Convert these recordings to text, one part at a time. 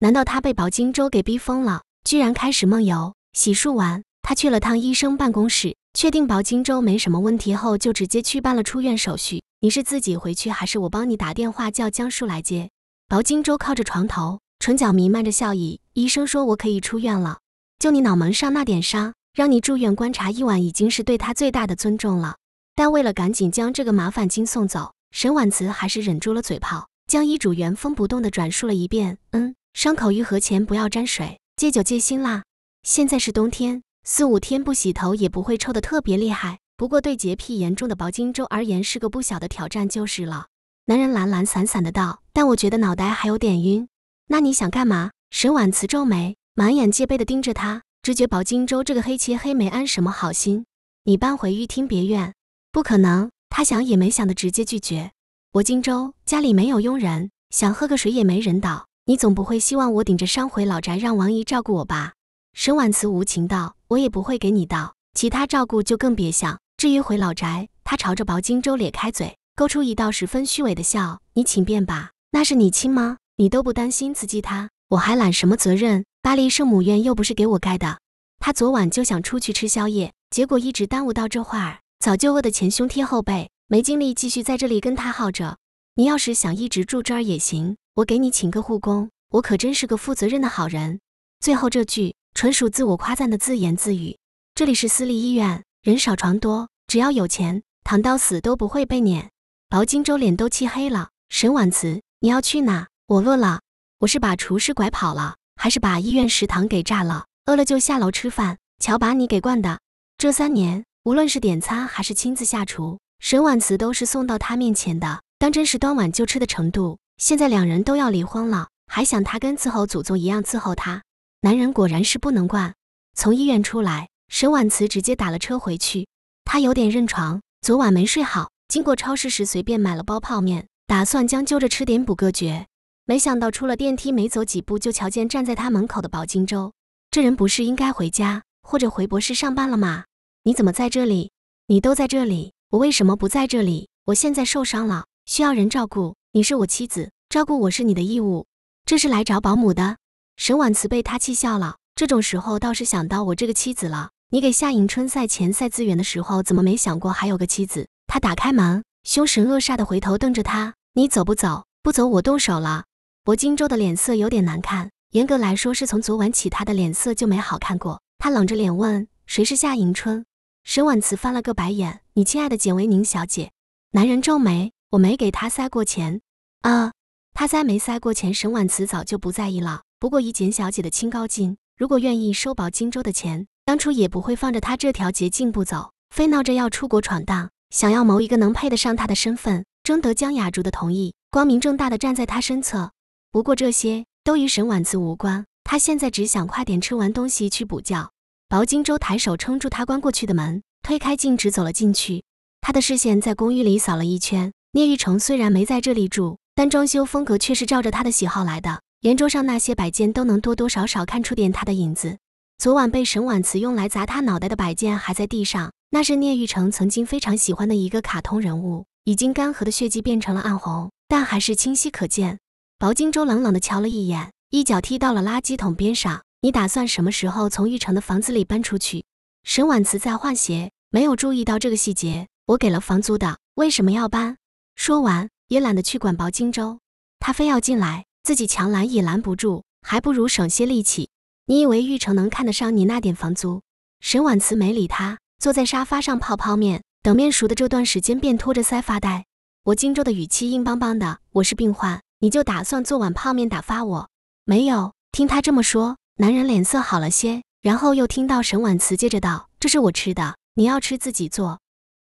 难道他被薄金州给逼疯了，居然开始梦游？洗漱完，他去了趟医生办公室，确定薄金州没什么问题后，就直接去办了出院手续。你是自己回去，还是我帮你打电话叫江叔来接？薄金州靠着床头，唇角弥漫着笑意。医生说我可以出院了，就你脑门上那点伤，让你住院观察一晚，已经是对他最大的尊重了。但为了赶紧将这个麻烦精送走，沈婉慈还是忍住了嘴炮，将医嘱原封不动地转述了一遍。嗯。伤口愈合前不要沾水，戒酒戒辛辣。现在是冬天，四五天不洗头也不会臭的特别厉害。不过对洁癖严重的薄金州而言是个不小的挑战，就是了。男人懒懒散散的道：“但我觉得脑袋还有点晕。”那你想干嘛？沈婉慈皱眉，满眼戒备的盯着他，直觉薄金州这个黑漆黑没安什么好心？你搬回玉厅别院？不可能！他想也没想的直接拒绝。薄金州家里没有佣人，想喝个水也没人倒。你总不会希望我顶着伤回老宅，让王姨照顾我吧？沈婉慈无情道：“我也不会给你道，其他照顾就更别想。至于回老宅，她朝着薄荆州咧开嘴，勾出一道十分虚伪的笑。你请便吧，那是你亲妈，你都不担心刺激她，我还揽什么责任？巴黎圣母院又不是给我盖的。他昨晚就想出去吃宵夜，结果一直耽误到这会儿，早就饿得前胸贴后背，没精力继续在这里跟他耗着。你要是想一直住这儿也行。”我给你请个护工，我可真是个负责任的好人。最后这句纯属自我夸赞的自言自语。这里是私立医院，人少床多，只要有钱，躺到死都不会被撵。薄荆州脸都气黑了。沈婉慈，你要去哪？我饿了。我是把厨师拐跑了，还是把医院食堂给炸了？饿了就下楼吃饭。瞧把你给惯的。这三年，无论是点餐还是亲自下厨，沈婉慈都是送到他面前的，当真是端碗就吃的程度。现在两人都要离婚了，还想他跟伺候祖宗一样伺候他？男人果然是不能惯。从医院出来，沈婉慈直接打了车回去。他有点认床，昨晚没睡好。经过超市时，随便买了包泡面，打算将就着吃点补个觉。没想到出了电梯，没走几步就瞧见站在他门口的宝金洲。这人不是应该回家或者回博士上班了吗？你怎么在这里？你都在这里，我为什么不在这里？我现在受伤了，需要人照顾。你是我妻子。照顾我是你的义务。这是来找保姆的。沈婉慈被他气笑了。这种时候倒是想到我这个妻子了。你给夏迎春塞钱塞资源的时候，怎么没想过还有个妻子？他打开门，凶神恶煞的回头瞪着他：“你走不走？不走我动手了。”薄金州的脸色有点难看。严格来说，是从昨晚起他的脸色就没好看过。他冷着脸问：“谁是夏迎春？”沈婉慈翻了个白眼：“你亲爱的简维宁小姐。”男人皱眉：“我没给她塞过钱。”啊。他塞没塞过钱，沈婉慈早就不在意了。不过以简小姐的清高劲，如果愿意收薄荆州的钱，当初也不会放着他这条捷径不走，非闹着要出国闯荡，想要谋一个能配得上他的身份，征得江雅竹的同意，光明正大的站在他身侧。不过这些都与沈婉慈无关，她现在只想快点吃完东西去补觉。薄荆州抬手撑住他关过去的门，推开径直走了进去，他的视线在公寓里扫了一圈。聂玉成虽然没在这里住。但装修风格却是照着他的喜好来的，连桌上那些摆件都能多多少少看出点他的影子。昨晚被沈婉慈用来砸他脑袋的摆件还在地上，那是聂玉成曾经非常喜欢的一个卡通人物，已经干涸的血迹变成了暗红，但还是清晰可见。薄荆州冷冷地瞧了一眼，一脚踢到了垃圾桶边上。你打算什么时候从玉成的房子里搬出去？沈婉慈在换鞋，没有注意到这个细节。我给了房租的，为什么要搬？说完。也懒得去管薄荆州，他非要进来，自己强拦也拦不住，还不如省些力气。你以为玉成能看得上你那点房租？沈婉慈没理他，坐在沙发上泡泡面，等面熟的这段时间便托着腮发呆。我荆州的语气硬邦邦的，我是病患，你就打算做碗泡面打发我？没有，听他这么说，男人脸色好了些，然后又听到沈婉慈接着道：“这是我吃的，你要吃自己做。”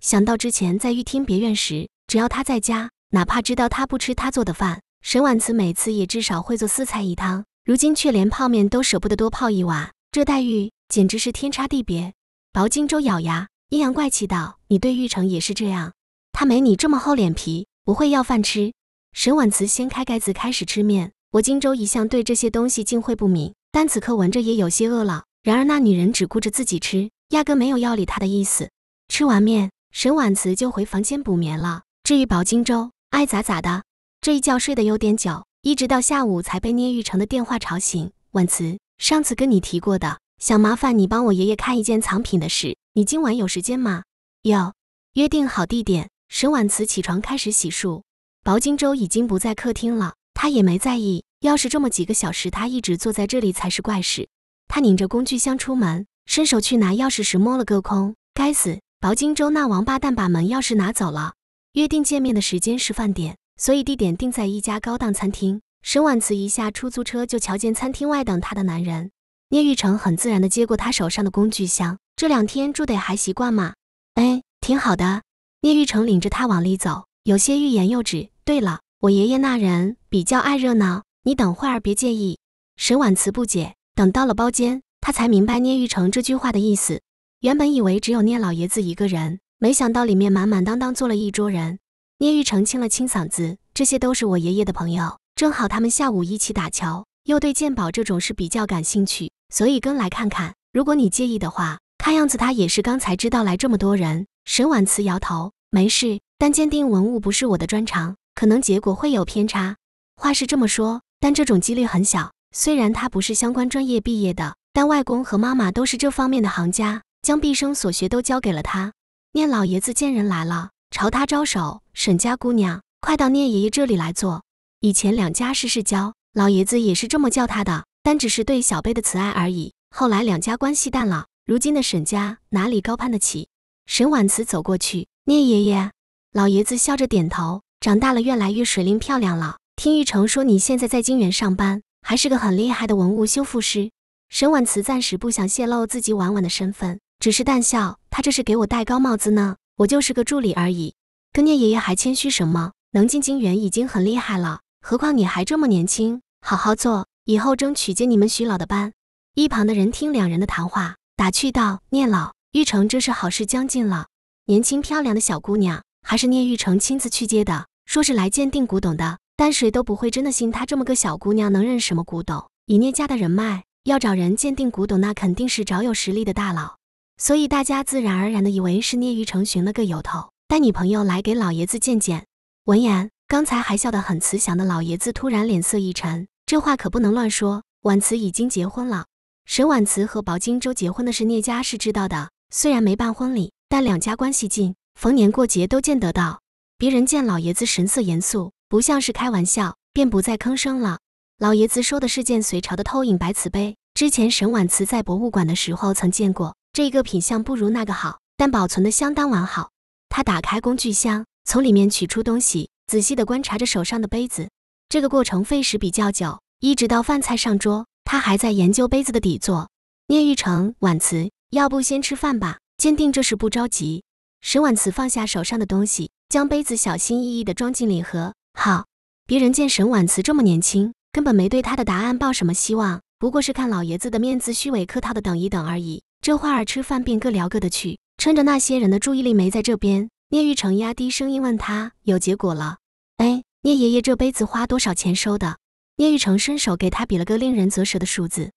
想到之前在玉听别院时，只要他在家。哪怕知道他不吃他做的饭，沈婉慈每次也至少会做四菜一汤。如今却连泡面都舍不得多泡一碗，这待遇简直是天差地别。薄荆州咬牙，阴阳怪气道：“你对玉成也是这样？他没你这么厚脸皮，不会要饭吃。”沈婉慈掀开盖子开始吃面。我荆州一向对这些东西敬讳不敏，但此刻闻着也有些饿了。然而那女人只顾着自己吃，压根没有要理他的意思。吃完面，沈婉慈就回房间补眠了。至于薄金州，爱咋咋的，这一觉睡得有点久，一直到下午才被聂玉成的电话吵醒。婉慈，上次跟你提过的，想麻烦你帮我爷爷看一件藏品的事，你今晚有时间吗？有，约定好地点。沈婉慈起床开始洗漱，薄荆洲已经不在客厅了，他也没在意。要是这么几个小时他一直坐在这里才是怪事。他拧着工具箱出门，伸手去拿钥匙时摸了个空。该死，薄荆洲那王八蛋把门钥匙拿走了。约定见面的时间是饭点，所以地点定在一家高档餐厅。沈婉慈一下出租车就瞧见餐厅外等她的男人聂玉成，很自然地接过她手上的工具箱。这两天住得还习惯吗？哎，挺好的。聂玉成领着他往里走，有些欲言又止。对了，我爷爷那人比较爱热闹，你等会儿别介意。沈婉慈不解，等到了包间，她才明白聂玉成这句话的意思。原本以为只有聂老爷子一个人。没想到里面满满当当坐了一桌人。聂玉成清了清嗓子，这些都是我爷爷的朋友，正好他们下午一起打球，又对鉴宝这种事比较感兴趣，所以跟来看看。如果你介意的话，看样子他也是刚才知道来这么多人。沈婉慈摇头，没事。但鉴定文物不是我的专长，可能结果会有偏差。话是这么说，但这种几率很小。虽然他不是相关专业毕业的，但外公和妈妈都是这方面的行家，将毕生所学都交给了他。聂老爷子见人来了，朝他招手：“沈家姑娘，快到聂爷爷这里来坐。”以前两家是世交，老爷子也是这么叫他的，但只是对小辈的慈爱而已。后来两家关系淡了，如今的沈家哪里高攀得起？沈婉慈走过去，聂爷爷。老爷子笑着点头：“长大了越来越水灵漂亮了。听玉成说，你现在在京源上班，还是个很厉害的文物修复师。”沈婉慈暂时不想泄露自己婉婉的身份。只是淡笑，他这是给我戴高帽子呢。我就是个助理而已，跟聂爷爷还谦虚什么？能进京元已经很厉害了，何况你还这么年轻。好好做，以后争取接你们徐老的班。一旁的人听两人的谈话，打趣道：“聂老，玉成这是好事将近了。年轻漂亮的小姑娘，还是聂玉成亲自去接的，说是来鉴定古董的。但谁都不会真的信她这么个小姑娘能认什么古董。以聂家的人脉，要找人鉴定古董，那肯定是找有实力的大佬。”所以大家自然而然的以为是聂玉成寻了个由头，带女朋友来给老爷子见见。闻言，刚才还笑得很慈祥的老爷子突然脸色一沉，这话可不能乱说。婉慈已经结婚了，沈婉慈和薄荆州结婚的事，聂家是知道的。虽然没办婚礼，但两家关系近，逢年过节都见得到。别人见老爷子神色严肃，不像是开玩笑，便不再吭声了。老爷子说的是件隋朝的偷影白瓷杯，之前沈婉慈在博物馆的时候曾见过。这个品相不如那个好，但保存的相当完好。他打开工具箱，从里面取出东西，仔细地观察着手上的杯子。这个过程费时比较久，一直到饭菜上桌，他还在研究杯子的底座。聂玉成，婉辞，要不先吃饭吧？坚定这事不着急。沈婉辞放下手上的东西，将杯子小心翼翼地装进礼盒。好，别人见沈婉辞这么年轻，根本没对他的答案抱什么希望，不过是看老爷子的面子，虚伪客套的等一等而已。这会儿吃饭便各聊各的去，趁着那些人的注意力没在这边，聂玉成压低声音问他：“有结果了？”哎，聂爷爷这杯子花多少钱收的？聂玉成伸手给他比了个令人啧舌的数字。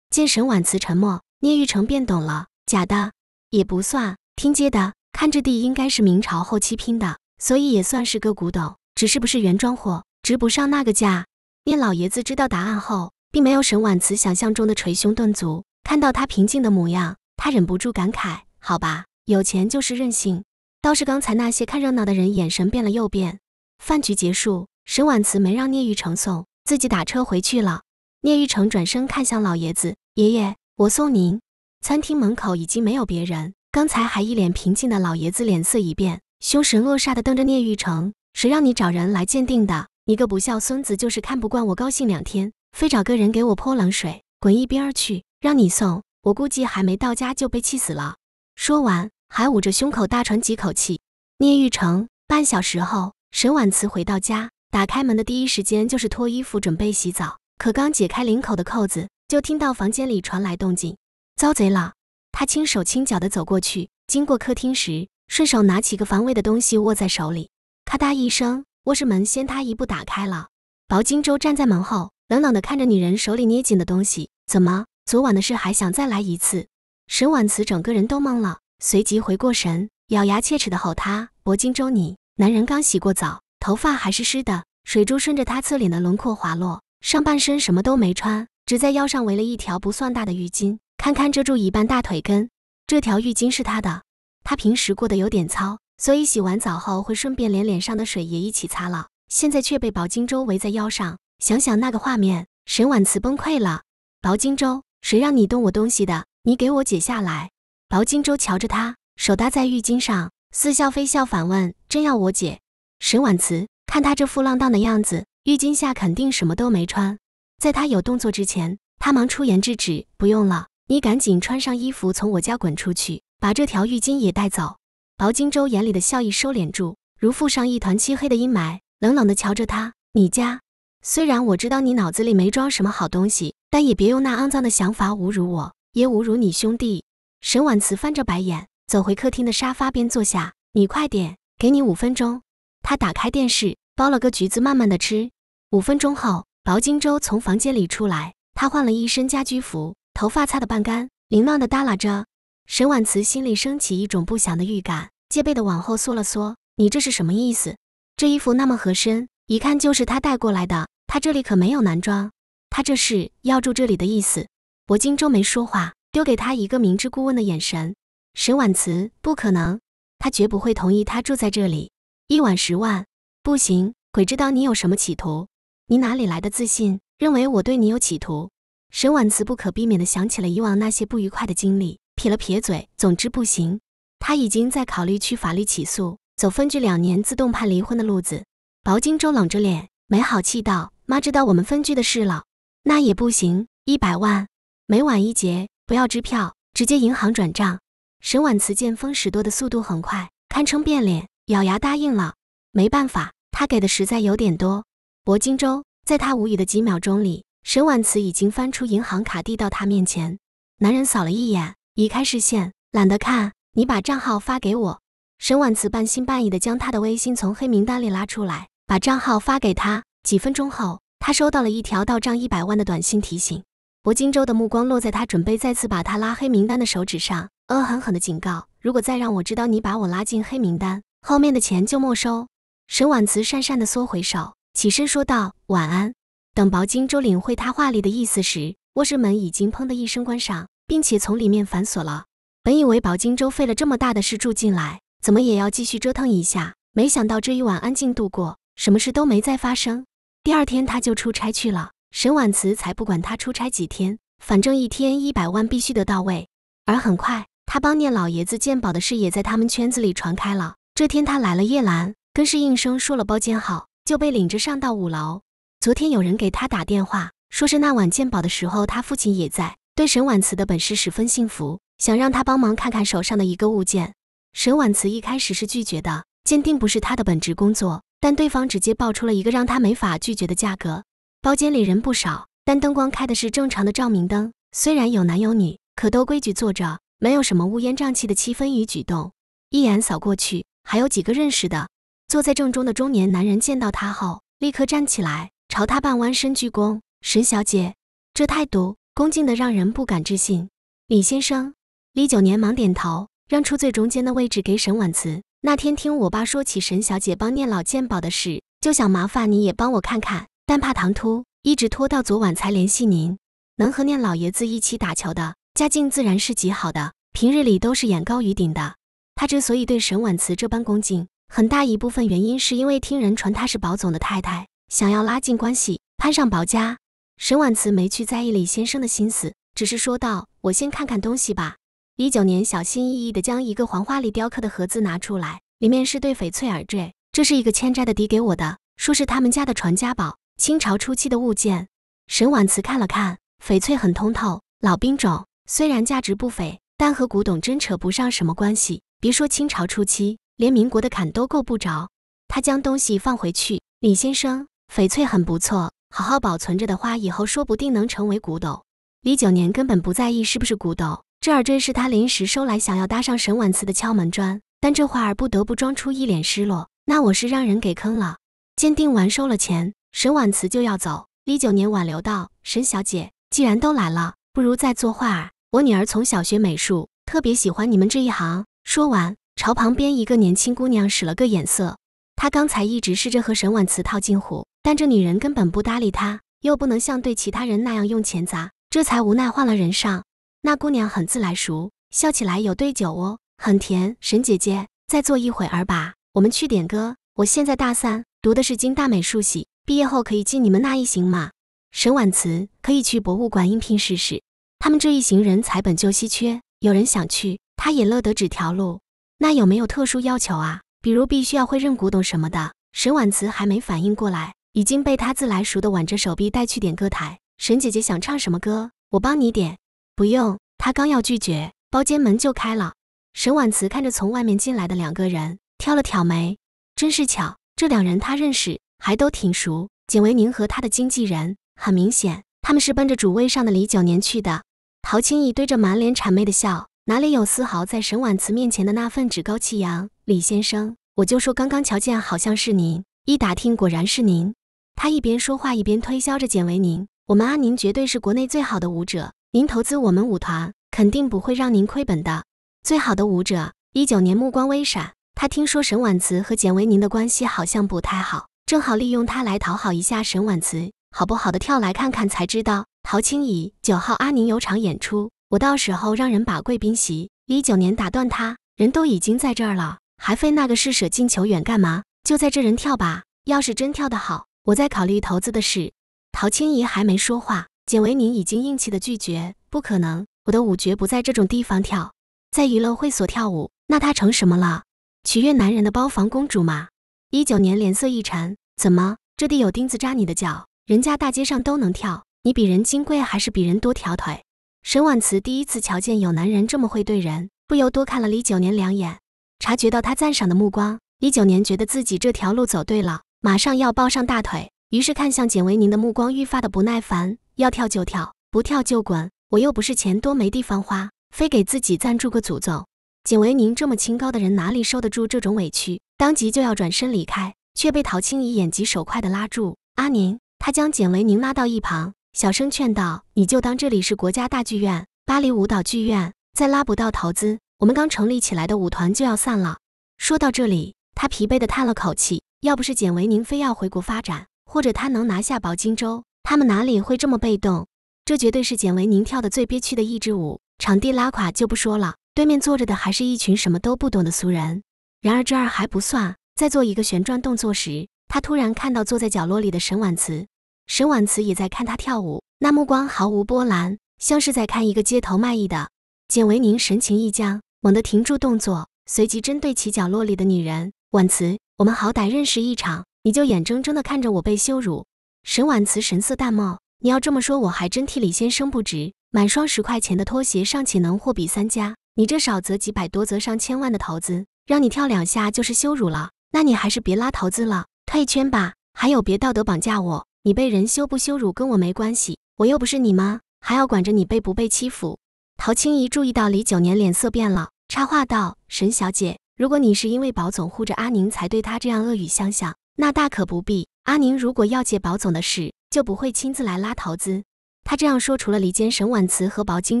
见沈婉慈沉默，聂玉成便懂了：“假的也不算，拼接的，看质地应该是明朝后期拼的，所以也算是个古董，只是不是原装货，值不上那个价。”聂老爷子知道答案后，并没有沈婉慈想象中的捶胸顿足。看到他平静的模样，他忍不住感慨：“好吧，有钱就是任性。”倒是刚才那些看热闹的人眼神变了又变。饭局结束，沈婉慈没让聂玉成送，自己打车回去了。聂玉成转身看向老爷子：“爷爷，我送您。”餐厅门口已经没有别人，刚才还一脸平静的老爷子脸色一变，凶神恶煞地瞪着聂玉成：“谁让你找人来鉴定的？你个不孝孙子，就是看不惯我高兴两天，非找个人给我泼冷水，滚一边去！”让你送，我估计还没到家就被气死了。说完，还捂着胸口大喘几口气。聂玉成半小时后，沈婉慈回到家，打开门的第一时间就是脱衣服准备洗澡。可刚解开领口的扣子，就听到房间里传来动静，遭贼了。他轻手轻脚的走过去，经过客厅时，顺手拿起个防卫的东西握在手里，咔嗒一声，卧室门先他一步打开了。薄荆州站在门后，冷冷的看着女人手里捏紧的东西，怎么？昨晚的事还想再来一次，沈婉慈整个人都懵了，随即回过神，咬牙切齿的吼他：“薄金州你！”男人刚洗过澡，头发还是湿的，水珠顺着他侧脸的轮廓滑落，上半身什么都没穿，只在腰上围了一条不算大的浴巾，堪堪遮住一半大腿根。这条浴巾是他的，他平时过得有点糙，所以洗完澡后会顺便连脸上的水也一起擦了，现在却被薄金州围在腰上，想想那个画面，沈婉慈崩溃了，薄金州，谁让你动我东西的？你给我解下来！薄荆州瞧着他，手搭在浴巾上，似笑非笑，反问：“真要我解？”沈婉慈看他这副浪荡的样子，浴巾下肯定什么都没穿。在他有动作之前，他忙出言制止：“不用了，你赶紧穿上衣服，从我家滚出去，把这条浴巾也带走。”薄荆州眼里的笑意收敛住，如覆上一团漆黑的阴霾，冷冷的瞧着他：“你家……虽然我知道你脑子里没装什么好东西。”但也别用那肮脏的想法侮辱我，也侮辱你兄弟。沈婉慈翻着白眼，走回客厅的沙发边坐下。你快点，给你五分钟。他打开电视，剥了个橘子，慢慢的吃。五分钟后，薄荆州从房间里出来，他换了一身家居服，头发擦得半干，凌乱的耷拉着。沈婉慈心里升起一种不祥的预感，戒备的往后缩了缩。你这是什么意思？这衣服那么合身，一看就是他带过来的。他这里可没有男装。他这是要住这里的意思。薄荆州没说话，丢给他一个明知故问的眼神。沈婉慈不可能，他绝不会同意他住在这里。一晚十万，不行，鬼知道你有什么企图。你哪里来的自信，认为我对你有企图？沈婉慈不可避免地想起了以往那些不愉快的经历，撇了撇嘴。总之不行，他已经在考虑去法律起诉，走分居两年自动判离婚的路子。薄荆州冷着脸，没好气道：“妈知道我们分居的事了。”那也不行，一百万，每晚一结，不要支票，直接银行转账。沈婉慈见风使舵的速度很快，堪称变脸，咬牙答应了。没办法，他给的实在有点多。薄荆州，在他无语的几秒钟里，沈婉慈已经翻出银行卡递到他面前。男人扫了一眼，移开视线，懒得看。你把账号发给我。沈婉慈半信半疑的将他的微信从黑名单里拉出来，把账号发给他。几分钟后。他收到了一条到账一百万的短信提醒。薄金州的目光落在他准备再次把他拉黑名单的手指上，恶狠狠地警告：“如果再让我知道你把我拉进黑名单，后面的钱就没收。”沈婉慈讪讪地缩回手，起身说道：“晚安。”等薄金州领会他话里的意思时，卧室门已经砰的一声关上，并且从里面反锁了。本以为薄金州费了这么大的事住进来，怎么也要继续折腾一下，没想到这一晚安静度过，什么事都没再发生。第二天他就出差去了，沈婉慈才不管他出差几天，反正一天一百万必须得到位。而很快，他帮念老爷子鉴宝的事也在他们圈子里传开了。这天他来了，夜兰更是应声说了包间好，就被领着上到五楼。昨天有人给他打电话，说是那晚鉴宝的时候他父亲也在，对沈婉慈的本事十分信服，想让他帮忙看看手上的一个物件。沈婉慈一开始是拒绝的，鉴定不是他的本职工作。但对方直接报出了一个让他没法拒绝的价格。包间里人不少，但灯光开的是正常的照明灯。虽然有男有女，可都规矩坐着，没有什么乌烟瘴气的气氛与举动。一眼扫过去，还有几个认识的。坐在正中的中年男人见到他后，立刻站起来，朝他半弯身鞠躬：“沈小姐，这态度恭敬的让人不敢置信。”李先生李九年忙点头，让出最中间的位置给沈婉慈。那天听我爸说起沈小姐帮念老鉴宝的事，就想麻烦你也帮我看看，但怕唐突，一直拖到昨晚才联系您。能和念老爷子一起打球的，家境自然是极好的，平日里都是眼高于顶的。他之所以对沈婉慈这般恭敬，很大一部分原因是因为听人传她是宝总的太太，想要拉近关系，攀上宝家。沈婉慈没去在意李先生的心思，只是说道：“我先看看东西吧。”李九年小心翼翼地将一个黄花梨雕刻的盒子拿出来，里面是对翡翠耳坠。这是一个欠债的爹给我的，说是他们家的传家宝，清朝初期的物件。沈婉慈看了看翡翠，很通透，老冰种。虽然价值不菲，但和古董真扯不上什么关系。别说清朝初期，连民国的坎都够不着。他将东西放回去。李先生，翡翠很不错，好好保存着的话，以后说不定能成为古董。李九年根本不在意是不是古董。这耳坠是他临时收来，想要搭上沈婉慈的敲门砖。但这话儿不得不装出一脸失落。那我是让人给坑了。鉴定完收了钱，沈婉慈就要走。一九年挽留道：“沈小姐，既然都来了，不如再做画儿。我女儿从小学美术，特别喜欢你们这一行。”说完，朝旁边一个年轻姑娘使了个眼色。她刚才一直试着和沈婉慈套近乎，但这女人根本不搭理她，又不能像对其他人那样用钱砸，这才无奈换了人上。那姑娘很自来熟，笑起来有对酒哦，很甜。沈姐姐，再坐一会儿吧，我们去点歌。我现在大三，读的是京大美术系，毕业后可以进你们那一行吗？沈婉慈可以去博物馆应聘试试。他们这一行人才本就稀缺，有人想去，他也乐得指条路。那有没有特殊要求啊？比如必须要会认古董什么的？沈婉慈还没反应过来，已经被他自来熟的挽着手臂带去点歌台。沈姐姐想唱什么歌？我帮你点。不用，他刚要拒绝，包间门就开了。沈婉慈看着从外面进来的两个人，挑了挑眉，真是巧，这两人他认识，还都挺熟。简为宁和他的经纪人，很明显他们是奔着主位上的李九年去的。陶青易堆着满脸谄媚的笑，哪里有丝毫在沈婉慈面前的那份趾高气扬？李先生，我就说刚刚瞧见好像是您，一打听果然是您。他一边说话一边推销着简为宁，我们阿宁绝对是国内最好的舞者。您投资我们舞团，肯定不会让您亏本的。最好的舞者，一九年目光微闪，他听说沈婉慈和简维宁的关系好像不太好，正好利用他来讨好一下沈婉慈，好不好的跳来看看才知道。陶青怡，九号阿宁有场演出，我到时候让人把贵宾席。一九年打断他，人都已经在这儿了，还非那个是舍近求远干嘛？就在这人跳吧，要是真跳得好，我再考虑投资的事。陶青怡还没说话。简维宁已经硬气的拒绝，不可能，我的舞绝不在这种地方跳，在娱乐会所跳舞，那她成什么了？取悦男人的包房公主吗？一九年脸色一沉，怎么这地有钉子扎你的脚？人家大街上都能跳，你比人金贵还是比人多条腿？沈婉慈第一次瞧见有男人这么会对人，不由多看了李九年两眼，察觉到他赞赏的目光，一九年觉得自己这条路走对了，马上要抱上大腿，于是看向简维宁的目光愈发的不耐烦。要跳就跳，不跳就滚！我又不是钱多没地方花，非给自己赞助个祖宗。简维宁这么清高的人，哪里受得住这种委屈？当即就要转身离开，却被陶青怡眼疾手快的拉住。阿宁，他将简维宁拉到一旁，小声劝道：“你就当这里是国家大剧院、巴黎舞蹈剧院，再拉不到投资，我们刚成立起来的舞团就要散了。”说到这里，他疲惫的叹了口气。要不是简维宁非要回国发展，或者他能拿下保金州。他们哪里会这么被动？这绝对是简维宁跳的最憋屈的一支舞，场地拉垮就不说了，对面坐着的还是一群什么都不懂的俗人。然而这儿还不算，在做一个旋转动作时，他突然看到坐在角落里的沈婉慈，沈婉慈也在看他跳舞，那目光毫无波澜，像是在看一个街头卖艺的。简维宁神情一僵，猛地停住动作，随即针对起角落里的女人：“婉慈，我们好歹认识一场，你就眼睁睁的看着我被羞辱？”沈婉慈神色淡漠：“你要这么说，我还真替李先生不值。满双十块钱的拖鞋尚且能货比三家，你这少则几百，多则上千万的投资，让你跳两下就是羞辱了。那你还是别拉投资了，退圈吧。还有，别道德绑架我，你被人羞不羞辱跟我没关系，我又不是你妈，还要管着你被不被欺负？”陶青怡注意到李九年脸色变了，插话道：“沈小姐，如果你是因为保总护着阿宁才对他这样恶语相向，那大可不必。”阿宁如果要借保总的事，就不会亲自来拉投资。他这样说，除了离间沈婉慈和保荆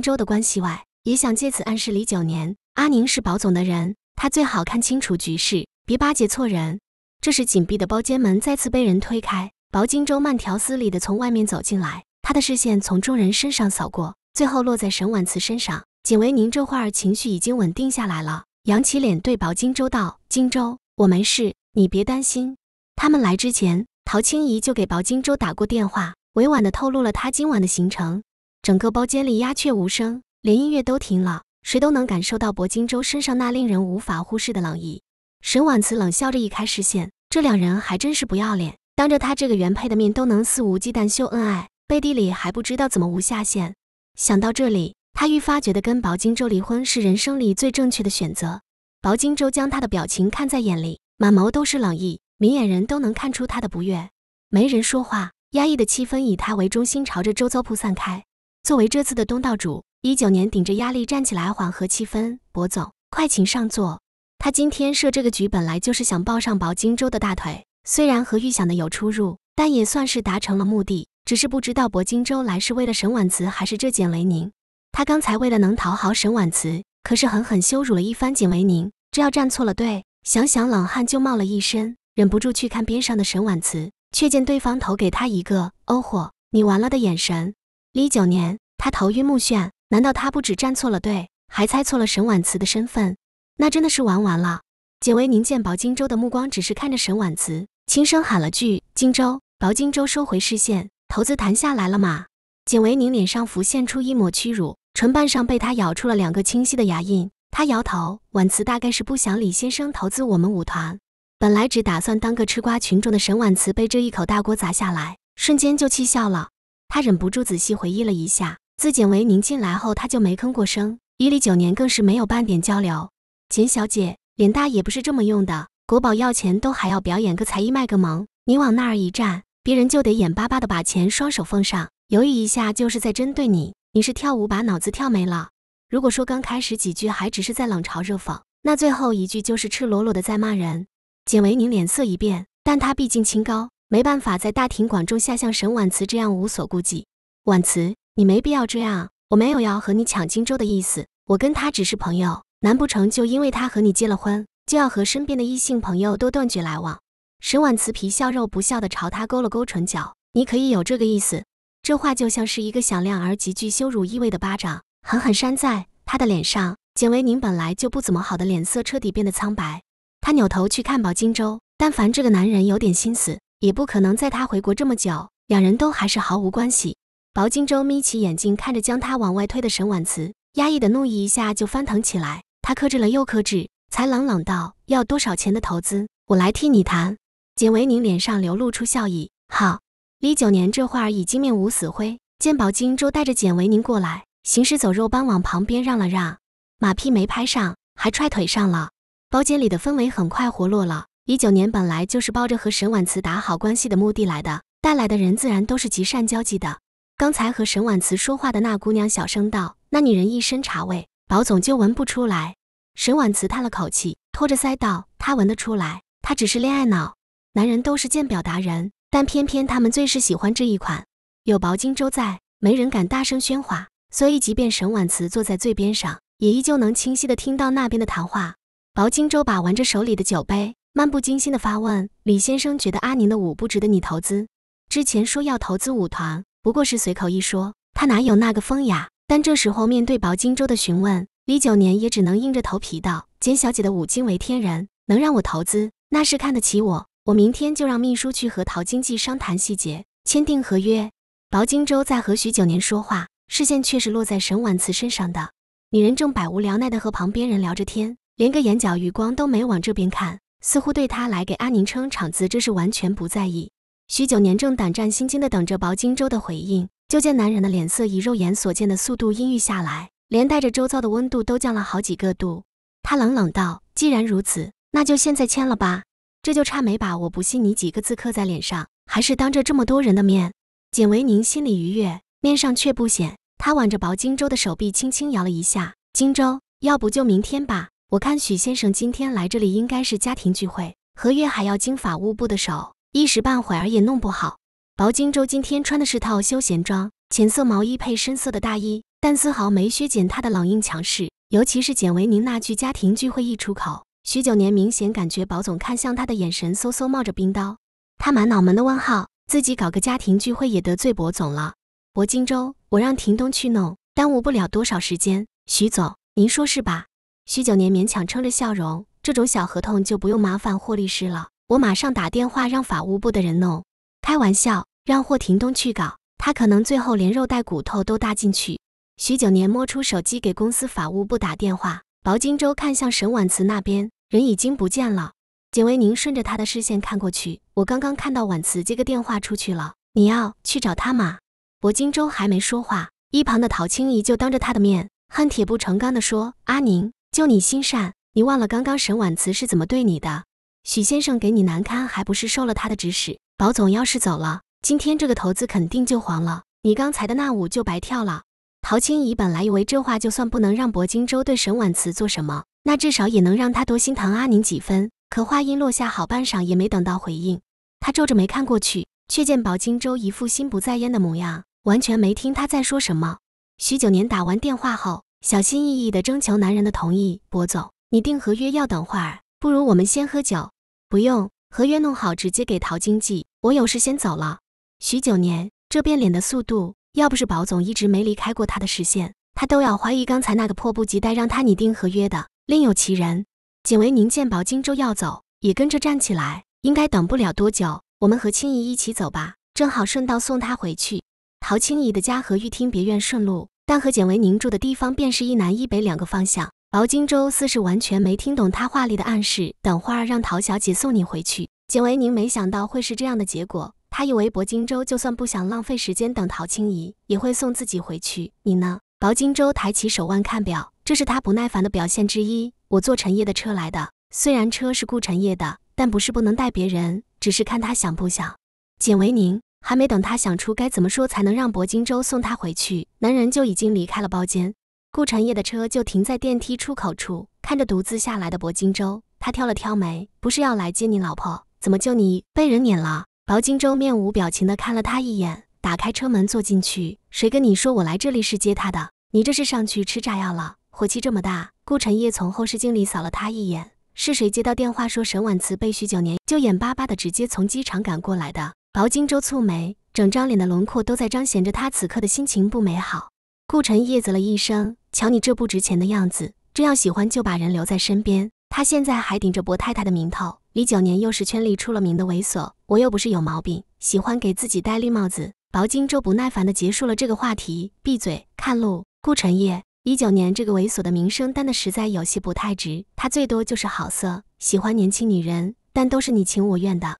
州的关系外，也想借此暗示李九年。阿宁是保总的人，他最好看清楚局势，别巴结错人。这时，紧闭的包间门再次被人推开，薄荆州慢条斯理地从外面走进来。他的视线从众人身上扫过，最后落在沈婉慈身上。景维宁这会儿情绪已经稳定下来了，扬起脸对薄荆州道：“荆州，我没事，你别担心。他们来之前。”陶青怡就给薄荆州打过电话，委婉地透露了他今晚的行程。整个包间里鸦雀无声，连音乐都停了，谁都能感受到薄荆州身上那令人无法忽视的冷意。沈婉慈冷笑着移开视线，这两人还真是不要脸，当着他这个原配的面都能肆无忌惮秀恩爱，背地里还不知道怎么无下限。想到这里，他愈发觉得跟薄荆州离婚是人生里最正确的选择。薄荆州将他的表情看在眼里，满眸都是冷意。明眼人都能看出他的不悦，没人说话，压抑的气氛以他为中心朝着周遭铺散开。作为这次的东道主，一九年顶着压力站起来缓和气氛，博总快请上座。他今天设这个局本来就是想抱上薄荆州的大腿，虽然和预想的有出入，但也算是达成了目的。只是不知道薄荆州来是为了沈婉慈还是这简为宁。他刚才为了能讨好沈婉慈，可是狠狠羞辱了一番简为宁，这要站错了队，想想冷汗就冒了一身。忍不住去看边上的沈婉慈，却见对方投给他一个“哦豁，你完了”的眼神。一九年，他头晕目眩，难道他不止站错了队，还猜错了沈婉慈的身份？那真的是玩完了。简维宁见薄荆州的目光，只是看着沈婉慈，轻声喊了句：“荆州。”薄荆州收回视线，投资谈下来了吗？简维宁脸上浮现出一抹屈辱，唇瓣上被他咬出了两个清晰的牙印。他摇头，婉慈大概是不想李先生投资我们舞团。本来只打算当个吃瓜群众的沈婉慈，被这一口大锅砸下来，瞬间就气笑了。他忍不住仔细回忆了一下，自简为宁进来后，他就没吭过声；一里九年更是没有半点交流。秦小姐，脸大也不是这么用的。国宝要钱都还要表演个才艺卖个萌，你往那儿一站，别人就得眼巴巴的把钱双手奉上。犹豫一下就是在针对你，你是跳舞把脑子跳没了。如果说刚开始几句还只是在冷嘲热讽，那最后一句就是赤裸裸的在骂人。简维宁脸色一变，但他毕竟清高，没办法在大庭广众下像沈婉慈这样无所顾忌。婉慈，你没必要这样，我没有要和你抢荆州的意思，我跟他只是朋友。难不成就因为他和你结了婚，就要和身边的异性朋友都断绝来往？沈婉慈皮笑肉不笑的朝他勾了勾唇角，你可以有这个意思。这话就像是一个响亮而极具羞辱意味的巴掌，狠狠扇在他的脸上。简维宁本来就不怎么好的脸色彻底变得苍白。他扭头去看薄金州，但凡这个男人有点心思，也不可能在他回国这么久，两人都还是毫无关系。薄金州眯起眼睛看着将他往外推的沈婉慈，压抑的怒意一下就翻腾起来。他克制了又克制，才冷冷道：“要多少钱的投资，我来替你谈。”简维宁脸上流露出笑意：“好。”李九年这会儿已经面无死灰，见薄金州带着简维宁过来，行尸走肉般往旁边让了让，马屁没拍上，还踹腿上了。包间里的氛围很快活络了。一九年本来就是抱着和沈婉慈打好关系的目的来的，带来的人自然都是极善交际的。刚才和沈婉慈说话的那姑娘小声道：“那女人一身茶味，保总就闻不出来。”沈婉慈叹了口气，托着腮道：“她闻得出来，她只是恋爱脑。男人都是鉴表达人，但偏偏他们最是喜欢这一款。有薄金周在，没人敢大声喧哗，所以即便沈婉慈坐在最边上，也依旧能清晰地听到那边的谈话。”薄荆州把玩着手里的酒杯，漫不经心地发问：“李先生觉得阿宁的舞不值得你投资？之前说要投资舞团，不过是随口一说，他哪有那个风雅？”但这时候，面对薄荆州的询问，李九年也只能硬着头皮道：“简小姐的舞惊为天人，能让我投资，那是看得起我。我明天就让秘书去和陶经济商谈细节，签订合约。”薄荆州在和许九年说话，视线却是落在沈婉慈身上的。女人正百无聊赖地和旁边人聊着天。连个眼角余光都没往这边看，似乎对他来给阿宁撑场子，这是完全不在意。许九年正胆战心惊的等着薄荆州的回应，就见男人的脸色以肉眼所见的速度阴郁下来，连带着周遭的温度都降了好几个度。他冷冷道：“既然如此，那就现在签了吧。这就差没把‘我不信你’几个字刻在脸上，还是当着这么多人的面。”简维宁心里愉悦，面上却不显。他挽着薄金州的手臂，轻轻摇了一下。金州，要不就明天吧。我看许先生今天来这里，应该是家庭聚会。合约还要经法务部的手，一时半会儿也弄不好。薄荆州今天穿的是套休闲装，浅色毛衣配深色的大衣，但丝毫没削减他的冷硬强势。尤其是简维宁那句“家庭聚会”一出口，许九年明显感觉薄总看向他的眼神嗖嗖冒着冰刀。他满脑门的问号，自己搞个家庭聚会也得罪薄总了。薄荆州，我让廷东去弄，耽误不了多少时间。许总，您说是吧？许九年勉强撑着笑容，这种小合同就不用麻烦霍律师了，我马上打电话让法务部的人弄。开玩笑，让霍廷东去搞，他可能最后连肉带骨头都搭进去。许九年摸出手机给公司法务部打电话。薄荆州看向沈婉慈那边，人已经不见了。简为宁顺着他的视线看过去，我刚刚看到婉慈接个电话出去了，你要去找他吗？薄荆州还没说话，一旁的陶青怡就当着他的面恨铁不成钢地说：“阿宁。”就你心善，你忘了刚刚沈婉慈是怎么对你的？许先生给你难堪，还不是受了他的指使？宝总要是走了，今天这个投资肯定就黄了，你刚才的那舞就白跳了。陶青怡本来以为这话就算不能让薄荆州对沈婉慈做什么，那至少也能让他多心疼阿宁几分。可话音落下，好半晌也没等到回应，他皱着眉看过去，却见薄荆州一副心不在焉的模样，完全没听他在说什么。许九年打完电话后。小心翼翼地征求男人的同意，博总，你订合约要等会儿，不如我们先喝酒。不用，合约弄好直接给陶经济。我有事先走了。许九年，这变脸的速度，要不是薄总一直没离开过他的视线，他都要怀疑刚才那个迫不及待让他拟定合约的另有其人。景维宁见薄荆州要走，也跟着站起来。应该等不了多久，我们和青怡一起走吧，正好顺道送她回去。陶青怡的家和玉听别院顺路。但和简维宁住的地方便是一南一北两个方向，薄荆州似是完全没听懂他话里的暗示。等会儿让陶小姐送你回去。简维宁没想到会是这样的结果，他以为薄荆州就算不想浪费时间等陶青怡，也会送自己回去。你呢？薄荆州抬起手腕看表，这是他不耐烦的表现之一。我坐陈烨的车来的，虽然车是顾陈烨的，但不是不能带别人，只是看他想不想。简维宁。还没等他想出该怎么说才能让薄金洲送他回去，男人就已经离开了包间。顾辰烨的车就停在电梯出口处，看着独自下来的薄金洲，他挑了挑眉：“不是要来接你老婆，怎么就你被人撵了？”薄金洲面无表情地看了他一眼，打开车门坐进去：“谁跟你说我来这里是接他的？你这是上去吃炸药了？火气这么大？”顾辰烨从后视镜里扫了他一眼：“是谁接到电话说沈婉慈被许九年，就眼巴巴地直接从机场赶过来的？”薄荆州蹙眉，整张脸的轮廓都在彰显着他此刻的心情不美好。顾辰叶啧了一声：“瞧你这不值钱的样子，真要喜欢就把人留在身边。”他现在还顶着薄太太的名头，李九年又是圈里出了名的猥琐，我又不是有毛病，喜欢给自己戴绿帽子。薄荆州不耐烦地结束了这个话题：“闭嘴，看路。”顾辰叶一九年这个猥琐的名声担的实在有些不太值，他最多就是好色，喜欢年轻女人，但都是你情我愿的。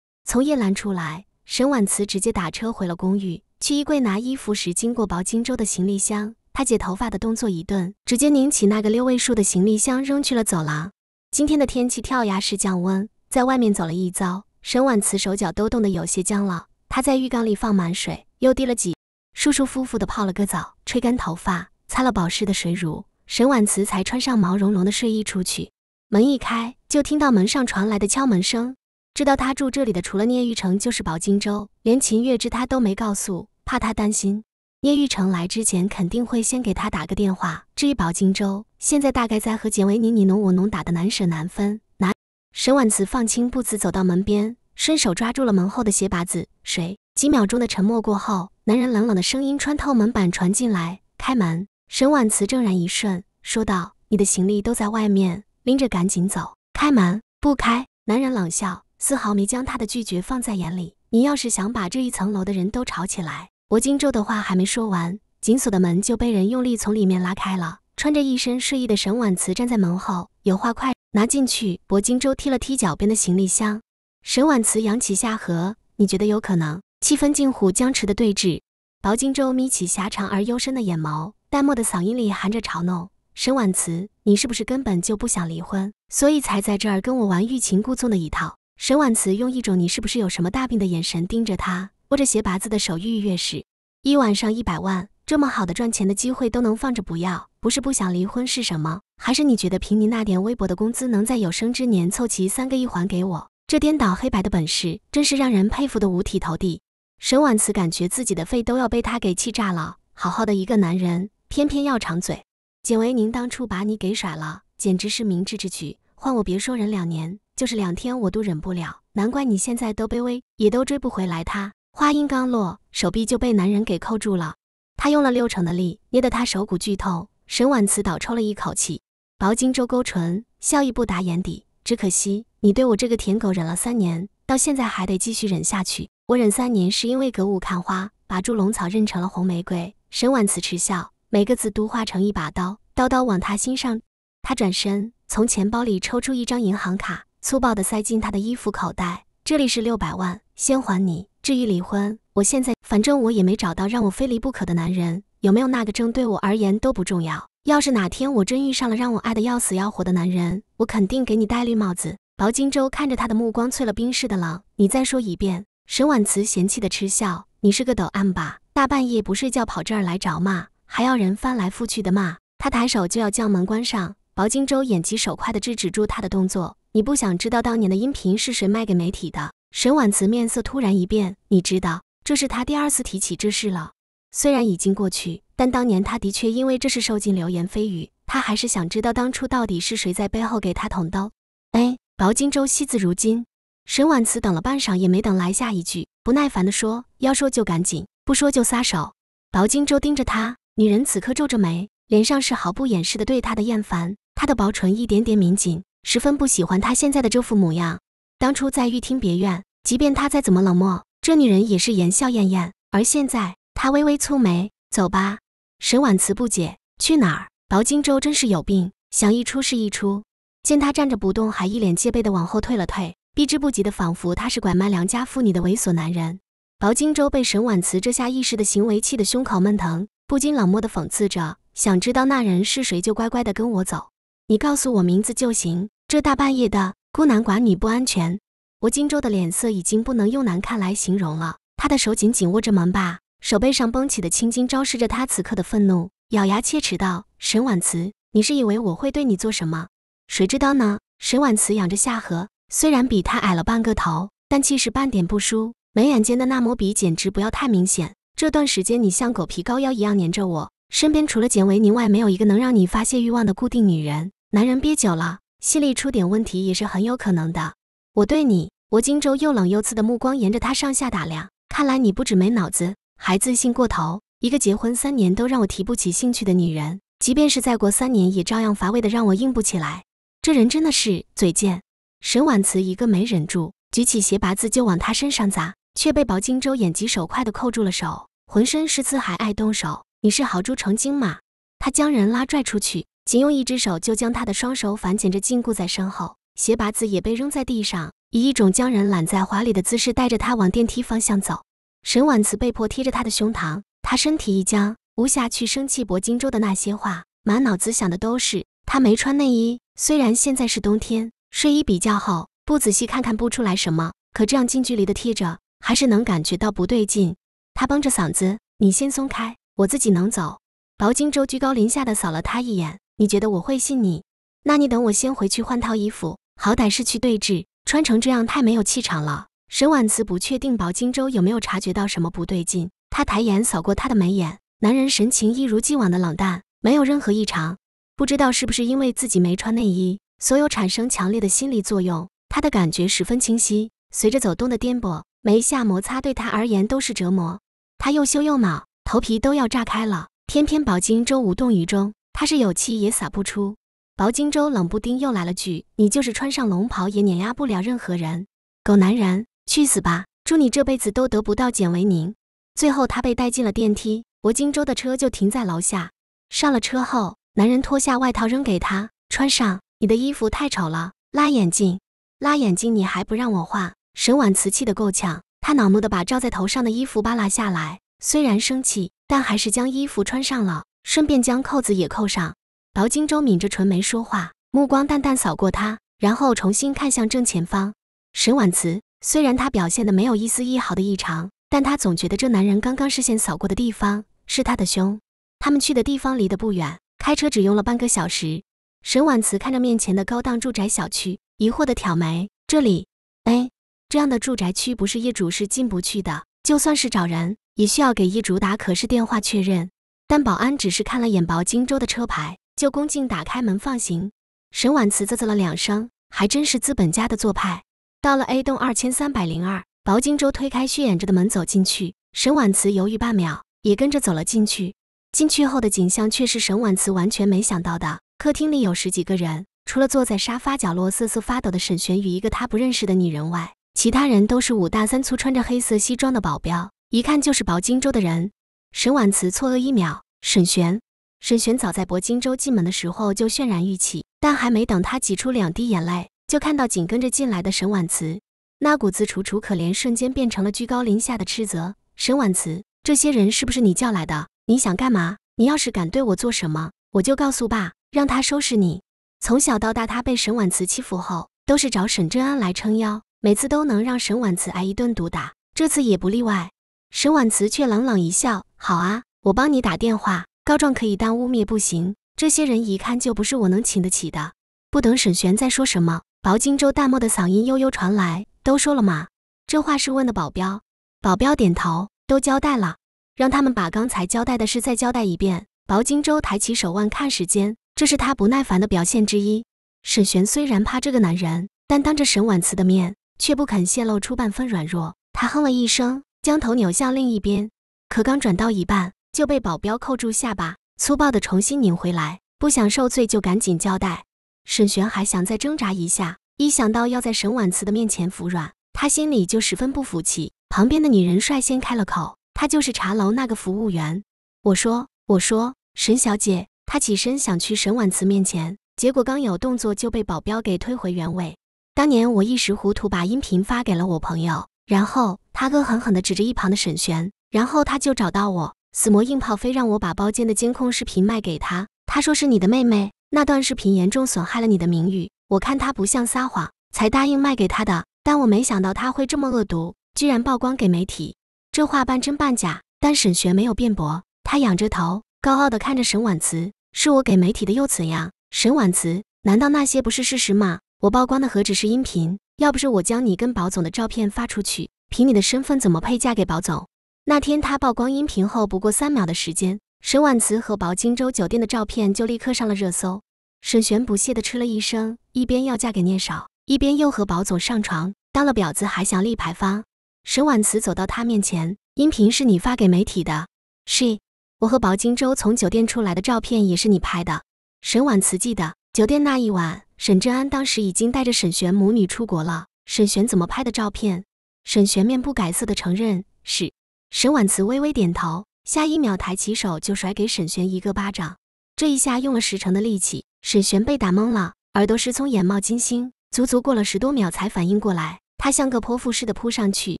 从夜阑出来，沈婉慈直接打车回了公寓。去衣柜拿衣服时，经过薄荆州的行李箱，她姐头发的动作一顿，直接拧起那个六位数的行李箱扔去了走廊。今天的天气跳崖式降温，在外面走了一遭，沈婉慈手脚都冻得有些僵了。她在浴缸里放满水，又滴了几，舒舒服服的泡了个澡，吹干头发，擦了保湿的水乳，沈婉慈才穿上毛茸茸的睡衣出去。门一开，就听到门上传来的敲门声。知道他住这里的除了聂玉成就是宝荆州，连秦月之他都没告诉，怕他担心。聂玉成来之前肯定会先给他打个电话。至于宝荆州，现在大概在和简维尼你侬我侬打的难舍难分。拿沈婉慈放轻步子走到门边，伸手抓住了门后的鞋把子。谁？几秒钟的沉默过后，男人冷冷的声音穿透门板传进来：“开门。”沈婉慈怔然一瞬，说道：“你的行李都在外面，拎着赶紧走。”“开门？”“不开。”男人冷笑。丝毫没将他的拒绝放在眼里。你要是想把这一层楼的人都吵起来，薄荆州的话还没说完，紧锁的门就被人用力从里面拉开了。穿着一身睡衣的沈婉慈站在门后，有话快拿进去。薄荆州踢了踢脚边的行李箱，沈婉慈扬起下颌，你觉得有可能？气氛近乎僵持的对峙，薄荆州眯起狭长而幽深的眼眸，淡漠的嗓音里含着嘲弄：“沈婉慈，你是不是根本就不想离婚，所以才在这儿跟我玩欲擒故纵的一套？”沈婉慈用一种你是不是有什么大病的眼神盯着他，握着鞋拔子的手跃欲试。一晚上一百万，这么好的赚钱的机会都能放着不要，不是不想离婚是什么？还是你觉得凭你那点微薄的工资，能在有生之年凑齐三个亿还给我？这颠倒黑白的本事，真是让人佩服的五体投地。沈婉慈感觉自己的肺都要被他给气炸了，好好的一个男人，偏偏要长嘴。简维宁当初把你给甩了，简直是明智之举。换我别说忍两年，就是两天我都忍不了。难怪你现在都卑微，也都追不回来。他话音刚落，手臂就被男人给扣住了。他用了六成的力，捏得他手骨剧痛。沈婉慈倒抽了一口气，薄金周勾唇，笑意不达眼底。只可惜你对我这个舔狗忍了三年，到现在还得继续忍下去。我忍三年是因为隔雾看花，把祝龙草认成了红玫瑰。沈婉慈嗤笑，每个字都化成一把刀，刀刀往他心上。他转身。从钱包里抽出一张银行卡，粗暴地塞进他的衣服口袋。这里是六百万，先还你。至于离婚，我现在反正我也没找到让我非离不可的男人，有没有那个证对我而言都不重要。要是哪天我真遇上了让我爱的要死要活的男人，我肯定给你戴绿帽子。薄金州看着他的目光，淬了冰似的冷。你再说一遍。沈婉慈嫌弃的嗤笑：“你是个抖 M 吧？大半夜不睡觉跑这儿来找骂，还要人翻来覆去的骂。”他抬手就要将门关上。薄荆州眼疾手快的制止住他的动作。你不想知道当年的音频是谁卖给媒体的？沈婉慈面色突然一变。你知道，这是他第二次提起这事了。虽然已经过去，但当年他的确因为这事受尽流言蜚语。他还是想知道当初到底是谁在背后给他捅刀。哎，薄荆州惜字如金。沈婉慈等了半晌也没等来下一句，不耐烦的说：“要说就赶紧，不说就撒手。”薄荆州盯着他，女人此刻皱着眉，脸上是毫不掩饰的对他的厌烦。他的薄唇一点点抿紧，十分不喜欢他现在的这副模样。当初在玉听别院，即便他再怎么冷漠，这女人也是言笑晏晏。而现在，他微微蹙眉：“走吧。”沈婉慈不解：“去哪儿？”薄荆州真是有病，想一出是一出。见他站着不动，还一脸戒备的往后退了退，避之不及的，仿佛他是拐卖良家妇女的猥琐男人。薄荆州被沈婉慈这下意识的行为气得胸口闷疼，不禁冷漠的讽刺着：“想知道那人是谁，就乖乖的跟我走。”你告诉我名字就行。这大半夜的，孤男寡女不安全。吴金州的脸色已经不能用难看来形容了，他的手紧紧握着门把，手背上绷起的青筋昭示着他此刻的愤怒，咬牙切齿道：“沈婉慈，你是以为我会对你做什么？谁知道呢？”沈婉慈仰着下颌，虽然比他矮了半个头，但气势半点不输，眉眼间的那抹比简直不要太明显。这段时间你像狗皮膏药一样粘着我，身边除了简维宁外，没有一个能让你发泄欲望的固定女人。男人憋久了，心里出点问题也是很有可能的。我对你，薄金洲又冷又刺的目光沿着他上下打量，看来你不只没脑子，还自信过头。一个结婚三年都让我提不起兴趣的女人，即便是再过三年，也照样乏味的让我硬不起来。这人真的是嘴贱。沈婉慈一个没忍住，举起鞋拔子就往他身上砸，却被薄金洲眼疾手快的扣住了手。浑身是刺还爱动手，你是豪猪成精吗？他将人拉拽出去。仅用一只手就将他的双手反剪着禁锢在身后，鞋拔子也被扔在地上，以一种将人揽在怀里的姿势带着他往电梯方向走。沈婉慈被迫贴着他的胸膛，他身体一僵，无暇去生气薄荆州的那些话，满脑子想的都是他没穿内衣。虽然现在是冬天，睡衣比较厚，不仔细看看不出来什么，可这样近距离的贴着，还是能感觉到不对劲。他绷着嗓子：“你先松开，我自己能走。”薄荆州居高临下的扫了他一眼。你觉得我会信你？那你等我先回去换套衣服，好歹是去对峙，穿成这样太没有气场了。沈婉慈不确定宝金州有没有察觉到什么不对劲，他抬眼扫过他的眉眼，男人神情一如既往的冷淡，没有任何异常。不知道是不是因为自己没穿内衣，所有产生强烈的心理作用，他的感觉十分清晰。随着走动的颠簸，每一下摩擦对他而言都是折磨。他又羞又恼，头皮都要炸开了。偏偏宝金州无动于衷。他是有气也撒不出。薄荆州冷不丁又来了句：“你就是穿上龙袍也碾压不了任何人。”狗男人，去死吧！祝你这辈子都得不到简维宁。最后，他被带进了电梯。薄荆州的车就停在楼下。上了车后，男人脱下外套扔给他，穿上。你的衣服太丑了，拉眼睛，拉眼睛，你还不让我画？沈婉慈气得够呛，他恼怒地把罩在头上的衣服扒拉下来。虽然生气，但还是将衣服穿上了。顺便将扣子也扣上。薄荆州抿着唇没说话，目光淡淡扫过他，然后重新看向正前方。沈婉慈虽然他表现的没有一丝一毫的异常，但他总觉得这男人刚刚视线扫过的地方是他的胸。他们去的地方离得不远，开车只用了半个小时。沈婉慈看着面前的高档住宅小区，疑惑的挑眉：“这里，哎，这样的住宅区不是业主是进不去的，就算是找人，也需要给业主打可视电话确认。”但保安只是看了眼薄荆州的车牌，就恭敬打开门放行。沈婉慈啧啧了两声，还真是资本家的做派。到了 A 栋二千三百零二，薄荆州推开虚掩着的门走进去。沈婉慈犹豫半秒，也跟着走了进去。进去后的景象却是沈婉慈完全没想到的：客厅里有十几个人，除了坐在沙发角落瑟瑟发抖的沈璇与一个他不认识的女人外，其他人都是五大三粗、穿着黑色西装的保镖，一看就是薄荆州的人。沈婉慈错愕一秒。沈璇，沈璇早在柏金州进门的时候就泫然欲泣，但还没等他挤出两滴眼泪，就看到紧跟着进来的沈婉慈，那股子楚楚可怜瞬间变成了居高临下的斥责：“沈婉慈，这些人是不是你叫来的？你想干嘛？你要是敢对我做什么，我就告诉爸，让他收拾你！从小到大，他被沈婉慈欺负后，都是找沈正安来撑腰，每次都能让沈婉慈挨一顿毒打，这次也不例外。”沈婉慈却冷冷一笑：“好啊，我帮你打电话告状可以，但污蔑不行。这些人一看就不是我能请得起的。”不等沈璇再说什么，薄荆州淡漠的嗓音悠悠传来：“都说了吗？”这话是问的保镖。保镖点头：“都交代了。”让他们把刚才交代的事再交代一遍。薄荆州抬起手腕看时间，这是他不耐烦的表现之一。沈璇虽然怕这个男人，但当着沈婉慈的面却不肯泄露出半分软弱。他哼了一声。将头扭向另一边，可刚转到一半，就被保镖扣住下巴，粗暴地重新拧回来。不想受罪，就赶紧交代。沈璇还想再挣扎一下，一想到要在沈婉慈的面前服软，她心里就十分不服气。旁边的女人率先开了口：“她就是茶楼那个服务员。”我说：“我说，沈小姐。”她起身想去沈婉慈面前，结果刚有动作就被保镖给推回原位。当年我一时糊涂，把音频发给了我朋友，然后。他恶狠狠地指着一旁的沈璇，然后他就找到我，死磨硬泡，非让我把包间的监控视频卖给他。他说是你的妹妹那段视频严重损害了你的名誉，我看他不像撒谎，才答应卖给他的。但我没想到他会这么恶毒，居然曝光给媒体。这话半真半假，但沈璇没有辩驳，他仰着头，高傲地看着沈婉慈。是我给媒体的，又怎样？沈婉慈，难道那些不是事实吗？我曝光的何止是音频？要不是我将你跟宝总的照片发出去。凭你的身份怎么配嫁给宝总？那天他曝光音频后，不过三秒的时间，沈婉慈和宝荆州酒店的照片就立刻上了热搜。沈璇不屑的嗤了一声，一边要嫁给聂少，一边又和宝总上床，当了婊子还想立牌坊。沈婉慈走到他面前，音频是你发给媒体的，是，我和宝荆州从酒店出来的照片也是你拍的。沈婉慈记得酒店那一晚，沈正安当时已经带着沈璇母女出国了，沈璇怎么拍的照片？沈璇面不改色的承认是，沈婉慈微微点头，下一秒抬起手就甩给沈璇一个巴掌，这一下用了十成的力气。沈璇被打懵了，耳朵失聪，眼冒金星，足足过了十多秒才反应过来，他像个泼妇似的扑上去：“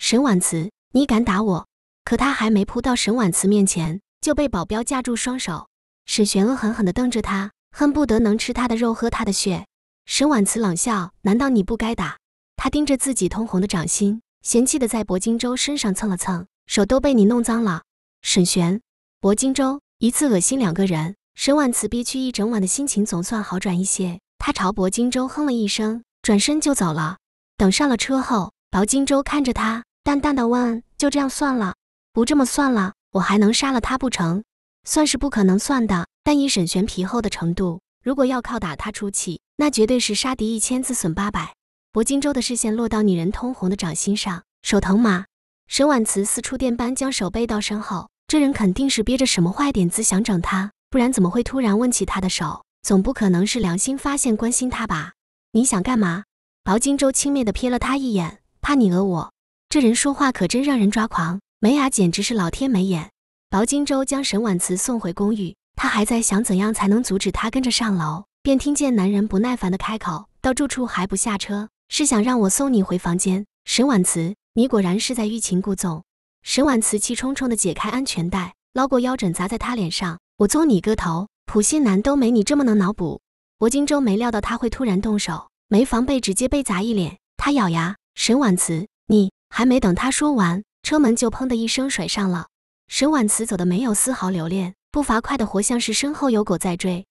沈婉慈，你敢打我！”可他还没扑到沈婉慈面前，就被保镖架住双手。沈璇恶狠狠的瞪着他，恨不得能吃他的肉，喝他的血。沈婉慈冷笑：“难道你不该打？”他盯着自己通红的掌心。嫌弃的在薄荆州身上蹭了蹭，手都被你弄脏了。沈璇，薄荆州一次恶心两个人。沈婉慈憋屈一整晚的心情总算好转一些，他朝薄荆州哼了一声，转身就走了。等上了车后，薄荆州看着他，淡淡的问：“就这样算了？不这么算了，我还能杀了他不成？算是不可能算的。但以沈璇皮厚的程度，如果要靠打他出气，那绝对是杀敌一千自损八百。”薄金州的视线落到女人通红的掌心上，手疼吗？沈婉慈似触电般将手背到身后，这人肯定是憋着什么坏点子想整他，不然怎么会突然问起他的手？总不可能是良心发现关心他吧？你想干嘛？薄金州轻蔑地瞥了他一眼，怕你讹我。这人说话可真让人抓狂，没牙简直是老天没眼。薄金州将沈婉慈送回公寓，他还在想怎样才能阻止他跟着上楼，便听见男人不耐烦地开口：“到住处还不下车？”是想让我送你回房间，沈婉慈，你果然是在欲擒故纵。沈婉慈气冲冲地解开安全带，捞过腰枕砸在他脸上。我揍你个头！普信男都没你这么能脑补。薄金洲没料到他会突然动手，没防备直接被砸一脸。他咬牙，沈婉慈，你还没等他说完，车门就砰的一声甩上了。沈婉慈走的没有丝毫留恋，步伐快的活像是身后有狗在追。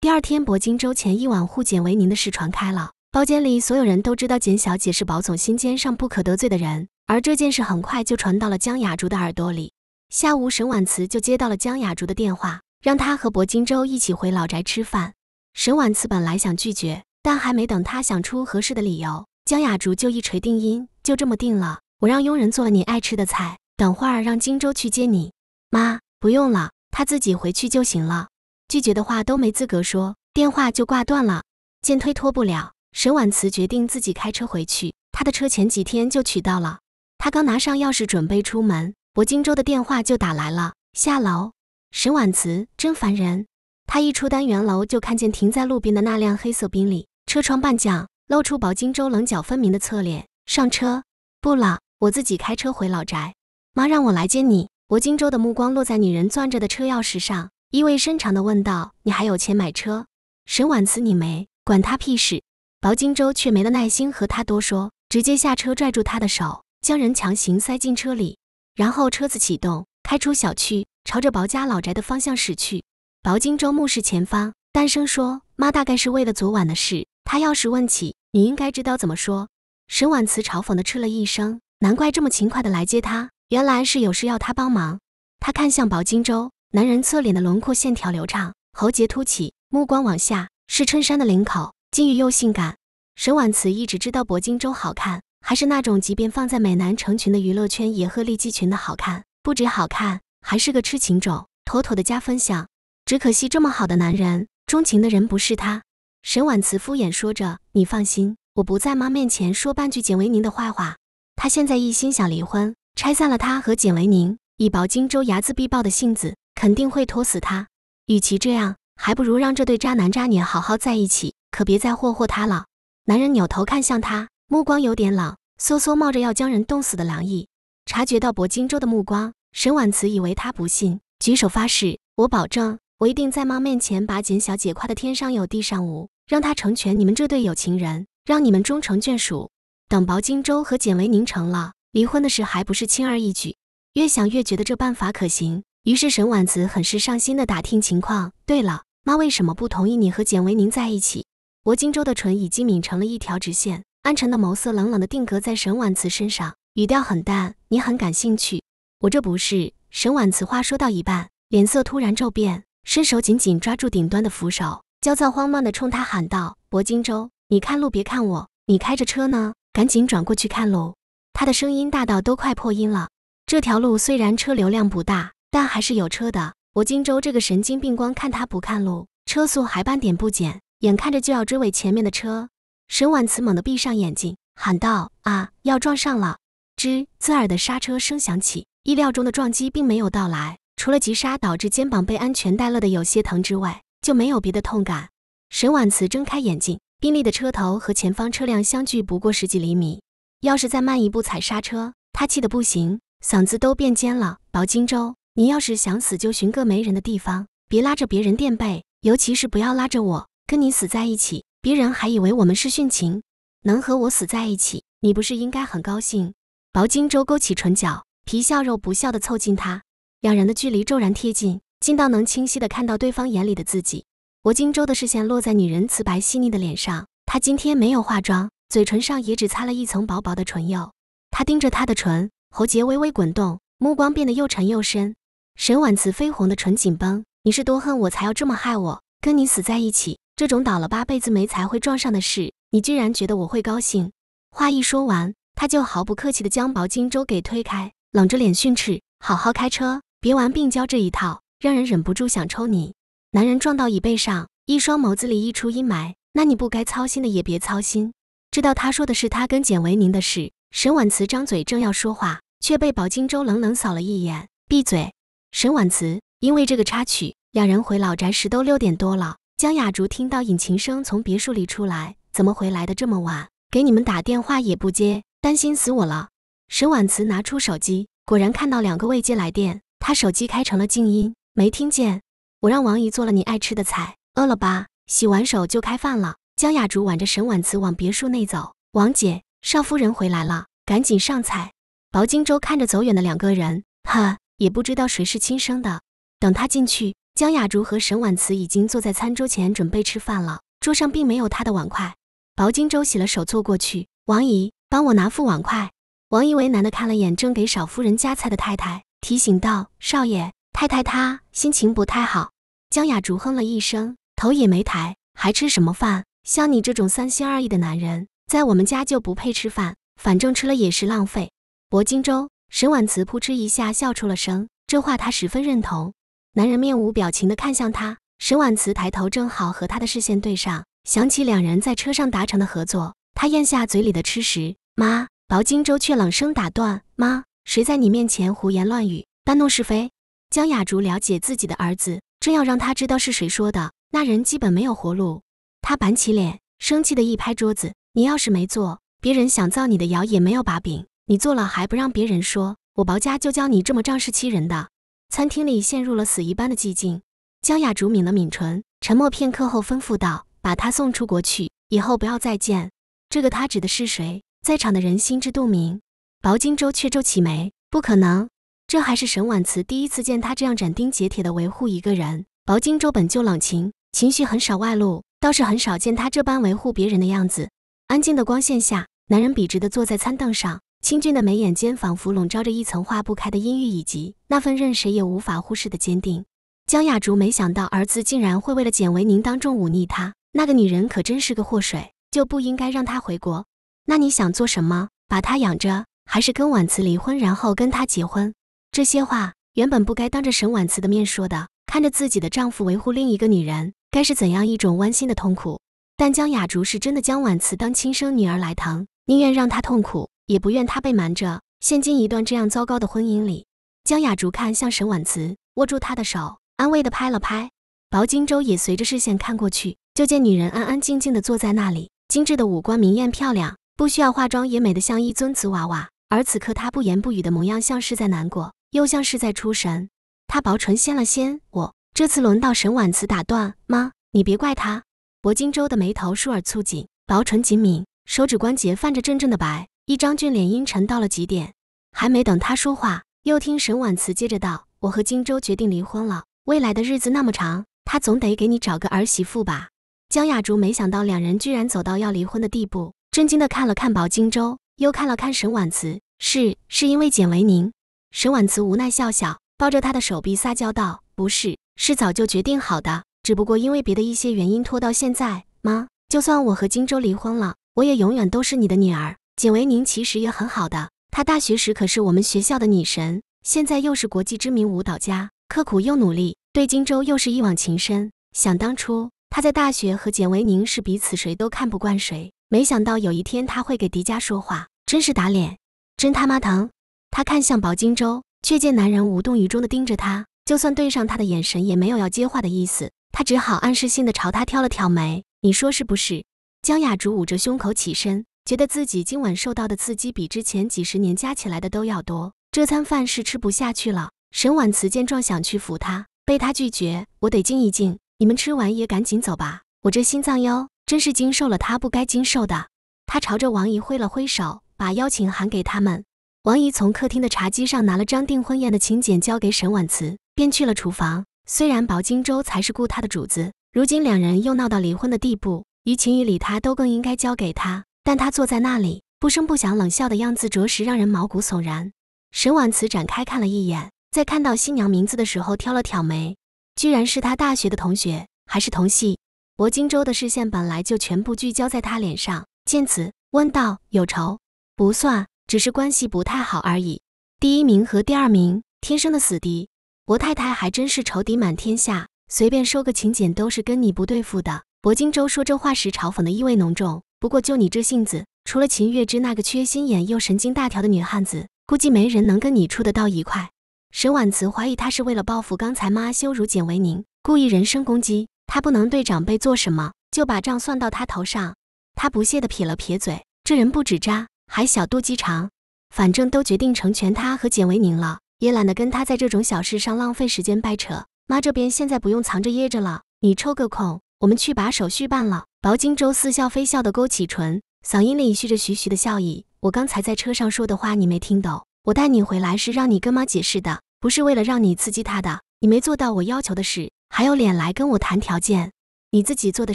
第二天，柏金洲前一晚护简为宁的事传开了。包间里所有人都知道简小姐是保总心尖上不可得罪的人，而这件事很快就传到了江雅竹的耳朵里。下午，沈婉慈就接到了江雅竹的电话，让她和薄金州一起回老宅吃饭。沈婉慈本来想拒绝，但还没等她想出合适的理由，江雅竹就一锤定音：“就这么定了，我让佣人做了你爱吃的菜，等会儿让金州去接你妈。不用了，他自己回去就行了。拒绝的话都没资格说，电话就挂断了。见推脱不了。沈婉慈决定自己开车回去，他的车前几天就取到了。他刚拿上钥匙准备出门，薄荆州的电话就打来了。下楼，沈婉慈真烦人。他一出单元楼就看见停在路边的那辆黑色宾利，车窗半降，露出薄荆州棱角分明的侧脸。上车不了，我自己开车回老宅。妈让我来接你。薄荆州的目光落在女人攥着的车钥匙上，意味深长地问道：“你还有钱买车？”沈婉慈，你没管他屁事。薄金州却没了耐心和他多说，直接下车拽住他的手，将人强行塞进车里，然后车子启动，开出小区，朝着薄家老宅的方向驶去。薄金州目视前方，单声说：“妈大概是为了昨晚的事，他要是问起，你应该知道怎么说。”沈婉慈嘲讽地嗤了一声：“难怪这么勤快的来接他，原来是有事要他帮忙。”他看向薄金州，男人侧脸的轮廓线条流畅，喉结凸起，目光往下是衬衫的领口。金玉又性感，沈婉慈一直知道薄金州好看，还是那种即便放在美男成群的娱乐圈也鹤立鸡群的好看。不止好看，还是个痴情种，妥妥的加分项。只可惜这么好的男人，钟情的人不是他。沈婉慈敷衍说着：“你放心，我不在妈面前说半句简维宁的坏话。他现在一心想离婚，拆散了他和简维宁。以薄金州睚眦必报的性子，肯定会拖死他。与其这样，还不如让这对渣男渣女好好在一起。”可别再霍霍他了。男人扭头看向他，目光有点冷。嗖嗖冒着要将人冻死的凉意，察觉到薄金州的目光，沈婉慈以为他不信，举手发誓：“我保证，我一定在妈面前把简小姐夸得天上有地上无，让她成全你们这对有情人，让你们终成眷属。等薄金州和简维宁成了，离婚的事还不是轻而易举。”越想越觉得这办法可行，于是沈婉慈很是上心的打听情况。对了，妈为什么不同意你和简维宁在一起？薄金州的唇已经抿成了一条直线，安辰的眸色冷冷地定格在沈婉慈身上，语调很淡：“你很感兴趣？”我这不是……沈婉慈话说到一半，脸色突然骤变，伸手紧紧抓住顶端的扶手，焦躁慌乱地冲他喊道：“薄金州，你看路，别看我！你开着车呢，赶紧转过去看路！”他的声音大到都快破音了。这条路虽然车流量不大，但还是有车的。薄金州这个神经病，光看他不看路，车速还半点不减。眼看着就要追尾前面的车，沈婉慈猛地闭上眼睛，喊道：“啊，要撞上了！”吱，刺耳的刹车声响起，意料中的撞击并没有到来。除了急刹导致肩膀被安全带勒得有些疼之外，就没有别的痛感。沈婉慈睁开眼睛，宾利的车头和前方车辆相距不过十几厘米，要是再慢一步踩刹车，他气得不行，嗓子都变尖了。薄荆州，你要是想死就寻个没人的地方，别拉着别人垫背，尤其是不要拉着我。跟你死在一起，别人还以为我们是殉情。能和我死在一起，你不是应该很高兴？薄荆州勾起唇角，皮笑肉不笑的凑近他，两人的距离骤然贴近，近到能清晰的看到对方眼里的自己。薄荆州的视线落在女人瓷白细腻的脸上，她今天没有化妆，嘴唇上也只擦了一层薄薄的唇釉。他盯着她的唇，喉结微微滚动，目光变得又沉又深。沈婉慈绯红的唇紧绷，你是多恨我才要这么害我？跟你死在一起。这种倒了八辈子霉才会撞上的事，你居然觉得我会高兴？话一说完，他就毫不客气的将薄金州给推开，冷着脸训斥：“好好开车，别玩病娇这一套，让人忍不住想抽你。”男人撞到椅背上，一双眸子里溢出阴霾。那你不该操心的也别操心。知道他说的是他跟简为宁的事，沈婉慈张嘴正要说话，却被薄金州冷冷扫了一眼：“闭嘴！”沈婉慈因为这个插曲，两人回老宅时都六点多了。江雅竹听到引擎声从别墅里出来，怎么回来的这么晚？给你们打电话也不接，担心死我了。沈婉慈拿出手机，果然看到两个未接来电，她手机开成了静音，没听见。我让王姨做了你爱吃的菜，饿了吧？洗完手就开饭了。江雅竹挽着沈婉慈往别墅内走。王姐，少夫人回来了，赶紧上菜。薄荆州看着走远的两个人，哈，也不知道谁是亲生的。等他进去。江雅竹和沈婉慈已经坐在餐桌前准备吃饭了，桌上并没有她的碗筷。薄荆州洗了手，坐过去：“王姨，帮我拿副碗筷。”王姨为难的看了眼正给少夫人夹菜的太太，提醒道：“少爷，太太她心情不太好。”江雅竹哼了一声，头也没抬，还吃什么饭？像你这种三心二意的男人，在我们家就不配吃饭，反正吃了也是浪费。薄荆州、沈婉慈扑哧一下笑出了声，这话他十分认同。男人面无表情地看向他，沈婉慈抬头正好和他的视线对上，想起两人在车上达成的合作，他咽下嘴里的吃食。妈，薄荆州却冷声打断：“妈，谁在你面前胡言乱语，搬弄是非？”江雅竹了解自己的儿子，真要让他知道是谁说的，那人基本没有活路。他板起脸，生气地一拍桌子：“你要是没做，别人想造你的谣也没有把柄；你做了还不让别人说，我薄家就教你这么仗势欺人的。”餐厅里陷入了死一般的寂静。江雅竹抿了抿唇，沉默片刻后吩咐道：“把他送出国去，以后不要再见。”这个他指的是谁？在场的人心知肚明。薄荆州却皱起眉：“不可能，这还是沈婉慈第一次见他这样斩钉截铁的维护一个人。”薄金州本就冷情，情绪很少外露，倒是很少见他这般维护别人的样子。安静的光线下，男人笔直地坐在餐凳上。清俊的眉眼间仿佛笼罩着一层化不开的阴郁，以及那份任谁也无法忽视的坚定。江雅竹没想到儿子竟然会为了简维宁当众忤逆他，那个女人可真是个祸水，就不应该让她回国。那你想做什么？把她养着，还是跟婉慈离婚，然后跟她结婚？这些话原本不该当着沈婉慈的面说的。看着自己的丈夫维护另一个女人，该是怎样一种剜心的痛苦？但江雅竹是真的将婉慈当亲生女儿来疼，宁愿让她痛苦。也不愿他被瞒着。现今一段这样糟糕的婚姻里，江雅竹看向沈婉慈，握住她的手，安慰的拍了拍。薄荆州也随着视线看过去，就见女人安安静静的坐在那里，精致的五官明艳漂亮，不需要化妆也美得像一尊瓷娃娃。而此刻她不言不语的模样，像是在难过，又像是在出神。她薄唇掀了掀。我这次轮到沈婉慈打断妈，你别怪他。薄荆州的眉头倏尔蹙紧，薄唇紧抿，手指关节泛着阵阵的白。一张俊脸阴沉到了极点，还没等他说话，又听沈婉慈接着道：“我和荆州决定离婚了，未来的日子那么长，他总得给你找个儿媳妇吧？”江雅竹没想到两人居然走到要离婚的地步，震惊的看了看薄荆州，又看了看沈婉慈，是，是因为简维宁。沈婉慈无奈笑笑，抱着他的手臂撒娇道：“不是，是早就决定好的，只不过因为别的一些原因拖到现在。妈，就算我和荆州离婚了，我也永远都是你的女儿。”简维宁其实也很好的，她大学时可是我们学校的女神，现在又是国际知名舞蹈家，刻苦又努力，对荆州又是一往情深。想当初她在大学和简维宁是彼此谁都看不惯谁，没想到有一天他会给迪迦说话，真是打脸，真他妈疼！他看向薄荆州，却见男人无动于衷的盯着他，就算对上他的眼神，也没有要接话的意思，他只好暗示性的朝他挑了挑眉，你说是不是？江雅竹捂着胸口起身。觉得自己今晚受到的刺激比之前几十年加起来的都要多，这餐饭是吃不下去了。沈婉慈见状，想去扶他，被他拒绝。我得静一静，你们吃完也赶紧走吧。我这心脏哟，真是经受了他不该经受的。他朝着王姨挥了挥手，把邀请函给他们。王姨从客厅的茶几上拿了张订婚宴的请柬，交给沈婉慈，便去了厨房。虽然薄荆州才是顾他的主子，如今两人又闹到离婚的地步，于情于理，他都更应该交给他。但他坐在那里，不声不响冷笑的样子，着实让人毛骨悚然。沈婉慈展开看了一眼，在看到新娘名字的时候挑了挑眉，居然是他大学的同学，还是同系。薄荆州的视线本来就全部聚焦在他脸上，见此问道：“有仇不算，只是关系不太好而已。第一名和第二名天生的死敌，薄太太还真是仇敌满天下，随便收个请柬都是跟你不对付的。”薄荆州说这话时，嘲讽的意味浓重。不过就你这性子，除了秦月之那个缺心眼又神经大条的女汉子，估计没人能跟你处得到一块。沈婉慈怀疑他是为了报复刚才妈羞辱简维宁，故意人身攻击。他不能对长辈做什么，就把账算到他头上。他不屑地撇了撇嘴，这人不止渣，还小肚鸡肠。反正都决定成全他和简维宁了，也懒得跟他在这种小事上浪费时间掰扯。妈这边现在不用藏着掖着了，你抽个空，我们去把手续办了。薄金州似笑非笑地勾起唇，嗓音里蓄着徐徐的笑意。我刚才在车上说的话你没听懂，我带你回来是让你跟妈解释的，不是为了让你刺激她的。你没做到我要求的事，还有脸来跟我谈条件？你自己做的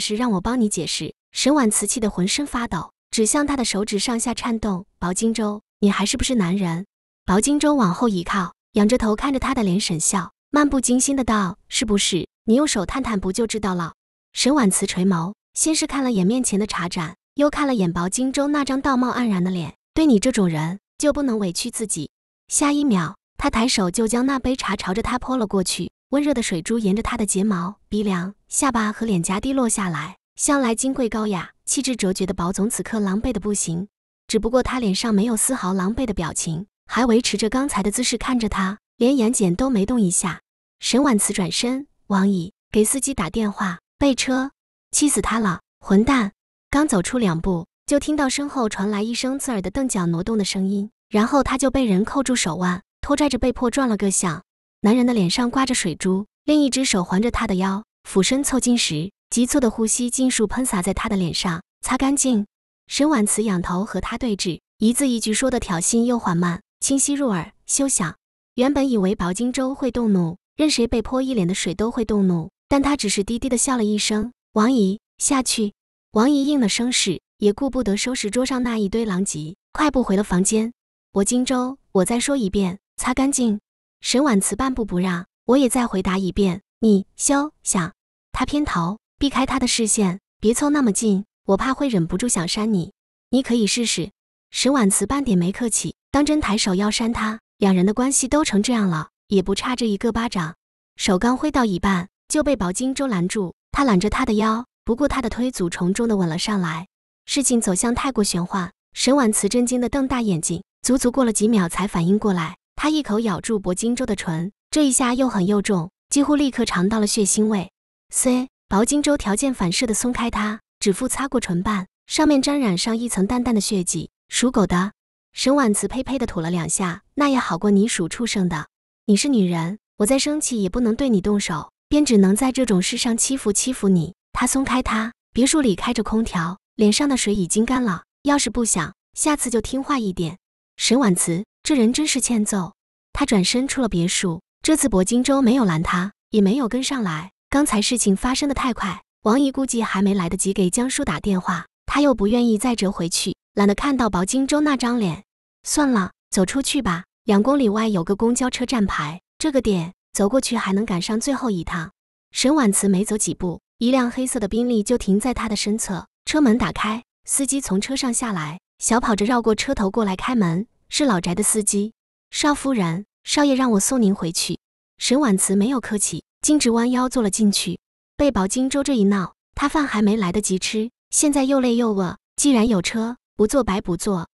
事让我帮你解释。沈婉慈气得浑身发抖，指向他的手指上下颤动。薄金州，你还是不是男人？薄金州往后一靠，仰着头看着他的脸，沈笑，漫不经心地道：“是不是？你用手探探不就知道了？”沈婉慈垂眸。先是看了眼面前的茶盏，又看了眼薄金州那张道貌岸然的脸。对你这种人，就不能委屈自己？下一秒，他抬手就将那杯茶朝着他泼了过去，温热的水珠沿着他的睫毛、鼻梁、下巴和脸颊滴落下来。向来金贵高雅、气质卓绝的薄总此刻狼狈的不行，只不过他脸上没有丝毫狼狈的表情，还维持着刚才的姿势看着他，连眼睑都没动一下。沈婉慈转身，王姨给司机打电话备车。气死他了！混蛋！刚走出两步，就听到身后传来一声刺耳的凳脚挪动的声音，然后他就被人扣住手腕，拖拽着被迫转了个向。男人的脸上挂着水珠，另一只手环着他的腰，俯身凑近时，急促的呼吸尽数喷洒在他的脸上。擦干净。沈婉慈仰头和他对峙，一字一句说的挑衅又缓慢，清晰入耳。休想！原本以为薄荆州会动怒，任谁被泼一脸的水都会动怒，但他只是低低的笑了一声。王姨下去。王姨应了声“是”，也顾不得收拾桌上那一堆狼藉，快步回了房间。我荆州，我再说一遍，擦干净。沈婉慈半步不让，我也再回答一遍，你休想。他偏头避开他的视线，别凑那么近，我怕会忍不住想扇你。你可以试试。沈婉慈半点没客气，当真抬手要扇他。两人的关系都成这样了，也不差这一个巴掌。手刚挥到一半，就被薄荆州拦住。他揽着他的腰，不顾他的推阻，重重的吻了上来。事情走向太过玄幻，沈婉慈震惊的瞪大眼睛，足足过了几秒才反应过来。他一口咬住薄金州的唇，这一下又狠又重，几乎立刻尝到了血腥味。虽薄金州条件反射的松开他，指腹擦过唇瓣，上面沾染上一层淡淡的血迹。属狗的沈婉慈呸呸的吐了两下，那也好过你属畜生的。你是女人，我再生气也不能对你动手。便只能在这种事上欺负欺负你。他松开她，别墅里开着空调，脸上的水已经干了。要是不想，下次就听话一点。沈婉慈这人真是欠揍。他转身出了别墅，这次薄金州没有拦他，也没有跟上来。刚才事情发生的太快，王姨估计还没来得及给江叔打电话，他又不愿意再折回去，懒得看到薄金州那张脸。算了，走出去吧。两公里外有个公交车站牌，这个点。走过去还能赶上最后一趟。沈婉慈没走几步，一辆黑色的宾利就停在他的身侧，车门打开，司机从车上下来，小跑着绕过车头过来开门。是老宅的司机，少夫人，少爷让我送您回去。沈婉慈没有客气，径直弯腰坐了进去。被薄金州这一闹，他饭还没来得及吃，现在又累又饿，既然有车，不坐白不坐。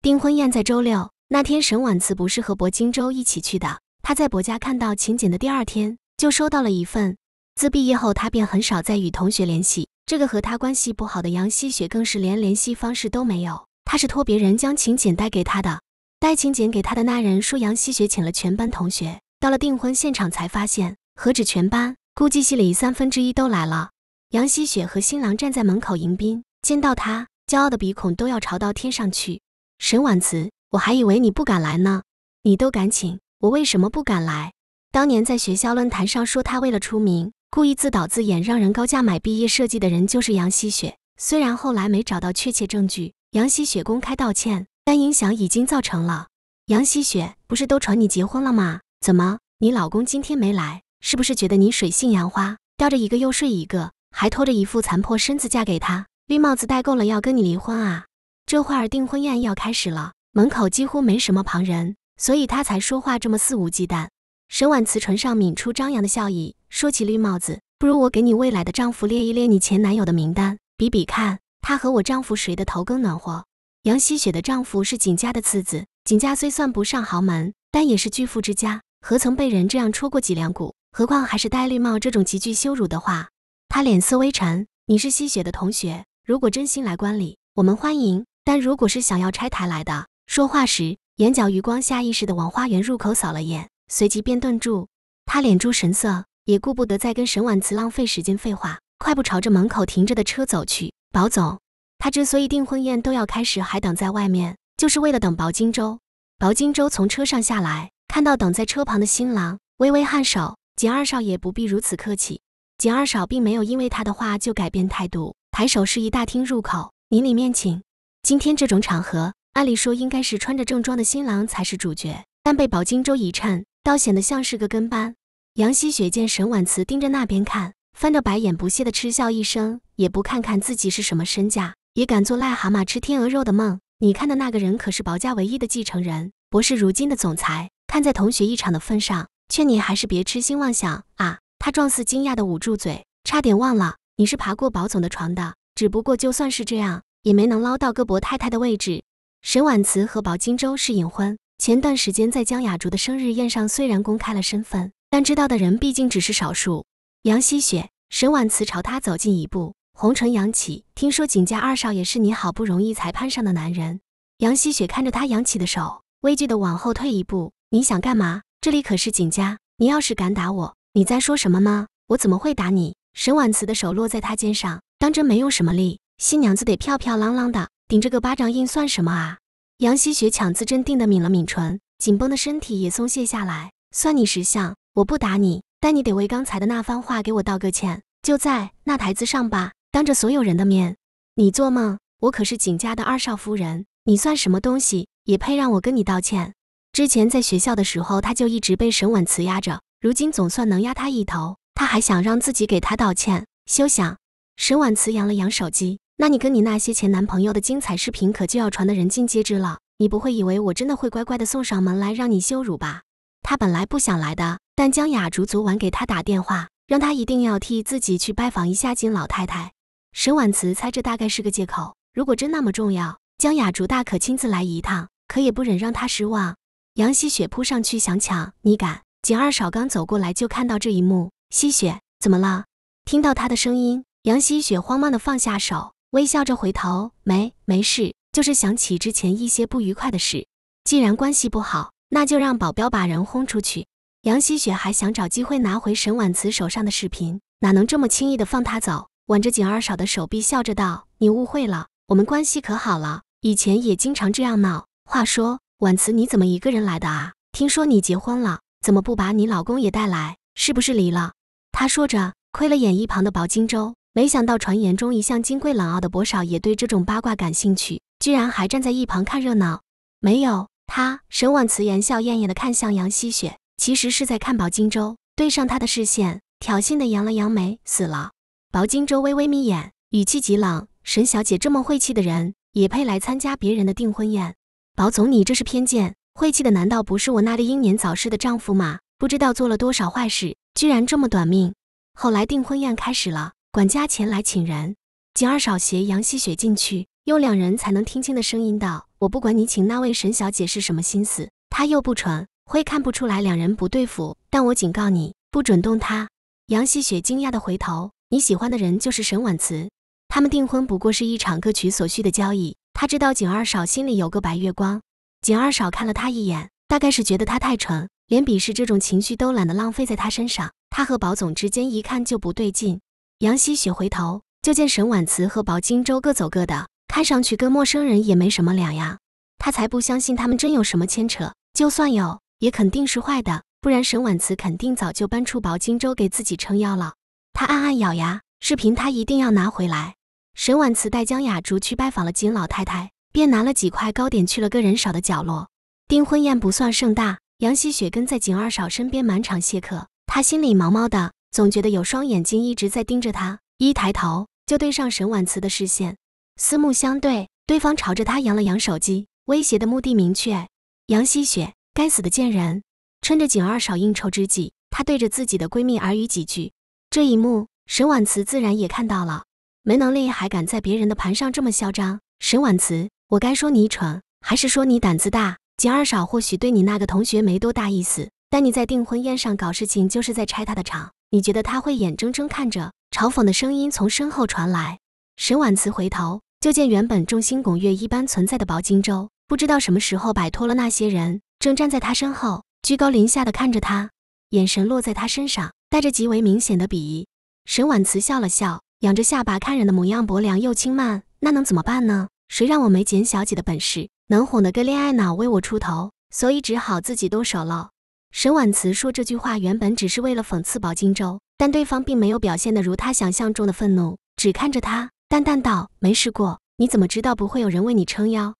订婚宴在周六那天，沈婉慈不是和薄金州一起去的。他在伯家看到请柬的第二天，就收到了一份。自毕业后，他便很少再与同学联系。这个和他关系不好的杨希雪更是连联系方式都没有。他是托别人将请柬带给他的。带请柬给他的那人说，杨希雪请了全班同学。到了订婚现场，才发现何止全班，估计系里三分之一都来了。杨希雪和新郎站在门口迎宾，见到他，骄傲的鼻孔都要朝到天上去。沈婉慈，我还以为你不敢来呢，你都敢请。我为什么不敢来？当年在学校论坛上说，他为了出名，故意自导自演，让人高价买毕业设计的人就是杨希雪。虽然后来没找到确切证据，杨希雪公开道歉，但影响已经造成了。杨希雪不是都传你结婚了吗？怎么你老公今天没来？是不是觉得你水性杨花，吊着一个又睡一个，还拖着一副残破身子嫁给他？绿帽子戴够了，要跟你离婚啊？这会儿订婚宴要开始了，门口几乎没什么旁人。所以他才说话这么肆无忌惮。沈婉慈唇上抿出张扬的笑意，说起绿帽子，不如我给你未来的丈夫列一列你前男友的名单，比比看，他和我丈夫谁的头更暖和。杨希雪的丈夫是景家的次子，景家虽算不上豪门，但也是巨富之家，何曾被人这样戳过脊梁骨？何况还是戴绿帽这种极具羞辱的话。她脸色微沉：“你是希雪的同学，如果真心来观礼，我们欢迎；但如果是想要拆台来的，说话时。”眼角余光下意识地往花园入口扫了眼，随即便顿住。他敛住神色，也顾不得再跟沈婉慈浪费时间废话，快步朝着门口停着的车走去。薄总，他之所以订婚宴都要开始还等在外面，就是为了等薄金州。薄金州从车上下来，看到等在车旁的新郎，微微颔首：“简二少爷不必如此客气。”简二少并没有因为他的话就改变态度，抬手示意大厅入口：“您里面请。”今天这种场合。按理说应该是穿着正装的新郎才是主角，但被保金州一衬，倒显得像是个跟班。杨希雪见沈婉慈盯着那边看，翻着白眼不屑的嗤笑一声，也不看看自己是什么身价，也敢做癞蛤蟆吃天鹅肉的梦。你看的那个人可是保家唯一的继承人，博士如今的总裁。看在同学一场的份上，劝你还是别痴心妄想啊！他状似惊讶的捂住嘴，差点忘了，你是爬过保总的床的。只不过就算是这样，也没能捞到个博太太的位置。沈婉慈和薄金州是隐婚。前段时间在江雅竹的生日宴上，虽然公开了身份，但知道的人毕竟只是少数。杨希雪，沈婉慈朝他走近一步，红唇扬起：“听说景家二少爷是你好不容易才攀上的男人。”杨希雪看着他扬起的手，畏惧的往后退一步：“你想干嘛？这里可是景家，你要是敢打我……你在说什么吗？我怎么会打你？”沈婉慈的手落在他肩上，当真没用什么力。新娘子得漂漂亮亮的。顶着个巴掌印算什么啊？杨希雪强自镇定地抿了抿唇，紧绷的身体也松懈下来。算你识相，我不打你，但你得为刚才的那番话给我道个歉，就在那台子上吧，当着所有人的面。你做梦，我可是景家的二少夫人，你算什么东西，也配让我跟你道歉？之前在学校的时候，他就一直被沈婉慈压着，如今总算能压他一头，他还想让自己给他道歉，休想！沈婉慈扬了扬手机。那你跟你那些前男朋友的精彩视频可就要传的人尽皆知了。你不会以为我真的会乖乖的送上门来让你羞辱吧？他本来不想来的，但江雅竹昨晚给他打电话，让他一定要替自己去拜访一下金老太太。沈婉慈猜这大概是个借口，如果真那么重要，江雅竹大可亲自来一趟，可也不忍让他失望。杨希雪扑上去想抢，你敢？景二少刚走过来就看到这一幕，希雪怎么了？听到他的声音，杨希雪慌忙的放下手。微笑着回头，没没事，就是想起之前一些不愉快的事。既然关系不好，那就让保镖把人轰出去。杨希雪还想找机会拿回沈婉慈手上的视频，哪能这么轻易的放他走？挽着景二少的手臂，笑着道：“你误会了，我们关系可好了，以前也经常这样闹。话说，婉慈你怎么一个人来的啊？听说你结婚了，怎么不把你老公也带来？是不是离了？”他说着，亏了眼一旁的薄金州，没想到，传言中一向金贵冷傲的薄少也对这种八卦感兴趣，居然还站在一旁看热闹。没有他，沈婉慈言笑晏晏的看向杨希雪，其实是在看薄荆州。对上他的视线，挑衅的扬了扬眉，死了。薄荆州微微眯眼，语气极冷：“沈小姐这么晦气的人，也配来参加别人的订婚宴？”薄总，你这是偏见。晦气的难道不是我那个英年早逝的丈夫吗？不知道做了多少坏事，居然这么短命。后来订婚宴开始了。管家前来请人，景二少携杨希雪进去，用两人才能听清的声音道：“我不管你请那位沈小姐是什么心思，她又不蠢，会看不出来两人不对付。但我警告你，不准动她。”杨希雪惊讶地回头：“你喜欢的人就是沈婉慈，他们订婚不过是一场各取所需的交易。”他知道景二少心里有个白月光。景二少看了他一眼，大概是觉得他太蠢，连鄙视这种情绪都懒得浪费在他身上。他和宝总之间一看就不对劲。杨希雪回头，就见沈婉慈和薄金州各走各的，看上去跟陌生人也没什么两样。她才不相信他们真有什么牵扯，就算有，也肯定是坏的。不然沈婉慈肯定早就搬出薄金州给自己撑腰了。她暗暗咬牙，视频她一定要拿回来。沈婉慈带江雅竹去拜访了景老太太，便拿了几块糕点去了个人少的角落。订婚宴不算盛大，杨希雪跟在景二嫂身边满场谢客，她心里毛毛的。总觉得有双眼睛一直在盯着他，一抬头就对上沈婉慈的视线，四目相对，对方朝着他扬了扬手机，威胁的目的明确。杨希雪，该死的贱人！趁着景二少应酬之际，她对着自己的闺蜜耳语几句。这一幕，沈婉慈自然也看到了。没能力还敢在别人的盘上这么嚣张，沈婉慈，我该说你蠢，还是说你胆子大？景二少或许对你那个同学没多大意思，但你在订婚宴上搞事情，就是在拆他的场。你觉得他会眼睁睁看着？嘲讽的声音从身后传来。沈婉慈回头，就见原本众星拱月一般存在的薄金州，不知道什么时候摆脱了那些人，正站在他身后，居高临下的看着他，眼神落在他身上，带着极为明显的鄙夷。沈婉慈笑了笑，仰着下巴看人的模样，薄凉又轻慢。那能怎么办呢？谁让我没简小姐的本事，能哄得个恋爱脑为我出头，所以只好自己动手了。沈婉慈说这句话原本只是为了讽刺薄金州，但对方并没有表现得如他想象中的愤怒，只看着他，淡淡道：“没试过，你怎么知道不会有人为你撑腰？”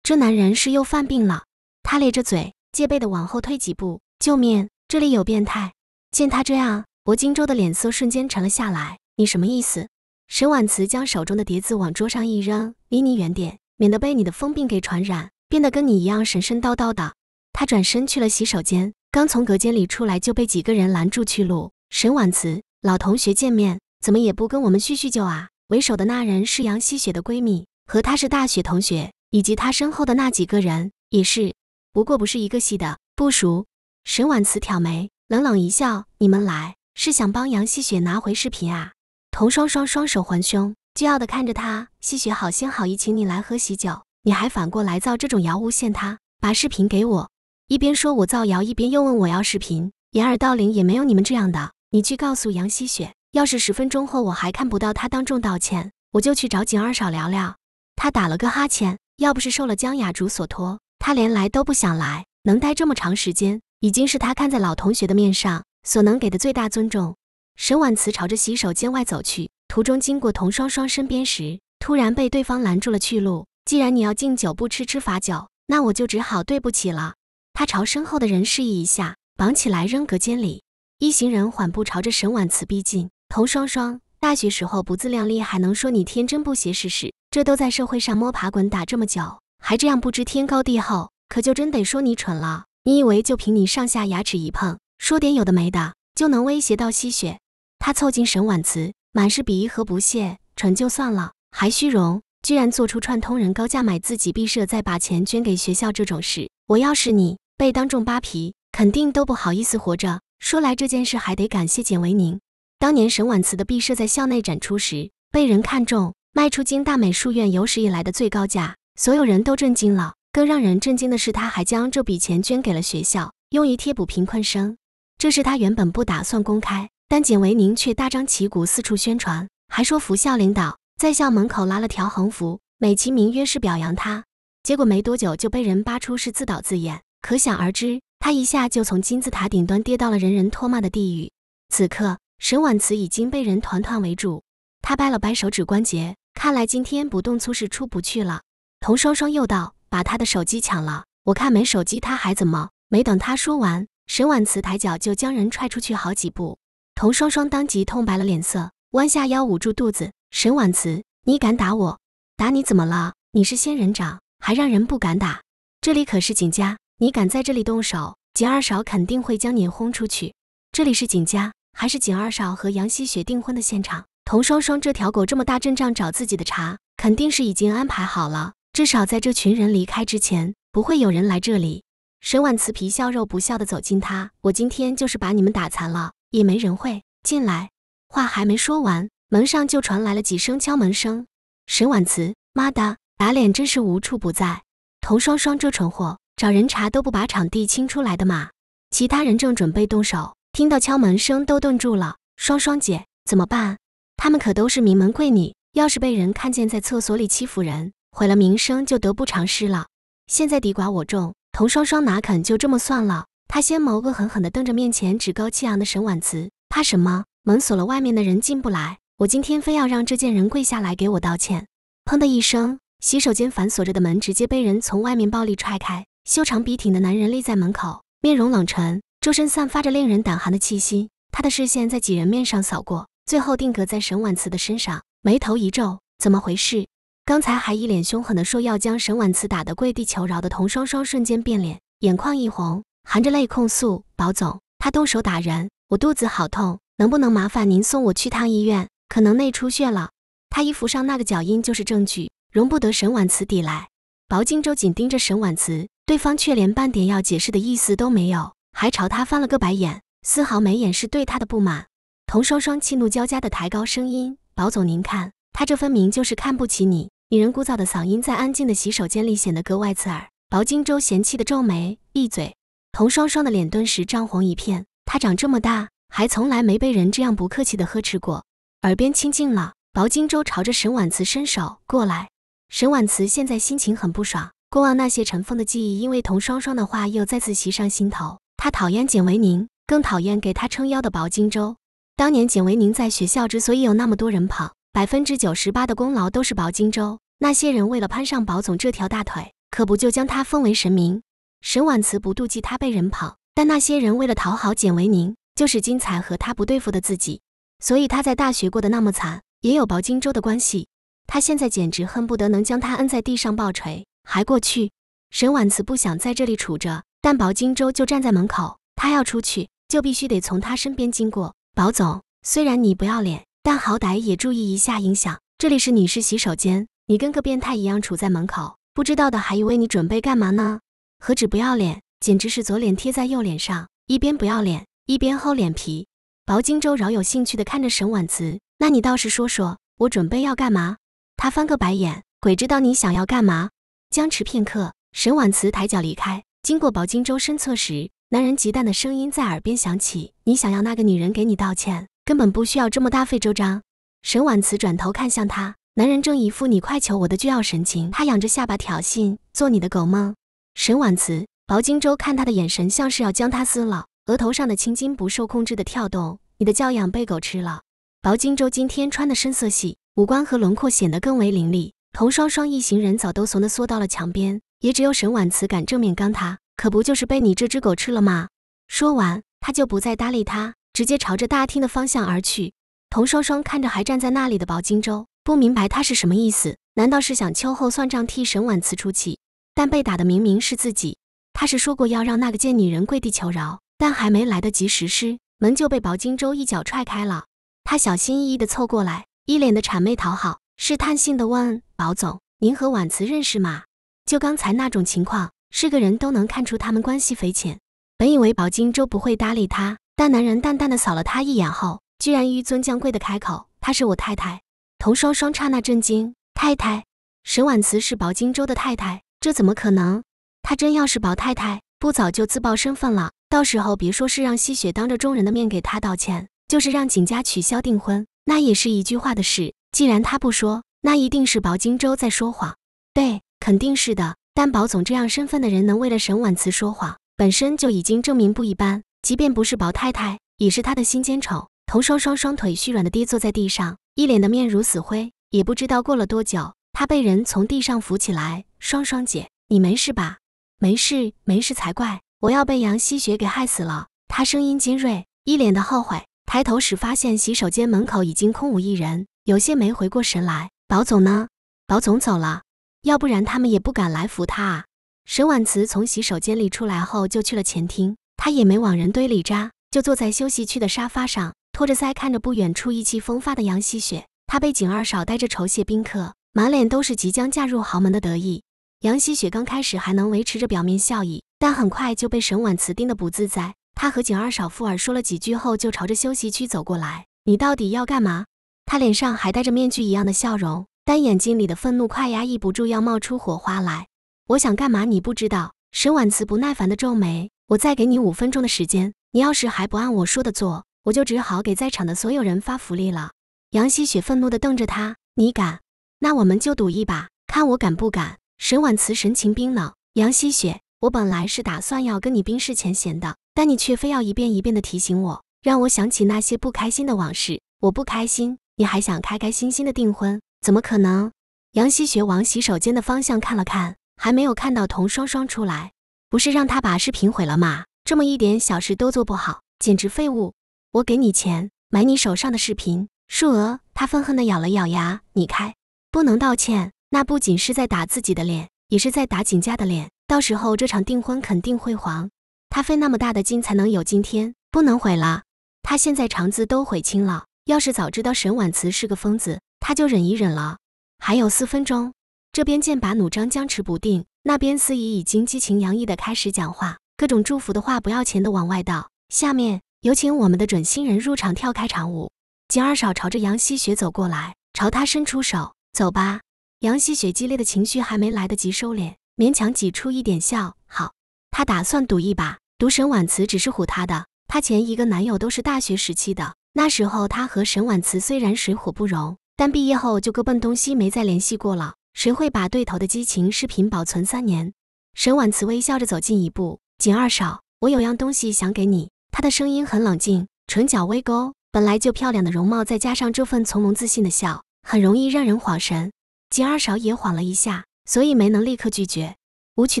这男人是又犯病了。他咧着嘴，戒备的往后退几步：“救命，这里有变态！”见他这样，薄金州的脸色瞬间沉了下来：“你什么意思？”沈婉慈将手中的碟子往桌上一扔：“离你远点，免得被你的疯病给传染，变得跟你一样神神叨叨的。”他转身去了洗手间，刚从隔间里出来就被几个人拦住去路。沈婉慈，老同学见面，怎么也不跟我们叙叙旧啊？为首的那人是杨希雪的闺蜜，和她是大学同学，以及她身后的那几个人也是，不过不是一个系的，不熟。沈婉慈挑眉，冷冷一笑：“你们来是想帮杨希雪拿回视频啊？”童双双双手环胸，倨傲的看着他。希雪好心好意请你来喝喜酒，你还反过来造这种谣诬陷他，把视频给我。一边说我造谣，一边又问我要视频，掩耳盗铃也没有你们这样的。你去告诉杨希雪，要是十分钟后我还看不到她当众道歉，我就去找景二少聊聊。他打了个哈欠，要不是受了江雅竹所托，他连来都不想来。能待这么长时间，已经是他看在老同学的面上所能给的最大尊重。沈婉慈朝着洗手间外走去，途中经过童双双身边时，突然被对方拦住了去路。既然你要敬酒不吃吃罚酒，那我就只好对不起了。他朝身后的人示意一下，绑起来扔隔间里。一行人缓步朝着沈婉慈逼近。童双双，大学时候不自量力，还能说你天真不邪试事？这都在社会上摸爬滚打这么久，还这样不知天高地厚，可就真得说你蠢了。你以为就凭你上下牙齿一碰，说点有的没的，就能威胁到吸血？他凑近沈婉慈，满是鄙夷和不屑。蠢就算了，还虚荣，居然做出串通人高价买自己毕设，再把钱捐给学校这种事。我要是你。被当众扒皮，肯定都不好意思活着。说来这件事还得感谢简维宁，当年沈婉慈的毕设在校内展出时被人看中，卖出京大美术院有史以来的最高价，所有人都震惊了。更让人震惊的是，他还将这笔钱捐给了学校，用于贴补贫困生。这是他原本不打算公开，但简维宁却大张旗鼓四处宣传，还说服校领导在校门口拉了条横幅，美其名曰是表扬他。结果没多久就被人扒出是自导自演。可想而知，他一下就从金字塔顶端跌到了人人唾骂的地狱。此刻，沈婉慈已经被人团团围住，他掰了掰手指关节，看来今天不动粗是出不去了。童双双又道：“把他的手机抢了，我看没手机他还怎么？”没等他说完，沈婉慈抬脚就将人踹出去好几步。童双双当即痛白了脸色，弯下腰捂住肚子。沈婉慈，你敢打我？打你怎么了？你是仙人掌，还让人不敢打？这里可是景家。你敢在这里动手，景二少肯定会将你轰出去。这里是景家，还是景二少和杨希雪订婚的现场。童双双这条狗这么大阵仗找自己的茬，肯定是已经安排好了。至少在这群人离开之前，不会有人来这里。沈婉慈皮笑肉不笑的走近他：“我今天就是把你们打残了，也没人会进来。”话还没说完，门上就传来了几声敲门声。沈婉慈，妈的，打脸真是无处不在。童双双这蠢货！找人查都不把场地清出来的嘛！其他人正准备动手，听到敲门声都顿住了。双双姐怎么办？他们可都是名门贵女，要是被人看见在厕所里欺负人，毁了名声就得不偿失了。现在敌寡我众，童双双哪肯就这么算了？他先谋恶狠狠地瞪着面前趾高气昂的沈婉慈，怕什么？门锁了，外面的人进不来。我今天非要让这贱人跪下来给我道歉！砰的一声，洗手间反锁着的门直接被人从外面暴力踹开。修长笔挺的男人立在门口，面容冷沉，周身散发着令人胆寒的气息。他的视线在几人面上扫过，最后定格在沈婉慈的身上，眉头一皱：“怎么回事？刚才还一脸凶狠的说要将沈婉慈打得跪地求饶的童双双，瞬间变脸，眼眶一红，含着泪控诉：‘薄总，他动手打人，我肚子好痛，能不能麻烦您送我去趟医院？可能内出血了。’他衣服上那个脚印就是证据，容不得沈婉慈抵赖。薄荆州紧盯着沈婉慈。对方却连半点要解释的意思都没有，还朝他翻了个白眼，丝毫没掩饰对他的不满。童双双气怒交加地抬高声音：“宝总，您看，他这分明就是看不起你。”女人枯燥的嗓音在安静的洗手间里显得格外刺耳。薄金州嫌弃地皱眉：“闭嘴！”童双双的脸顿时涨红一片。她长这么大，还从来没被人这样不客气地呵斥过。耳边清静了，薄金州朝着沈婉慈伸手过来。沈婉慈现在心情很不爽。过往那些尘封的记忆，因为童双双的话，又再次袭上心头。他讨厌简维宁，更讨厌给他撑腰的薄金州。当年简维宁在学校之所以有那么多人跑，百分之九十八的功劳都是薄金州。那些人为了攀上薄总这条大腿，可不就将他封为神明？沈婉慈不妒忌他被人跑，但那些人为了讨好简维宁，就是金彩和他不对付的自己。所以他在大学过得那么惨，也有薄金州的关系。他现在简直恨不得能将他摁在地上暴锤。还过去，沈婉慈不想在这里杵着，但薄荆州就站在门口，他要出去就必须得从他身边经过。薄总，虽然你不要脸，但好歹也注意一下影响。这里是女士洗手间，你跟个变态一样杵在门口，不知道的还以为你准备干嘛呢。何止不要脸，简直是左脸贴在右脸上，一边不要脸，一边厚脸皮。薄荆州饶有兴趣地看着沈婉慈，那你倒是说说，我准备要干嘛？他翻个白眼，鬼知道你想要干嘛。僵持片刻，沈婉慈抬脚离开，经过薄荆州身侧时，男人极淡的声音在耳边响起：“你想要那个女人给你道歉，根本不需要这么大费周章。”沈婉慈转头看向他，男人正一副你快求我的倨傲神情，他仰着下巴挑衅：“做你的狗吗？”沈婉慈，薄荆州看他的眼神像是要将他撕了，额头上的青筋不受控制的跳动，你的教养被狗吃了。薄荆州今天穿的深色系，五官和轮廓显得更为凌厉。童双双一行人早都怂得缩到了墙边，也只有沈婉慈敢正面刚他，可不就是被你这只狗吃了吗？说完，他就不再搭理他，直接朝着大厅的方向而去。童双双看着还站在那里的薄金州，不明白他是什么意思，难道是想秋后算账替沈婉慈出气？但被打的明明是自己，他是说过要让那个贱女人跪地求饶，但还没来得及实施，门就被薄金州一脚踹开了。他小心翼翼地凑过来，一脸的谄媚讨好。试探性的问：“宝总，您和婉慈认识吗？就刚才那种情况，是个人都能看出他们关系匪浅。本以为宝金州不会搭理他，但男人淡淡的扫了他一眼后，居然纡尊降贵的开口：‘她是我太太。’”童双双刹那震惊：，太太，沈婉慈是宝金州的太太，这怎么可能？她真要是宝太太，不早就自曝身份了？到时候别说是让吸血当着众人的面给她道歉，就是让景家取消订婚，那也是一句话的事。既然他不说，那一定是薄荆州在说谎。对，肯定是的。但薄总这样身份的人能为了沈婉慈说谎，本身就已经证明不一般。即便不是薄太太，也是他的心尖宠。童双双双腿虚软的跌坐在地上，一脸的面如死灰。也不知道过了多久，他被人从地上扶起来。双双姐，你没事吧？没事，没事才怪！我要被杨希雪给害死了。他声音尖锐，一脸的后悔。抬头时发现洗手间门口已经空无一人。有些没回过神来，宝总呢？宝总走了，要不然他们也不敢来扶他啊。沈婉慈从洗手间里出来后，就去了前厅。他也没往人堆里扎，就坐在休息区的沙发上，托着腮看着不远处意气风发的杨希雪。她被景二少带着酬谢宾客，满脸都是即将嫁入豪门的得意。杨希雪刚开始还能维持着表面笑意，但很快就被沈婉慈盯得不自在。她和景二少附耳说了几句后，就朝着休息区走过来。你到底要干嘛？他脸上还带着面具一样的笑容，但眼睛里的愤怒快压抑不住，要冒出火花来。我想干嘛？你不知道？沈婉慈不耐烦地皱眉。我再给你五分钟的时间，你要是还不按我说的做，我就只好给在场的所有人发福利了。杨希雪愤怒地瞪着他：“你敢？那我们就赌一把，看我敢不敢？”沈婉慈神情冰冷。杨希雪，我本来是打算要跟你冰释前嫌的，但你却非要一遍一遍地提醒我，让我想起那些不开心的往事，我不开心。你还想开开心心的订婚？怎么可能！杨希学往洗手间的方向看了看，还没有看到童双双出来。不是让他把视频毁了吗？这么一点小事都做不好，简直废物！我给你钱买你手上的视频，数额？他愤恨地咬了咬牙。你开，不能道歉，那不仅是在打自己的脸，也是在打景家的脸。到时候这场订婚肯定会黄。他费那么大的劲才能有今天，不能毁了。他现在肠子都悔青了。要是早知道沈婉慈是个疯子，他就忍一忍了。还有四分钟，这边剑拔弩张，僵持不定，那边司仪已经激情洋溢地开始讲话，各种祝福的话不要钱的往外倒。下面有请我们的准新人入场跳开场舞。景二少朝着杨希雪走过来，朝她伸出手：“走吧。”杨希雪激烈的情绪还没来得及收敛，勉强挤出一点笑：“好。”她打算赌一把，赌沈婉慈只是唬她的。她前一个男友都是大学时期的。那时候，他和沈婉慈虽然水火不容，但毕业后就各奔东西，没再联系过了。谁会把对头的激情视频保存三年？沈婉慈微笑着走近一步：“景二少，我有样东西想给你。”他的声音很冷静，唇角微勾，本来就漂亮的容貌再加上这份从容自信的笑，很容易让人恍神。景二少也恍了一下，所以没能立刻拒绝。舞曲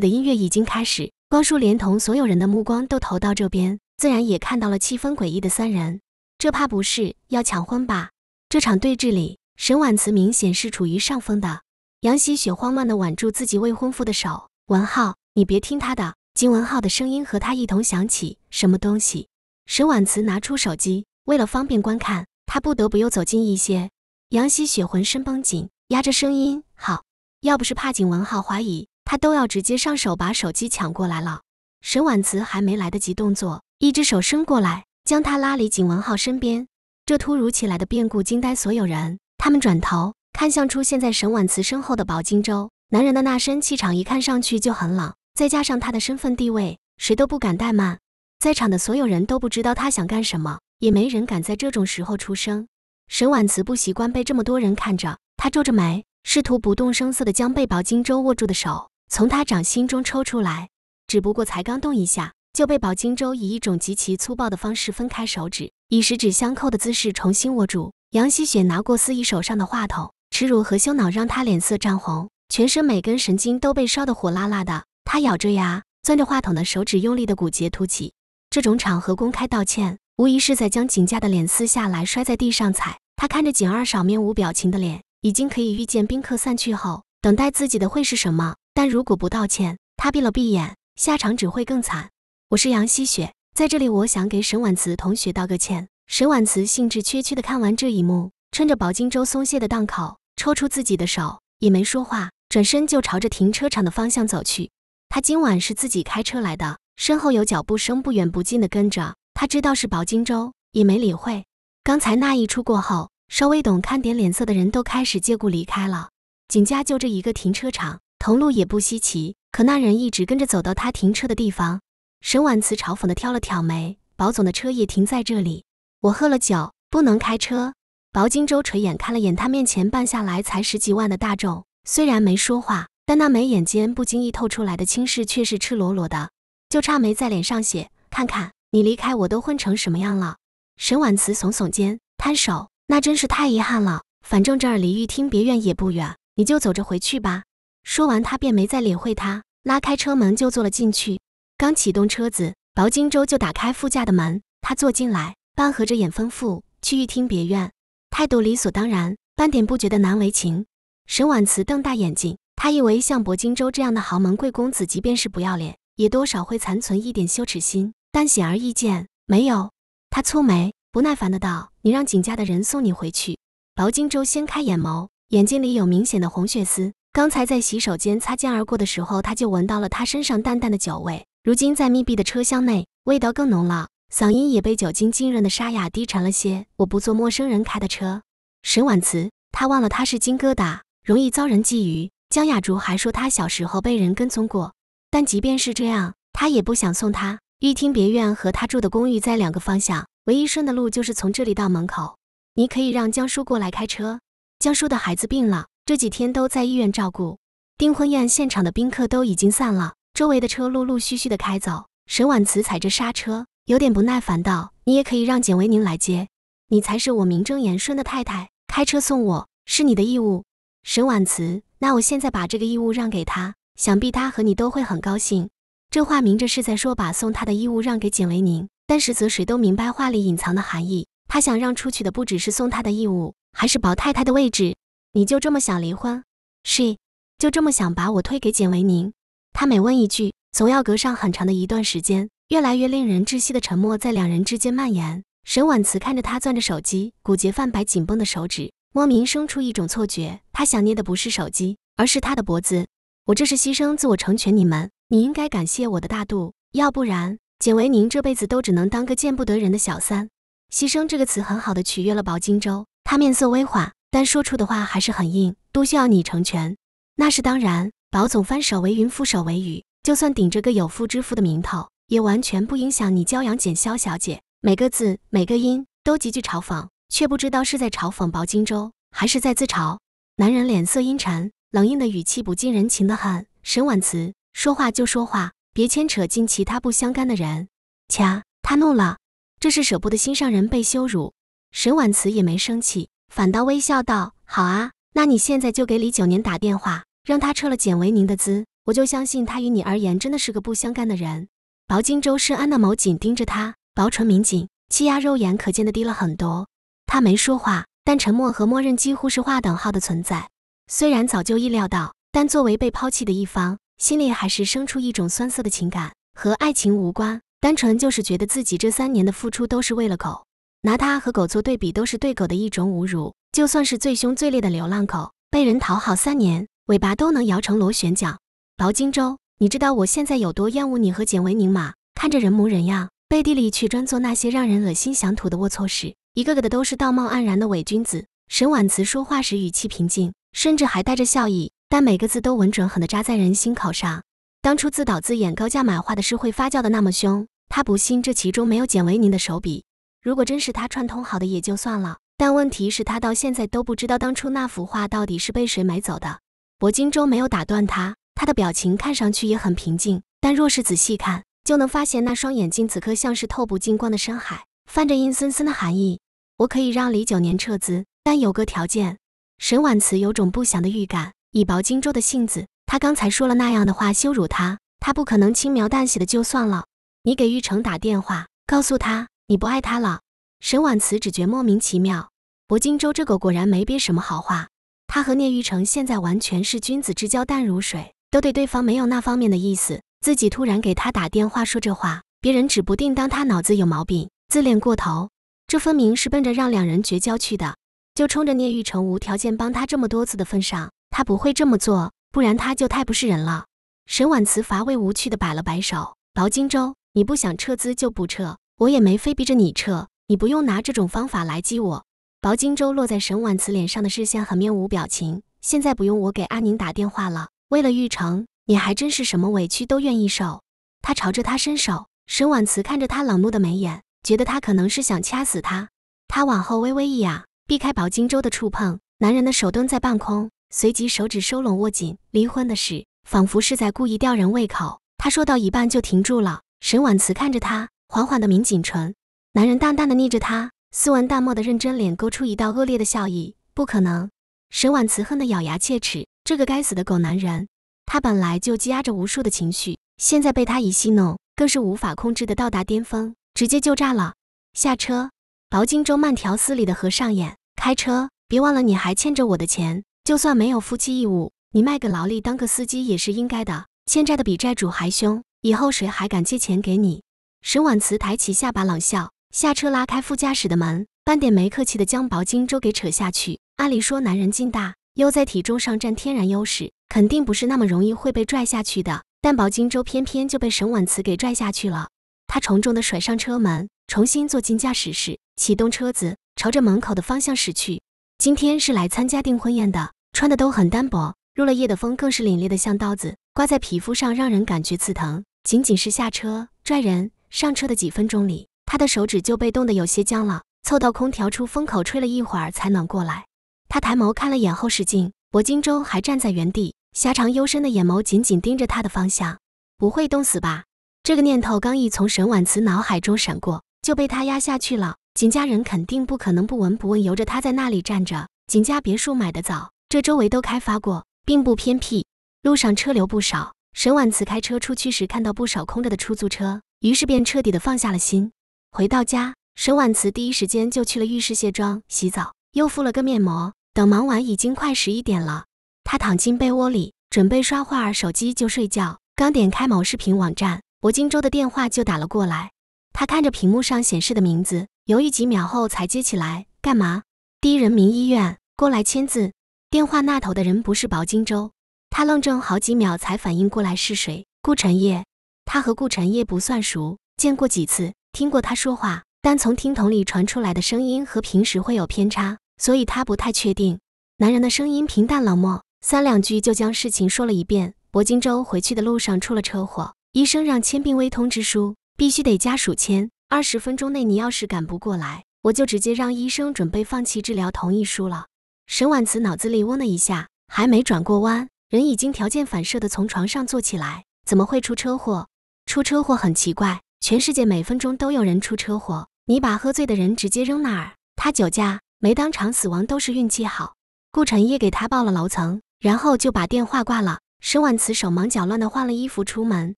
的音乐已经开始，光叔连同所有人的目光都投到这边，自然也看到了气氛诡异的三人。这怕不是要抢婚吧？这场对峙里，沈婉慈明显是处于上风的。杨希雪慌乱地挽住自己未婚夫的手：“文浩，你别听他的。”金文浩的声音和他一同响起：“什么东西？”沈婉慈拿出手机，为了方便观看，他不得不又走近一些。杨希雪浑身绷紧，压着声音：“好，要不是怕金文浩怀疑，他都要直接上手把手机抢过来了。”沈婉慈还没来得及动作，一只手伸过来。将他拉离景文浩身边，这突如其来的变故惊呆所有人。他们转头看向出现在沈婉慈身后的薄金州，男人的那身气场一看上去就很冷，再加上他的身份地位，谁都不敢怠慢。在场的所有人都不知道他想干什么，也没人敢在这种时候出声。沈婉慈不习惯被这么多人看着，他皱着眉，试图不动声色地将被薄金州握住的手从他掌心中抽出来，只不过才刚动一下。就被宝金州以一种极其粗暴的方式分开手指，以十指相扣的姿势重新握住。杨希雪拿过司仪手上的话筒，耻辱和羞恼让她脸色涨红，全身每根神经都被烧得火辣辣的。她咬着牙，攥着话筒的手指用力的骨节凸起。这种场合公开道歉，无疑是在将景家的脸撕下来摔在地上踩。他看着景二少面无表情的脸，已经可以预见宾客散去后等待自己的会是什么。但如果不道歉，他闭了闭眼，下场只会更惨。我是杨希雪，在这里我想给沈婉慈同学道个歉。沈婉慈兴致缺缺的看完这一幕，趁着薄金州松懈的档口，抽出自己的手，也没说话，转身就朝着停车场的方向走去。他今晚是自己开车来的，身后有脚步声不远不近的跟着，他知道是薄金州，也没理会。刚才那一出过后，稍微懂看点脸色的人都开始借故离开了。景家就这一个停车场，同路也不稀奇，可那人一直跟着走到他停车的地方。沈婉慈嘲讽地挑了挑眉，保总的车也停在这里。我喝了酒，不能开车。薄荆州垂眼看了眼他面前办下来才十几万的大众，虽然没说话，但那眉眼间不经意透出来的轻视却是赤裸裸的，就差没在脸上写：看看你离开我都混成什么样了。沈婉慈耸耸肩，摊手，那真是太遗憾了。反正这儿离玉听别院也不远，你就走着回去吧。说完，他便没再理会他，拉开车门就坐了进去。刚启动车子，薄荆州就打开副驾的门，他坐进来，半合着眼吩咐去御厅别院，态度理所当然，半点不觉得难为情。沈婉慈瞪大眼睛，他以为像薄荆州这样的豪门贵公子，即便是不要脸，也多少会残存一点羞耻心，但显而易见没有。他蹙眉，不耐烦的道：“你让景家的人送你回去。”薄荆州掀开眼眸，眼睛里有明显的红血丝。刚才在洗手间擦肩而过的时候，他就闻到了他身上淡淡的酒味。如今在密闭的车厢内，味道更浓了，嗓音也被酒精浸润的沙哑低沉了些。我不坐陌生人开的车。沈婉慈，他忘了他是金疙瘩，容易遭人觊觎。江雅竹还说他小时候被人跟踪过，但即便是这样，他也不想送他。玉厅别院和他住的公寓在两个方向，唯一顺的路就是从这里到门口。你可以让江叔过来开车。江叔的孩子病了，这几天都在医院照顾。订婚宴现场的宾客都已经散了。周围的车陆陆续续的开走，沈婉慈踩着刹车，有点不耐烦道：“你也可以让简维宁来接，你才是我名正言顺的太太，开车送我是你的义务。”沈婉慈，那我现在把这个义务让给他，想必他和你都会很高兴。这话明着是在说把送他的义务让给简维宁，但实则谁都明白话里隐藏的含义。他想让出去的不只是送他的义务，还是薄太太的位置。你就这么想离婚？是，就这么想把我推给简维宁。他每问一句，总要隔上很长的一段时间。越来越令人窒息的沉默在两人之间蔓延。沈婉慈看着他攥着手机、骨节泛白、紧绷的手指，莫名生出一种错觉：他想捏的不是手机，而是他的脖子。我这是牺牲自我成全你们，你应该感谢我的大度，要不然简维宁这辈子都只能当个见不得人的小三。牺牲这个词很好的取悦了薄荆州，他面色微缓，但说出的话还是很硬。都需要你成全，那是当然。宝总翻手为云覆手为雨，就算顶着个有夫之妇的名头，也完全不影响你骄阳简潇小姐。每个字每个音都极具嘲讽，却不知道是在嘲讽薄荆州，还是在自嘲。男人脸色阴沉，冷硬的语气不近人情的很。沈婉慈说话就说话，别牵扯进其他不相干的人。掐，他怒了，这是舍不得心上人被羞辱。沈婉慈也没生气，反倒微笑道：“好啊，那你现在就给李九年打电话。”让他撤了简维宁的资，我就相信他与你而言真的是个不相干的人。薄荆州深谙的眸紧盯着他，薄唇抿紧，气压肉眼可见的低了很多。他没说话，但沉默和默认几乎是画等号的存在。虽然早就意料到，但作为被抛弃的一方，心里还是生出一种酸涩的情感，和爱情无关，单纯就是觉得自己这三年的付出都是为了狗，拿他和狗做对比都是对狗的一种侮辱。就算是最凶最烈的流浪狗，被人讨好三年。尾巴都能摇成螺旋桨，薄荆州，你知道我现在有多厌恶你和简维宁吗？看着人模人样，背地里却专做那些让人恶心想吐的龌龊事，一个个的都是道貌岸然的伪君子。沈婉慈说话时语气平静，甚至还带着笑意，但每个字都稳准狠的扎在人心口上。当初自导自演高价买画的事会发酵的那么凶，他不信这其中没有简维宁的手笔。如果真是他串通好的也就算了，但问题是，他到现在都不知道当初那幅画到底是被谁买走的。薄金州没有打断他，他的表情看上去也很平静，但若是仔细看，就能发现那双眼睛此刻像是透不进光的深海，泛着阴森森的寒意。我可以让李九年撤资，但有个条件。沈婉慈有种不祥的预感。以薄金州的性子，他刚才说了那样的话，羞辱他，他不可能轻描淡写的就算了。你给玉成打电话，告诉他你不爱他了。沈婉慈只觉莫名其妙，薄金州这狗果然没憋什么好话。他和聂玉成现在完全是君子之交淡如水，都对对方没有那方面的意思。自己突然给他打电话说这话，别人指不定当他脑子有毛病、自恋过头，这分明是奔着让两人绝交去的。就冲着聂玉成无条件帮他这么多次的份上，他不会这么做，不然他就太不是人了。沈婉慈乏味无趣地摆了摆手：“薄荆州，你不想撤资就不撤，我也没非逼着你撤，你不用拿这种方法来激我。”薄金州落在沈婉慈脸上的视线很面无表情。现在不用我给阿宁打电话了。为了玉成，你还真是什么委屈都愿意受。他朝着他伸手，沈婉慈看着他冷怒的眉眼，觉得他可能是想掐死他。他往后微微一仰，避开薄金州的触碰。男人的手蹲在半空，随即手指收拢握紧。离婚的事，仿佛是在故意吊人胃口。他说到一半就停住了。沈婉慈看着他，缓缓的抿紧唇。男人淡淡的睨着他。斯文淡漠的认真脸勾出一道恶劣的笑意。不可能！沈婉慈恨得咬牙切齿，这个该死的狗男人，他本来就积压着无数的情绪，现在被他一戏弄，更是无法控制的到达巅峰，直接就炸了。下车，劳金州慢条斯理的合上眼，开车。别忘了你还欠着我的钱，就算没有夫妻义务，你卖个劳力当个司机也是应该的。欠债的比债主还凶，以后谁还敢借钱给你？沈婉慈抬起下巴冷笑。下车拉开副驾驶的门，半点没客气的将薄金州给扯下去。按理说男人劲大，又在体重上占天然优势，肯定不是那么容易会被拽下去的。但薄金州偏偏就被沈婉慈给拽下去了。他重重的甩上车门，重新坐进驾驶室，启动车子，朝着门口的方向驶去。今天是来参加订婚宴的，穿的都很单薄，入了夜的风更是凛冽的像刀子，刮在皮肤上让人感觉刺疼。仅仅是下车拽人上车的几分钟里。他的手指就被冻得有些僵了，凑到空调出风口吹了一会儿才暖过来。他抬眸看了眼后视镜，薄金州还站在原地，狭长幽深的眼眸紧紧盯着他的方向。不会冻死吧？这个念头刚一从沈婉慈脑海中闪过，就被他压下去了。景家人肯定不可能不闻不问，由着他在那里站着。景家别墅买的早，这周围都开发过，并不偏僻，路上车流不少。沈婉慈开车出去时看到不少空着的出租车，于是便彻底的放下了心。回到家，沈婉慈第一时间就去了浴室卸妆、洗澡，又敷了个面膜。等忙完，已经快十一点了。她躺进被窝里，准备刷会儿手机就睡觉。刚点开某视频网站，薄金州的电话就打了过来。他看着屏幕上显示的名字，犹豫几秒后才接起来：“干嘛？”“第一人民医院，过来签字。”电话那头的人不是薄金州，他愣怔好几秒才反应过来是谁。顾辰烨，他和顾辰烨不算熟，见过几次。听过他说话，但从听筒里传出来的声音和平时会有偏差，所以他不太确定。男人的声音平淡冷漠，三两句就将事情说了一遍。博金洲回去的路上出了车祸，医生让签病危通知书，必须得家属签。二十分钟内你要是赶不过来，我就直接让医生准备放弃治疗同意书了。沈婉慈脑子里嗡的一下，还没转过弯，人已经条件反射地从床上坐起来。怎么会出车祸？出车祸很奇怪。全世界每分钟都有人出车祸，你把喝醉的人直接扔那儿，他酒驾没当场死亡都是运气好。顾辰烨给他报了楼层，然后就把电话挂了。申万慈手忙脚乱地换了衣服出门，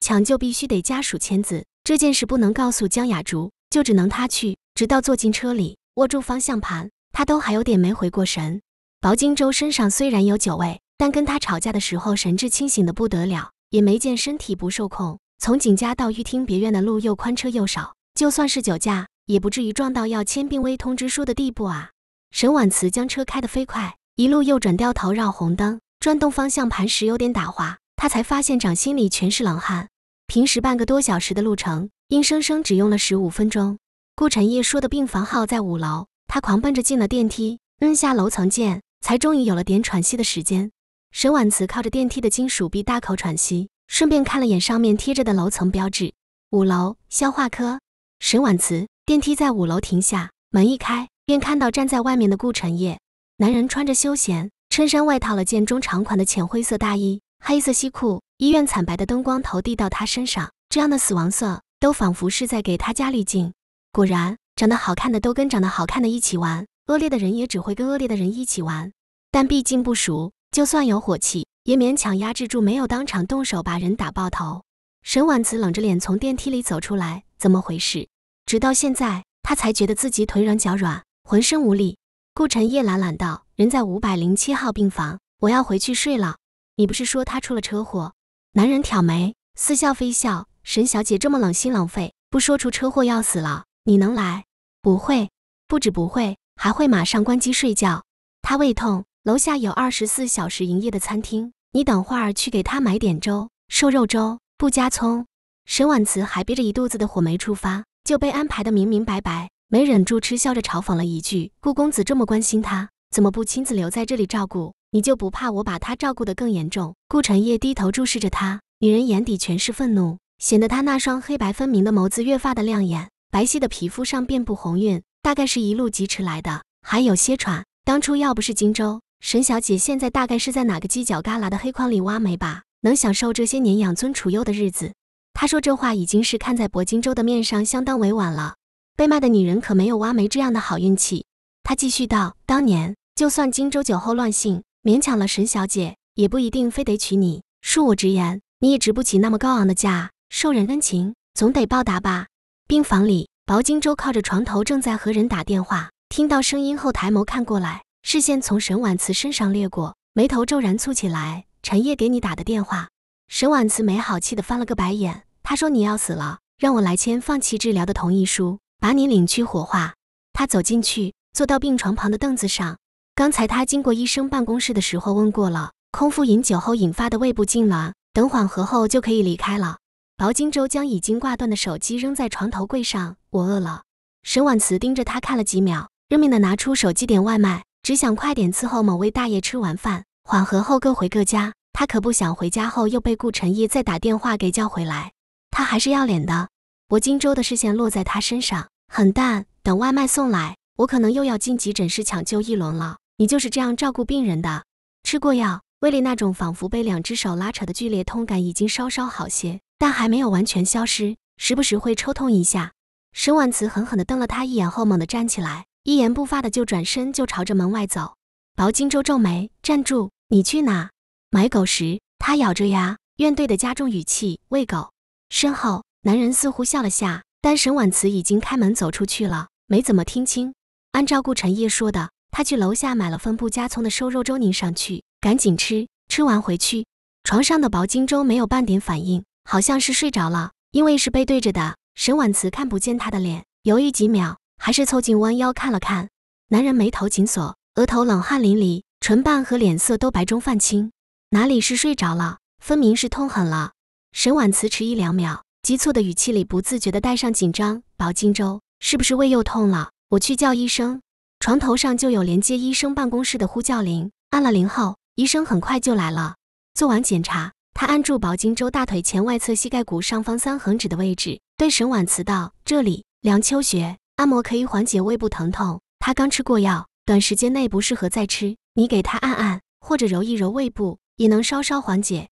抢救必须得家属签字，这件事不能告诉江雅竹，就只能他去。直到坐进车里，握住方向盘，他都还有点没回过神。薄荆州身上虽然有酒味，但跟他吵架的时候神志清醒的不得了，也没见身体不受控。从景家到玉厅别院的路又宽车又少，就算是酒驾，也不至于撞到要签病危通知书的地步啊！沈婉慈将车开得飞快，一路右转掉头绕红灯，转动方向盘时有点打滑，她才发现掌心里全是冷汗。平时半个多小时的路程，硬生生只用了十五分钟。顾辰烨说的病房号在五楼，他狂奔着进了电梯，摁下楼层键，才终于有了点喘息的时间。沈婉慈靠着电梯的金属壁大口喘息。顺便看了眼上面贴着的楼层标志，五楼消化科。沈婉慈，电梯在五楼停下，门一开，便看到站在外面的顾晨烨。男人穿着休闲衬衫，外套了件中长款的浅灰色大衣，黑色西裤。医院惨白的灯光投递到他身上，这样的死亡色都仿佛是在给他加滤镜。果然，长得好看的都跟长得好看的一起玩，恶劣的人也只会跟恶劣的人一起玩。但毕竟不熟，就算有火气。也勉强压制住，没有当场动手把人打爆头。沈婉慈冷着脸从电梯里走出来，怎么回事？直到现在，她才觉得自己腿软脚软，浑身无力。顾辰夜懒懒道：“人在五百零七号病房，我要回去睡了。你不是说他出了车祸？”男人挑眉，似笑非笑：“沈小姐这么冷心冷肺，不说出车祸要死了，你能来？不会，不止不会，还会马上关机睡觉。他胃痛。”楼下有二十四小时营业的餐厅，你等会儿去给他买点粥，瘦肉粥，不加葱。沈婉慈还憋着一肚子的火没出发，就被安排的明明白白，没忍住嗤笑着嘲讽了一句：“顾公子这么关心他，怎么不亲自留在这里照顾？你就不怕我把他照顾的更严重？”顾晨烨低头注视着她，女人眼底全是愤怒，显得她那双黑白分明的眸子越发的亮眼，白皙的皮肤上遍布红晕，大概是一路疾驰来的，还有些喘。当初要不是荆州。沈小姐现在大概是在哪个犄角旮旯的黑矿里挖煤吧？能享受这些年养尊处优的日子。她说这话已经是看在薄荆州的面上，相当委婉了。被卖的女人可没有挖煤这样的好运气。他继续道：“当年就算荆州酒后乱性，勉强了沈小姐，也不一定非得娶你。恕我直言，你也值不起那么高昂的价。受人恩情，总得报答吧。”病房里，薄金州靠着床头正在和人打电话，听到声音后抬眸看过来。视线从沈婉慈身上掠过，眉头骤然蹙起来。陈烨给你打的电话。沈婉慈没好气地翻了个白眼。他说你要死了，让我来签放弃治疗的同意书，把你领去火化。他走进去，坐到病床旁的凳子上。刚才他经过医生办公室的时候问过了，空腹饮酒后引发的胃部痉挛等缓和后就可以离开了。薄金州将已经挂断的手机扔在床头柜上。我饿了。沈婉慈盯着他看了几秒，认命地拿出手机点外卖。只想快点伺候某位大爷吃完饭，缓和后各回各家。他可不想回家后又被顾辰亦再打电话给叫回来。他还是要脸的。我荆州的视线落在他身上，很淡。等外卖送来，我可能又要进急诊室抢救一轮了。你就是这样照顾病人的。吃过药，胃里那种仿佛被两只手拉扯的剧烈痛感已经稍稍好些，但还没有完全消失，时不时会抽痛一下。沈婉慈狠狠地瞪了他一眼后，猛地站起来。一言不发的就转身就朝着门外走，薄金州皱眉：“站住，你去哪？”买狗时，他咬着牙，怨怼的加重语气喂狗。身后男人似乎笑了下，但沈婉慈已经开门走出去了，没怎么听清。按照顾辰烨说的，他去楼下买了份不加葱的瘦肉粥，拧上去，赶紧吃。吃完回去，床上的薄金州没有半点反应，好像是睡着了，因为是背对着的，沈婉慈看不见他的脸，犹豫几秒。还是凑近弯腰看了看，男人眉头紧锁，额头冷汗淋漓，唇瓣和脸色都白中泛青，哪里是睡着了，分明是痛狠了。沈婉慈迟疑两秒，急促的语气里不自觉的带上紧张。宝荆州，是不是胃又痛了？我去叫医生。床头上就有连接医生办公室的呼叫铃，按了铃后，医生很快就来了。做完检查，他按住宝荆州大腿前外侧膝盖骨上方三横指的位置，对沈婉慈道：“这里，梁丘穴。”按摩可以缓解胃部疼痛，他刚吃过药，短时间内不适合再吃。你给他按按，或者揉一揉胃部，也能稍稍缓解。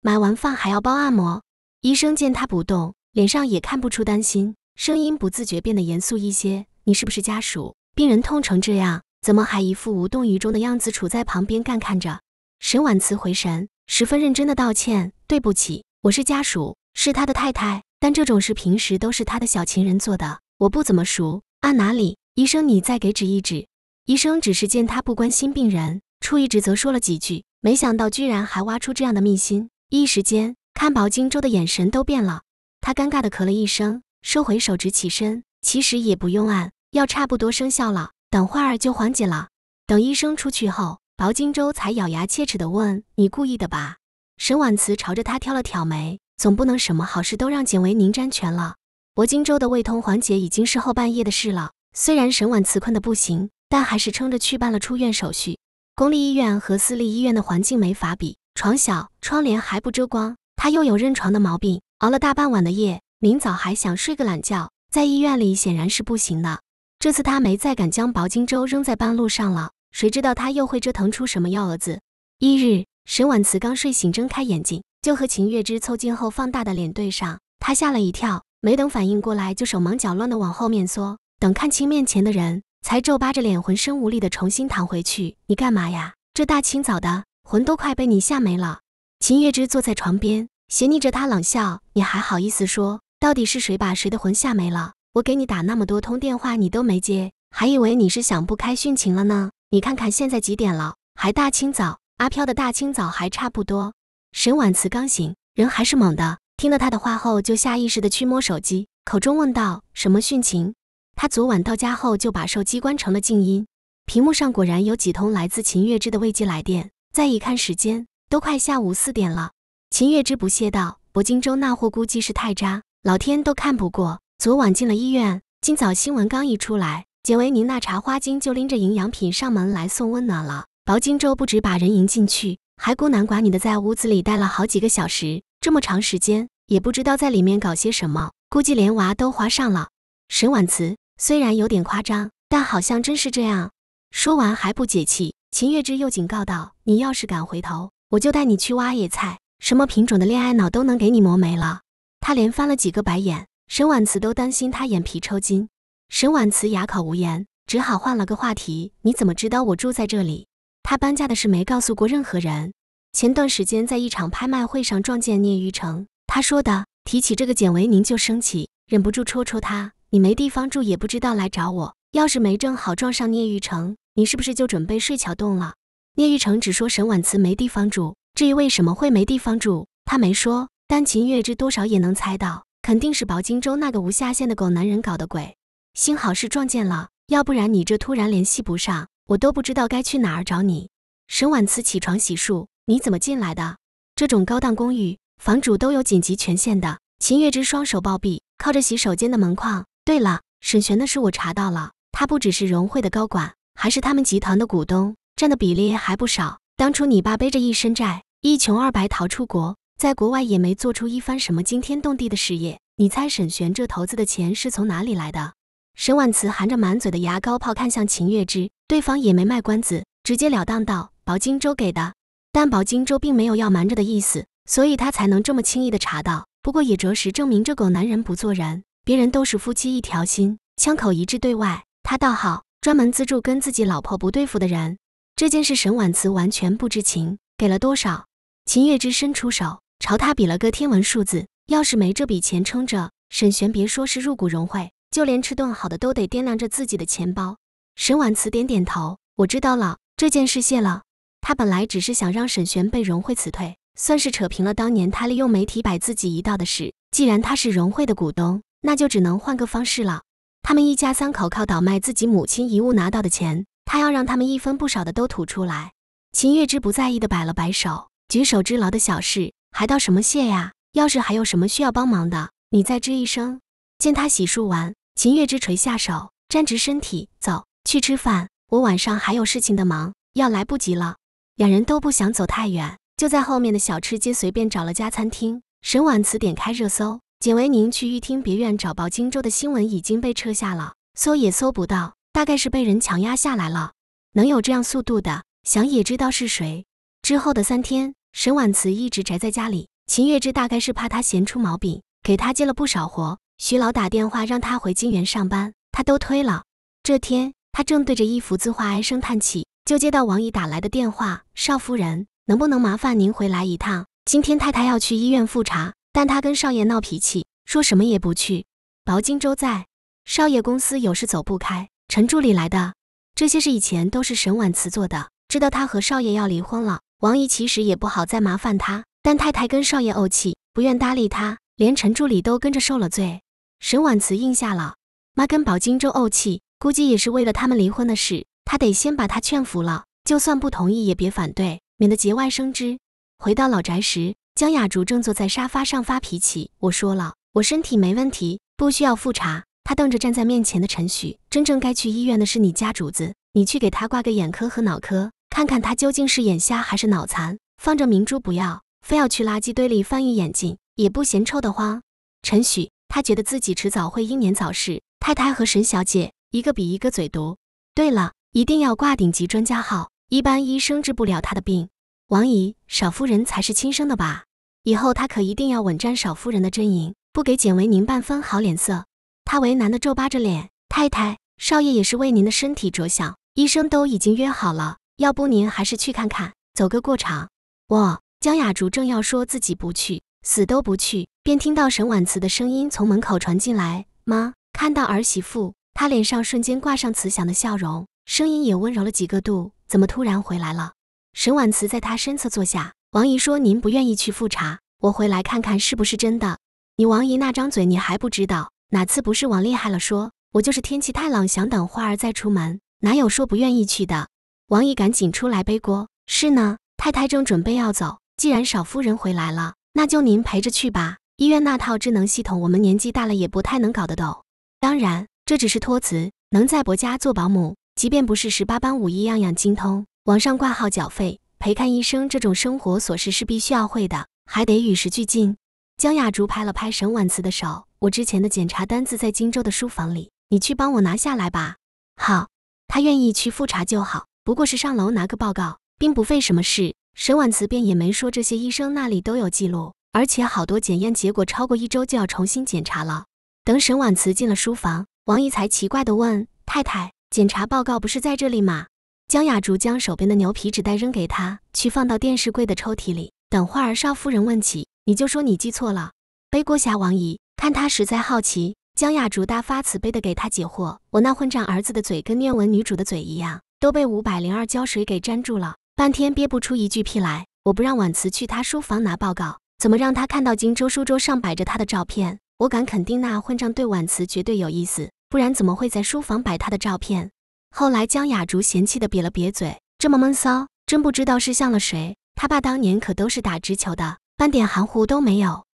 买完饭还要包按摩，医生见他不动，脸上也看不出担心，声音不自觉变得严肃一些。你是不是家属？病人痛成这样，怎么还一副无动于衷的样子，杵在旁边干看着？沈婉慈回神，十分认真的道歉：“对不起，我是家属，是他的太太。但这种事平时都是他的小情人做的。”我不怎么熟，按哪里？医生，你再给指一指。医生只是见他不关心病人，出一指则说了几句，没想到居然还挖出这样的秘辛，一时间看薄荆州的眼神都变了。他尴尬的咳了一声，收回手指，起身。其实也不用按，药差不多生效了，等会儿就缓解了。等医生出去后，薄荆州才咬牙切齿的问：“你故意的吧？”沈婉慈朝着他挑了挑眉，总不能什么好事都让简为宁占全了。薄金州的胃痛缓解已经是后半夜的事了。虽然沈婉慈困得不行，但还是撑着去办了出院手续。公立医院和私立医院的环境没法比，床小，窗帘还不遮光。他又有认床的毛病，熬了大半晚的夜，明早还想睡个懒觉，在医院里显然是不行的。这次他没再敢将薄金州扔在半路上了，谁知道他又会折腾出什么幺蛾子？一日，沈婉慈刚睡醒，睁开眼睛就和秦月之凑近后放大的脸对上，他吓了一跳。没等反应过来，就手忙脚乱地往后面缩。等看清面前的人，才皱巴着脸，浑身无力地重新躺回去。你干嘛呀？这大清早的，魂都快被你吓没了。秦月之坐在床边，斜睨着他，冷笑：“你还好意思说？到底是谁把谁的魂吓没了？我给你打那么多通电话，你都没接，还以为你是想不开殉情了呢。你看看现在几点了，还大清早。阿飘的大清早还差不多。沈婉慈刚醒，人还是猛的。”听了他的话后，就下意识的去摸手机，口中问道：“什么殉情？”他昨晚到家后就把手机关成了静音，屏幕上果然有几通来自秦月之的未接来电。再一看时间，都快下午四点了。秦月之不屑道：“薄荆州那货估计是太渣，老天都看不过，昨晚进了医院，今早新闻刚一出来，简维尼那茶花精就拎着营养品上门来送温暖了。”薄荆州不止把人迎进去，还孤男寡女的在屋子里待了好几个小时。这么长时间也不知道在里面搞些什么，估计连娃都划上了。沈婉慈虽然有点夸张，但好像真是这样。说完还不解气，秦月枝又警告道：“你要是敢回头，我就带你去挖野菜，什么品种的恋爱脑都能给你磨没了。”他连翻了几个白眼，沈婉慈都担心他眼皮抽筋。沈婉慈哑口无言，只好换了个话题：“你怎么知道我住在这里？他搬家的事没告诉过任何人。”前段时间在一场拍卖会上撞见聂玉成，他说的提起这个简维宁就生气，忍不住戳戳他。你没地方住也不知道来找我，要是没正好撞上聂玉成，你是不是就准备睡桥洞了？聂玉成只说沈婉慈没地方住，至于为什么会没地方住，他没说，但秦月之多少也能猜到，肯定是薄荆州那个无下限的狗男人搞的鬼。幸好是撞见了，要不然你这突然联系不上，我都不知道该去哪儿找你。沈婉慈起床洗漱。你怎么进来的？这种高档公寓，房主都有紧急权限的。秦月之双手抱臂，靠着洗手间的门框。对了，沈璇的事我查到了，他不只是融汇的高管，还是他们集团的股东，占的比例还不少。当初你爸背着一身债，一穷二白逃出国，在国外也没做出一番什么惊天动地的事业。你猜沈璇这投资的钱是从哪里来的？沈婉慈含着满嘴的牙膏泡看向秦月之，对方也没卖关子，直截了当道：“薄荆州给的。”但保荆州并没有要瞒着的意思，所以他才能这么轻易的查到。不过也着实证明这狗男人不做人，别人都是夫妻一条心，枪口一致对外，他倒好，专门资助跟自己老婆不对付的人。这件事沈婉慈完全不知情，给了多少？秦月之伸出手朝他比了个天文数字。要是没这笔钱撑着，沈玄别说是入股融汇，就连吃顿好的都得掂量着自己的钱包。沈婉慈点点头，我知道了，这件事谢了。他本来只是想让沈璇被荣汇辞退，算是扯平了当年他利用媒体摆自己一道的事。既然他是荣汇的股东，那就只能换个方式了。他们一家三口靠倒卖自己母亲遗物拿到的钱，他要让他们一分不少的都吐出来。秦月之不在意的摆了摆手，举手之劳的小事，还道什么谢呀？要是还有什么需要帮忙的，你再吱一声。见他洗漱完，秦月之垂下手，站直身体，走去吃饭。我晚上还有事情的忙，要来不及了。两人都不想走太远，就在后面的小吃街随便找了家餐厅。沈婉慈点开热搜，简维宁去玉听别院找包金州的新闻已经被撤下了，搜也搜不到，大概是被人强压下来了。能有这样速度的，想也知道是谁。之后的三天，沈婉慈一直宅在家里。秦月之大概是怕他闲出毛病，给他接了不少活。徐老打电话让他回金源上班，他都推了。这天，他正对着一幅字画唉声叹气。就接到王姨打来的电话，少夫人，能不能麻烦您回来一趟？今天太太要去医院复查，但她跟少爷闹脾气，说什么也不去。薄荆州在少爷公司有事走不开，陈助理来的。这些事以前都是沈婉慈做的，知道他和少爷要离婚了，王姨其实也不好再麻烦他，但太太跟少爷怄气，不愿搭理他，连陈助理都跟着受了罪。沈婉慈应下了，妈跟薄荆州怄气，估计也是为了他们离婚的事。他得先把他劝服了，就算不同意也别反对，免得节外生枝。回到老宅时，江雅竹正坐在沙发上发脾气。我说了，我身体没问题，不需要复查。他瞪着站在面前的陈许。真正该去医院的是你家主子，你去给他挂个眼科和脑科，看看他究竟是眼瞎还是脑残。放着明珠不要，非要去垃圾堆里翻一眼镜，也不嫌臭得慌。陈许，他觉得自己迟早会英年早逝。太太和沈小姐，一个比一个嘴毒。对了。一定要挂顶级专家号，一般医生治不了他的病。王姨，少夫人才是亲生的吧？以后他可一定要稳占少夫人的阵营，不给简维宁半分好脸色。他为难的皱巴着脸，太太，少爷也是为您的身体着想，医生都已经约好了，要不您还是去看看，走个过场。我江雅竹正要说自己不去，死都不去，便听到沈婉慈的声音从门口传进来：“妈，看到儿媳妇，她脸上瞬间挂上慈祥的笑容。”声音也温柔了几个度，怎么突然回来了？沈婉慈在他身侧坐下。王姨说：“您不愿意去复查，我回来看看是不是真的。”你王姨那张嘴，你还不知道哪次不是往厉害了说？我就是天气太冷，想等花儿再出门，哪有说不愿意去的？王姨赶紧出来背锅。是呢，太太正准备要走，既然少夫人回来了，那就您陪着去吧。医院那套智能系统，我们年纪大了也不太能搞得懂。当然，这只是托辞，能在伯家做保姆。即便不是十八般武艺样样精通，网上挂号、缴费、陪看医生这种生活琐事是必须要会的，还得与时俱进。江雅竹拍了拍沈婉慈的手：“我之前的检查单子在荆州的书房里，你去帮我拿下来吧。”“好，他愿意去复查就好，不过是上楼拿个报告，并不费什么事。”沈婉慈便也没说这些医生那里都有记录，而且好多检验结果超过一周就要重新检查了。等沈婉慈进了书房，王姨才奇怪地问：“太太。”检查报告不是在这里吗？江雅竹将手边的牛皮纸袋扔给他，去放到电视柜的抽屉里。等会儿少夫人问起，你就说你记错了，背锅侠王姨。看他实在好奇，江雅竹大发慈悲的给他解惑：我那混账儿子的嘴跟念文女主的嘴一样，都被五百零二胶水给粘住了，半天憋不出一句屁来。我不让婉慈去他书房拿报告，怎么让他看到荆州书桌上摆着他的照片？我敢肯定，那混账对婉慈绝对有意思。不然怎么会在书房摆他的照片？后来江雅竹嫌弃的瘪了瘪嘴，这么闷骚，真不知道是向了谁。他爸当年可都是打直球的，半点含糊都没有。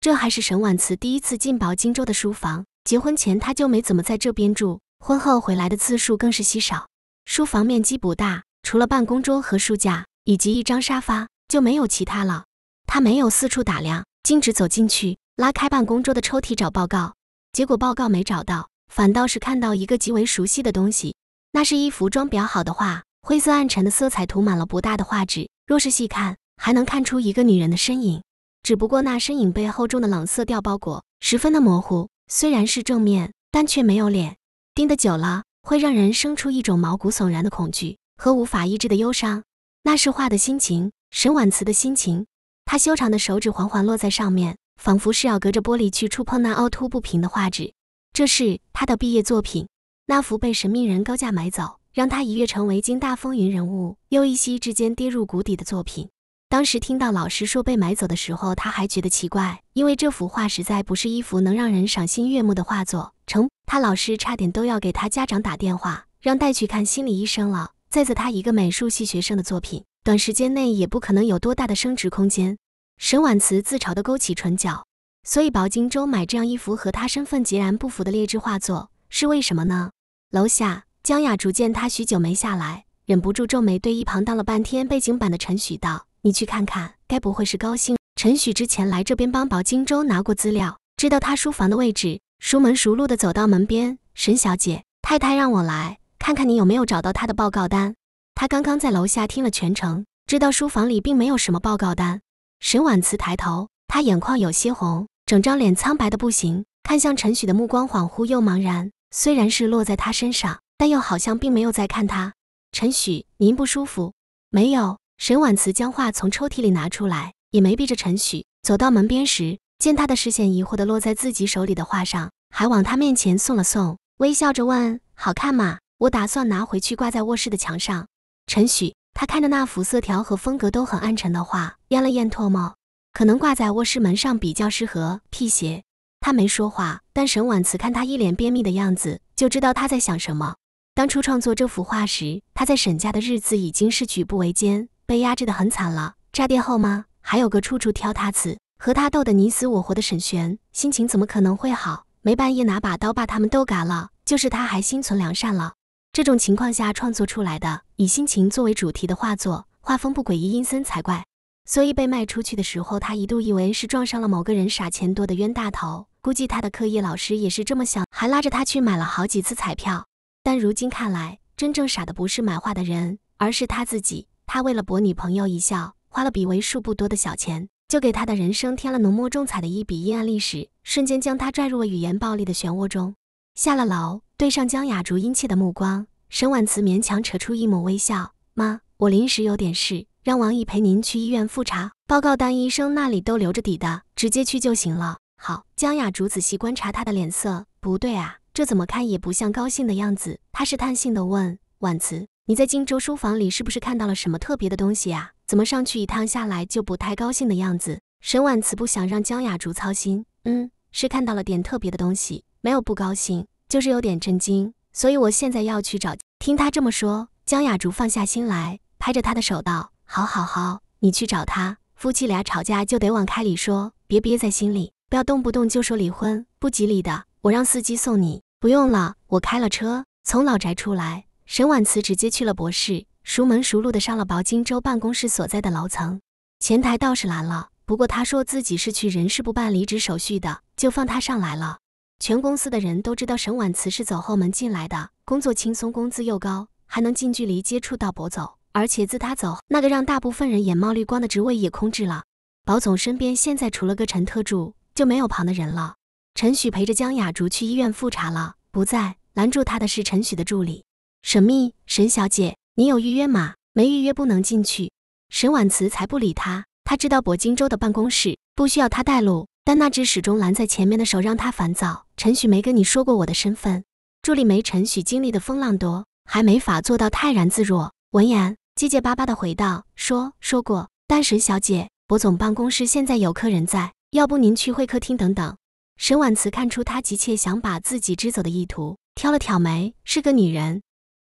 这还是沈婉慈第一次进薄荆州的书房。结婚前他就没怎么在这边住，婚后回来的次数更是稀少。书房面积不大，除了办公桌和书架以及一张沙发，就没有其他了。他没有四处打量，径直走进去，拉开办公桌的抽屉找报告，结果报告没找到。反倒是看到一个极为熟悉的东西，那是一幅装裱好的画，灰色暗沉的色彩涂满了不大的画纸。若是细看，还能看出一个女人的身影，只不过那身影被厚重的冷色调包裹，十分的模糊。虽然是正面，但却没有脸。盯得久了，会让人生出一种毛骨悚然的恐惧和无法抑制的忧伤。那是画的心情，沈婉慈的心情。她修长的手指缓缓落在上面，仿佛是要隔着玻璃去触碰那凹凸不平的画纸。这是他的毕业作品，那幅被神秘人高价买走，让他一跃成为京大风云人物，又一夕之间跌入谷底的作品。当时听到老师说被买走的时候，他还觉得奇怪，因为这幅画实在不是一幅能让人赏心悦目的画作。成他老师差点都要给他家长打电话，让带去看心理医生了。再则，他一个美术系学生的作品，短时间内也不可能有多大的升值空间。沈婉慈自嘲地勾起唇角。所以薄金州买这样一幅和他身份截然不符的劣质画作是为什么呢？楼下江雅竹见他许久没下来，忍不住皱眉对一旁当了半天背景板的陈许道：“你去看看，该不会是高兴？”陈许之前来这边帮薄金州拿过资料，知道他书房的位置，熟门熟路的走到门边。沈小姐太太让我来看看你有没有找到他的报告单。他刚刚在楼下听了全程，知道书房里并没有什么报告单。沈婉慈抬头，她眼眶有些红。整张脸苍白的不行，看向陈许的目光恍惚又茫然。虽然是落在他身上，但又好像并没有在看他。陈许，您不舒服？没有。沈婉慈将画从抽屉里拿出来，也没避着陈许。走到门边时，见他的视线疑惑地落在自己手里的画上，还往他面前送了送，微笑着问：“好看吗？我打算拿回去挂在卧室的墙上。”陈许，他看着那幅色调和风格都很暗沉的画，咽了咽唾沫。可能挂在卧室门上比较适合辟邪。他没说话，但沈婉慈看他一脸便秘的样子，就知道他在想什么。当初创作这幅画时，他在沈家的日子已经是举步维艰，被压制得很惨了。炸店后妈，还有个处处挑他刺、和他斗得你死我活的沈璇，心情怎么可能会好？没半夜拿把刀把他们都嘎了，就是他还心存良善了。这种情况下创作出来的，以心情作为主题的画作，画风不诡异阴森才怪。所以被卖出去的时候，他一度以为是撞上了某个人傻钱多的冤大头。估计他的课业老师也是这么想，还拉着他去买了好几次彩票。但如今看来，真正傻的不是买画的人，而是他自己。他为了博女朋友一笑，花了笔为数不多的小钱，就给他的人生添了浓墨重彩的一笔阴暗历史，瞬间将他拽入了语言暴力的漩涡中。下了楼，对上江雅竹殷切的目光，沈婉慈勉强扯出一抹微笑：“妈，我临时有点事。”让王姨陪您去医院复查，报告单、医生那里都留着底的，直接去就行了。好，江雅竹仔细观察他的脸色，不对啊，这怎么看也不像高兴的样子。他试探性的问：“婉慈，你在荆州书房里是不是看到了什么特别的东西啊？怎么上去一趟下来就不太高兴的样子？”沈婉慈不想让江雅竹操心，嗯，是看到了点特别的东西，没有不高兴，就是有点震惊。所以我现在要去找。听他这么说，江雅竹放下心来，拍着他的手道。好，好，好，你去找他。夫妻俩吵架就得往开里说，别憋在心里，不要动不动就说离婚，不吉利的。我让司机送你。不用了，我开了车。从老宅出来，沈婉慈直接去了博士熟门熟路的上了薄荆州办公室所在的楼层。前台倒是拦了，不过他说自己是去人事部办离职手续的，就放他上来了。全公司的人都知道沈婉慈是走后门进来的，工作轻松，工资又高，还能近距离接触到薄总。而且自他走，那个让大部分人眼冒绿光的职位也空置了。宝总身边现在除了个陈特助，就没有旁的人了。陈许陪着江雅竹去医院复查了，不在。拦住他的是陈许的助理沈秘，沈小姐，你有预约吗？没预约不能进去。沈婉慈才不理他，他知道柏荆州的办公室不需要他带路，但那只始终拦在前面的手让他烦躁。陈许没跟你说过我的身份，助理没陈许经历的风浪多，还没法做到泰然自若。闻言。结结巴巴地回道：“说说过，但沈小姐，博总办公室现在有客人在，要不您去会客厅等等。”沈婉慈看出他急切想把自己支走的意图，挑了挑眉：“是个女人。”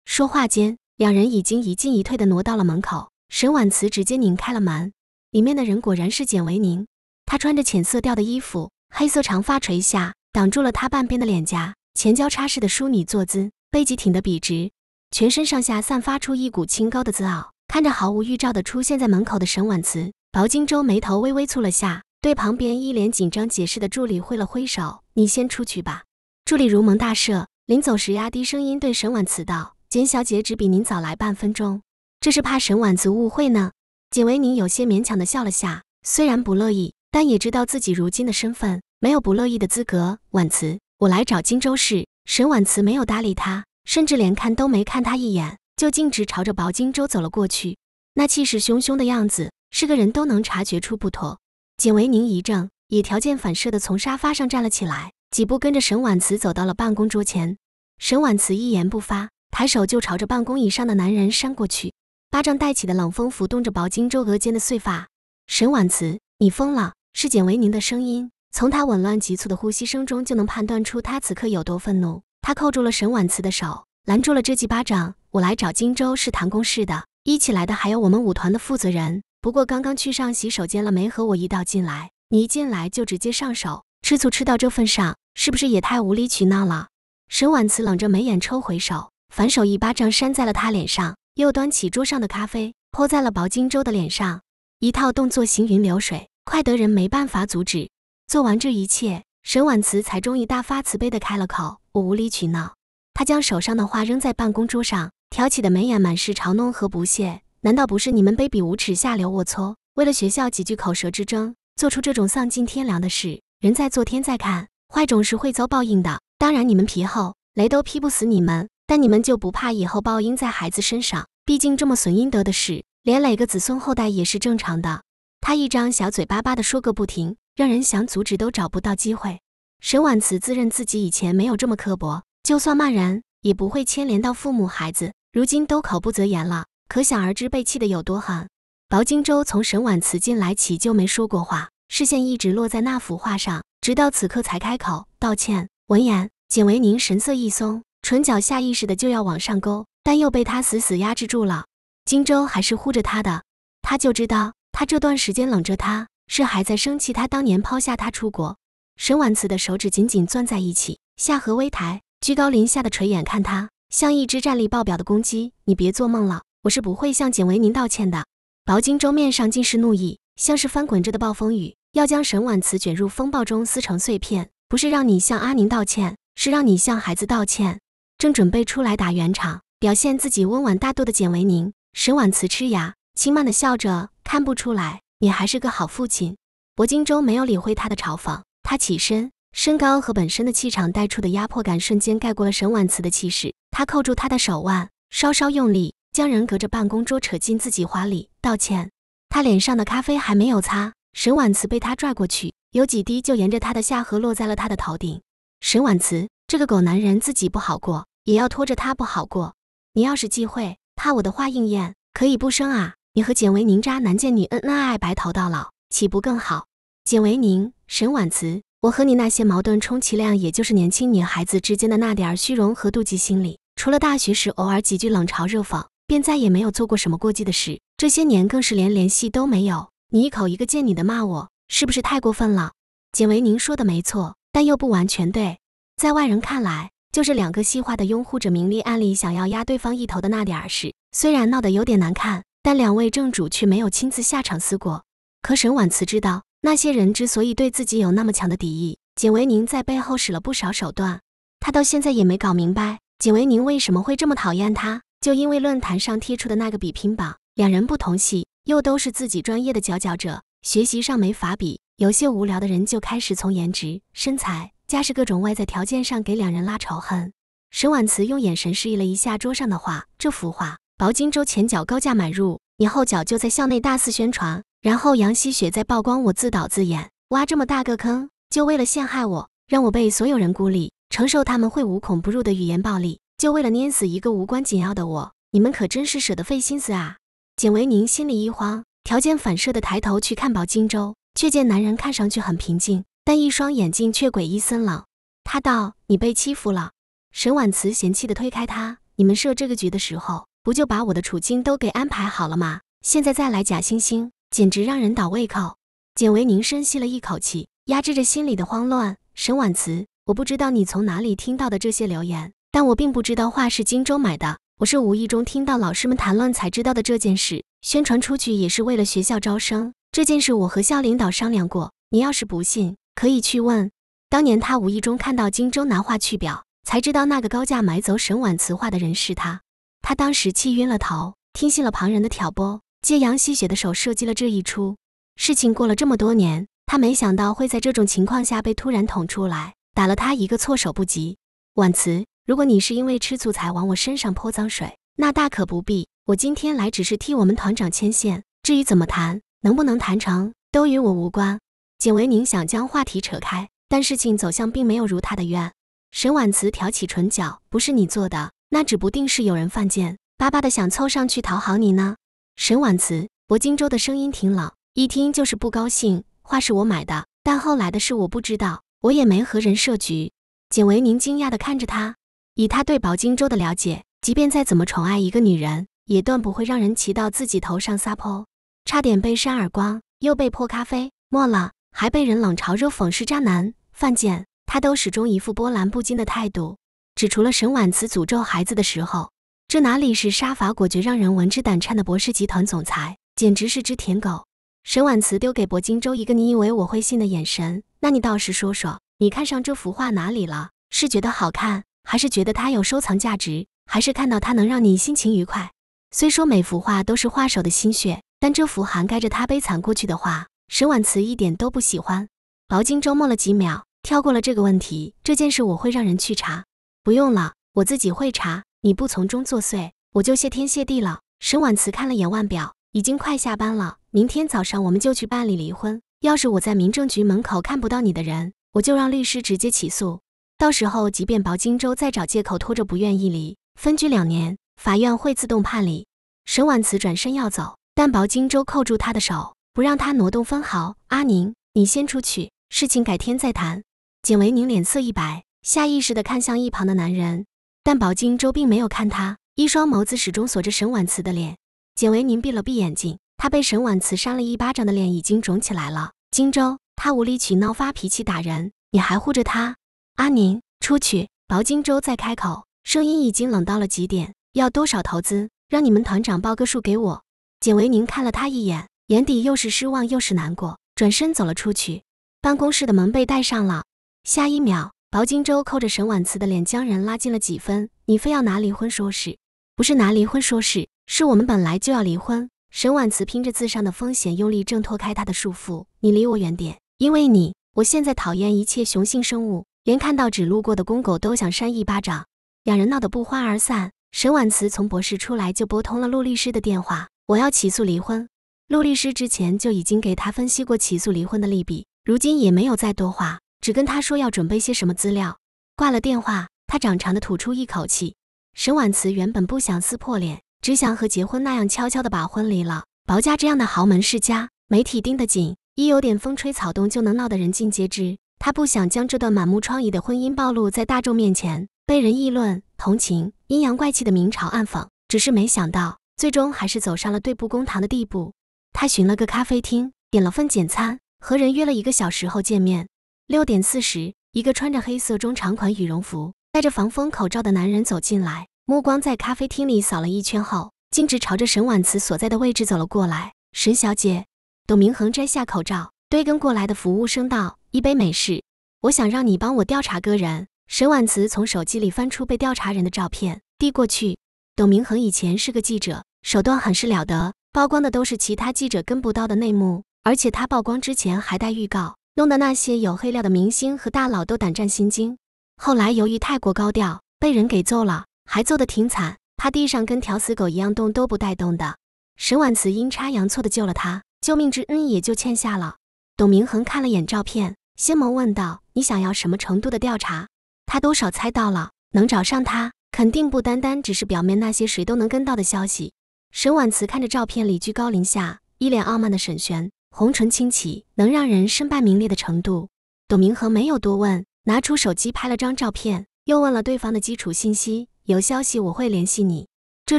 说话间，两人已经一进一退地挪到了门口。沈婉慈直接拧开了门，里面的人果然是简维宁。她穿着浅色调的衣服，黑色长发垂下，挡住了她半边的脸颊，前交叉式的淑女坐姿，背脊挺得笔直。全身上下散发出一股清高的自傲，看着毫无预兆的出现在门口的沈婉慈，薄荆州眉头微微蹙了下，对旁边一脸紧张解释的助理挥了挥手：“你先出去吧。”助理如蒙大赦，临走时压低声音对沈婉慈道：“简小姐只比您早来半分钟，这是怕沈婉慈误会呢。”简维宁有些勉强的笑了下，虽然不乐意，但也知道自己如今的身份没有不乐意的资格。婉慈，我来找荆州是……沈婉慈没有搭理他。甚至连看都没看他一眼，就径直朝着薄荆州走了过去。那气势汹汹的样子，是个人都能察觉出不妥。简维宁一怔，也条件反射地从沙发上站了起来，几步跟着沈婉慈走到了办公桌前。沈婉慈一言不发，抬手就朝着办公椅上的男人扇过去，巴掌带起的冷风拂动着薄荆州额间的碎发。沈婉慈，你疯了！是简维宁的声音，从他紊乱急促的呼吸声中就能判断出他此刻有多愤怒。他扣住了沈婉慈的手，拦住了这几巴掌。我来找荆州是谈公事的，一起来的还有我们舞团的负责人。不过刚刚去上洗手间了，没和我一道进来。你一进来就直接上手，吃醋吃到这份上，是不是也太无理取闹了？沈婉慈冷着眉眼抽回手，反手一巴掌扇在了他脸上，又端起桌上的咖啡泼在了薄荆州的脸上，一套动作行云流水，快得人没办法阻止。做完这一切。沈婉慈才终于大发慈悲地开了口：“我无理取闹。”他将手上的画扔在办公桌上，挑起的眉眼满是嘲弄和不屑。难道不是你们卑鄙无耻、下流龌龊？为了学校几句口舌之争，做出这种丧尽天良的事，人在做天在看，坏种是会遭报应的。当然，你们皮厚，雷都劈不死你们，但你们就不怕以后报应在孩子身上？毕竟这么损阴德的事，连累个子孙后代也是正常的。他一张小嘴巴巴地说个不停。让人想阻止都找不到机会。沈婉慈自认自己以前没有这么刻薄，就算骂人也不会牵连到父母孩子，如今都口不择言了，可想而知被气的有多狠。薄荆州从沈婉慈进来起就没说过话，视线一直落在那幅画上，直到此刻才开口道歉。闻言，简维宁神色一松，唇角下意识的就要往上勾，但又被他死死压制住了。荆州还是护着他的，他就知道他这段时间冷着他。是还在生气？他当年抛下他出国。沈婉慈的手指紧紧攥在一起，下颌微抬，居高临下的垂眼看他，像一只战力爆表的公鸡。你别做梦了，我是不会向简为宁道歉的。薄金州面上尽是怒意，像是翻滚着的暴风雨，要将沈婉慈卷入风暴中撕成碎片。不是让你向阿宁道歉，是让你向孩子道歉。正准备出来打圆场，表现自己温婉大度的简为宁，沈婉慈吃牙，轻慢的笑着，看不出来。你还是个好父亲。薄金州没有理会他的嘲讽，他起身，身高和本身的气场带出的压迫感瞬间盖过了沈婉慈的气势。他扣住他的手腕，稍稍用力，将人隔着办公桌扯进自己怀里，道歉。他脸上的咖啡还没有擦，沈婉慈被他拽过去，有几滴就沿着他的下颌落在了他的头顶。沈婉慈，这个狗男人自己不好过，也要拖着他不好过。你要是忌讳，怕我的话应验，可以不生啊。你和简维宁渣男见你恩恩爱爱白头到老，岂不更好？简维宁，沈婉慈，我和你那些矛盾，充其量也就是年轻女孩子之间的那点儿虚荣和妒忌心理。除了大学时偶尔几句冷嘲热讽，便再也没有做过什么过激的事。这些年更是连联系都没有。你一口一个“见你”的骂我，是不是太过分了？简维宁说的没错，但又不完全对。在外人看来，就是两个细化的拥护者明里暗里想要压对方一头的那点儿事，虽然闹得有点难看。但两位正主却没有亲自下场思过。可沈婉慈知道，那些人之所以对自己有那么强的敌意，简维宁在背后使了不少手段。他到现在也没搞明白，简维宁为什么会这么讨厌他，就因为论坛上贴出的那个比拼榜，两人不同系，又都是自己专业的佼佼者，学习上没法比。有些无聊的人就开始从颜值、身材、家世各种外在条件上给两人拉仇恨。沈婉慈用眼神示意了一下桌上的画，这幅画。薄荆州前脚高价买入，你后脚就在校内大肆宣传，然后杨希雪再曝光我自导自演，挖这么大个坑，就为了陷害我，让我被所有人孤立，承受他们会无孔不入的语言暴力，就为了捏死一个无关紧要的我，你们可真是舍得费心思啊！简维宁心里一慌，条件反射的抬头去看薄金州，却见男人看上去很平静，但一双眼睛却诡异森冷。他道：“你被欺负了。”沈婉慈嫌弃的推开他：“你们设这个局的时候。”不就把我的处境都给安排好了吗？现在再来假惺惺，简直让人倒胃口。简维宁深吸了一口气，压制着心里的慌乱。沈婉慈，我不知道你从哪里听到的这些留言，但我并不知道画是荆州买的。我是无意中听到老师们谈论才知道的这件事。宣传出去也是为了学校招生这件事，我和校领导商量过。你要是不信，可以去问。当年他无意中看到荆州拿画去表，才知道那个高价买走沈婉慈画的人是他。他当时气晕了头，听信了旁人的挑拨，借杨希雪的手设计了这一出。事情过了这么多年，他没想到会在这种情况下被突然捅出来，打了他一个措手不及。婉慈，如果你是因为吃醋才往我身上泼脏水，那大可不必。我今天来只是替我们团长牵线，至于怎么谈，能不能谈成，都与我无关。简维宁想将话题扯开，但事情走向并没有如他的愿。沈婉慈挑起唇角，不是你做的。那指不定是有人犯贱，巴巴的想凑上去讨好你呢。沈婉慈，薄荆州的声音挺冷，一听就是不高兴。花是我买的，但后来的事我不知道，我也没和人设局。简维宁惊讶地看着他，以他对薄荆州的了解，即便再怎么宠爱一个女人，也断不会让人骑到自己头上撒泼。差点被扇耳光，又被泼咖啡，没了，还被人冷嘲热讽是渣男、犯贱，他都始终一副波澜不惊的态度。只除了沈婉慈诅咒孩子的时候，这哪里是杀伐果决、让人闻之胆颤的博士集团总裁，简直是只舔狗。沈婉慈丢给薄荆州一个你以为我会信的眼神，那你倒是说说，你看上这幅画哪里了？是觉得好看，还是觉得它有收藏价值，还是看到它能让你心情愉快？虽说每幅画都是画手的心血，但这幅涵盖着他悲惨过去的画，沈婉慈一点都不喜欢。薄荆州默了几秒，跳过了这个问题。这件事我会让人去查。不用了，我自己会查，你不从中作祟，我就谢天谢地了。沈婉慈看了眼腕表，已经快下班了，明天早上我们就去办理离婚。要是我在民政局门口看不到你的人，我就让律师直接起诉。到时候，即便薄荆州再找借口拖着不愿意离，分居两年，法院会自动判离。沈婉慈转身要走，但薄荆州扣住她的手，不让她挪动分毫。阿宁，你先出去，事情改天再谈。简维宁脸色一白。下意识地看向一旁的男人，但宝金州并没有看他，一双眸子始终锁着沈婉慈的脸。简维宁闭了闭眼睛，他被沈婉慈扇了一巴掌的脸已经肿起来了。金州，他无理取闹、发脾气、打人，你还护着他？阿宁，出去！薄金州再开口，声音已经冷到了极点。要多少投资？让你们团长报个数给我。简维宁看了他一眼，眼底又是失望又是难过，转身走了出去。办公室的门被带上了，下一秒。薄金州扣着沈婉慈的脸，将人拉近了几分。你非要拿离婚说事，不是拿离婚说事，是我们本来就要离婚。沈婉慈拼着自伤的风险，用力挣脱开他的束缚。你离我远点，因为你，我现在讨厌一切雄性生物，连看到只路过的公狗都想扇一巴掌。两人闹得不欢而散。沈婉慈从博士出来就拨通了陆律师的电话，我要起诉离婚。陆律师之前就已经给他分析过起诉离婚的利弊，如今也没有再多话。只跟他说要准备些什么资料，挂了电话，他长长的吐出一口气。沈婉慈原本不想撕破脸，只想和结婚那样悄悄的把婚离了。薄家这样的豪门世家，媒体盯得紧，一有点风吹草动就能闹得人尽皆知。他不想将这段满目疮痍的婚姻暴露在大众面前，被人议论、同情、阴阳怪气的明嘲暗讽。只是没想到，最终还是走上了对簿公堂的地步。他寻了个咖啡厅，点了份简餐，和人约了一个小时后见面。六点四十，一个穿着黑色中长款羽绒服、戴着防风口罩的男人走进来，目光在咖啡厅里扫了一圈后，径直朝着沈婉慈所在的位置走了过来。沈小姐，董明恒摘下口罩，对跟过来的服务生道：“一杯美式，我想让你帮我调查个人。”沈婉慈从手机里翻出被调查人的照片，递过去。董明恒以前是个记者，手段很是了得，曝光的都是其他记者跟不到的内幕，而且他曝光之前还带预告。弄得那些有黑料的明星和大佬都胆战心惊。后来由于太过高调，被人给揍了，还揍得挺惨，趴地上跟条死狗一样动都不带动的。沈婉慈阴差阳错的救了他，救命之恩也就欠下了。董明恒看了眼照片，先忙问道：“你想要什么程度的调查？”他多少猜到了，能找上他，肯定不单单只是表面那些谁都能跟到的消息。沈婉慈看着照片里居高临下、一脸傲慢的沈璇。红唇轻启，能让人身败名裂的程度。董明恒没有多问，拿出手机拍了张照片，又问了对方的基础信息。有消息我会联系你。这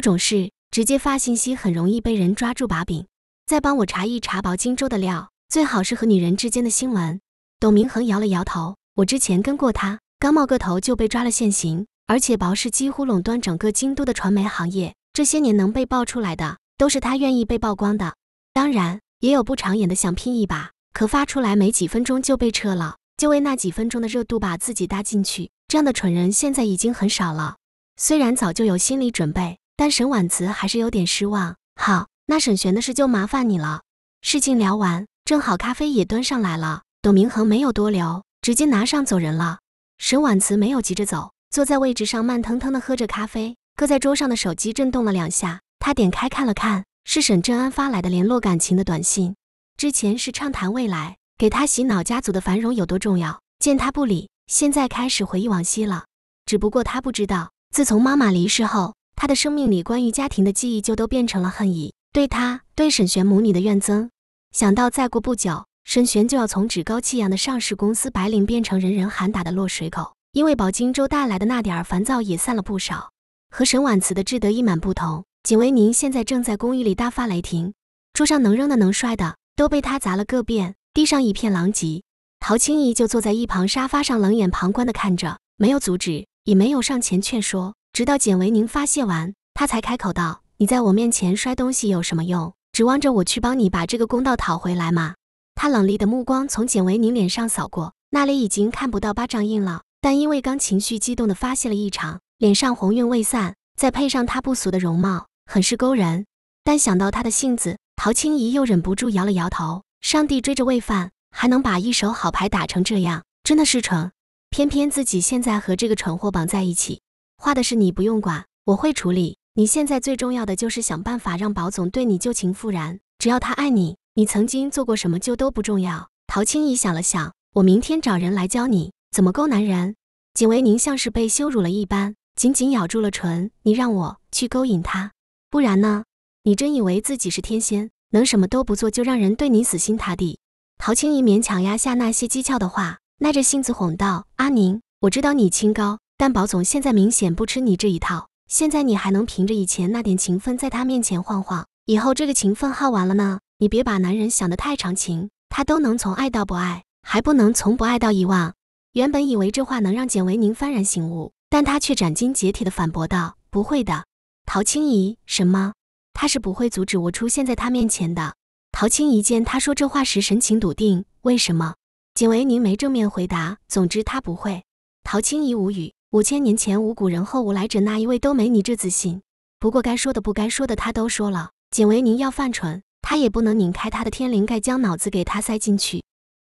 种事直接发信息很容易被人抓住把柄。再帮我查一查薄荆州的料，最好是和女人之间的新闻。董明恒摇了摇头，我之前跟过他，刚冒个头就被抓了现行。而且薄氏几乎垄断整个京都的传媒行业，这些年能被爆出来的，都是他愿意被曝光的。当然。也有不长眼的想拼一把，可发出来没几分钟就被撤了，就为那几分钟的热度把自己搭进去，这样的蠢人现在已经很少了。虽然早就有心理准备，但沈婉慈还是有点失望。好，那沈璇的事就麻烦你了。事情聊完，正好咖啡也端上来了。董明恒没有多留，直接拿上走人了。沈婉慈没有急着走，坐在位置上慢腾腾的喝着咖啡。搁在桌上的手机震动了两下，他点开看了看。是沈正安发来的联络感情的短信，之前是畅谈未来，给他洗脑家族的繁荣有多重要。见他不理，现在开始回忆往昔了。只不过他不知道，自从妈妈离世后，他的生命里关于家庭的记忆就都变成了恨意，对他、对沈璇母女的怨憎。想到再过不久，沈璇就要从趾高气扬的上市公司白领变成人人喊打的落水狗，因为饱荆州带来的那点儿烦躁也散了不少。和沈婉慈的志得意满不同。简维宁现在正在公寓里大发雷霆，桌上能扔的能摔的都被他砸了个遍，地上一片狼藉。陶青怡就坐在一旁沙发上，冷眼旁观的看着，没有阻止，也没有上前劝说，直到简维宁发泄完，他才开口道：“你在我面前摔东西有什么用？指望着我去帮你把这个公道讨回来吗？”他冷厉的目光从简维宁脸上扫过，那里已经看不到巴掌印了，但因为刚情绪激动的发泄了一场，脸上红晕未散，再配上他不俗的容貌。很是勾人，但想到他的性子，陶青怡又忍不住摇了摇头。上帝追着喂饭，还能把一手好牌打成这样，真的是蠢。偏偏自己现在和这个蠢货绑在一起。画的是你不用管，我会处理。你现在最重要的就是想办法让宝总对你旧情复燃。只要他爱你，你曾经做过什么就都不重要。陶青怡想了想，我明天找人来教你怎么勾男人。景维宁像是被羞辱了一般，紧紧咬住了唇。你让我去勾引他？不然呢？你真以为自己是天仙，能什么都不做就让人对你死心塌地？陶青怡勉强压下那些讥诮的话，耐着性子哄道：“阿宁，我知道你清高，但宝总现在明显不吃你这一套。现在你还能凭着以前那点情分在他面前晃晃，以后这个情分耗完了呢，你别把男人想得太长情，他都能从爱到不爱，还不能从不爱到遗忘。”原本以为这话能让简维宁幡然醒悟，但他却斩钉截铁的反驳道：“不会的。”陶青怡，什么？他是不会阻止我出现在他面前的。陶青怡见他说这话时神情笃定，为什么？简为宁没正面回答。总之，他不会。陶青怡无语。五千年前无古人，后无来者，那一位都没你这自信。不过该说的不该说的，他都说了。简为宁要犯蠢，他也不能拧开他的天灵盖，将脑子给他塞进去。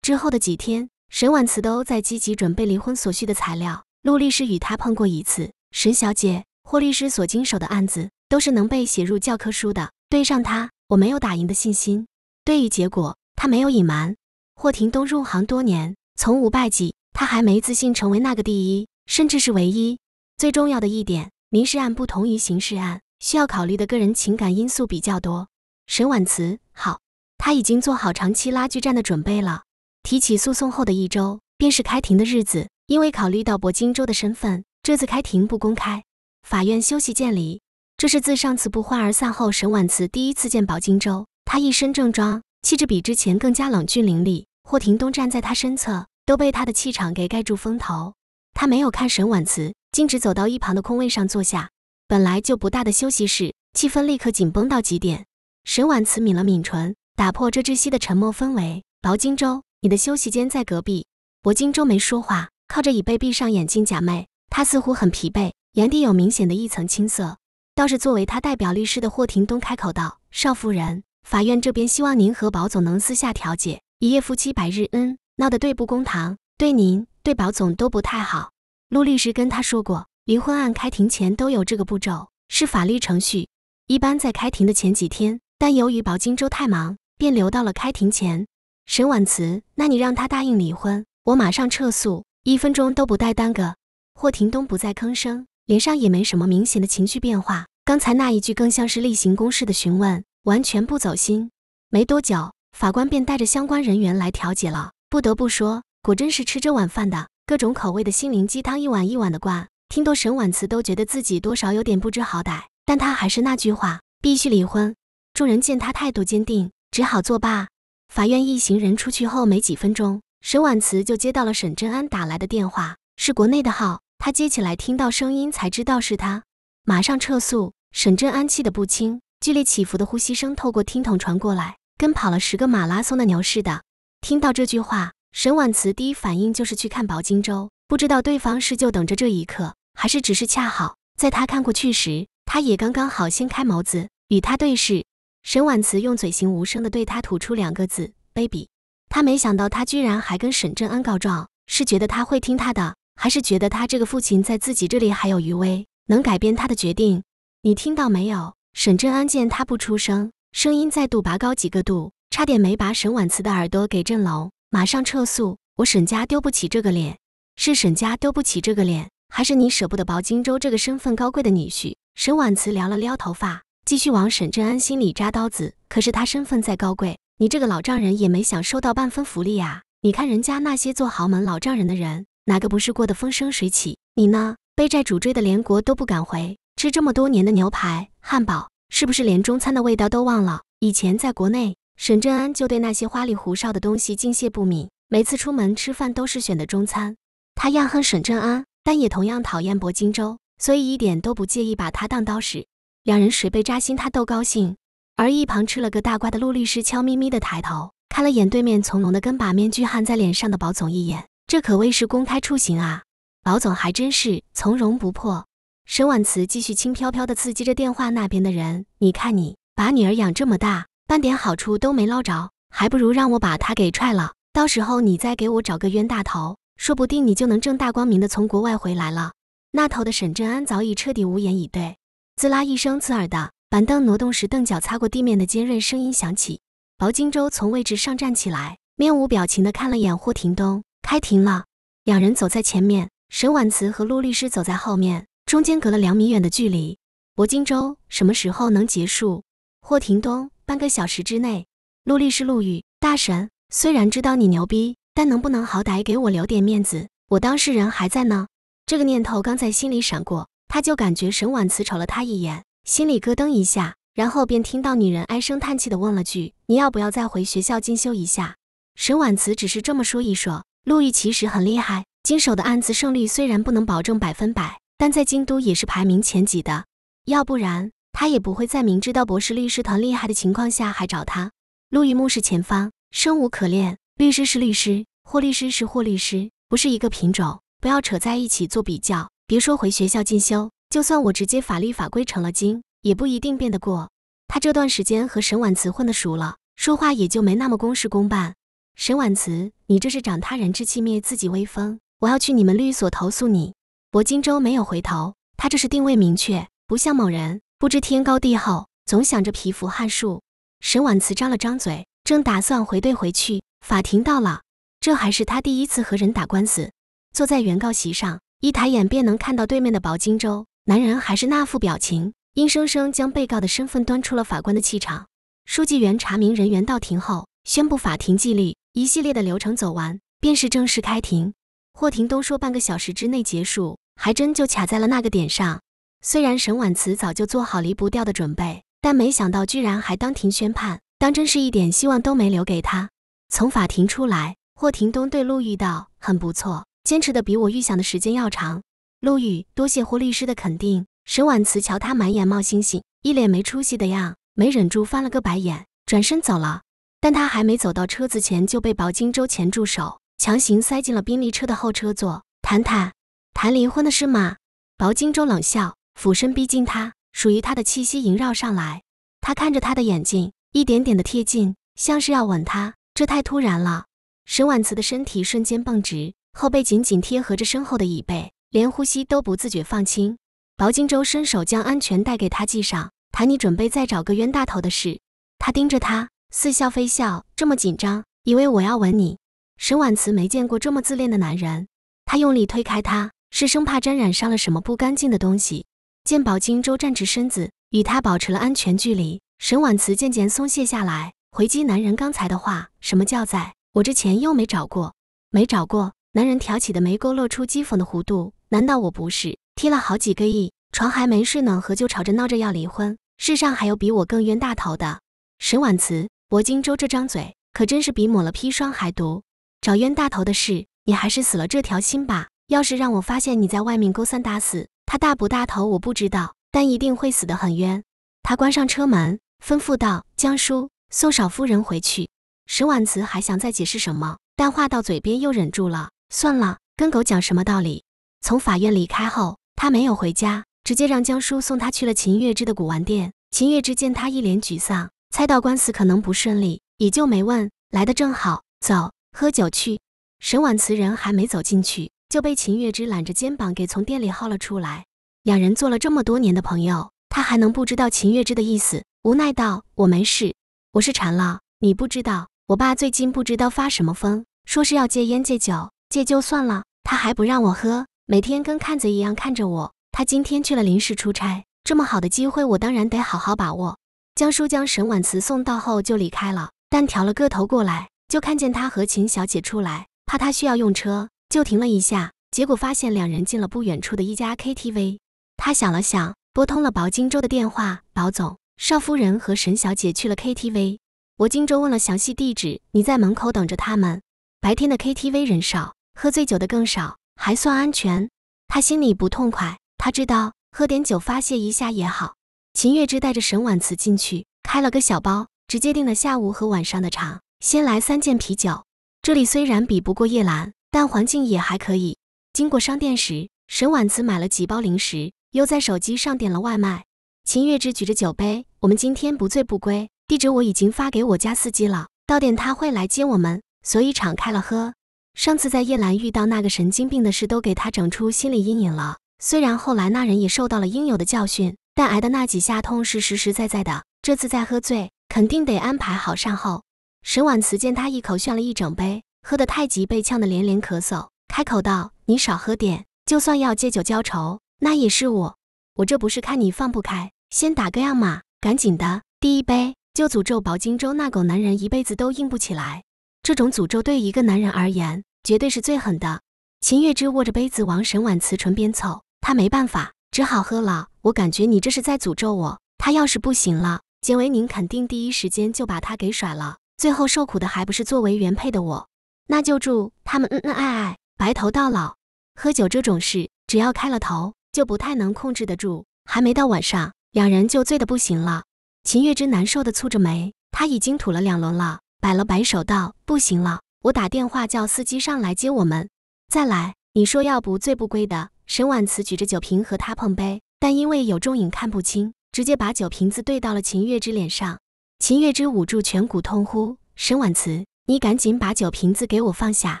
之后的几天，沈婉慈都在积极准备离婚所需的材料。陆律师与他碰过一次，沈小姐。霍律师所经手的案子都是能被写入教科书的。对上他，我没有打赢的信心。对于结果，他没有隐瞒。霍廷东入行多年，从无败绩，他还没自信成为那个第一，甚至是唯一。最重要的一点，民事案不同于刑事案，需要考虑的个人情感因素比较多。沈婉慈，好，他已经做好长期拉锯战的准备了。提起诉讼后的一周，便是开庭的日子。因为考虑到薄金州的身份，这次开庭不公开。法院休息间里，这是自上次不欢而散后，沈婉慈第一次见薄金州。他一身正装，气质比之前更加冷峻凌厉。霍廷东站在他身侧，都被他的气场给盖住风头。他没有看沈婉慈，径直走到一旁的空位上坐下。本来就不大的休息室，气氛立刻紧绷到极点。沈婉慈抿了抿唇，打破这窒息的沉默氛围。薄金州，你的休息间在隔壁。薄金州没说话，靠着椅背闭上眼睛假寐。他似乎很疲惫。眼底有明显的一层青色，倒是作为他代表律师的霍廷东开口道：“少夫人，法院这边希望您和宝总能私下调解，一夜夫妻百日恩，闹得对簿公堂，对您对宝总都不太好。”陆律师跟他说过，离婚案开庭前都有这个步骤，是法律程序，一般在开庭的前几天，但由于薄金州太忙，便留到了开庭前。沈婉慈，那你让他答应离婚，我马上撤诉，一分钟都不带耽搁。霍廷东不再吭声。脸上也没什么明显的情绪变化，刚才那一句更像是例行公事的询问，完全不走心。没多久，法官便带着相关人员来调解了。不得不说，果真是吃这碗饭的，各种口味的心灵鸡汤一碗一碗的灌。听多沈婉慈都觉得自己多少有点不知好歹，但他还是那句话：必须离婚。众人见他态度坚定，只好作罢。法院一行人出去后没几分钟，沈婉慈就接到了沈正安打来的电话，是国内的号。他接起来，听到声音才知道是他，马上撤诉。沈振安气得不轻，剧烈起伏的呼吸声透过听筒传过来，跟跑了十个马拉松的牛似的。听到这句话，沈婉慈第一反应就是去看薄荆州，不知道对方是就等着这一刻，还是只是恰好在他看过去时，他也刚刚好掀开眸子与他对视。沈婉慈用嘴型无声的对他吐出两个字：“baby。”他没想到他居然还跟沈振安告状，是觉得他会听他的。还是觉得他这个父亲在自己这里还有余威，能改变他的决定。你听到没有？沈振安见他不出声，声音再度拔高几个度，差点没把沈婉慈的耳朵给震聋。马上撤诉，我沈家丢不起这个脸。是沈家丢不起这个脸，还是你舍不得薄荆州这个身份高贵的女婿？沈婉慈撩了撩头发，继续往沈振安心里扎刀子。可是他身份再高贵，你这个老丈人也没享受到半分福利啊！你看人家那些做豪门老丈人的人。哪个不是过得风生水起？你呢？被债主追的连国都不敢回，吃这么多年的牛排、汉堡，是不是连中餐的味道都忘了？以前在国内，沈振安就对那些花里胡哨的东西敬谢不敏，每次出门吃饭都是选的中餐。他厌恨沈振安，但也同样讨厌薄荆州，所以一点都不介意把他当刀使。两人谁被扎心，他都高兴。而一旁吃了个大瓜的陆律师，悄咪咪的抬头看了眼对面从容的、跟把面具焊在脸上的宝总一眼。这可谓是公开出行啊！老总还真是从容不迫。沈婉慈继续轻飘飘地刺激着电话那边的人：“你看你把女儿养这么大，半点好处都没捞着，还不如让我把她给踹了，到时候你再给我找个冤大头，说不定你就能正大光明地从国外回来了。”那头的沈振安早已彻底无言以对。滋啦一声刺耳的板凳挪动时，凳脚擦过地面的尖锐声音响起。薄荆州从位置上站起来，面无表情地看了眼霍廷东。开庭了，两人走在前面，沈婉慈和陆律师走在后面，中间隔了两米远的距离。我荆州什么时候能结束？霍廷东，半个小时之内。陆律师，陆羽大神，虽然知道你牛逼，但能不能好歹给我留点面子？我当事人还在呢。这个念头刚在心里闪过，他就感觉沈婉慈瞅了他一眼，心里咯噔一下，然后便听到女人唉声叹气的问了句：“你要不要再回学校进修一下？”沈婉慈只是这么说一说。陆毅其实很厉害，经手的案子胜率虽然不能保证百分百，但在京都也是排名前几的。要不然他也不会在明知道博士律师团厉害的情况下还找他。陆毅目视前方，生无可恋。律师是律师，霍律师是霍律师，不是一个品种，不要扯在一起做比较。别说回学校进修，就算我直接法律法规成了精，也不一定变得过他。这段时间和沈婉慈混得熟了，说话也就没那么公事公办。沈婉慈，你这是长他人志气，灭自己威风。我要去你们律所投诉你。薄金州没有回头，他这是定位明确，不像某人不知天高地厚，总想着蚍蜉撼树。沈婉慈张了张嘴，正打算回怼回去，法庭到了。这还是他第一次和人打官司，坐在原告席上，一抬眼便能看到对面的薄金州。男人还是那副表情，硬生生将被告的身份端出了法官的气场。书记员查明人员到庭后，宣布法庭纪律。一系列的流程走完，便是正式开庭。霍廷东说半个小时之内结束，还真就卡在了那个点上。虽然沈婉慈早就做好离不掉的准备，但没想到居然还当庭宣判，当真是一点希望都没留给他。从法庭出来，霍廷东对陆玉道：“很不错，坚持的比我预想的时间要长。”陆羽多谢霍律师的肯定。沈婉慈瞧他满眼冒星星，一脸没出息的样，没忍住翻了个白眼，转身走了。但他还没走到车子前，就被薄金州钳住手，强行塞进了宾利车的后车座。谈谈谈离婚的事吗？薄金州冷笑，俯身逼近他，属于他的气息萦绕上来。他看着他的眼睛，一点点的贴近，像是要吻他。这太突然了。沈婉慈的身体瞬间绷直，后背紧紧贴合着身后的椅背，连呼吸都不自觉放轻。薄金州伸手将安全带给他系上。谈你准备再找个冤大头的事？他盯着他。似笑非笑，这么紧张，以为我要吻你？沈婉慈没见过这么自恋的男人，他用力推开他，是生怕沾染上了什么不干净的东西。见宝金周站直身子，与他保持了安全距离，沈婉慈渐渐松懈下来，回击男人刚才的话：“什么叫在我之前又没找过？没找过？”男人挑起的眉勾露出讥讽的弧度：“难道我不是？踢了好几个亿，床还没睡暖和就吵着闹着要离婚？世上还有比我更冤大头的，沈婉慈。”薄金州这张嘴可真是比抹了砒霜还毒，找冤大头的事，你还是死了这条心吧。要是让我发现你在外面勾三搭四，他大不大头我不知道，但一定会死得很冤。他关上车门，吩咐道：“江叔，送少夫人回去。”石婉慈还想再解释什么，但话到嘴边又忍住了。算了，跟狗讲什么道理？从法院离开后，他没有回家，直接让江叔送他去了秦月之的古玩店。秦月之见他一脸沮丧。猜到官司可能不顺利，也就没问。来的正好，走，喝酒去。沈婉慈人还没走进去，就被秦月枝揽着肩膀给从店里薅了出来。两人做了这么多年的朋友，他还能不知道秦月枝的意思？无奈道：“我没事，我是馋了。你不知道，我爸最近不知道发什么疯，说是要戒烟戒酒，戒就算了，他还不让我喝，每天跟看贼一样看着我。他今天去了临时出差，这么好的机会，我当然得好好把握。”江叔将沈婉慈送到后就离开了，但调了个头过来，就看见他和秦小姐出来，怕他需要用车，就停了一下，结果发现两人进了不远处的一家 KTV。他想了想，拨通了薄荆州的电话：“薄总，少夫人和沈小姐去了 KTV，我荆州问了详细地址，你在门口等着他们。白天的 KTV 人少，喝醉酒的更少，还算安全。”他心里不痛快，他知道喝点酒发泄一下也好。秦月之带着沈婉慈进去，开了个小包，直接订了下午和晚上的场。先来三件啤酒。这里虽然比不过夜兰，但环境也还可以。经过商店时，沈婉慈买了几包零食，又在手机上点了外卖。秦月之举着酒杯：“我们今天不醉不归，地址我已经发给我家司机了，到点他会来接我们。”所以敞开了喝。上次在夜兰遇到那个神经病的事，都给他整出心理阴影了。虽然后来那人也受到了应有的教训。但挨的那几下痛是实实在在的。这次再喝醉，肯定得安排好善后。沈婉慈见他一口炫了一整杯，喝得太急，被呛得连连咳嗽，开口道：“你少喝点，就算要借酒浇愁，那也是我。我这不是看你放不开，先打个样嘛。赶紧的，第一杯就诅咒薄荆州那狗男人一辈子都硬不起来。这种诅咒对一个男人而言，绝对是最狠的。”秦月枝握着杯子往沈婉慈唇边凑，他没办法。只好喝了，我感觉你这是在诅咒我。他要是不行了，简维宁肯定第一时间就把他给甩了。最后受苦的还不是作为原配的我。那就祝他们恩恩爱爱，白头到老。喝酒这种事，只要开了头，就不太能控制得住。还没到晚上，两人就醉得不行了。秦月之难受的蹙着眉，他已经吐了两轮了，摆了摆手道：“不行了，我打电话叫司机上来接我们。”再来，你说要不醉不归的。沈婉慈举着酒瓶和他碰杯，但因为有重影看不清，直接把酒瓶子对到了秦月之脸上。秦月之捂住颧骨痛呼：“沈婉慈，你赶紧把酒瓶子给我放下，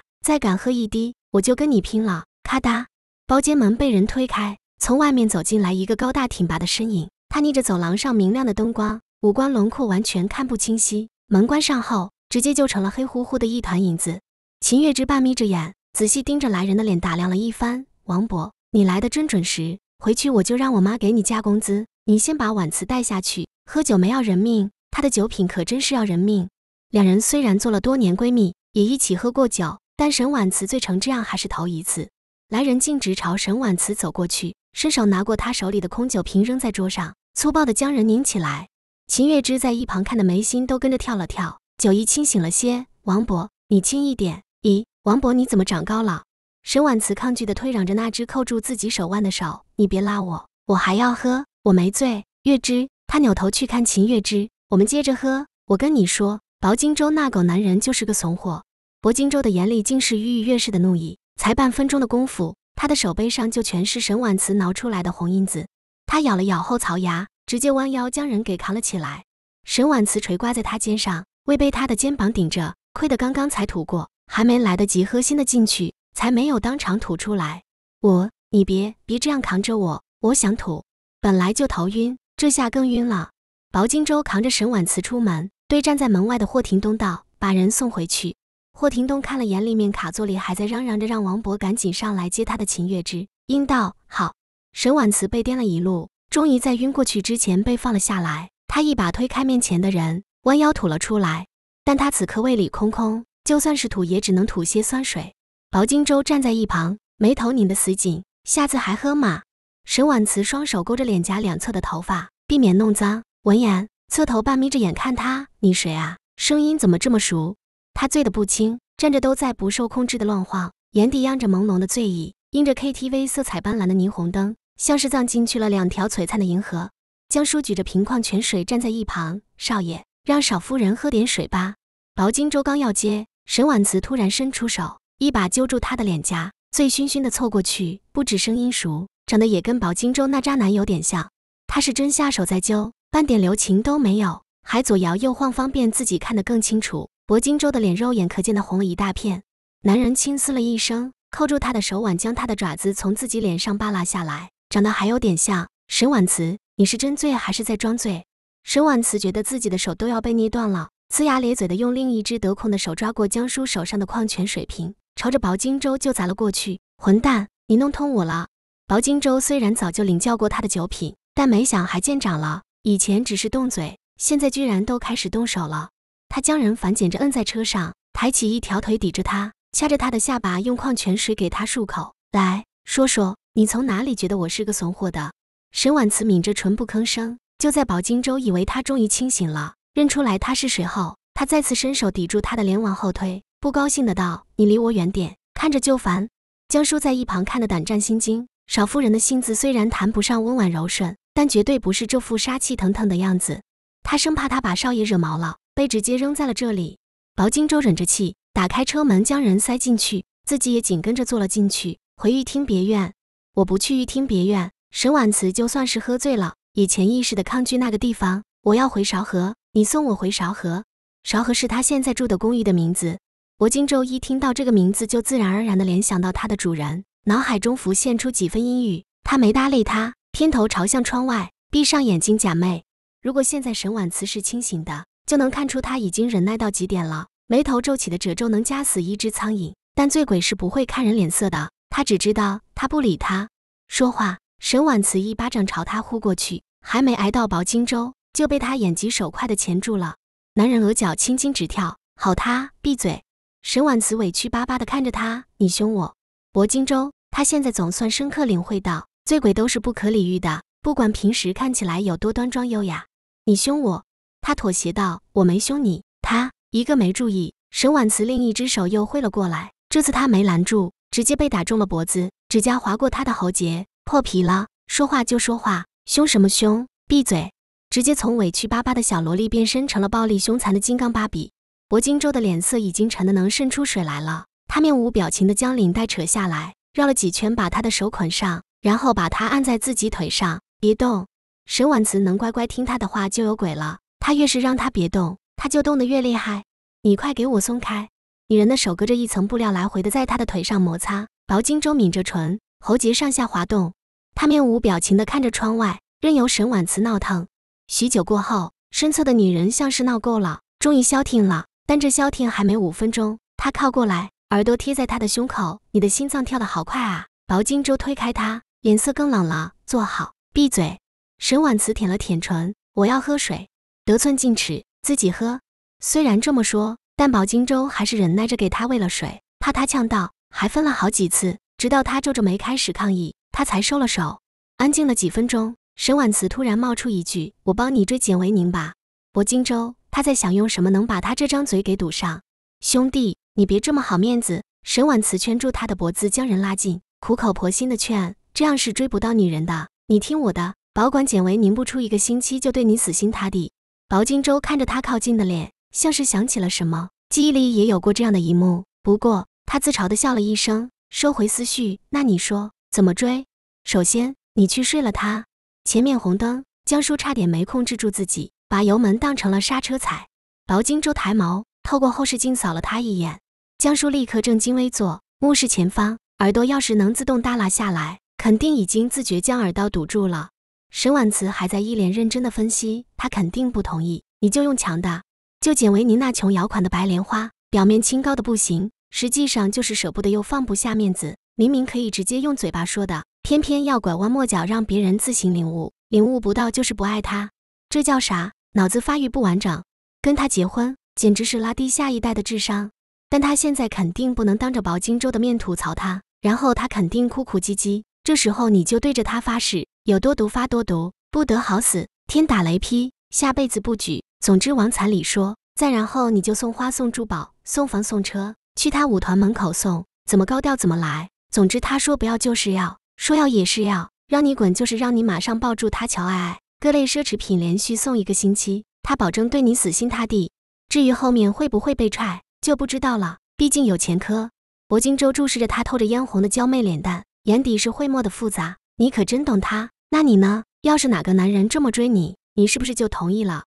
再敢喝一滴，我就跟你拼了！”咔嗒，包间门被人推开，从外面走进来一个高大挺拔的身影。他逆着走廊上明亮的灯光，五官轮廓完全看不清晰。门关上后，直接就成了黑乎乎的一团影子。秦月之半眯着眼，仔细盯着来人的脸打量了一番，王博。你来的真准时，回去我就让我妈给你加工资。你先把婉瓷带下去，喝酒没要人命，他的酒品可真是要人命。两人虽然做了多年闺蜜，也一起喝过酒，但沈婉慈醉成这样还是头一次。来人径直朝沈婉慈走过去，伸手拿过他手里的空酒瓶扔在桌上，粗暴地将人拧起来。秦月芝在一旁看的眉心都跟着跳了跳，酒意清醒了些。王博，你轻一点。咦，王博你怎么长高了？沈婉慈抗拒地推攘着那只扣住自己手腕的手，你别拉我，我还要喝，我没醉。月之，他扭头去看秦月之，我们接着喝。我跟你说，薄荆州那狗男人就是个怂货。薄荆州的眼里尽是郁郁跃势的怒意。才半分钟的功夫，他的手背上就全是沈婉慈挠出来的红印子。他咬了咬后槽牙，直接弯腰将人给扛了起来。沈婉慈垂挂在他肩上，背被他的肩膀顶着，亏得刚刚才吐过，还没来得及喝新的进去。才没有当场吐出来。我，你别别这样扛着我，我想吐，本来就头晕，这下更晕了。薄荆州扛着沈婉慈出门，对站在门外的霍廷东道：“把人送回去。”霍廷东看了眼里面卡座里还在嚷嚷着让王博赶紧上来接他的秦月之，应道：“好。”沈婉慈被颠了一路，终于在晕过去之前被放了下来。他一把推开面前的人，弯腰吐了出来。但他此刻胃里空空，就算是吐，也只能吐些酸水。薄荆州站在一旁，眉头拧得死紧。下次还喝吗？沈婉慈双手勾着脸颊两侧的头发，避免弄脏。闻言，侧头半眯着眼看他，你谁啊？声音怎么这么熟？他醉得不轻，站着都在不受控制的乱晃，眼底漾着朦胧的醉意，映着 KTV 色彩斑斓的霓虹灯，像是葬进去了两条璀璨的银河。江叔举着瓶矿泉水站在一旁，少爷让少夫人喝点水吧。薄金州刚要接，沈婉慈突然伸出手。一把揪住他的脸颊，醉醺醺的凑过去，不止声音熟，长得也跟薄金州那渣男有点像。他是真下手在揪，半点留情都没有，还左摇右晃，方便自己看得更清楚。薄金州的脸肉眼可见的红了一大片，男人轻嘶了一声，扣住他的手腕，将他的爪子从自己脸上扒拉下来。长得还有点像沈婉慈，你是真醉还是在装醉？沈婉慈觉得自己的手都要被捏断了，呲牙咧嘴的用另一只得空的手抓过江叔手上的矿泉水瓶。朝着薄荆州就砸了过去。混蛋，你弄痛我了！薄荆州虽然早就领教过他的酒品，但没想还见长了。以前只是动嘴，现在居然都开始动手了。他将人反剪着摁在车上，抬起一条腿抵着他，掐着他的下巴，用矿泉水给他漱口。来说说，你从哪里觉得我是个怂货的？沈婉慈抿着唇不吭声。就在薄荆州以为他终于清醒了，认出来他是谁后，他再次伸手抵住他的脸往后推。不高兴的道：“你离我远点，看着就烦。”江叔在一旁看得胆战心惊。少夫人的性子虽然谈不上温婉柔顺，但绝对不是这副杀气腾腾的样子。他生怕他把少爷惹毛了，被直接扔在了这里。薄荆州忍着气，打开车门，将人塞进去，自己也紧跟着坐了进去。回玉厅别院，我不去玉厅别院。沈婉慈就算是喝醉了，也潜意识的抗拒那个地方。我要回韶河，你送我回韶河。韶河是他现在住的公寓的名字。薄金洲一听到这个名字，就自然而然地联想到他的主人，脑海中浮现出几分阴郁。他没搭理他，偏头朝向窗外，闭上眼睛假寐。如果现在沈婉慈是清醒的，就能看出他已经忍耐到极点了，眉头皱起的褶皱能夹死一只苍蝇。但醉鬼是不会看人脸色的，他只知道他不理他。说话，沈婉慈一巴掌朝他呼过去，还没挨到薄金州，就被他眼疾手快的钳住了。男人额角青筋直跳，好他闭嘴。沈婉慈委屈巴巴地看着他：“你凶我。”薄荆州。”他现在总算深刻领会到，醉鬼都是不可理喻的，不管平时看起来有多端庄优雅。你凶我，他妥协道：“我没凶你。”他一个没注意，沈婉慈另一只手又挥了过来，这次他没拦住，直接被打中了脖子，指甲划过他的喉结，破皮了。说话就说话，凶什么凶？闭嘴！直接从委屈巴巴的小萝莉变身成了暴力凶残的金刚芭比。薄荆州的脸色已经沉得能渗出水来了，他面无表情的将领带扯下来，绕了几圈把他的手捆上，然后把他按在自己腿上，别动。沈婉慈能乖乖听他的话就有鬼了，他越是让他别动，他就动得越厉害。你快给我松开！女人的手隔着一层布料来回的在他的腿上摩擦，薄荆州抿着唇，喉结上下滑动，他面无表情的看着窗外，任由沈婉慈闹腾。许久过后，身侧的女人像是闹够了，终于消停了。但这消停还没五分钟，他靠过来，耳朵贴在他的胸口：“你的心脏跳得好快啊！”薄荆州推开他，脸色更冷了：“坐好，闭嘴。”沈婉慈舔了舔唇：“我要喝水。”得寸进尺，自己喝。虽然这么说，但薄荆州还是忍耐着给他喂了水，怕他呛到，还分了好几次，直到他皱着眉开始抗议，他才收了手。安静了几分钟，沈婉慈突然冒出一句：“我帮你追简维宁吧。”薄荆州。他在想用什么能把他这张嘴给堵上。兄弟，你别这么好面子。沈婉慈圈住他的脖子，将人拉近，苦口婆心的劝：“这样是追不到女人的，你听我的，保管简维宁不出一个星期就对你死心塌地。”薄金州看着他靠近的脸，像是想起了什么，记忆里也有过这样的一幕。不过他自嘲的笑了一声，收回思绪。那你说怎么追？首先，你去睡了她。前面红灯，江叔差点没控制住自己。把油门当成了刹车踩，薄荆州抬眸，透过后视镜扫了他一眼。江叔立刻正襟危坐，目视前方，耳朵要是能自动耷拉下来，肯定已经自觉将耳道堵住了。沈婉慈还在一脸认真的分析，他肯定不同意。你就用强的，就剪为您那穷摇款的白莲花，表面清高的不行，实际上就是舍不得又放不下面子。明明可以直接用嘴巴说的，偏偏要拐弯抹角，让别人自行领悟。领悟不到就是不爱他，这叫啥？脑子发育不完整，跟他结婚简直是拉低下一代的智商。但他现在肯定不能当着薄荆州的面吐槽他，然后他肯定哭哭唧唧。这时候你就对着他发誓，有多毒发多毒，不得好死，天打雷劈，下辈子不举。总之王彩礼说，再然后你就送花、送珠宝、送房、送车，去他舞团门口送，怎么高调怎么来。总之他说不要就是要说要也是要，让你滚就是让你马上抱住他乔爱爱。各类奢侈品连续送一个星期，他保证对你死心塌地。至于后面会不会被踹，就不知道了。毕竟有前科。薄荆州注视着他透着嫣红的娇媚脸蛋，眼底是讳莫的复杂。你可真懂他，那你呢？要是哪个男人这么追你，你是不是就同意了？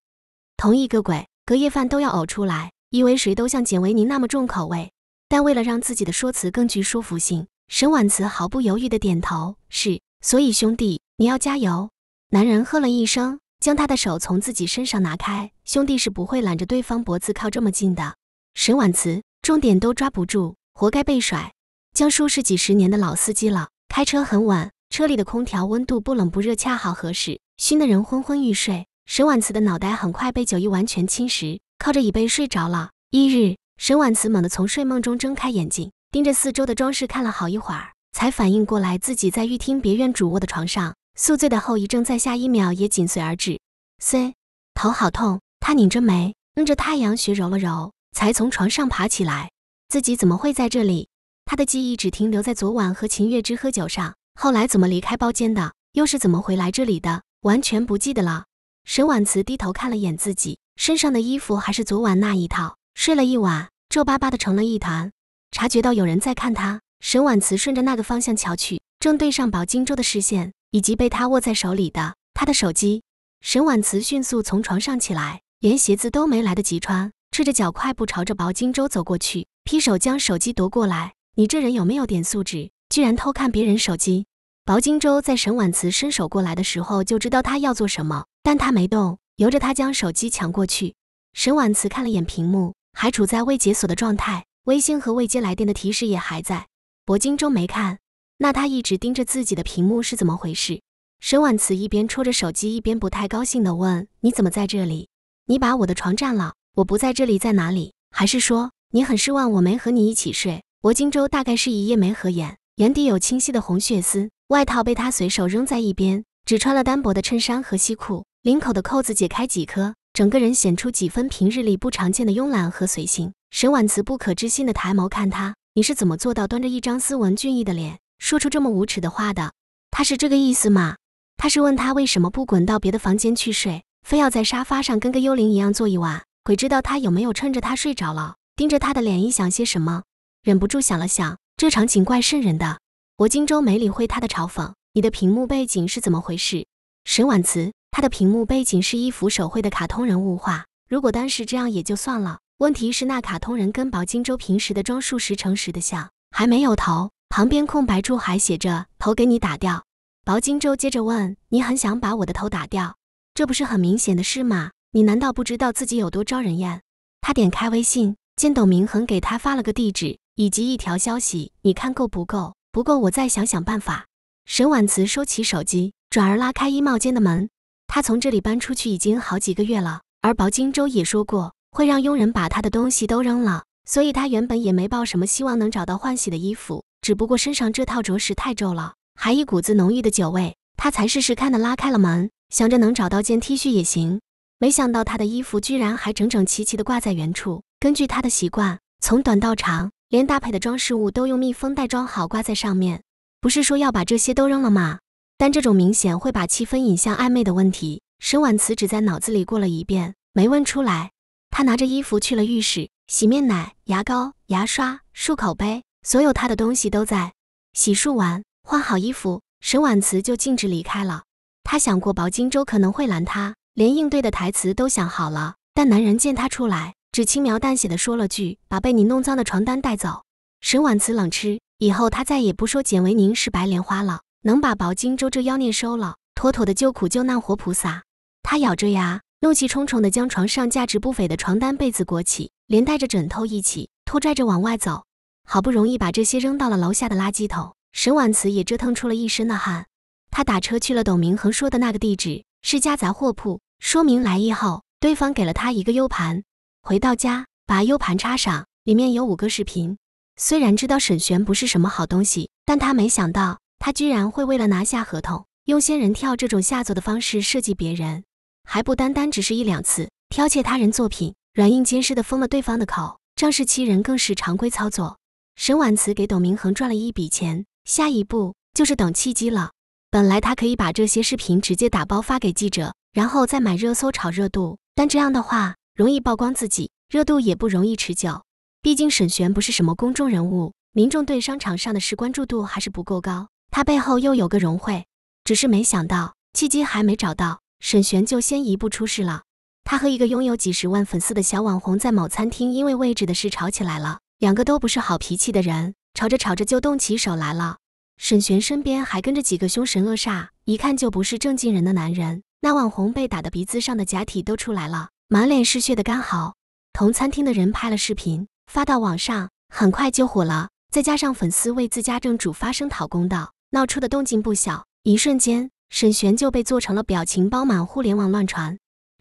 同意个鬼！隔夜饭都要呕出来，以为谁都像简维宁那么重口味。但为了让自己的说辞更具说服性，沈婉慈毫不犹豫地点头：是。所以兄弟，你要加油。男人喝了一声，将他的手从自己身上拿开。兄弟是不会揽着对方脖子靠这么近的。沈婉慈，重点都抓不住，活该被甩。江叔是几十年的老司机了，开车很晚，车里的空调温度不冷不热，恰好合适，熏得人昏昏欲睡。沈婉慈的脑袋很快被酒意完全侵蚀，靠着椅背睡着了。一日，沈婉慈猛地从睡梦中睁开眼睛，盯着四周的装饰看了好一会儿，才反应过来自己在玉厅别院主卧的床上。宿醉的后遗症在下一秒也紧随而至。C 头好痛，他拧着眉，摁着太阳穴揉了揉，才从床上爬起来。自己怎么会在这里？他的记忆只停留在昨晚和秦月之喝酒上，后来怎么离开包间的，又是怎么回来这里的，完全不记得了。沈婉慈低头看了眼自己身上的衣服，还是昨晚那一套，睡了一晚，皱巴巴的成了一团。察觉到有人在看他，沈婉慈顺着那个方向瞧去，正对上保金州的视线。以及被他握在手里的他的手机，沈婉慈迅速从床上起来，连鞋子都没来得及穿，赤着脚快步朝着薄荆州走过去，劈手将手机夺过来。你这人有没有点素质？居然偷看别人手机！薄荆州在沈婉慈伸手过来的时候就知道他要做什么，但他没动，由着他将手机抢过去。沈婉慈看了眼屏幕，还处在未解锁的状态，微信和未接来电的提示也还在。薄荆州没看。那他一直盯着自己的屏幕是怎么回事？沈婉慈一边戳着手机，一边不太高兴地问：“你怎么在这里？你把我的床占了。我不在这里，在哪里？还是说你很失望我没和你一起睡？”薄金州大概是一夜没合眼，眼底有清晰的红血丝，外套被他随手扔在一边，只穿了单薄的衬衫和西裤，领口的扣子解开几颗，整个人显出几分平日里不常见的慵懒和随性。沈婉慈不可置信地抬眸看他：“你是怎么做到端着一张斯文俊逸的脸？”说出这么无耻的话的，他是这个意思吗？他是问他为什么不滚到别的房间去睡，非要在沙发上跟个幽灵一样坐一晚？鬼知道他有没有趁着他睡着了，盯着他的脸一想些什么，忍不住想了想，这场景怪渗人的。薄荆州没理会他的嘲讽，你的屏幕背景是怎么回事？沈婉慈，他的屏幕背景是一幅手绘的卡通人物画。如果单是这样也就算了，问题是那卡通人跟薄荆州平时的装束十成十的像，还没有头。旁边空白处还写着“头给你打掉”。薄金州接着问：“你很想把我的头打掉？这不是很明显的事吗？你难道不知道自己有多招人厌？”他点开微信，见董明恒给他发了个地址以及一条消息：“你看够不够？不够我再想想办法。”沈婉慈收起手机，转而拉开衣帽间的门。他从这里搬出去已经好几个月了，而薄金州也说过会让佣人把他的东西都扔了。所以他原本也没抱什么希望，能找到换洗的衣服，只不过身上这套着实太皱了，还一股子浓郁的酒味，他才试试看的拉开了门，想着能找到件 T 恤也行。没想到他的衣服居然还整整齐齐的挂在原处，根据他的习惯，从短到长，连搭配的装饰物都用密封袋装好挂在上面。不是说要把这些都扔了吗？但这种明显会把气氛引向暧昧的问题，沈婉慈只在脑子里过了一遍，没问出来。他拿着衣服去了浴室。洗面奶、牙膏、牙刷、漱口杯，所有他的东西都在。洗漱完，换好衣服，沈婉慈就径直离开了。他想过薄荆州可能会拦他，连应对的台词都想好了。但男人见他出来，只轻描淡写的说了句：“把被你弄脏的床单带走。”沈婉慈冷嗤：“以后她再也不说简维宁是白莲花了，能把薄荆州这妖孽收了，妥妥的救苦救难活菩萨。”他咬着牙，怒气冲冲的将床上价值不菲的床单被子裹起。连带着枕头一起拖拽着往外走，好不容易把这些扔到了楼下的垃圾桶。沈婉慈也折腾出了一身的汗。他打车去了董明恒说的那个地址，是家杂货铺。说明来意后，对方给了他一个 U 盘。回到家，把 U 盘插上，里面有五个视频。虽然知道沈璇不是什么好东西，但他没想到他居然会为了拿下合同，用仙人跳这种下作的方式设计别人，还不单单只是一两次剽窃他人作品。软硬兼施的封了对方的口，仗势欺人更是常规操作。沈婉慈给董明恒赚了一笔钱，下一步就是等契机了。本来他可以把这些视频直接打包发给记者，然后再买热搜炒热度，但这样的话容易曝光自己，热度也不容易持久。毕竟沈璇不是什么公众人物，民众对商场上的事关注度还是不够高。他背后又有个融汇，只是没想到契机还没找到，沈璇就先一步出事了。他和一个拥有几十万粉丝的小网红在某餐厅因为位置的事吵起来了，两个都不是好脾气的人，吵着吵着就动起手来了。沈璇身边还跟着几个凶神恶煞，一看就不是正经人的男人。那网红被打的鼻子上的假体都出来了，满脸是血的干嚎。同餐厅的人拍了视频发到网上，很快就火了。再加上粉丝为自家正主发声讨公道，闹出的动静不小。一瞬间，沈璇就被做成了表情包，满互联网乱传。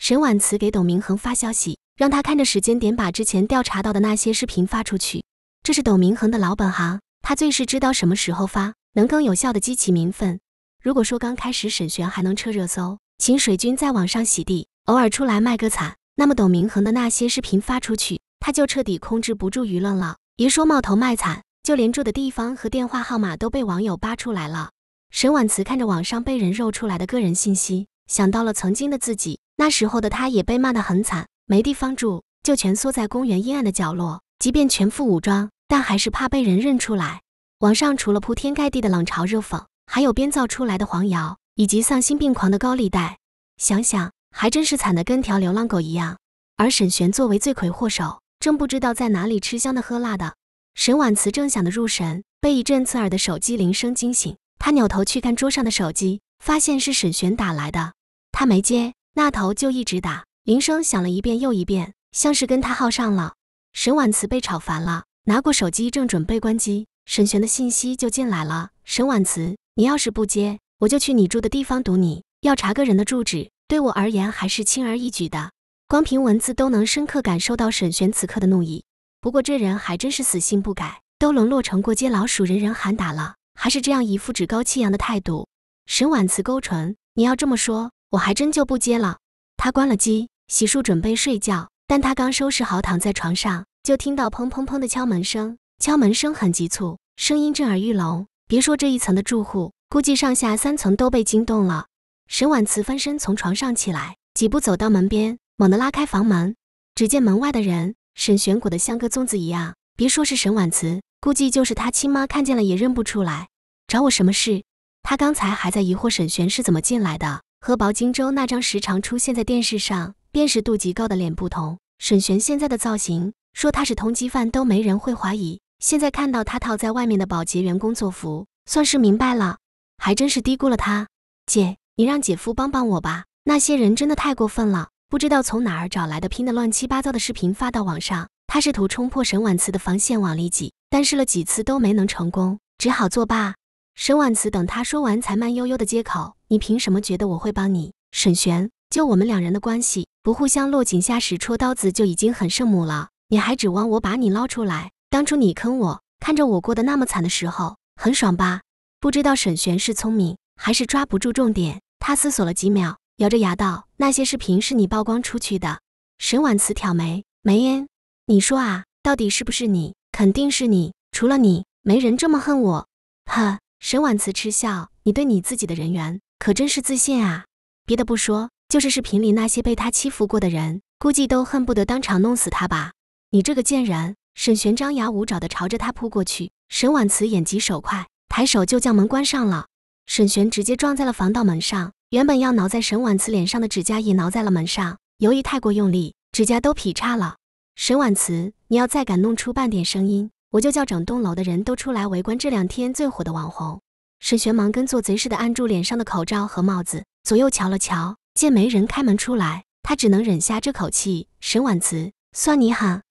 沈婉慈给董明恒发消息，让他看着时间点把之前调查到的那些视频发出去。这是董明恒的老本行，他最是知道什么时候发能更有效的激起民愤。如果说刚开始沈璇还能撤热搜，请水军在网上洗地，偶尔出来卖个惨，那么董明恒的那些视频发出去，他就彻底控制不住舆论了。别说冒头卖惨，就连住的地方和电话号码都被网友扒出来了。沈婉慈看着网上被人肉出来的个人信息，想到了曾经的自己。那时候的他也被骂得很惨，没地方住，就蜷缩在公园阴暗的角落。即便全副武装，但还是怕被人认出来。网上除了铺天盖地的冷嘲热讽，还有编造出来的黄谣，以及丧心病狂的高利贷。想想还真是惨的，跟条流浪狗一样。而沈璇作为罪魁祸首，正不知道在哪里吃香的喝辣的。沈婉慈正想得入神，被一阵刺耳的手机铃声惊醒。他扭头去看桌上的手机，发现是沈璇打来的，他没接。那头就一直打，铃声响了一遍又一遍，像是跟他耗上了。沈婉慈被吵烦了，拿过手机，正准备关机，沈璇的信息就进来了。沈婉慈，你要是不接，我就去你住的地方堵你。要查个人的住址，对我而言还是轻而易举的，光凭文字都能深刻感受到沈璇此刻的怒意。不过这人还真是死性不改，都沦落成过街老鼠，人人喊打了，还是这样一副趾高气扬的态度。沈婉慈勾唇，你要这么说。我还真就不接了。他关了机，洗漱准备睡觉。但他刚收拾好，躺在床上，就听到砰砰砰的敲门声。敲门声很急促，声音震耳欲聋。别说这一层的住户，估计上下三层都被惊动了。沈婉慈翻身从床上起来，几步走到门边，猛地拉开房门。只见门外的人，沈玄裹得像个粽子一样。别说是沈婉慈，估计就是他亲妈看见了也认不出来。找我什么事？他刚才还在疑惑沈玄是怎么进来的。和薄荆州那张时常出现在电视上、辨识度极高的脸不同，沈璇现在的造型，说他是通缉犯都没人会怀疑。现在看到他套在外面的保洁员工作服，算是明白了，还真是低估了他。姐，你让姐夫帮帮我吧，那些人真的太过分了，不知道从哪儿找来的拼的乱七八糟的视频发到网上。他试图冲破沈婉慈的防线往里挤，但试了几次都没能成功，只好作罢。沈婉慈等他说完，才慢悠悠的接口：“你凭什么觉得我会帮你？沈璇，就我们两人的关系，不互相落井下石、戳刀子就已经很圣母了。你还指望我把你捞出来？当初你坑我，看着我过得那么惨的时候，很爽吧？不知道沈璇是聪明还是抓不住重点。他思索了几秒，咬着牙道：“那些视频是你曝光出去的。”沈婉慈挑眉：“梅恩，你说啊，到底是不是你？肯定是你，除了你，没人这么恨我。呵。”沈婉慈嗤笑：“你对你自己的人缘可真是自信啊！别的不说，就是视频里那些被他欺负过的人，估计都恨不得当场弄死他吧！你这个贱人！”沈璇张牙舞爪地朝着他扑过去，沈婉慈眼疾手快，抬手就将门关上了。沈璇直接撞在了防盗门上，原本要挠在沈婉慈脸上的指甲也挠在了门上，由于太过用力，指甲都劈叉了。沈婉慈，你要再敢弄出半点声音！我就叫整栋楼的人都出来围观，这两天最火的网红沈璇忙跟做贼似的按住脸上的口罩和帽子，左右瞧了瞧，见没人开门出来，他只能忍下这口气。沈婉慈，算你狠！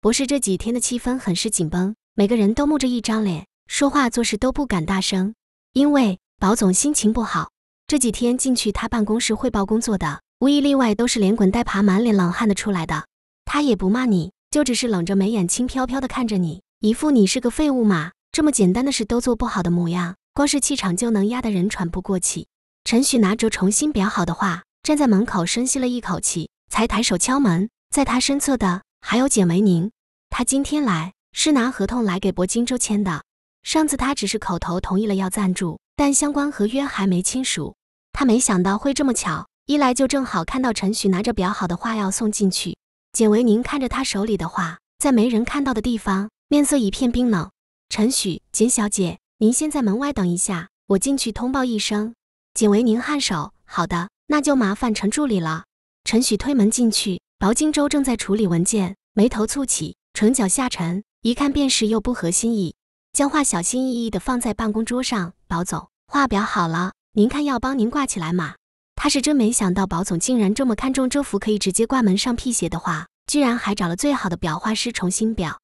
博士这几天的气氛很是紧绷，每个人都木着一张脸，说话做事都不敢大声，因为保总心情不好。这几天进去他办公室汇报工作的，无一例外都是连滚带爬、满脸冷汗的出来的。他也不骂你，就只是冷着眉眼，轻飘飘的看着你。一副你是个废物嘛，这么简单的事都做不好的模样，光是气场就能压得人喘不过气。陈许拿着重新裱好的画，站在门口深吸了一口气，才抬手敲门。在他身侧的还有简维宁，他今天来是拿合同来给薄金州签的。上次他只是口头同意了要赞助，但相关合约还没签署。他没想到会这么巧，一来就正好看到陈许拿着裱好的画要送进去。简维宁看着他手里的画，在没人看到的地方。面色一片冰冷。陈许，简小姐，您先在门外等一下，我进去通报一声。简为宁颔首，好的，那就麻烦陈助理了。陈许推门进去，薄荆州正在处理文件，眉头蹙起，唇角下沉，一看便是又不合心意。将画小心翼翼的放在办公桌上，薄总，画裱好了，您看要帮您挂起来吗？他是真没想到，薄总竟然这么看重这幅可以直接挂门上辟邪的画，居然还找了最好的裱画师重新裱。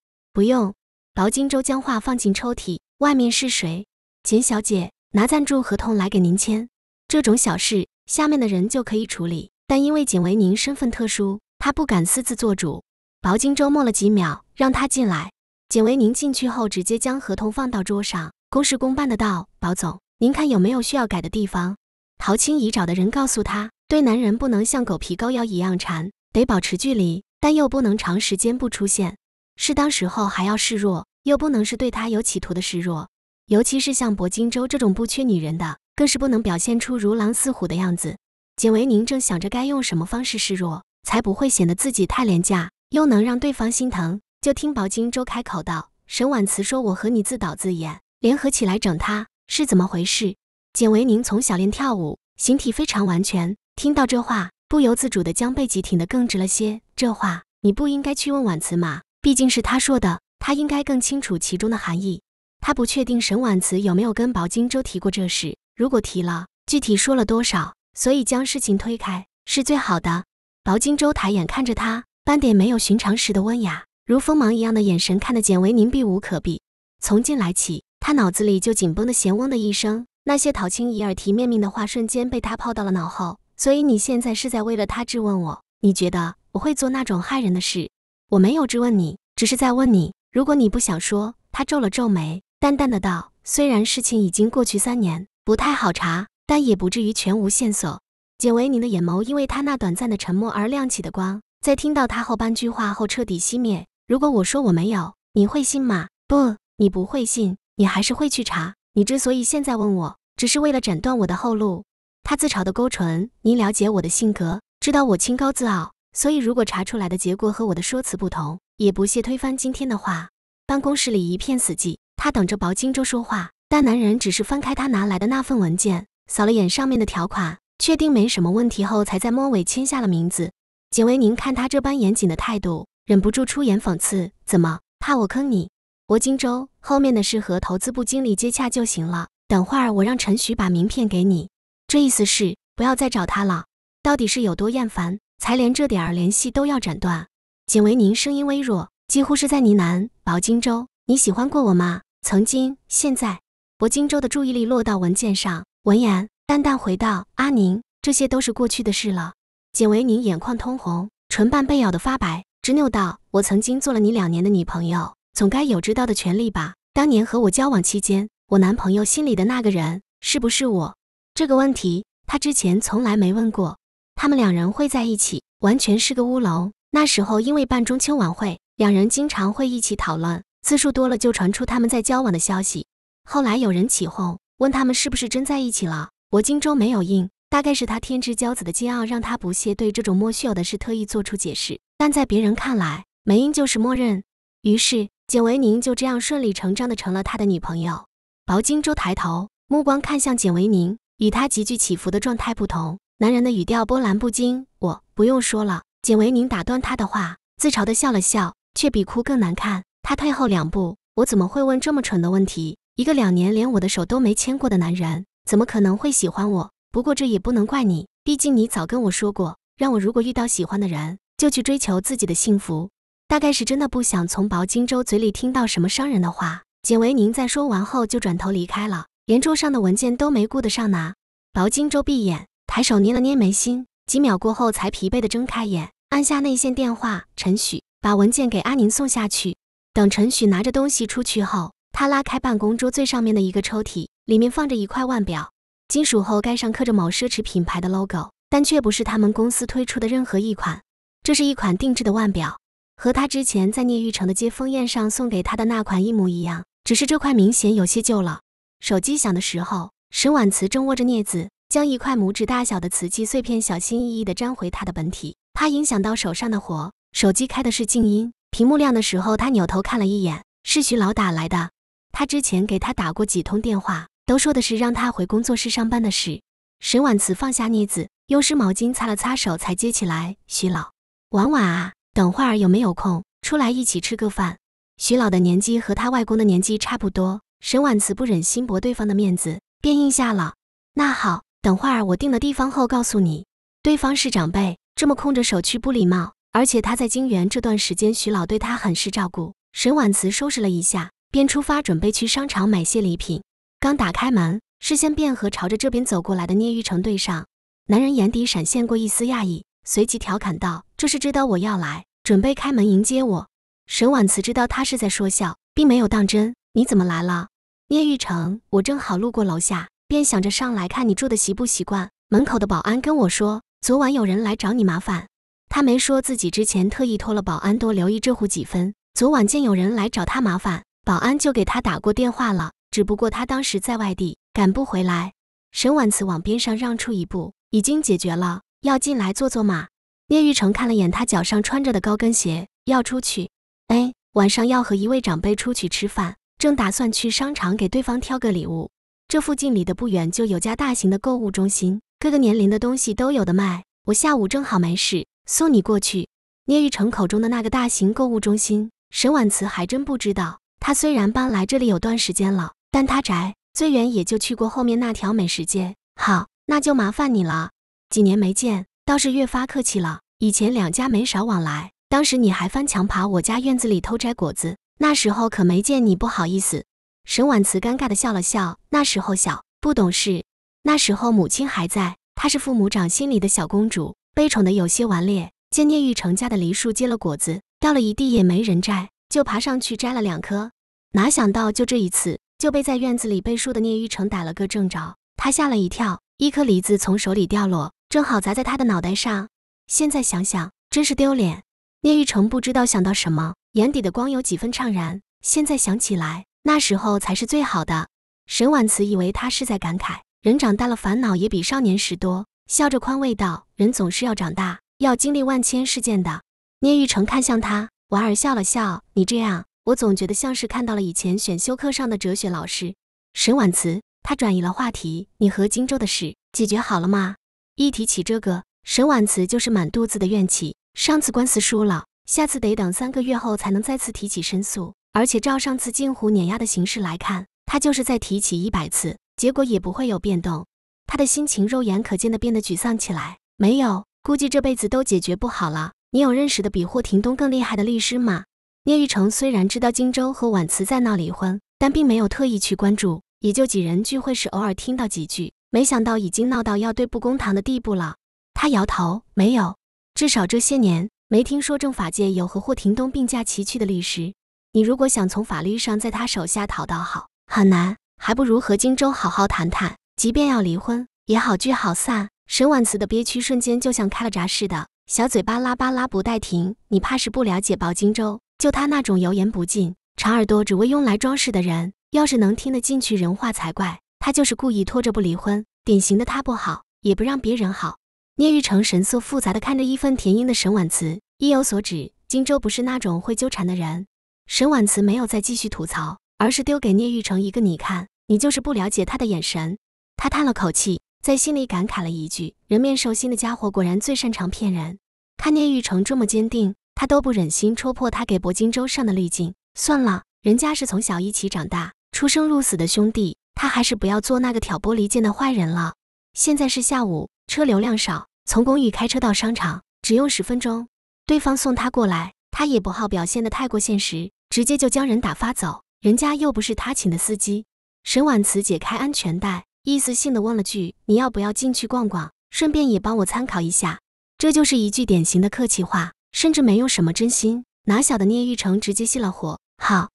不用，薄荆州将画放进抽屉。外面是谁？简小姐，拿赞助合同来给您签。这种小事，下面的人就可以处理。但因为简维宁身份特殊，他不敢私自做主。薄荆州默了几秒，让他进来。简维宁进去后，直接将合同放到桌上，公事公办的道：“薄总，您看有没有需要改的地方？”陶青怡找的人告诉他，对男人不能像狗皮膏药一样缠，得保持距离，但又不能长时间不出现。适当时候还要示弱，又不能是对他有企图的示弱，尤其是像薄荆州这种不缺女人的，更是不能表现出如狼似虎的样子。简维宁正想着该用什么方式示弱，才不会显得自己太廉价，又能让对方心疼，就听薄荆州开口道：“沈婉慈说我和你自导自演，联合起来整他，是怎么回事？”简维宁从小练跳舞，形体非常完全，听到这话，不由自主的将背脊挺得更直了些。这话你不应该去问婉慈吗？毕竟是他说的，他应该更清楚其中的含义。他不确定沈婉慈有没有跟薄金州提过这事，如果提了，具体说了多少，所以将事情推开是最好的。薄金州抬眼看着他，斑点没有寻常时的温雅，如锋芒一样的眼神看得简维宁避无可避。从进来起，他脑子里就紧绷的，弦嗡的一声，那些讨青衣耳提面命的话瞬间被他抛到了脑后。所以你现在是在为了他质问我？你觉得我会做那种害人的事？我没有质问你，只是在问你。如果你不想说，他皱了皱眉，淡淡的道：“虽然事情已经过去三年，不太好查，但也不至于全无线索。”简维宁的眼眸因为他那短暂的沉默而亮起的光，在听到他后半句话后彻底熄灭。如果我说我没有，你会信吗？不，你不会信，你还是会去查。你之所以现在问我，只是为了斩断我的后路。他自嘲的勾唇：“你了解我的性格，知道我清高自傲。”所以，如果查出来的结果和我的说辞不同，也不屑推翻今天的话。办公室里一片死寂，他等着薄荆州说话。但男人只是翻开他拿来的那份文件，扫了眼上面的条款，确定没什么问题后，才在末尾签下了名字。简维宁看他这般严谨的态度，忍不住出言讽刺：“怎么怕我坑你？”薄荆州后面的事和投资部经理接洽就行了。等会儿我让陈徐把名片给你，这意思是不要再找他了。到底是有多厌烦？才连这点儿联系都要斩断。简维宁声音微弱，几乎是在呢喃：“薄荆州，你喜欢过我吗？曾经，现在。”薄荆州的注意力落到文件上，闻言淡淡回道：“阿宁，这些都是过去的事了。”简维宁眼眶通红，唇瓣被咬得发白，执拗道：“我曾经做了你两年的女朋友，总该有知道的权利吧？当年和我交往期间，我男朋友心里的那个人是不是我？这个问题，他之前从来没问过。”他们两人会在一起，完全是个乌龙。那时候因为办中秋晚会，两人经常会一起讨论，次数多了就传出他们在交往的消息。后来有人起哄，问他们是不是真在一起了。薄荆州没有应，大概是他天之骄子的骄傲，让他不屑对这种莫须有的事特意做出解释。但在别人看来，没应就是默认。于是简维宁就这样顺理成章的成了他的女朋友。薄荆州抬头，目光看向简维宁，与他急剧起伏的状态不同。男人的语调波澜不惊，我不用说了。简维宁打断他的话，自嘲地笑了笑，却比哭更难看。他退后两步，我怎么会问这么蠢的问题？一个两年连我的手都没牵过的男人，怎么可能会喜欢我？不过这也不能怪你，毕竟你早跟我说过，让我如果遇到喜欢的人，就去追求自己的幸福。大概是真的不想从薄荆州嘴里听到什么伤人的话。简维宁在说完后就转头离开了，连桌上的文件都没顾得上拿。薄荆州闭眼。抬手捏了捏眉心，几秒过后才疲惫地睁开眼，按下内线电话。陈许把文件给阿宁送下去。等陈许拿着东西出去后，他拉开办公桌最上面的一个抽屉，里面放着一块腕表，金属后盖上刻着某奢侈品牌的 logo，但却不是他们公司推出的任何一款。这是一款定制的腕表，和他之前在聂玉成的接风宴上送给他的那款一模一样，只是这块明显有些旧了。手机响的时候，沈婉慈正握着镊子。将一块拇指大小的瓷器碎片小心翼翼地粘回他的本体，怕影响到手上的活。手机开的是静音，屏幕亮的时候，他扭头看了一眼，是徐老打来的。他之前给他打过几通电话，都说的是让他回工作室上班的事。沈婉慈放下镊子，用湿毛巾擦了擦手，才接起来。徐老，晚晚啊，等会儿有没有空出来一起吃个饭？徐老的年纪和他外公的年纪差不多，沈婉慈不忍心驳对方的面子，便应下了。那好。等会儿我定了地方后告诉你。对方是长辈，这么空着手去不礼貌。而且他在京源这段时间，徐老对他很是照顾。沈婉慈收拾了一下，便出发准备去商场买些礼品。刚打开门，视线便和朝着这边走过来的聂玉成对上。男人眼底闪现过一丝讶异，随即调侃道：“这是知道我要来，准备开门迎接我？”沈婉慈知道他是在说笑，并没有当真。“你怎么来了？”聂玉成，我正好路过楼下。便想着上来看你住的习不习惯。门口的保安跟我说，昨晚有人来找你麻烦。他没说自己之前特意托了保安多留意这户几分。昨晚见有人来找他麻烦，保安就给他打过电话了，只不过他当时在外地，赶不回来。沈婉慈往边上让出一步，已经解决了，要进来坐坐嘛。聂玉成看了眼他脚上穿着的高跟鞋，要出去。哎，晚上要和一位长辈出去吃饭，正打算去商场给对方挑个礼物。这附近离得不远，就有家大型的购物中心，各个年龄的东西都有的卖。我下午正好没事，送你过去。聂玉成口中的那个大型购物中心，沈婉慈还真不知道。他虽然搬来这里有段时间了，但他宅，最远也就去过后面那条美食街。好，那就麻烦你了。几年没见，倒是越发客气了。以前两家没少往来，当时你还翻墙爬我家院子里偷摘果子，那时候可没见你不好意思。沈婉慈尴尬地笑了笑。那时候小不懂事，那时候母亲还在，她是父母掌心里的小公主，被宠得有些顽劣。见聂玉成家的梨树结了果子，掉了一地也没人摘，就爬上去摘了两颗。哪想到就这一次就被在院子里背书的聂玉成打了个正着，他吓了一跳，一颗梨子从手里掉落，正好砸在他的脑袋上。现在想想真是丢脸。聂玉成不知道想到什么，眼底的光有几分怅然。现在想起来。那时候才是最好的。沈婉慈以为他是在感慨，人长大了，烦恼也比少年时多，笑着宽慰道：“人总是要长大，要经历万千事件的。”聂玉成看向他，莞尔笑了笑：“你这样，我总觉得像是看到了以前选修课上的哲学老师。”沈婉慈，他转移了话题：“你和荆州的事解决好了吗？”一提起这个，沈婉慈就是满肚子的怨气。上次官司输了，下次得等三个月后才能再次提起申诉。而且照上次镜湖碾压的形势来看，他就是再提起一百次，结果也不会有变动。他的心情肉眼可见的变得沮丧起来。没有，估计这辈子都解决不好了。你有认识的比霍廷东更厉害的律师吗？聂玉成虽然知道荆州和婉慈在闹离婚，但并没有特意去关注，也就几人聚会时偶尔听到几句。没想到已经闹到要对簿公堂的地步了。他摇头，没有，至少这些年没听说政法界有和霍廷东并驾齐驱的律师。你如果想从法律上在他手下讨到好，很难，还不如和荆州好好谈谈。即便要离婚，也好聚好散。沈婉慈的憋屈瞬间就像开了闸似的，小嘴巴拉巴拉不带停。你怕是不了解包荆州，就他那种油盐不进、长耳朵只为用来装饰的人，要是能听得进去人话才怪。他就是故意拖着不离婚，典型的他不好，也不让别人好。聂玉成神色复杂的看着义愤填膺的沈婉慈，意有所指。荆州不是那种会纠缠的人。沈婉慈没有再继续吐槽，而是丢给聂玉成一个“你看，你就是不了解他的眼神。”他叹了口气，在心里感慨了一句：“人面兽心的家伙，果然最擅长骗人。”看聂玉成这么坚定，他都不忍心戳破他给铂金州上的滤镜。算了，人家是从小一起长大、出生入死的兄弟，他还是不要做那个挑拨离间的坏人了。现在是下午，车流量少，从公寓开车到商场只用十分钟。对方送他过来，他也不好表现得太过现实。直接就将人打发走，人家又不是他请的司机。沈婉慈解开安全带，意思性的问了句：“你要不要进去逛逛，顺便也帮我参考一下？”这就是一句典型的客气话，甚至没用什么真心。哪晓得聂玉成直接熄了火。好，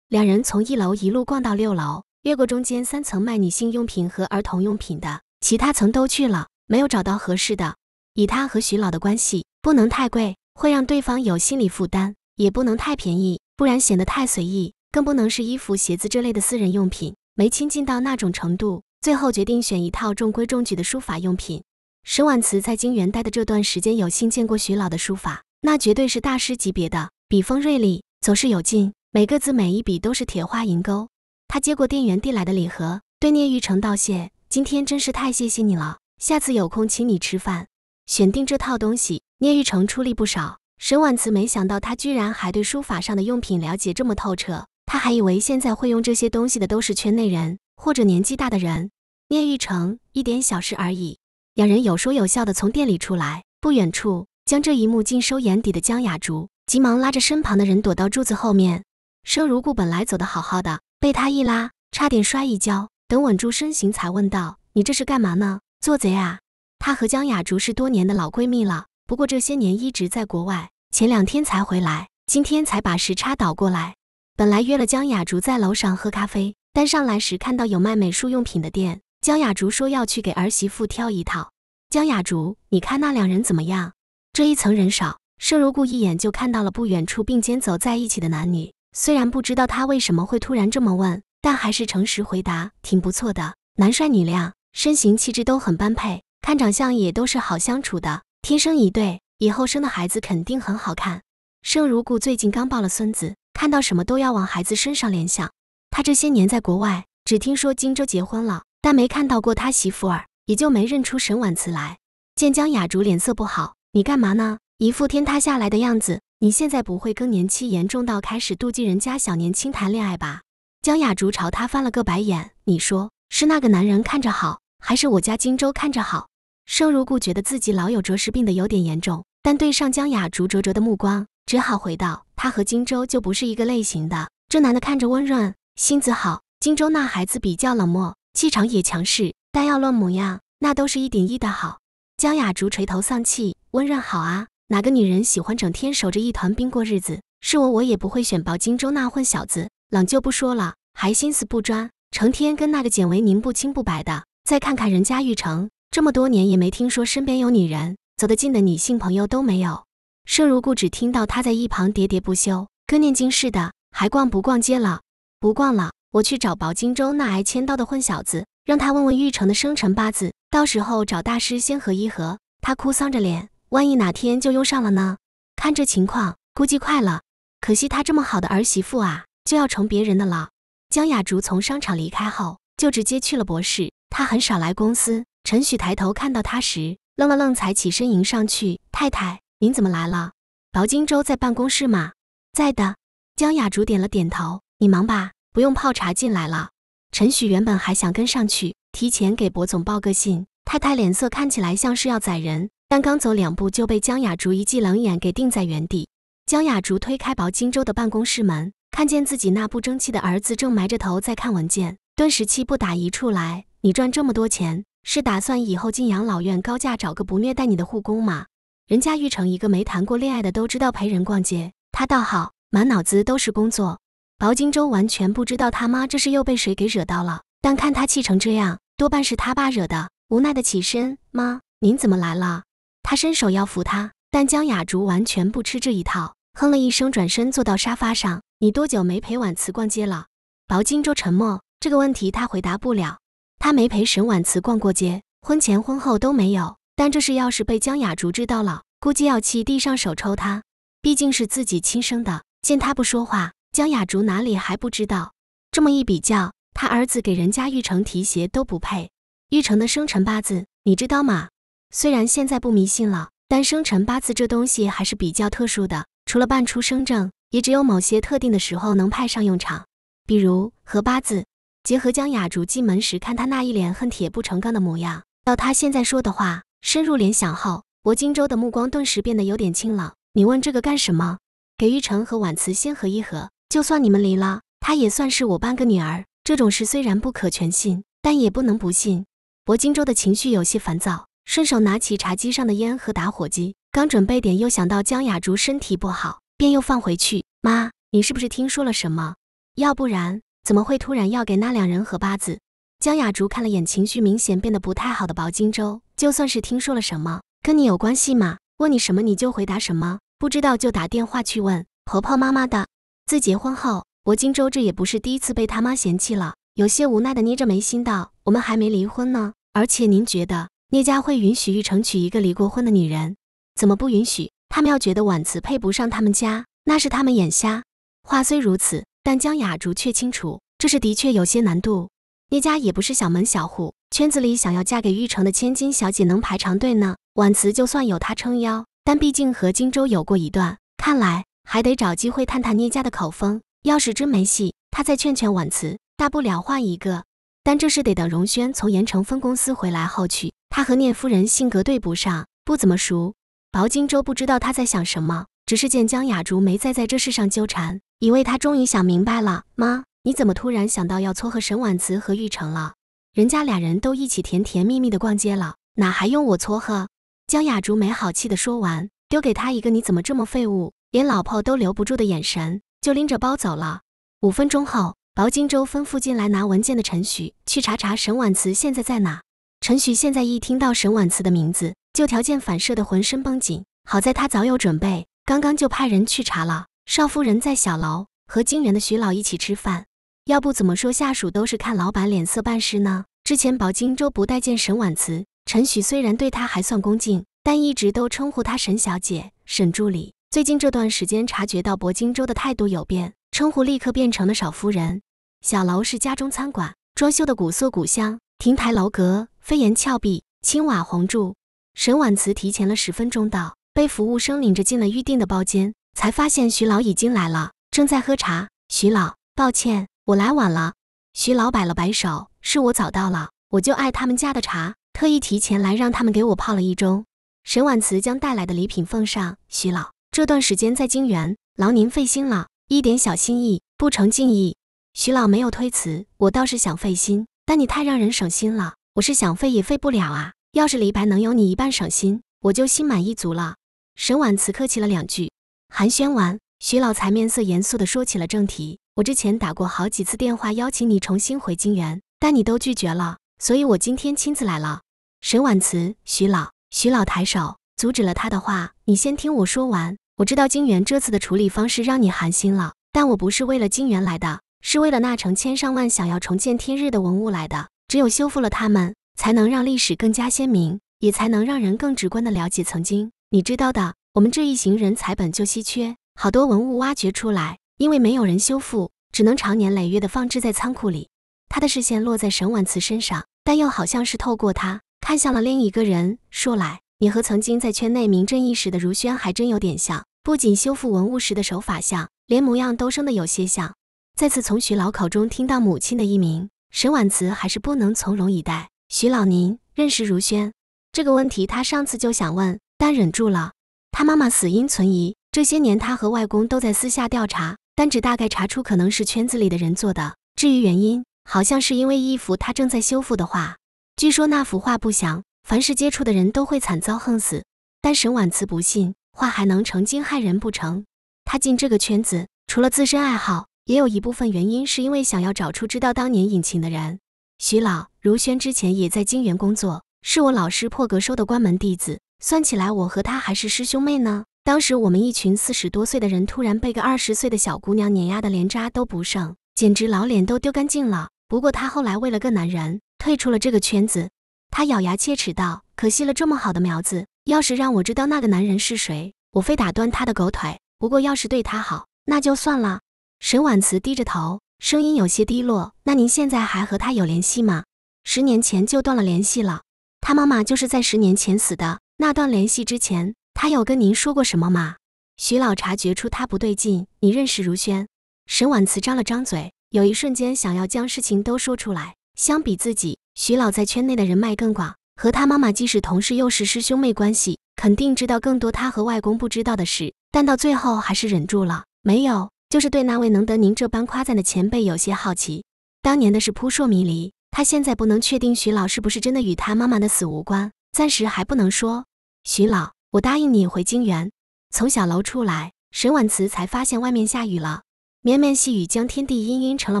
两人从一楼一路逛到六楼，越过中间三层卖女性用品和儿童用品的，其他层都去了，没有找到合适的。以他和徐老的关系，不能太贵，会让对方有心理负担；也不能太便宜。不然显得太随意，更不能是衣服、鞋子这类的私人用品，没亲近到那种程度。最后决定选一套中规中矩的书法用品。沈婉慈在金元待的这段时间有幸见过徐老的书法，那绝对是大师级别的，笔锋锐利，走势有劲，每个字每一笔都是铁画银钩。他接过店员递来的礼盒，对聂玉成道谢：“今天真是太谢谢你了，下次有空请你吃饭。”选定这套东西，聂玉成出力不少。沈婉慈没想到他居然还对书法上的用品了解这么透彻，他还以为现在会用这些东西的都是圈内人或者年纪大的人。聂玉成，一点小事而已。两人有说有笑的从店里出来，不远处将这一幕尽收眼底的江雅竹，急忙拉着身旁的人躲到柱子后面。生如故本来走的好好的，被他一拉，差点摔一跤。等稳住身形，才问道：“你这是干嘛呢？做贼啊？”他和江雅竹是多年的老闺蜜了。不过这些年一直在国外，前两天才回来，今天才把时差倒过来。本来约了江雅竹在楼上喝咖啡，但上来时看到有卖美术用品的店。江雅竹说要去给儿媳妇挑一套。江雅竹，你看那两人怎么样？这一层人少，盛如故一眼就看到了不远处并肩走在一起的男女。虽然不知道他为什么会突然这么问，但还是诚实回答：挺不错的，男帅女靓，身形气质都很般配，看长相也都是好相处的。天生一对，以后生的孩子肯定很好看。盛如故最近刚抱了孙子，看到什么都要往孩子身上联想。他这些年在国外，只听说荆州结婚了，但没看到过他媳妇儿，也就没认出沈婉慈来。见江雅竹脸色不好，你干嘛呢？一副天塌下来的样子。你现在不会更年期严重到开始妒忌人家小年轻谈恋爱吧？江雅竹朝他翻了个白眼。你说是那个男人看着好，还是我家荆州看着好？生如故觉得自己老有着实病的有点严重，但对上江雅竹灼灼的目光，只好回道：“他和荆州就不是一个类型的。这男的看着温润，性子好；荆州那孩子比较冷漠，气场也强势。但要论模样，那都是一顶一的好。”江雅竹垂头丧气：“温润好啊，哪个女人喜欢整天守着一团冰过日子？是我，我也不会选。抱荆州那混小子，冷就不说了，还心思不专，成天跟那个简维宁不清不白的。再看看人家玉成。”这么多年也没听说身边有女人走得近的女性朋友都没有，盛如故只听到他在一旁喋喋不休，跟念经似的。还逛不逛街了？不逛了，我去找薄荆州那挨千刀的混小子，让他问问玉成的生辰八字，到时候找大师先合一合。他哭丧着脸，万一哪天就用上了呢？看这情况，估计快了。可惜他这么好的儿媳妇啊，就要成别人的了。江雅竹从商场离开后，就直接去了博士。他很少来公司。陈许抬头看到他时，愣了愣，才起身迎上去：“太太，您怎么来了？薄金州在办公室吗？”“在的。”江雅竹点了点头。“你忙吧，不用泡茶进来了。”陈许原本还想跟上去，提前给薄总报个信。太太脸色看起来像是要宰人，但刚走两步就被江雅竹一记冷眼给定在原地。江雅竹推开薄金州的办公室门，看见自己那不争气的儿子正埋着头在看文件，顿时气不打一处来：“你赚这么多钱！”是打算以后进养老院高价找个不虐待你的护工吗？人家玉成一个没谈过恋爱的都知道陪人逛街，他倒好，满脑子都是工作。薄荆州完全不知道他妈这是又被谁给惹到了，但看他气成这样，多半是他爸惹的。无奈的起身，妈，您怎么来了？他伸手要扶他，但江雅竹完全不吃这一套，哼了一声，转身坐到沙发上。你多久没陪婉慈逛街了？薄荆州沉默，这个问题他回答不了。他没陪沈婉慈逛过街，婚前婚后都没有。但这事要是被江雅竹知道了，估计要气地上手抽他。毕竟是自己亲生的，见他不说话，江雅竹哪里还不知道？这么一比较，他儿子给人家玉成提鞋都不配。玉成的生辰八字你知道吗？虽然现在不迷信了，但生辰八字这东西还是比较特殊的，除了办出生证，也只有某些特定的时候能派上用场，比如合八字。结合江雅竹进门时看他那一脸恨铁不成钢的模样，到他现在说的话，深入联想后，薄荆州的目光顿时变得有点清冷。你问这个干什么？给玉成和婉慈先合一合，就算你们离了，她也算是我半个女儿。这种事虽然不可全信，但也不能不信。薄荆州的情绪有些烦躁，顺手拿起茶几上的烟和打火机，刚准备点，又想到江雅竹身体不好，便又放回去。妈，你是不是听说了什么？要不然？怎么会突然要给那两人合八字？江雅竹看了眼情绪明显变得不太好的薄金州，就算是听说了什么，跟你有关系吗？问你什么你就回答什么，不知道就打电话去问婆婆妈妈的。自结婚后，薄金州这也不是第一次被他妈嫌弃了，有些无奈的捏着眉心道：“我们还没离婚呢，而且您觉得聂家会允许玉成娶一个离过婚的女人？怎么不允许？他们要觉得婉慈配不上他们家，那是他们眼瞎。话虽如此。”但江雅竹却清楚，这事的确有些难度。聂家也不是小门小户，圈子里想要嫁给玉城的千金小姐，能排长队呢。婉慈就算有她撑腰，但毕竟和荆州有过一段，看来还得找机会探探聂家的口风。要是真没戏，他再劝劝婉慈，大不了换一个。但这事得等荣轩从盐城分公司回来后去。他和聂夫人性格对不上，不怎么熟。薄荆州不知道他在想什么，只是见江雅竹没再在这事上纠缠。以为他终于想明白了，妈，你怎么突然想到要撮合沈婉慈和玉成了？人家俩人都一起甜甜蜜蜜的逛街了，哪还用我撮合？江雅竹没好气的说完，丢给他一个你怎么这么废物，连老婆都留不住的眼神，就拎着包走了。五分钟后，薄荆州吩咐进来拿文件的陈许去查查沈婉慈现在在哪。陈许现在一听到沈婉慈的名字，就条件反射的浑身绷紧。好在他早有准备，刚刚就派人去查了。少夫人在小楼和京园的徐老一起吃饭，要不怎么说下属都是看老板脸色办事呢？之前薄荆州不待见沈婉慈，陈许虽然对她还算恭敬，但一直都称呼她沈小姐、沈助理。最近这段时间，察觉到薄荆州的态度有变，称呼立刻变成了少夫人。小楼是家中餐馆，装修的古色古香，亭台楼阁，飞檐翘壁，青瓦红柱。沈婉慈提前了十分钟到，被服务生领着进了预定的包间。才发现徐老已经来了，正在喝茶。徐老，抱歉，我来晚了。徐老摆了摆手，是我早到了。我就爱他们家的茶，特意提前来，让他们给我泡了一盅。沈婉慈将带来的礼品奉上。徐老这段时间在京园，劳您费心了，一点小心意，不成敬意。徐老没有推辞，我倒是想费心，但你太让人省心了，我是想费也费不了啊。要是李白能有你一半省心，我就心满意足了。沈婉慈客气了两句。寒暄完，徐老才面色严肃地说起了正题。我之前打过好几次电话邀请你重新回金源，但你都拒绝了，所以我今天亲自来了。沈婉慈，徐老，徐老抬手阻止了他的话：“你先听我说完。我知道金源这次的处理方式让你寒心了，但我不是为了金源来的，是为了那成千上万想要重见天日的文物来的。只有修复了它们，才能让历史更加鲜明，也才能让人更直观地了解曾经。你知道的。”我们这一行人才本就稀缺，好多文物挖掘出来，因为没有人修复，只能长年累月的放置在仓库里。他的视线落在沈婉慈身上，但又好像是透过他看向了另一个人。说来，你和曾经在圈内名震一时的如轩还真有点像，不仅修复文物时的手法像，连模样都生得有些像。再次从徐老口中听到母亲的艺名沈婉慈，还是不能从容以待。徐老，您认识如轩？这个问题他上次就想问，但忍住了。他妈妈死因存疑，这些年他和外公都在私下调查，但只大概查出可能是圈子里的人做的。至于原因，好像是因为一幅他正在修复的画，据说那幅画不祥，凡是接触的人都会惨遭横死。但沈婉慈不信，画还能成精害人不成？他进这个圈子，除了自身爱好，也有一部分原因是因为想要找出知道当年隐情的人。徐老，如轩之前也在京元工作，是我老师破格收的关门弟子。算起来，我和他还是师兄妹呢。当时我们一群四十多岁的人，突然被个二十岁的小姑娘碾压的连渣都不剩，简直老脸都丢干净了。不过他后来为了个男人退出了这个圈子。他咬牙切齿道：“可惜了这么好的苗子，要是让我知道那个男人是谁，我非打断他的狗腿。不过要是对他好，那就算了。”沈婉慈低着头，声音有些低落：“那您现在还和他有联系吗？十年前就断了联系了。他妈妈就是在十年前死的。”那段联系之前，他有跟您说过什么吗？徐老察觉出他不对劲。你认识如轩？沈婉慈张了张嘴，有一瞬间想要将事情都说出来。相比自己，徐老在圈内的人脉更广，和他妈妈既是同事又是师兄妹关系，肯定知道更多他和外公不知道的事。但到最后还是忍住了。没有，就是对那位能得您这般夸赞的前辈有些好奇。当年的事扑朔迷离，他现在不能确定徐老是不是真的与他妈妈的死无关，暂时还不能说。徐老，我答应你回京源。从小楼出来，沈婉慈才发现外面下雨了，绵绵细雨将天地氤氲成了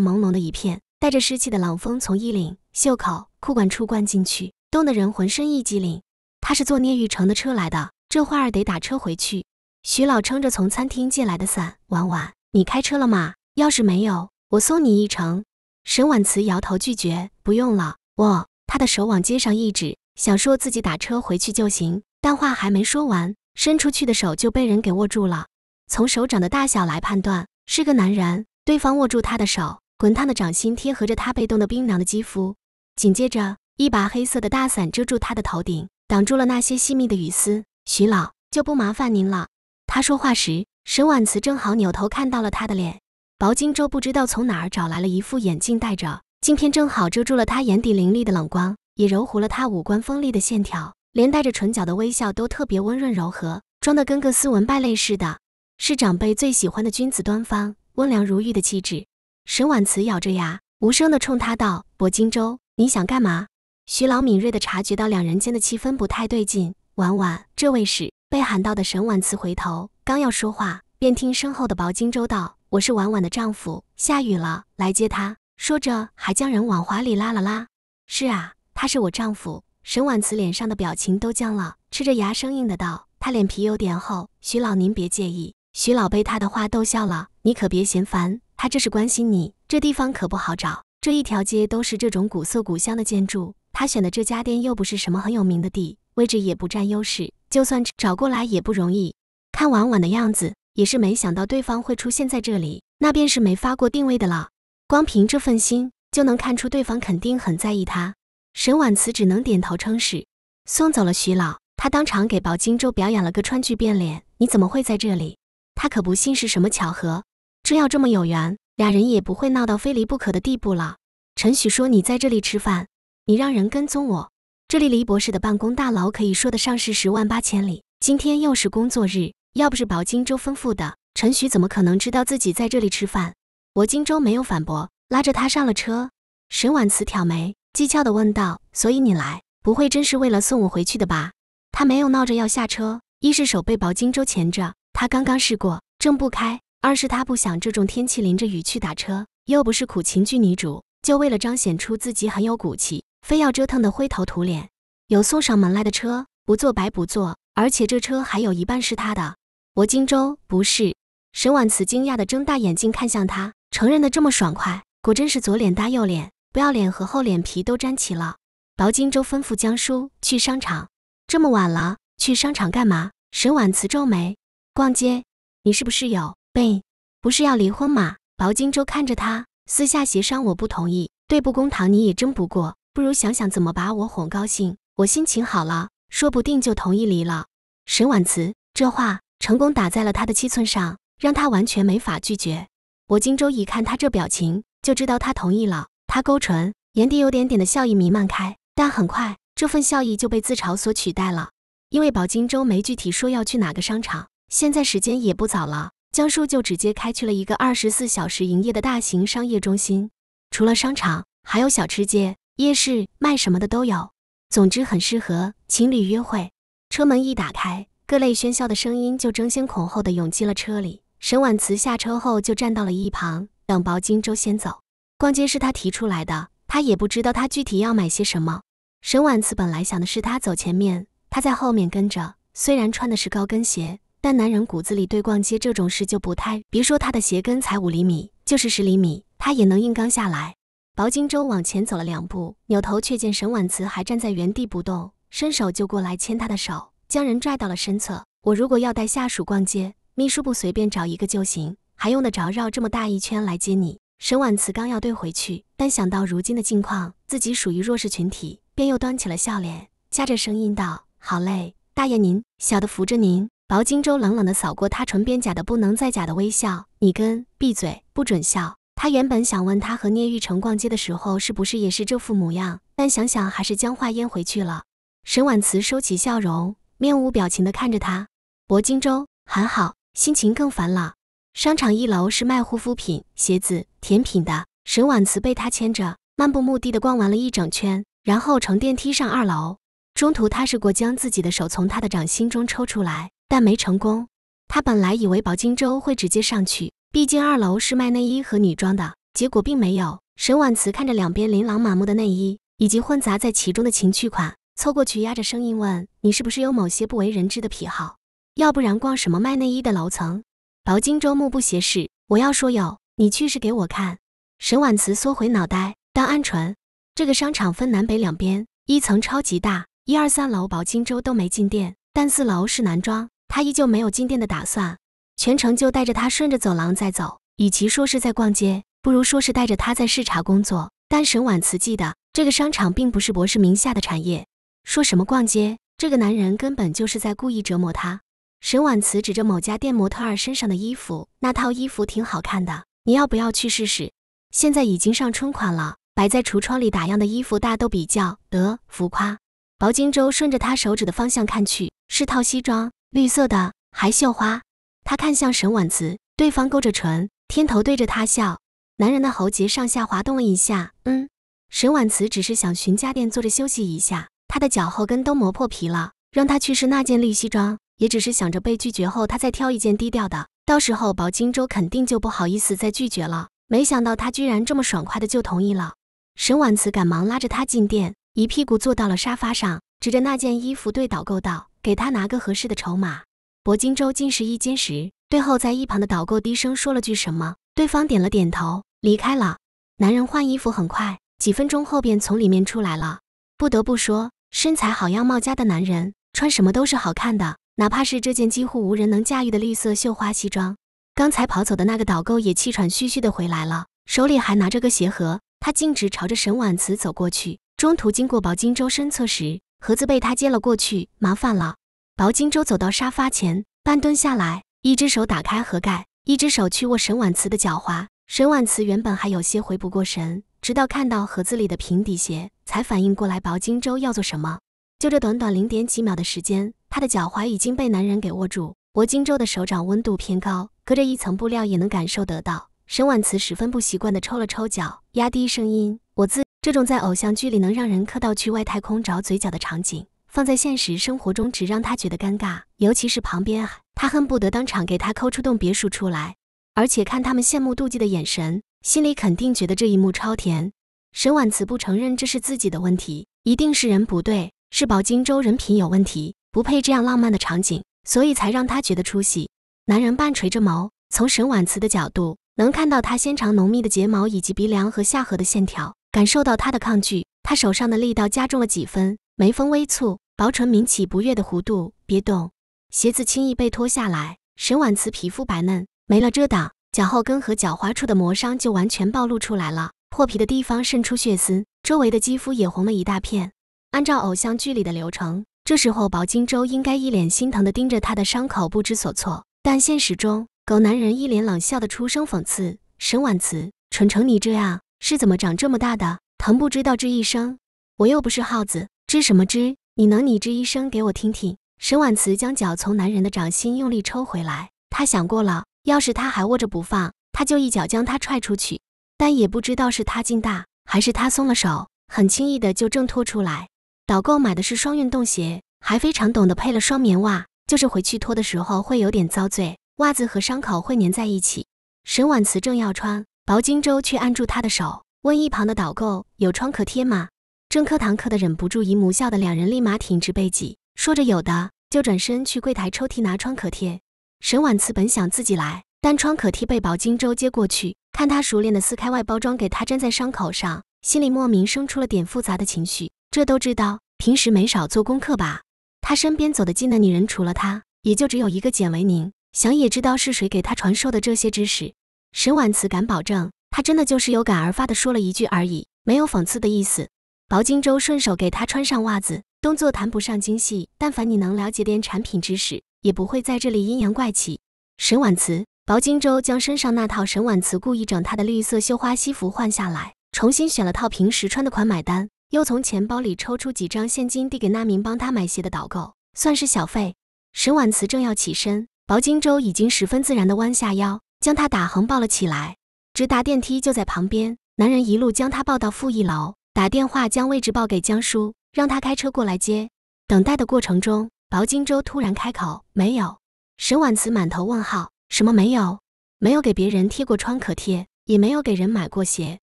朦胧的一片。带着湿气的冷风从衣领、袖口、裤管处灌进去，冻得人浑身一激灵。他是坐聂玉成的车来的，这会儿得打车回去。徐老撑着从餐厅借来的伞，婉婉，你开车了吗？要是没有，我送你一程。沈婉慈摇头拒绝，不用了，我。他的手往街上一指，想说自己打车回去就行。但话还没说完，伸出去的手就被人给握住了。从手掌的大小来判断，是个男人。对方握住他的手，滚烫的掌心贴合着他被冻得冰凉的肌肤。紧接着，一把黑色的大伞遮住他的头顶，挡住了那些细密的雨丝。徐老就不麻烦您了。他说话时，沈婉慈正好扭头看到了他的脸。薄荆州不知道从哪儿找来了一副眼镜，戴着，镜片正好遮住了他眼底凌厉的冷光，也柔糊了他五官锋利的线条。连带着唇角的微笑都特别温润柔和，装得跟个斯文败类似的，是长辈最喜欢的君子端方、温良如玉的气质。沈婉慈咬着牙，无声地冲他道：“薄荆州，你想干嘛？”徐老敏锐地察觉到两人间的气氛不太对劲。婉婉，这位是被喊到的沈婉慈，回头刚要说话，便听身后的薄荆州道：“我是婉婉的丈夫，下雨了，来接她。”说着，还将人往怀里拉了拉。“是啊，他是我丈夫。”沈婉慈脸上的表情都僵了，吃着牙生硬的道：“他脸皮有点厚，徐老您别介意。”徐老被他的话逗笑了：“你可别嫌烦，他这是关心你。这地方可不好找，这一条街都是这种古色古香的建筑。他选的这家店又不是什么很有名的地，位置也不占优势，就算找过来也不容易。看婉婉的样子，也是没想到对方会出现在这里，那便是没发过定位的了。光凭这份心，就能看出对方肯定很在意他。”沈婉慈只能点头称是，送走了徐老，他当场给薄金州表演了个川剧变脸。你怎么会在这里？他可不信是什么巧合，真要这么有缘，俩人也不会闹到非离不可的地步了。陈许说：“你在这里吃饭，你让人跟踪我。”这里离博士的办公大楼可以说得上是十万八千里。今天又是工作日，要不是薄金州吩咐的，陈许怎么可能知道自己在这里吃饭？薄金州没有反驳，拉着他上了车。沈婉慈挑眉。讥诮地问道：“所以你来，不会真是为了送我回去的吧？”他没有闹着要下车，一是手被薄荆州钳着，他刚刚试过挣不开；二是他不想这种天气淋着雨去打车，又不是苦情剧女主，就为了彰显出自己很有骨气，非要折腾的灰头土脸。有送上门来的车，不坐白不坐，而且这车还有一半是他的。我荆州不是沈婉慈，惊讶的睁大眼睛看向他，承认的这么爽快，果真是左脸搭右脸。不要脸和厚脸皮都沾齐了。薄金州吩咐江叔去商场。这么晚了，去商场干嘛？沈婉慈皱眉：“逛街？你是不是有病？不是要离婚吗？”薄金州看着他：“私下协商，我不同意。对簿公堂，你也争不过。不如想想怎么把我哄高兴，我心情好了，说不定就同意离了。”沈婉慈这话成功打在了他的七寸上，让他完全没法拒绝。我金州一看他这表情，就知道他同意了。他勾唇，眼底有点点的笑意弥漫开，但很快这份笑意就被自嘲所取代了。因为宝金州没具体说要去哪个商场，现在时间也不早了，江叔就直接开去了一个二十四小时营业的大型商业中心。除了商场，还有小吃街、夜市，卖什么的都有，总之很适合情侣约会。车门一打开，各类喧嚣的声音就争先恐后的涌进了车里。沈婉慈下车后就站到了一旁，等宝金州先走。逛街是他提出来的，他也不知道他具体要买些什么。沈婉慈本来想的是他走前面，他在后面跟着。虽然穿的是高跟鞋，但男人骨子里对逛街这种事就不太……别说他的鞋跟才五厘米，就是十厘米，他也能硬刚下来。薄荆州往前走了两步，扭头却见沈婉慈还站在原地不动，伸手就过来牵他的手，将人拽到了身侧。我如果要带下属逛街，秘书部随便找一个就行，还用得着绕这么大一圈来接你？沈婉慈刚要怼回去，但想到如今的境况，自己属于弱势群体，便又端起了笑脸，夹着声音道：“好嘞，大爷您，小的扶着您。”薄荆州冷冷地扫过他唇边假的不能再假的微笑：“你跟闭嘴，不准笑。”他原本想问他和聂玉成逛街的时候是不是也是这副模样，但想想还是将话咽回去了。沈婉慈收起笑容，面无表情地看着他。薄荆州很好，心情更烦了。商场一楼是卖护肤品、鞋子、甜品的。沈婉慈被他牵着，漫不目的的逛完了一整圈，然后乘电梯上二楼。中途，他试过将自己的手从他的掌心中抽出来，但没成功。他本来以为薄金州会直接上去，毕竟二楼是卖内衣和女装的。结果并没有。沈婉慈看着两边琳琅满目的内衣，以及混杂在其中的情趣款，凑过去压着声音问：“你是不是有某些不为人知的癖好？要不然逛什么卖内衣的楼层？”薄荆州目不斜视，我要说有，你去试给我看。沈婉慈缩回脑袋，当鹌鹑。这个商场分南北两边，一层超级大，一二三楼薄荆州都没进店，但四楼是男装，他依旧没有进店的打算，全程就带着他顺着走廊在走，与其说是在逛街，不如说是带着他在视察工作。但沈婉慈记得，这个商场并不是博士名下的产业，说什么逛街，这个男人根本就是在故意折磨他。沈婉慈指着某家店模特儿身上的衣服，那套衣服挺好看的，你要不要去试试？现在已经上春款了，摆在橱窗里打样的衣服大都比较得浮夸。薄荆州顺着他手指的方向看去，是套西装，绿色的，还绣花。他看向沈婉慈，对方勾着唇，偏头对着他笑。男人的喉结上下滑动了一下，嗯。沈婉慈只是想寻家店坐着休息一下，他的脚后跟都磨破皮了，让他去试那件绿西装。也只是想着被拒绝后，他再挑一件低调的，到时候薄金州肯定就不好意思再拒绝了。没想到他居然这么爽快的就同意了。沈婉慈赶忙拉着他进店，一屁股坐到了沙发上，指着那件衣服对导购道：“给他拿个合适的筹码。”薄金州进试衣间时，对后在一旁的导购低声说了句什么，对方点了点头，离开了。男人换衣服很快，几分钟后便从里面出来了。不得不说，身材好、样貌佳的男人，穿什么都是好看的。哪怕是这件几乎无人能驾驭的绿色绣花西装，刚才跑走的那个导购也气喘吁吁地回来了，手里还拿着个鞋盒。他径直朝着沈婉慈走过去，中途经过薄金州身侧时，盒子被他接了过去。麻烦了。薄金州走到沙发前，半蹲下来，一只手打开盒盖，一只手去握沈婉慈的脚踝。沈婉慈原本还有些回不过神，直到看到盒子里的平底鞋，才反应过来薄金州要做什么。就这短短零点几秒的时间。他的脚踝已经被男人给握住，薄荆州的手掌温度偏高，隔着一层布料也能感受得到。沈婉慈十分不习惯的抽了抽脚，压低声音：“我自……”这种在偶像剧里能让人磕到去外太空找嘴角的场景，放在现实生活中只让她觉得尴尬。尤其是旁边，他恨不得当场给他抠出栋别墅出来。而且看他们羡慕妒忌的眼神，心里肯定觉得这一幕超甜。沈婉慈不承认这是自己的问题，一定是人不对，是薄荆州人品有问题。不配这样浪漫的场景，所以才让他觉得出戏。男人半垂着眸，从沈婉慈的角度能看到他纤长浓密的睫毛，以及鼻梁和下颌的线条，感受到他的抗拒。他手上的力道加重了几分，眉峰微蹙，薄唇抿起不悦的弧度。别动，鞋子轻易被脱下来。沈婉慈皮肤白嫩，没了遮挡，脚后跟和脚踝处的磨伤就完全暴露出来了，破皮的地方渗出血丝，周围的肌肤也红了一大片。按照偶像剧里的流程。这时候，薄金州应该一脸心疼的盯着他的伤口，不知所措。但现实中，狗男人一脸冷笑的出声讽刺：“沈婉慈，蠢成你这样，是怎么长这么大的？疼不知道吱一声，我又不是耗子，吱什么吱？你能你吱一声给我听听？”沈婉慈将脚从男人的掌心用力抽回来，他想过了，要是他还握着不放，他就一脚将他踹出去。但也不知道是他劲大，还是他松了手，很轻易的就挣脱出来。导购买的是双运动鞋，还非常懂得配了双棉袜，就是回去脱的时候会有点遭罪，袜子和伤口会粘在一起。沈婉慈正要穿，薄金州却按住他的手，问一旁的导购有创可贴吗？正课堂课的忍不住姨母笑的两人立马挺直背脊，说着有的，就转身去柜台抽屉拿创可贴。沈婉慈本想自己来，但创可贴被薄金州接过去，看他熟练的撕开外包装给他粘在伤口上，心里莫名生出了点复杂的情绪。这都知道，平时没少做功课吧？他身边走得近的女人，除了她，也就只有一个简维宁。想也知道是谁给他传授的这些知识。沈婉慈敢保证，他真的就是有感而发的说了一句而已，没有讽刺的意思。薄荆州顺手给他穿上袜子，动作谈不上精细，但凡你能了解点产品知识，也不会在这里阴阳怪气。沈婉慈，薄荆州将身上那套沈婉慈故意整他的绿色绣花西服换下来，重新选了套平时穿的款买单。又从钱包里抽出几张现金，递给那名帮他买鞋的导购，算是小费。沈婉慈正要起身，薄荆洲已经十分自然的弯下腰，将他打横抱了起来，直达电梯就在旁边。男人一路将他抱到负一楼，打电话将位置报给江叔，让他开车过来接。等待的过程中，薄荆洲突然开口：“没有。”沈婉慈满头问号：“什么没有？没有给别人贴过创可贴，也没有给人买过鞋。”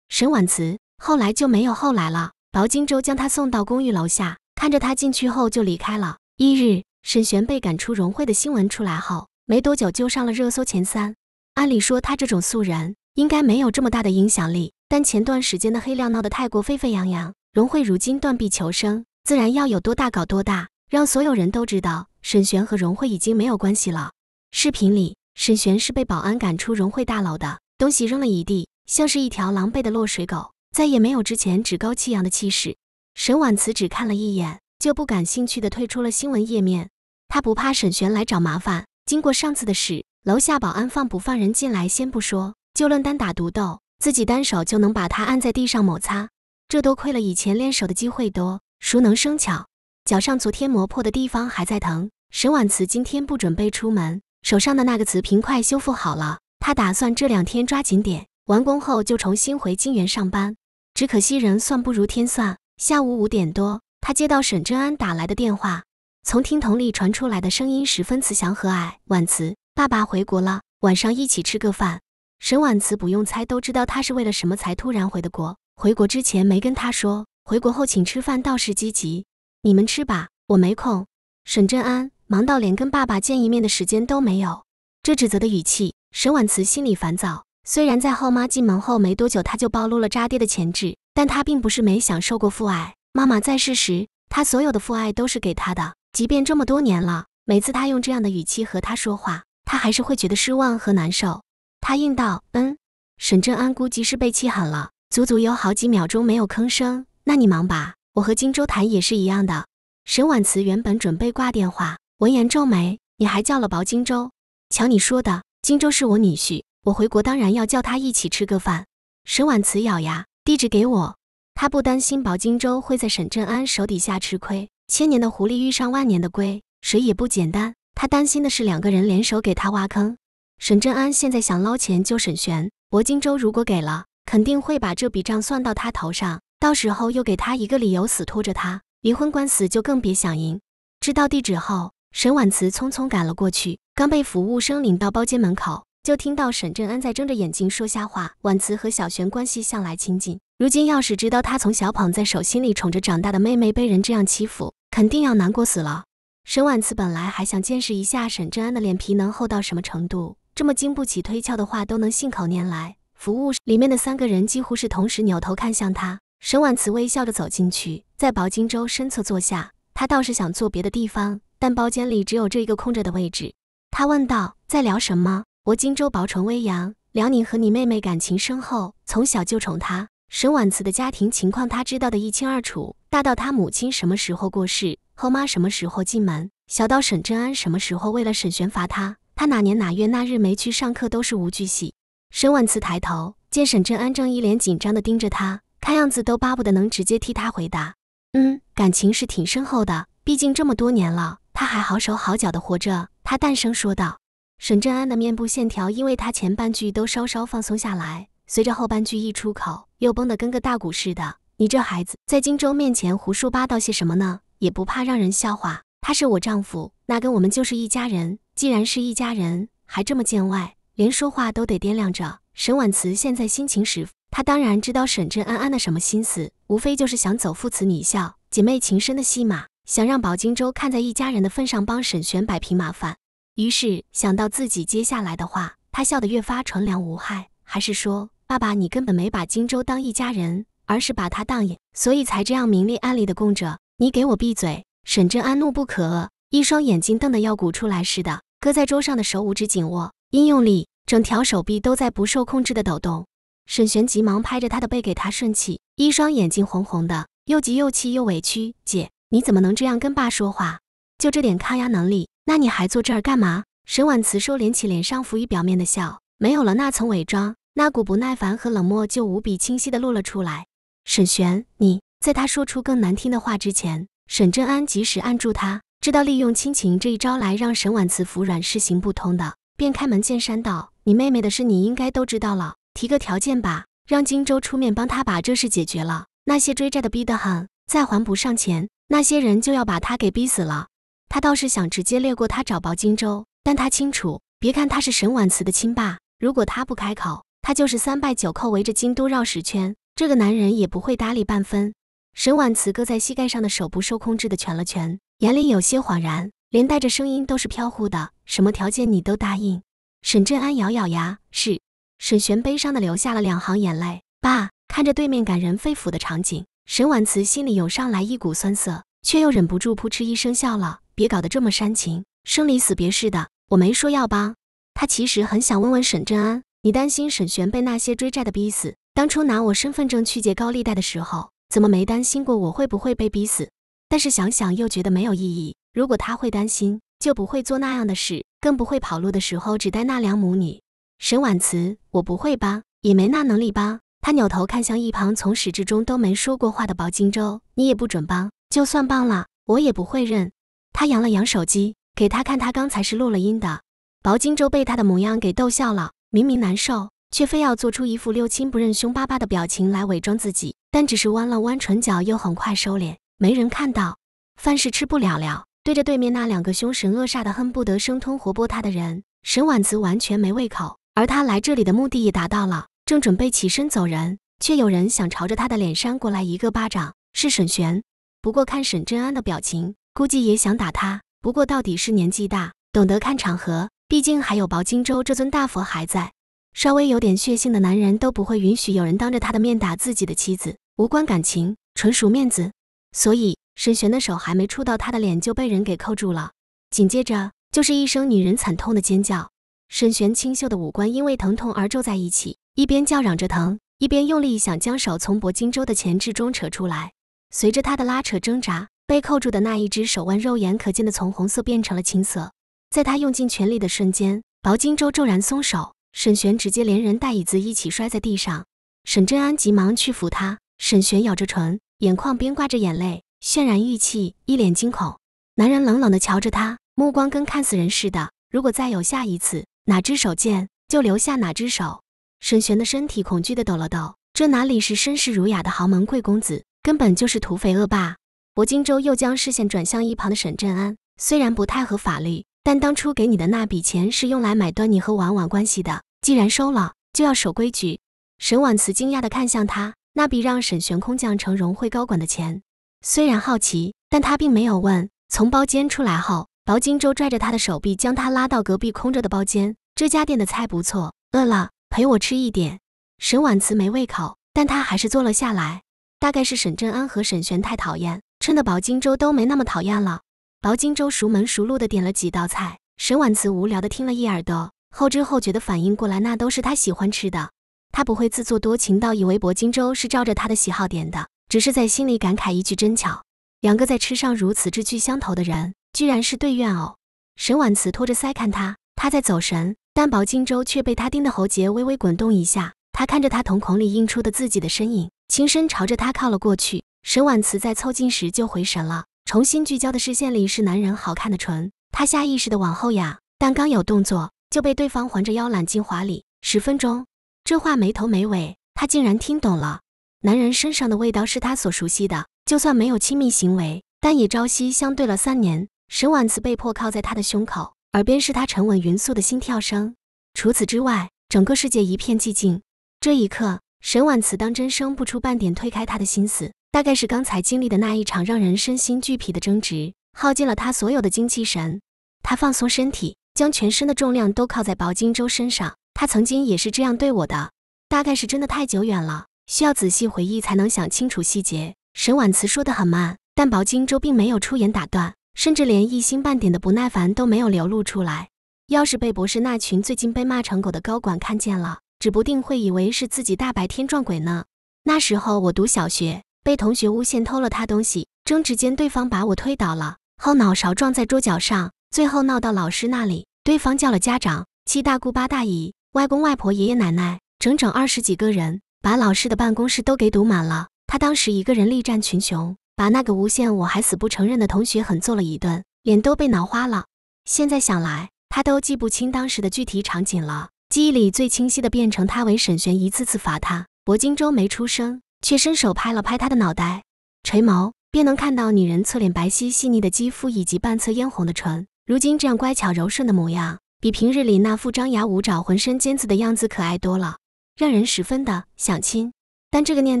沈婉慈后来就没有后来了。薄荆州将他送到公寓楼下，看着他进去后就离开了。一日，沈璇被赶出融汇的新闻出来后，没多久就上了热搜前三。按理说他这种素人应该没有这么大的影响力，但前段时间的黑料闹得太过沸沸扬扬，融汇如今断臂求生，自然要有多大搞多大，让所有人都知道沈璇和融汇已经没有关系了。视频里，沈璇是被保安赶出融汇大楼的，东西扔了一地，像是一条狼狈的落水狗。再也没有之前趾高气扬的气势。沈婉慈只看了一眼，就不感兴趣的退出了新闻页面。她不怕沈璇来找麻烦。经过上次的事，楼下保安放不放人进来先不说，就论单打独斗，自己单手就能把他按在地上摩擦。这多亏了以前练手的机会多，熟能生巧。脚上昨天磨破的地方还在疼。沈婉慈今天不准备出门，手上的那个瓷瓶快修复好了，她打算这两天抓紧点，完工后就重新回金源上班。只可惜人算不如天算。下午五点多，他接到沈正安打来的电话，从听筒里传出来的声音十分慈祥和蔼。婉慈，爸爸回国了，晚上一起吃个饭。沈婉慈不用猜，都知道他是为了什么才突然回的国。回国之前没跟他说，回国后请吃饭倒是积极。你们吃吧，我没空。沈正安忙到连跟爸爸见一面的时间都没有，这指责的语气，沈婉慈心里烦躁。虽然在后妈进门后没多久，他就暴露了渣爹的潜质，但他并不是没享受过父爱。妈妈在世时，他所有的父爱都是给他的。即便这么多年了，每次他用这样的语气和他说话，他还是会觉得失望和难受。他应道：“嗯。”沈正安估计是被气狠了，足足有好几秒钟没有吭声。那你忙吧，我和荆州谈也是一样的。沈婉慈原本准备挂电话，闻言皱眉：“你还叫了薄荆州？瞧你说的，荆州是我女婿。”我回国当然要叫他一起吃个饭。沈婉慈咬牙，地址给我。他不担心薄荆州会在沈振安手底下吃亏，千年的狐狸遇上万年的龟，谁也不简单。他担心的是两个人联手给他挖坑。沈振安现在想捞钱救沈璇，薄金州如果给了，肯定会把这笔账算到他头上，到时候又给他一个理由死拖着他，离婚官司就更别想赢。知道地址后，沈婉慈匆匆赶了过去，刚被服务生领到包间门口。就听到沈正安在睁着眼睛说瞎话。婉慈和小璇关系向来亲近，如今要是知道她从小捧在手心里宠着长大的妹妹被人这样欺负，肯定要难过死了。沈婉慈本来还想见识一下沈正安的脸皮能厚到什么程度，这么经不起推敲的话都能信口拈来。服务里面的三个人几乎是同时扭头看向他。沈婉慈微笑着走进去，在薄金州身侧坐下。他倒是想坐别的地方，但包间里只有这一个空着的位置。他问道，在聊什么？薄金州薄唇微扬，辽宁和你妹妹感情深厚，从小就宠她。沈婉慈的家庭情况，她知道的一清二楚，大到她母亲什么时候过世，后妈什么时候进门，小到沈正安什么时候为了沈璇罚她，他哪年哪月哪日没去上课，都是无巨细。沈婉慈抬头，见沈正安正一脸紧张地盯着她，看样子都巴不得能直接替他回答。嗯，感情是挺深厚的，毕竟这么多年了，他还好手好脚的活着。他淡声说道。沈振安的面部线条，因为他前半句都稍稍放松下来，随着后半句一出口，又绷得跟个大鼓似的。你这孩子，在荆州面前胡说八道些什么呢？也不怕让人笑话。他是我丈夫，那跟我们就是一家人。既然是一家人，还这么见外，连说话都得掂量着。沈婉慈现在心情十，她当然知道沈振安安的什么心思，无非就是想走父慈女孝、姐妹情深的戏码，想让宝荆州看在一家人的份上帮沈璇摆平麻烦。于是想到自己接下来的话，他笑得越发纯良无害。还是说，爸爸你根本没把荆州当一家人，而是把他当爷，所以才这样明里暗里的供着。你给我闭嘴！沈振安怒不可遏，一双眼睛瞪得要鼓出来似的，搁在桌上的手五指紧握，因用力，整条手臂都在不受控制的抖动。沈璇急忙拍着他的背给他顺气，一双眼睛红红的，又急又气又委屈。姐，你怎么能这样跟爸说话？就这点抗压能力？那你还坐这儿干嘛？沈婉慈收敛起脸上浮于表面的笑，没有了那层伪装，那股不耐烦和冷漠就无比清晰的露了出来。沈璇，你在他说出更难听的话之前，沈正安及时按住他，知道利用亲情这一招来让沈婉慈服软是行不通的，便开门见山道：“你妹妹的事你应该都知道了，提个条件吧，让荆州出面帮他把这事解决了。那些追债的逼得很，再还不上钱，那些人就要把他给逼死了。”他倒是想直接略过他找薄荆州，但他清楚，别看他是沈婉慈的亲爸，如果他不开口，他就是三拜九叩围着京都绕十圈，这个男人也不会搭理半分。沈婉慈搁在膝盖上的手不受控制的蜷了蜷，眼里有些恍然，连带着声音都是飘忽的。什么条件你都答应？沈振安咬咬牙，是。沈璇悲伤的流下了两行眼泪。爸，看着对面感人肺腑的场景，沈婉慈心里涌上来一股酸涩，却又忍不住扑哧一声笑了。别搞得这么煽情，生离死别似的。我没说要帮，他其实很想问问沈正安：你担心沈璇被那些追债的逼死？当初拿我身份证去借高利贷的时候，怎么没担心过我会不会被逼死？但是想想又觉得没有意义。如果他会担心，就不会做那样的事，更不会跑路的时候只带那两母女。沈婉慈，我不会帮，也没那能力帮。他扭头看向一旁，从始至终都没说过话的薄荆州：“你也不准帮，就算帮了，我也不会认。”他扬了扬手机，给他看，他刚才是录了音的。薄荆州被他的模样给逗笑了，明明难受，却非要做出一副六亲不认、凶巴巴的表情来伪装自己，但只是弯了弯唇角，又很快收敛，没人看到。饭是吃不了了。对着对面那两个凶神恶煞的，恨不得生吞活剥他的人，沈婉慈完全没胃口。而他来这里的目的也达到了，正准备起身走人，却有人想朝着他的脸扇过来一个巴掌，是沈璇。不过看沈振安的表情。估计也想打他，不过到底是年纪大，懂得看场合。毕竟还有薄荆州这尊大佛还在，稍微有点血性的男人都不会允许有人当着他的面打自己的妻子，无关感情，纯属面子。所以沈璇的手还没触到他的脸，就被人给扣住了。紧接着就是一声女人惨痛的尖叫，沈璇清秀的五官因为疼痛而皱在一起，一边叫嚷着疼，一边用力想将手从薄荆州的钳制中扯出来。随着他的拉扯挣扎。被扣住的那一只手腕，肉眼可见的从红色变成了青色。在他用尽全力的瞬间，薄金州骤然松手，沈璇直接连人带椅子一起摔在地上。沈正安急忙去扶他，沈璇咬着唇，眼眶边挂着眼泪，渲然欲泣，一脸惊恐。男人冷冷的瞧着他，目光跟看死人似的。如果再有下一次，哪只手贱就留下哪只手。沈璇的身体恐惧的抖了抖，这哪里是绅士儒雅的豪门贵公子，根本就是土匪恶霸。薄金州又将视线转向一旁的沈振安，虽然不太合法律，但当初给你的那笔钱是用来买断你和婉婉关系的。既然收了，就要守规矩。沈婉慈惊讶地看向他，那笔让沈玄空降成融汇高管的钱，虽然好奇，但他并没有问。从包间出来后，薄金州拽着他的手臂，将他拉到隔壁空着的包间。这家店的菜不错，饿了陪我吃一点。沈婉慈没胃口，但他还是坐了下来。大概是沈振安和沈璇太讨厌。衬得薄荆州都没那么讨厌了。薄荆州熟门熟路的点了几道菜，沈婉慈无聊的听了一耳朵，后知后觉的反应过来，那都是他喜欢吃的。他不会自作多情到以为薄金州是照着他的喜好点的，只是在心里感慨一句真巧。两个在吃上如此志趣相投的人，居然是对怨偶。沈婉慈托着腮看他，他在走神，但薄金州却被他盯的喉结微微滚动一下。他看着他瞳孔里映出的自己的身影，轻声朝着他靠了过去。沈婉慈在凑近时就回神了，重新聚焦的视线里是男人好看的唇，她下意识的往后仰，但刚有动作就被对方环着腰揽进怀里。十分钟，这话没头没尾，他竟然听懂了。男人身上的味道是他所熟悉的，就算没有亲密行为，但也朝夕相对了三年。沈婉慈被迫靠在他的胸口，耳边是他沉稳匀速的心跳声。除此之外，整个世界一片寂静。这一刻，沈婉慈当真生不出半点推开他的心思。大概是刚才经历的那一场让人身心俱疲的争执，耗尽了他所有的精气神。他放松身体，将全身的重量都靠在薄荆州身上。他曾经也是这样对我的。大概是真的太久远了，需要仔细回忆才能想清楚细节。沈婉慈说得很慢，但薄荆州并没有出言打断，甚至连一星半点的不耐烦都没有流露出来。要是被博士那群最近被骂成狗的高管看见了，指不定会以为是自己大白天撞鬼呢。那时候我读小学。被同学诬陷偷了他东西，争执间对方把我推倒了，后脑勺撞在桌角上，最后闹到老师那里，对方叫了家长，七大姑八大姨、外公外婆、爷爷奶奶，整整二十几个人，把老师的办公室都给堵满了。他当时一个人力战群雄，把那个诬陷我还死不承认的同学狠揍了一顿，脸都被挠花了。现在想来，他都记不清当时的具体场景了，记忆里最清晰的变成他为沈璇一次次罚他。铂金州没出声。却伸手拍了拍他的脑袋，垂眸便能看到女人侧脸白皙细腻的肌肤以及半侧嫣红的唇。如今这样乖巧柔顺的模样，比平日里那副张牙舞爪、浑身尖刺的样子可爱多了，让人十分的想亲。但这个念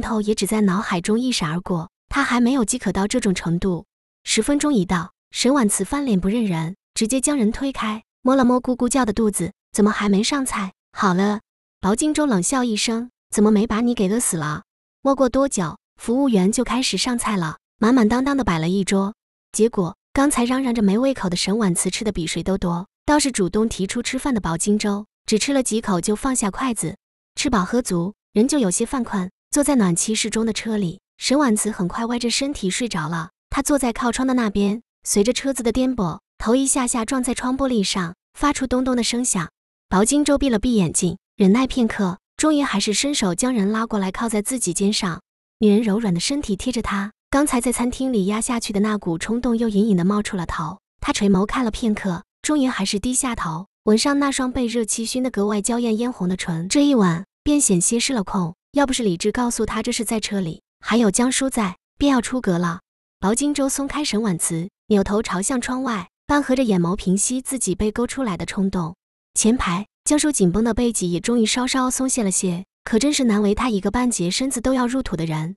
头也只在脑海中一闪而过，他还没有饥渴到这种程度。十分钟一到，沈婉慈翻脸不认人，直接将人推开，摸了摸咕咕叫的肚子，怎么还没上菜？好了，薄荆州冷笑一声，怎么没把你给饿死了？没过多久，服务员就开始上菜了，满满当当的摆了一桌。结果刚才嚷嚷着没胃口的沈婉慈吃的比谁都多，倒是主动提出吃饭的薄金州，只吃了几口就放下筷子，吃饱喝足，人就有些犯困。坐在暖气适中的车里，沈婉慈很快歪着身体睡着了。他坐在靠窗的那边，随着车子的颠簸，头一下下撞在窗玻璃上，发出咚咚的声响。薄金州闭了闭眼睛，忍耐片刻。终于还是伸手将人拉过来，靠在自己肩上。女人柔软的身体贴着他，刚才在餐厅里压下去的那股冲动又隐隐的冒出了头。他垂眸看了片刻，终于还是低下头，吻上那双被热气熏得格外娇艳嫣红的唇。这一晚便险些失了控，要不是理智告诉他这是在车里，还有江叔在，便要出格了。薄荆州松开沈婉慈，扭头朝向窗外，半合着眼眸平息自己被勾出来的冲动。前排。教授紧绷的背脊也终于稍稍松懈了些，可真是难为他一个半截身子都要入土的人。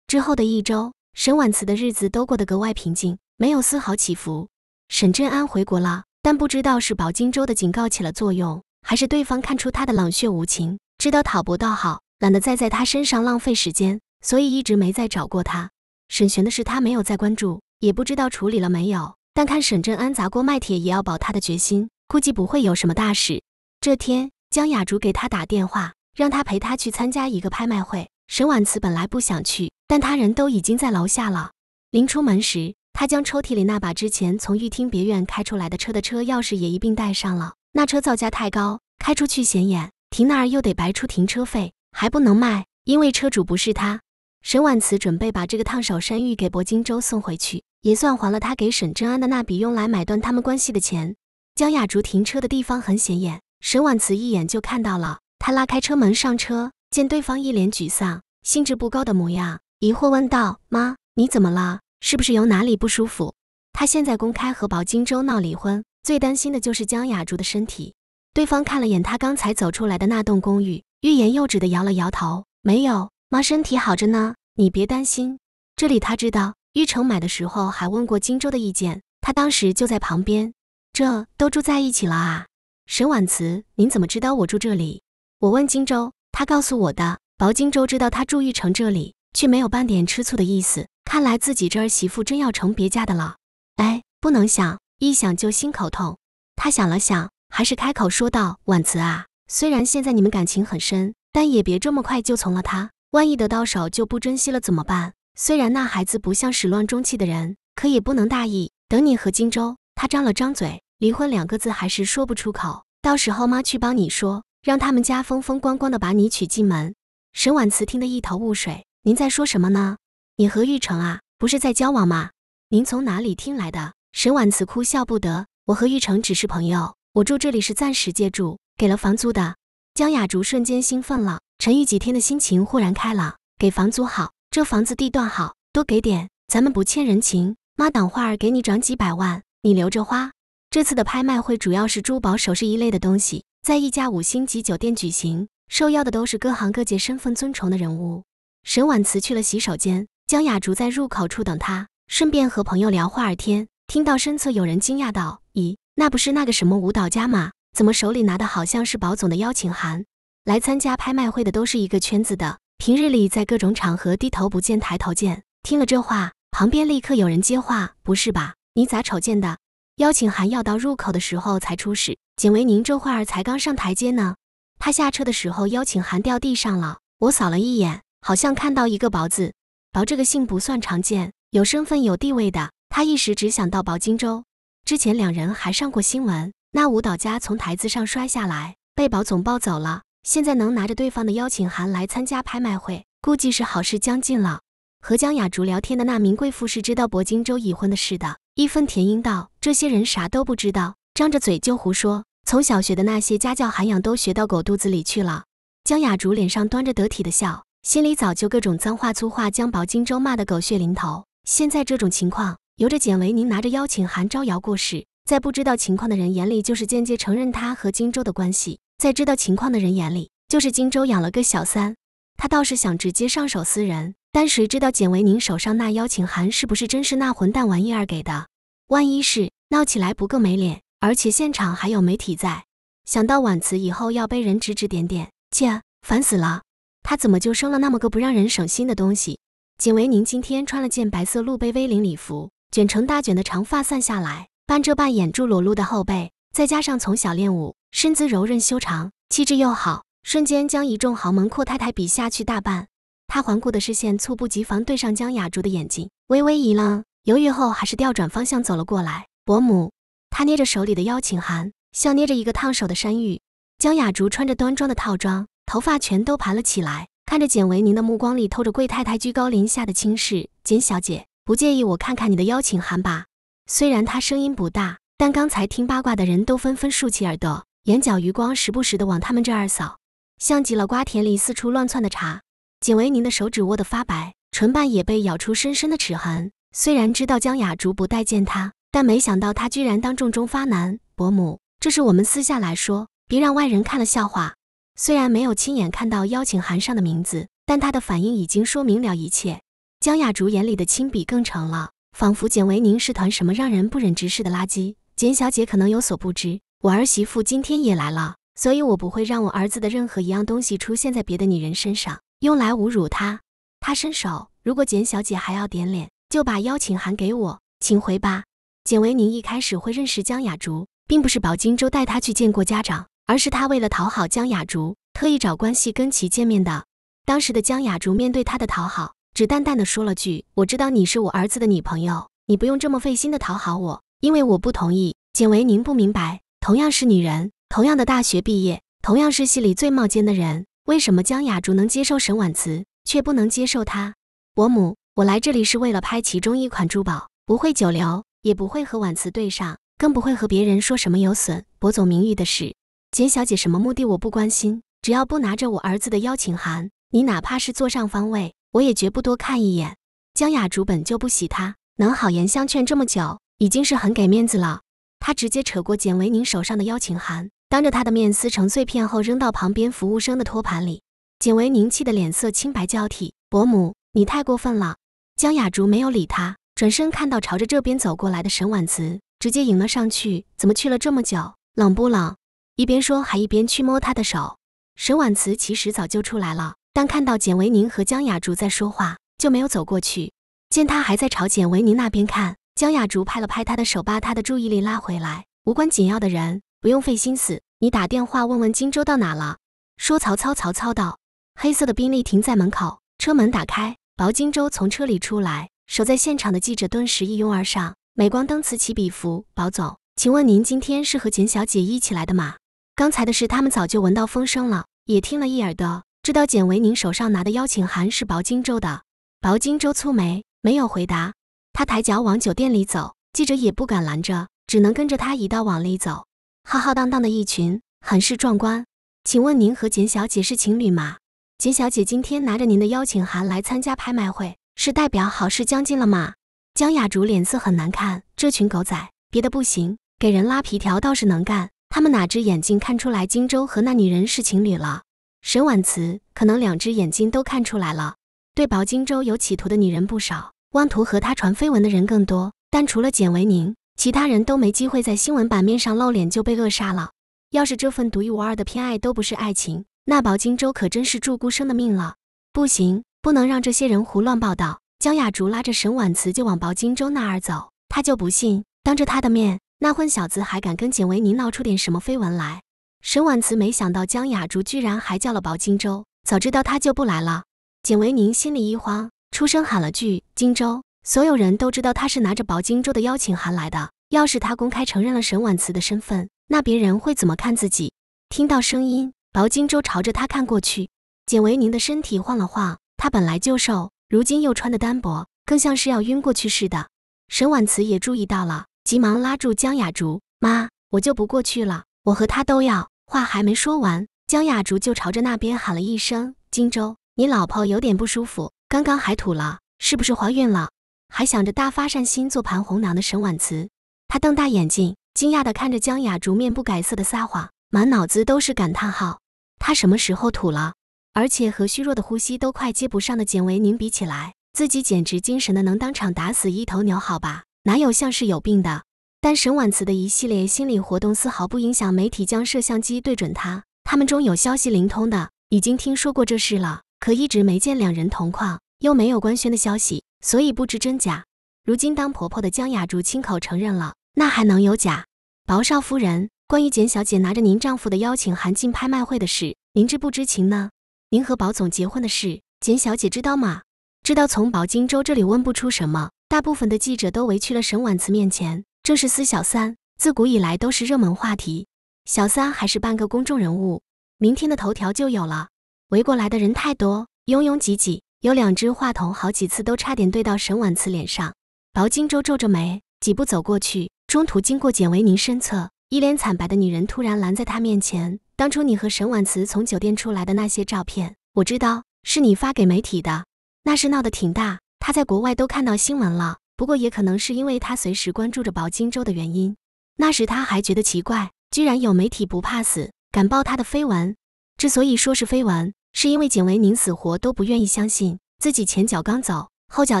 之后的一周，沈婉慈的日子都过得格外平静，没有丝毫起伏。沈振安回国了，但不知道是保荆州的警告起了作用，还是对方看出他的冷血无情，知道讨不到好，懒得再在他身上浪费时间，所以一直没再找过他。沈璇的事他没有再关注，也不知道处理了没有，但看沈振安砸锅卖铁也要保他的决心，估计不会有什么大事。这天，江雅竹给他打电话，让他陪他去参加一个拍卖会。沈婉慈本来不想去，但他人都已经在楼下了。临出门时，他将抽屉里那把之前从玉厅别院开出来的车的车钥匙也一并带上了。那车造价太高，开出去显眼，停那儿又得白出停车费，还不能卖，因为车主不是他。沈婉慈准备把这个烫手山芋给薄金州送回去，也算还了他给沈正安的那笔用来买断他们关系的钱。江雅竹停车的地方很显眼。沈婉慈一眼就看到了，她拉开车门上车，见对方一脸沮丧、兴致不高的模样，疑惑问道：“妈，你怎么了？是不是有哪里不舒服？”她现在公开和保荆州闹离婚，最担心的就是江雅竹的身体。对方看了眼她刚才走出来的那栋公寓，欲言又止的摇了摇头：“没有，妈，身体好着呢，你别担心。”这里他知道，玉成买的时候还问过荆州的意见，他当时就在旁边。这都住在一起了啊！沈婉慈，您怎么知道我住这里？我问荆州，他告诉我的。薄荆州知道他住玉城这里，却没有半点吃醋的意思。看来自己这儿媳妇真要成别家的了。哎，不能想，一想就心口痛。他想了想，还是开口说道：“婉慈啊，虽然现在你们感情很深，但也别这么快就从了他。万一得到手就不珍惜了怎么办？虽然那孩子不像始乱终弃的人，可也不能大意。等你和荆州……”他张了张嘴。离婚两个字还是说不出口，到时候妈去帮你说，让他们家风风光光的把你娶进门。沈婉慈听得一头雾水，您在说什么呢？你和玉成啊，不是在交往吗？您从哪里听来的？沈婉慈哭笑不得，我和玉成只是朋友，我住这里是暂时借住，给了房租的。江雅竹瞬间兴奋了，沉郁几天的心情豁然开朗，给房租好，这房子地段好多，给点，咱们不欠人情。妈等会儿给你转几百万，你留着花。这次的拍卖会主要是珠宝首饰一类的东西，在一家五星级酒店举行，受邀的都是各行各业身份尊崇的人物。沈婉辞去了洗手间，江雅竹在入口处等他，顺便和朋友聊会儿天。听到身侧有人惊讶道：“咦，那不是那个什么舞蹈家吗？怎么手里拿的好像是宝总的邀请函？”来参加拍卖会的都是一个圈子的，平日里在各种场合低头不见抬头见。听了这话，旁边立刻有人接话：“不是吧？你咋瞅见的？”邀请函要到入口的时候才出示。锦维宁这会儿才刚上台阶呢，他下车的时候邀请函掉地上了。我扫了一眼，好像看到一个“薄”字。薄这个姓不算常见，有身份有地位的。他一时只想到薄荆州。之前两人还上过新闻，那舞蹈家从台子上摔下来，被薄总抱走了。现在能拿着对方的邀请函来参加拍卖会，估计是好事将近了。和江雅竹聊天的那名贵妇是知道薄荆州已婚的事的。义愤填膺道：“这些人啥都不知道，张着嘴就胡说。从小学的那些家教涵养都学到狗肚子里去了。”江雅竹脸上端着得体的笑，心里早就各种脏话粗话将薄荆州骂得狗血淋头。现在这种情况，由着简维宁拿着邀请函招摇过市，在不知道情况的人眼里，就是间接承认他和荆州的关系；在知道情况的人眼里，就是荆州养了个小三。他倒是想直接上手撕人。但谁知道简维宁手上那邀请函是不是真是那混蛋玩意儿给的？万一是闹起来不够没脸，而且现场还有媒体在。想到婉慈以后要被人指指点点，切，烦死了！她怎么就生了那么个不让人省心的东西？简维宁今天穿了件白色露背 V 领礼服，卷成大卷的长发散下来，半遮半掩住裸露的后背，再加上从小练舞，身姿柔韧修长，气质又好，瞬间将一众豪门阔太太比下去大半。他环顾的视线猝不及防对上江雅竹的眼睛，微微一愣，犹豫后还是调转方向走了过来。伯母，他捏着手里的邀请函，像捏着一个烫手的山芋。江雅竹穿着端庄的套装，头发全都盘了起来，看着简维宁的目光里透着贵太太居高临下的轻视。简小姐，不介意我看看你的邀请函吧？虽然她声音不大，但刚才听八卦的人都纷纷竖起耳朵，眼角余光时不时的往他们这儿扫，像极了瓜田里四处乱窜的茶。简维宁的手指握得发白，唇瓣也被咬出深深的齿痕。虽然知道江雅竹不待见他，但没想到他居然当众中发难。伯母，这是我们私下来说，别让外人看了笑话。虽然没有亲眼看到邀请函上的名字，但他的反应已经说明了一切。江雅竹眼里的亲笔更成了，仿佛简维宁是团什么让人不忍直视的垃圾。简小姐可能有所不知，我儿媳妇今天也来了，所以我不会让我儿子的任何一样东西出现在别的女人身上。用来侮辱他。他伸手，如果简小姐还要点脸，就把邀请函给我，请回吧。简维宁一开始会认识江雅竹，并不是保金州带他去见过家长，而是他为了讨好江雅竹，特意找关系跟其见面的。当时的江雅竹面对他的讨好，只淡淡的说了句：“我知道你是我儿子的女朋友，你不用这么费心的讨好我，因为我不同意。”简维宁不明白，同样是女人，同样的大学毕业，同样是系里最冒尖的人。为什么江雅竹能接受沈婉慈，却不能接受他伯母？我来这里是为了拍其中一款珠宝，不会久留，也不会和婉慈对上，更不会和别人说什么有损伯总名誉的事。简小姐什么目的我不关心，只要不拿着我儿子的邀请函，你哪怕是坐上方位，我也绝不多看一眼。江雅竹本就不喜他，能好言相劝这么久，已经是很给面子了。他直接扯过简维宁手上的邀请函，当着他的面撕成碎片后扔到旁边服务生的托盘里。简维宁气得脸色青白交替。伯母，你太过分了。江雅竹没有理他，转身看到朝着这边走过来的沈婉慈，直接迎了上去。怎么去了这么久？冷不冷？一边说，还一边去摸他的手。沈婉慈其实早就出来了，但看到简维宁和江雅竹在说话，就没有走过去。见他还在朝简维宁那边看。江雅竹拍了拍他的手，把他的注意力拉回来。无关紧要的人不用费心思。你打电话问问荆州到哪了。说曹操，曹操到。黑色的宾利停在门口，车门打开，薄荆州从车里出来。守在现场的记者顿时一拥而上，镁光灯此起彼伏。薄总，请问您今天是和简小姐一起来的吗？刚才的事，他们早就闻到风声了，也听了一耳的，知道简维您手上拿的邀请函是薄荆州的。薄荆州蹙眉，没有回答。他抬脚往酒店里走，记者也不敢拦着，只能跟着他一道往里走。浩浩荡荡的一群，很是壮观。请问您和简小姐是情侣吗？简小姐今天拿着您的邀请函来参加拍卖会，是代表好事将近了吗？江雅竹脸色很难看，这群狗仔别的不行，给人拉皮条倒是能干。他们哪只眼睛看出来荆州和那女人是情侣了？沈婉慈可能两只眼睛都看出来了，对薄荆州有企图的女人不少。妄图和他传绯闻的人更多，但除了简维宁，其他人都没机会在新闻版面上露脸就被扼杀了。要是这份独一无二的偏爱都不是爱情，那薄金州可真是注孤生的命了。不行，不能让这些人胡乱报道。江雅竹拉着沈婉慈就往薄金州那儿走，他就不信当着他的面，那混小子还敢跟简维宁闹出点什么绯闻来。沈婉慈没想到江雅竹居然还叫了薄金州，早知道他就不来了。简维宁心里一慌。出声喊了句“荆州”，所有人都知道他是拿着薄荆州的邀请函来的。要是他公开承认了沈婉慈的身份，那别人会怎么看自己？听到声音，薄荆州朝着他看过去，简维宁的身体晃了晃，他本来就瘦，如今又穿的单薄，更像是要晕过去似的。沈婉慈也注意到了，急忙拉住江雅竹：“妈，我就不过去了，我和他都要。”话还没说完，江雅竹就朝着那边喊了一声：“荆州，你老婆有点不舒服。”刚刚还吐了，是不是怀孕了？还想着大发善心做盘红囊的沈婉慈，她瞪大眼睛，惊讶地看着姜雅竹面不改色的撒谎，满脑子都是感叹号。她什么时候吐了？而且和虚弱的呼吸都快接不上的简维宁比起来，自己简直精神的能当场打死一头牛，好吧？哪有像是有病的？但沈婉慈的一系列心理活动丝毫不影响媒体将摄像机对准她，他们中有消息灵通的，已经听说过这事了。可一直没见两人同框，又没有官宣的消息，所以不知真假。如今当婆婆的江雅竹亲口承认了，那还能有假？薄少夫人，关于简小姐拿着您丈夫的邀请函进拍卖会的事，您知不知情呢？您和薄总结婚的事，简小姐知道吗？知道从薄金州这里问不出什么，大部分的记者都围去了沈婉慈面前。这是私小三，自古以来都是热门话题。小三还是半个公众人物，明天的头条就有了。围过来的人太多，拥拥挤挤，有两只话筒好几次都差点对到沈婉慈脸上。薄荆州皱着眉，几步走过去，中途经过简维宁身侧，一脸惨白的女人突然拦在他面前。当初你和沈婉慈从酒店出来的那些照片，我知道是你发给媒体的，那是闹得挺大，他在国外都看到新闻了。不过也可能是因为他随时关注着薄荆州的原因，那时他还觉得奇怪，居然有媒体不怕死，敢爆他的绯闻。之所以说是绯闻。是因为景维宁死活都不愿意相信，自己前脚刚走，后脚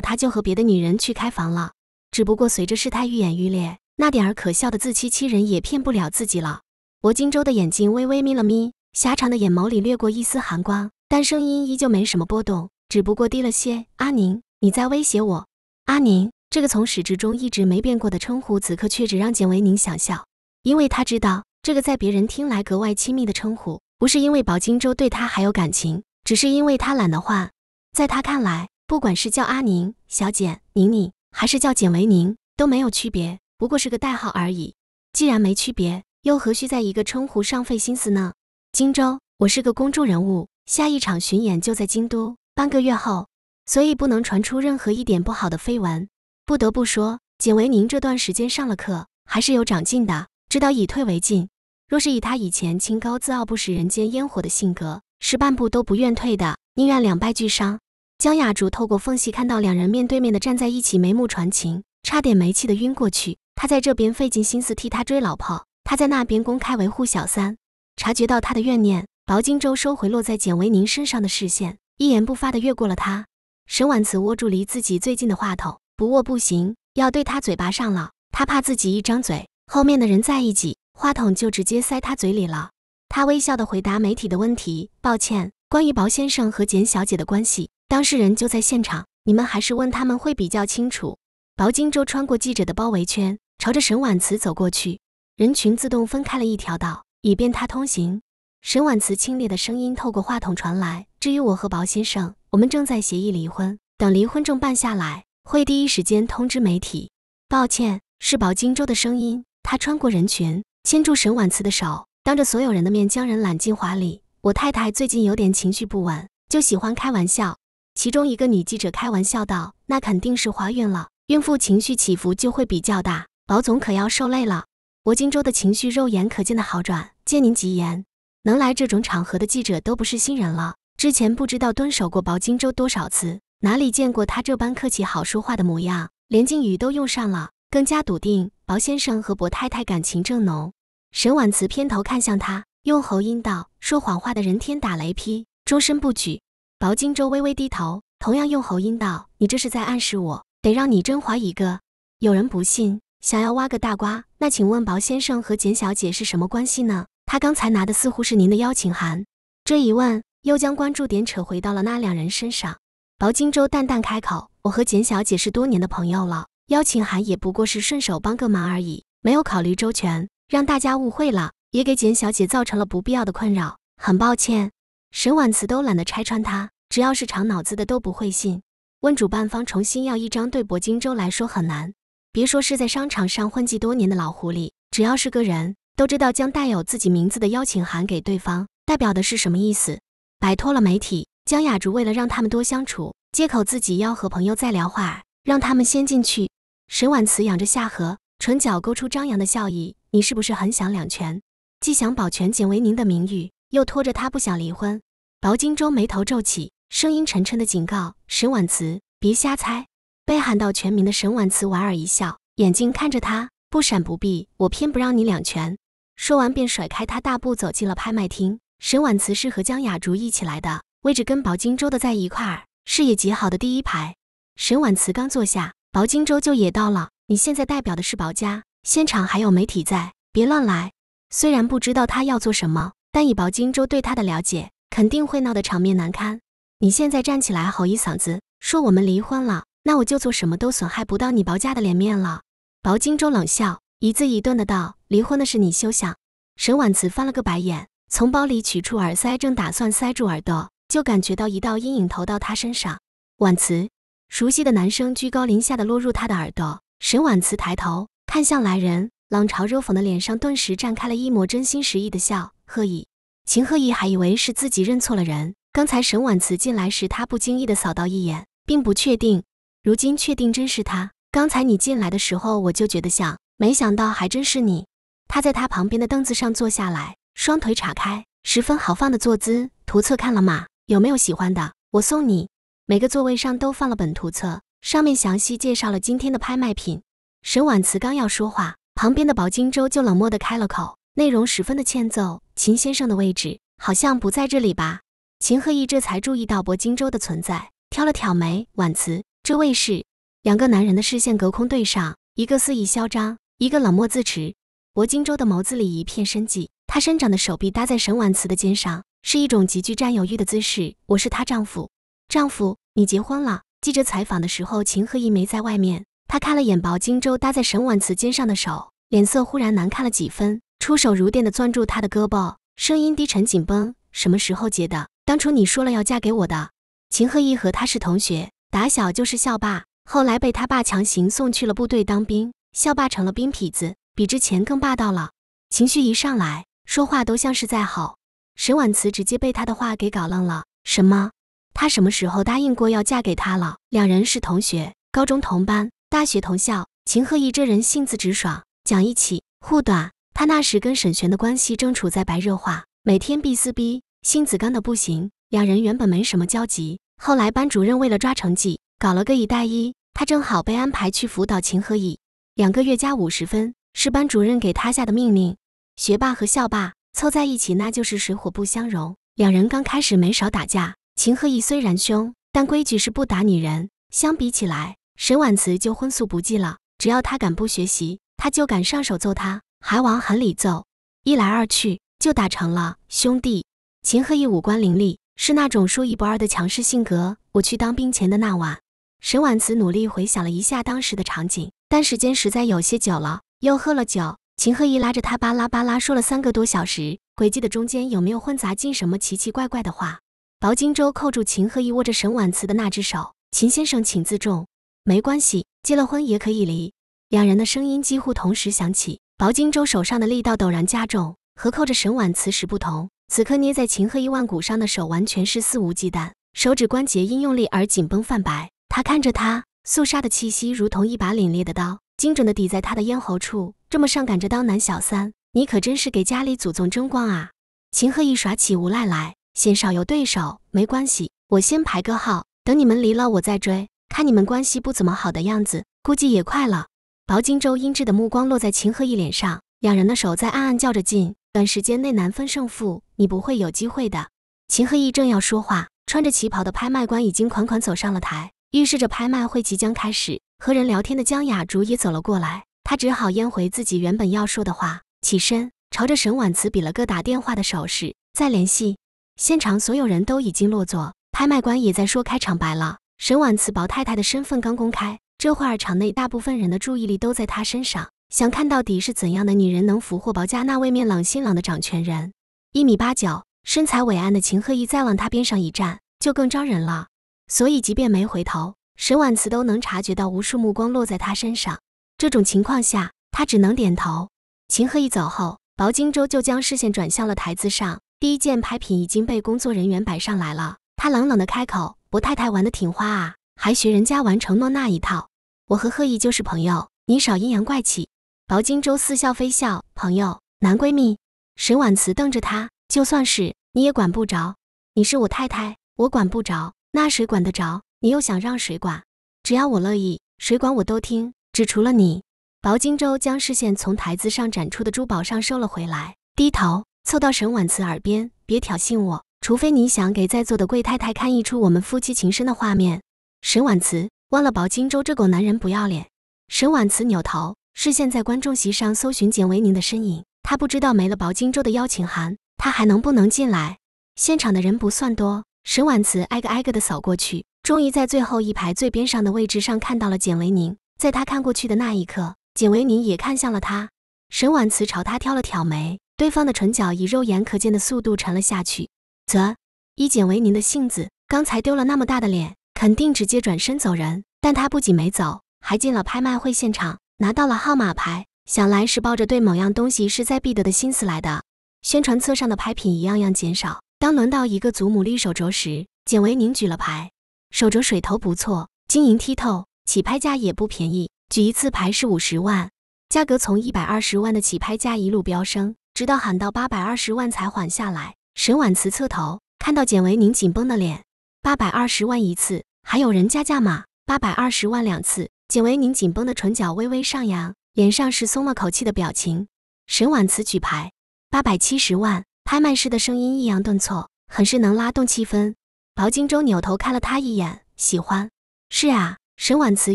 他就和别的女人去开房了。只不过随着事态愈演愈烈，那点儿可笑的自欺欺人也骗不了自己了。薄金州的眼睛微微眯了眯，狭长的眼眸里掠过一丝寒光，但声音依旧没什么波动，只不过低了些。“阿宁，你在威胁我？”阿宁这个从始至终一直没变过的称呼，此刻却只让简维宁想笑，因为他知道这个在别人听来格外亲密的称呼。不是因为薄金州对他还有感情，只是因为他懒得换。在他看来，不管是叫阿宁、小简、宁宁，还是叫简为宁，都没有区别，不过是个代号而已。既然没区别，又何须在一个称呼上费心思呢？荆州，我是个公众人物，下一场巡演就在京都，半个月后，所以不能传出任何一点不好的绯闻。不得不说，简为宁这段时间上了课，还是有长进的，知道以退为进。若是以他以前清高自傲、不食人间烟火的性格，是半步都不愿退的，宁愿两败俱伤。江雅竹透过缝隙看到两人面对面的站在一起，眉目传情，差点没气的晕过去。他在这边费尽心思替他追老婆，他在那边公开维护小三。察觉到他的怨念，薄荆州收回落在简维宁身上的视线，一言不发的越过了他。沈婉慈握住离自己最近的话筒，不握不行，要对他嘴巴上了。他怕自己一张嘴，后面的人在一起。话筒就直接塞他嘴里了。他微笑地回答媒体的问题：“抱歉，关于薄先生和简小姐的关系，当事人就在现场，你们还是问他们会比较清楚。”薄荆州穿过记者的包围圈，朝着沈婉慈走过去，人群自动分开了一条道，以便他通行。沈婉慈清冽的声音透过话筒传来：“至于我和薄先生，我们正在协议离婚，等离婚证办下来，会第一时间通知媒体。”抱歉，是薄金州的声音。他穿过人群。牵住沈婉慈的手，当着所有人的面将人揽进怀里。我太太最近有点情绪不稳，就喜欢开玩笑。其中一个女记者开玩笑道：“那肯定是怀孕了，孕妇情绪起伏就会比较大，薄总可要受累了。”薄金州的情绪肉眼可见的好转。借您吉言，能来这种场合的记者都不是新人了，之前不知道蹲守过薄金州多少次，哪里见过他这般客气、好说话的模样，连敬宇都用上了，更加笃定。薄先生和薄太太感情正浓，沈婉慈偏头看向他，用喉音道：“说谎话的人天打雷劈，终身不举。”薄金州微微低头，同样用喉音道：“你这是在暗示我，得让你甄怀一个。”有人不信，想要挖个大瓜，那请问薄先生和简小姐是什么关系呢？他刚才拿的似乎是您的邀请函。这一问又将关注点扯回到了那两人身上。薄金州淡淡开口：“我和简小姐是多年的朋友了。”邀请函也不过是顺手帮个忙而已，没有考虑周全，让大家误会了，也给简小姐造成了不必要的困扰，很抱歉。沈婉慈都懒得拆穿他，只要是长脑子的都不会信。问主办方重新要一张，对薄荆州来说很难，别说是在商场上混迹多年的老狐狸，只要是个人都知道将带有自己名字的邀请函给对方代表的是什么意思。摆脱了媒体，江雅竹为了让他们多相处，借口自己要和朋友再聊会儿，让他们先进去。沈婉慈仰着下颌，唇角勾出张扬的笑意：“你是不是很想两全？既想保全简为宁的名誉，又拖着他不想离婚？”薄金州眉头皱起，声音沉沉的警告：“沈婉慈，别瞎猜！”被喊到全名的沈婉慈莞尔一笑，眼睛看着他，不闪不避：“我偏不让你两全。”说完便甩开他，大步走进了拍卖厅。沈婉慈是和江雅竹一起来的，位置跟薄金州的在一块儿，视野极好的第一排。沈婉慈刚坐下。薄荆州就也到了。你现在代表的是薄家，现场还有媒体在，别乱来。虽然不知道他要做什么，但以薄荆州对他的了解，肯定会闹得场面难堪。你现在站起来吼一嗓子，说我们离婚了，那我就做什么都损害不到你薄家的脸面了。薄荆州冷笑，一字一顿的道：“离婚的事你休想。”沈婉慈翻了个白眼，从包里取出耳塞，正打算塞住耳朵，就感觉到一道阴影投到他身上。婉慈。熟悉的男声居高临下地落入他的耳朵。沈婉慈抬头看向来人，冷嘲热讽的脸上顿时绽开了一抹真心实意的笑。贺毅，秦贺毅还以为是自己认错了人。刚才沈婉慈进来时，他不经意地扫到一眼，并不确定。如今确定真是他。刚才你进来的时候，我就觉得像，没想到还真是你。他在他旁边的凳子上坐下来，双腿岔开，十分豪放的坐姿。图册看了吗？有没有喜欢的？我送你。每个座位上都放了本图册，上面详细介绍了今天的拍卖品。沈婉慈刚要说话，旁边的薄金州就冷漠地开了口，内容十分的欠揍。秦先生的位置好像不在这里吧？秦鹤逸这才注意到薄金州的存在，挑了挑眉。婉慈，这位是？两个男人的视线隔空对上，一个肆意嚣张，一个冷漠自持。薄金州的眸子里一片深寂，他伸长的手臂搭在沈婉慈的肩上，是一种极具占有欲的姿势。我是她丈夫，丈夫。你结婚了？记者采访的时候，秦鹤一没在外面。他看了眼薄金州搭在沈婉慈肩上的手，脸色忽然难看了几分，出手如电的攥住她的胳膊，声音低沉紧绷：“什么时候结的？当初你说了要嫁给我的。”秦鹤一和他是同学，打小就是校霸，后来被他爸强行送去了部队当兵，校霸成了兵痞子，比之前更霸道了。情绪一上来，说话都像是在吼。沈婉慈直接被他的话给搞愣了：“什么？”她什么时候答应过要嫁给他了？两人是同学，高中同班，大学同校。秦鹤一这人性子直爽，讲义气，护短。他那时跟沈璇的关系正处在白热化，每天必撕逼，性子刚得不行。两人原本没什么交集，后来班主任为了抓成绩，搞了个一带一，他正好被安排去辅导秦鹤一，两个月加五十分，是班主任给他下的命令。学霸和校霸凑在一起，那就是水火不相容。两人刚开始没少打架。秦鹤义虽然凶，但规矩是不打女人。相比起来，沈婉慈就荤素不忌了。只要他敢不学习，他就敢上手揍他，还往狠里揍。一来二去，就打成了兄弟。秦鹤义五官凌厉，是那种说一不二的强势性格。我去当兵前的那晚，沈婉慈努力回想了一下当时的场景，但时间实在有些久了，又喝了酒。秦鹤义拉着他巴拉巴拉说了三个多小时，诡记的中间有没有混杂进什么奇奇怪怪的话？薄荆州扣住秦鹤一握着沈婉慈的那只手，秦先生请自重。没关系，结了婚也可以离。两人的声音几乎同时响起。薄荆州手上的力道陡然加重，和扣着沈婉慈时不同，此刻捏在秦鹤一腕骨上的手完全是肆无忌惮，手指关节因用力而紧绷泛白。他看着他，肃杀的气息如同一把凛冽的刀，精准的抵在他的咽喉处。这么上赶着当男小三，你可真是给家里祖宗争光啊！秦鹤一耍起无赖来。先少有对手，没关系，我先排个号，等你们离了我再追。看你们关系不怎么好的样子，估计也快了。薄荆州阴鸷的目光落在秦鹤义脸上，两人的手在暗暗较着劲，短时间内难分胜负。你不会有机会的。秦鹤义正要说话，穿着旗袍的拍卖官已经款款走上了台，预示着拍卖会即将开始。和人聊天的江雅竹也走了过来，他只好咽回自己原本要说的话，起身朝着沈婉慈比了个打电话的手势，再联系。现场所有人都已经落座，拍卖官也在说开场白了。沈婉慈薄太太的身份刚公开，这会儿场内大部分人的注意力都在她身上，想看到底是怎样的女人能俘获薄家那位面朗心朗的掌权人。一米八九，身材伟岸的秦鹤一再往她边上一站，就更招人了。所以即便没回头，沈婉慈都能察觉到无数目光落在他身上。这种情况下，他只能点头。秦鹤一走后，薄荆州就将视线转向了台子上。第一件拍品已经被工作人员摆上来了。他冷冷地开口：“薄太太玩的挺花啊，还学人家玩承诺那一套。”我和贺毅就是朋友，你少阴阳怪气。薄荆州似笑非笑：“朋友，男闺蜜。”沈婉慈瞪着他：“就算是你也管不着，你是我太太，我管不着，那谁管得着？你又想让谁管？只要我乐意，谁管我都听，只除了你。”薄金州将视线从台子上展出的珠宝上收了回来，低头。凑到沈婉慈耳边：“别挑衅我，除非你想给在座的贵太太看一出我们夫妻情深的画面。”沈婉慈忘了薄荆州这狗男人不要脸。沈婉慈扭头，视线在观众席上搜寻简维宁的身影。他不知道没了薄荆州的邀请函，他还能不能进来。现场的人不算多，沈婉慈挨个挨个的扫过去，终于在最后一排最边上的位置上看到了简维宁。在他看过去的那一刻，简维宁也看向了他。沈婉慈朝他挑了挑眉。对方的唇角以肉眼可见的速度沉了下去，则以简维宁的性子，刚才丢了那么大的脸，肯定直接转身走人。但他不仅没走，还进了拍卖会现场，拿到了号码牌，想来是抱着对某样东西势在必得的心思来的。宣传册上的拍品一样样减少，当轮到一个祖母绿手镯时，简维宁举了牌，手镯水头不错，晶莹剔透，起拍价也不便宜，举一次牌是五十万，价格从一百二十万的起拍价一路飙升。直到喊到八百二十万才缓下来。沈婉慈侧头看到简维宁紧绷的脸，八百二十万一次，还有人加价吗？八百二十万两次。简维宁紧绷的唇角微微上扬，脸上是松了口气的表情。沈婉慈举牌，八百七十万。拍卖师的声音抑扬顿挫，很是能拉动气氛。薄金州扭头看了他一眼，喜欢。是啊。沈婉慈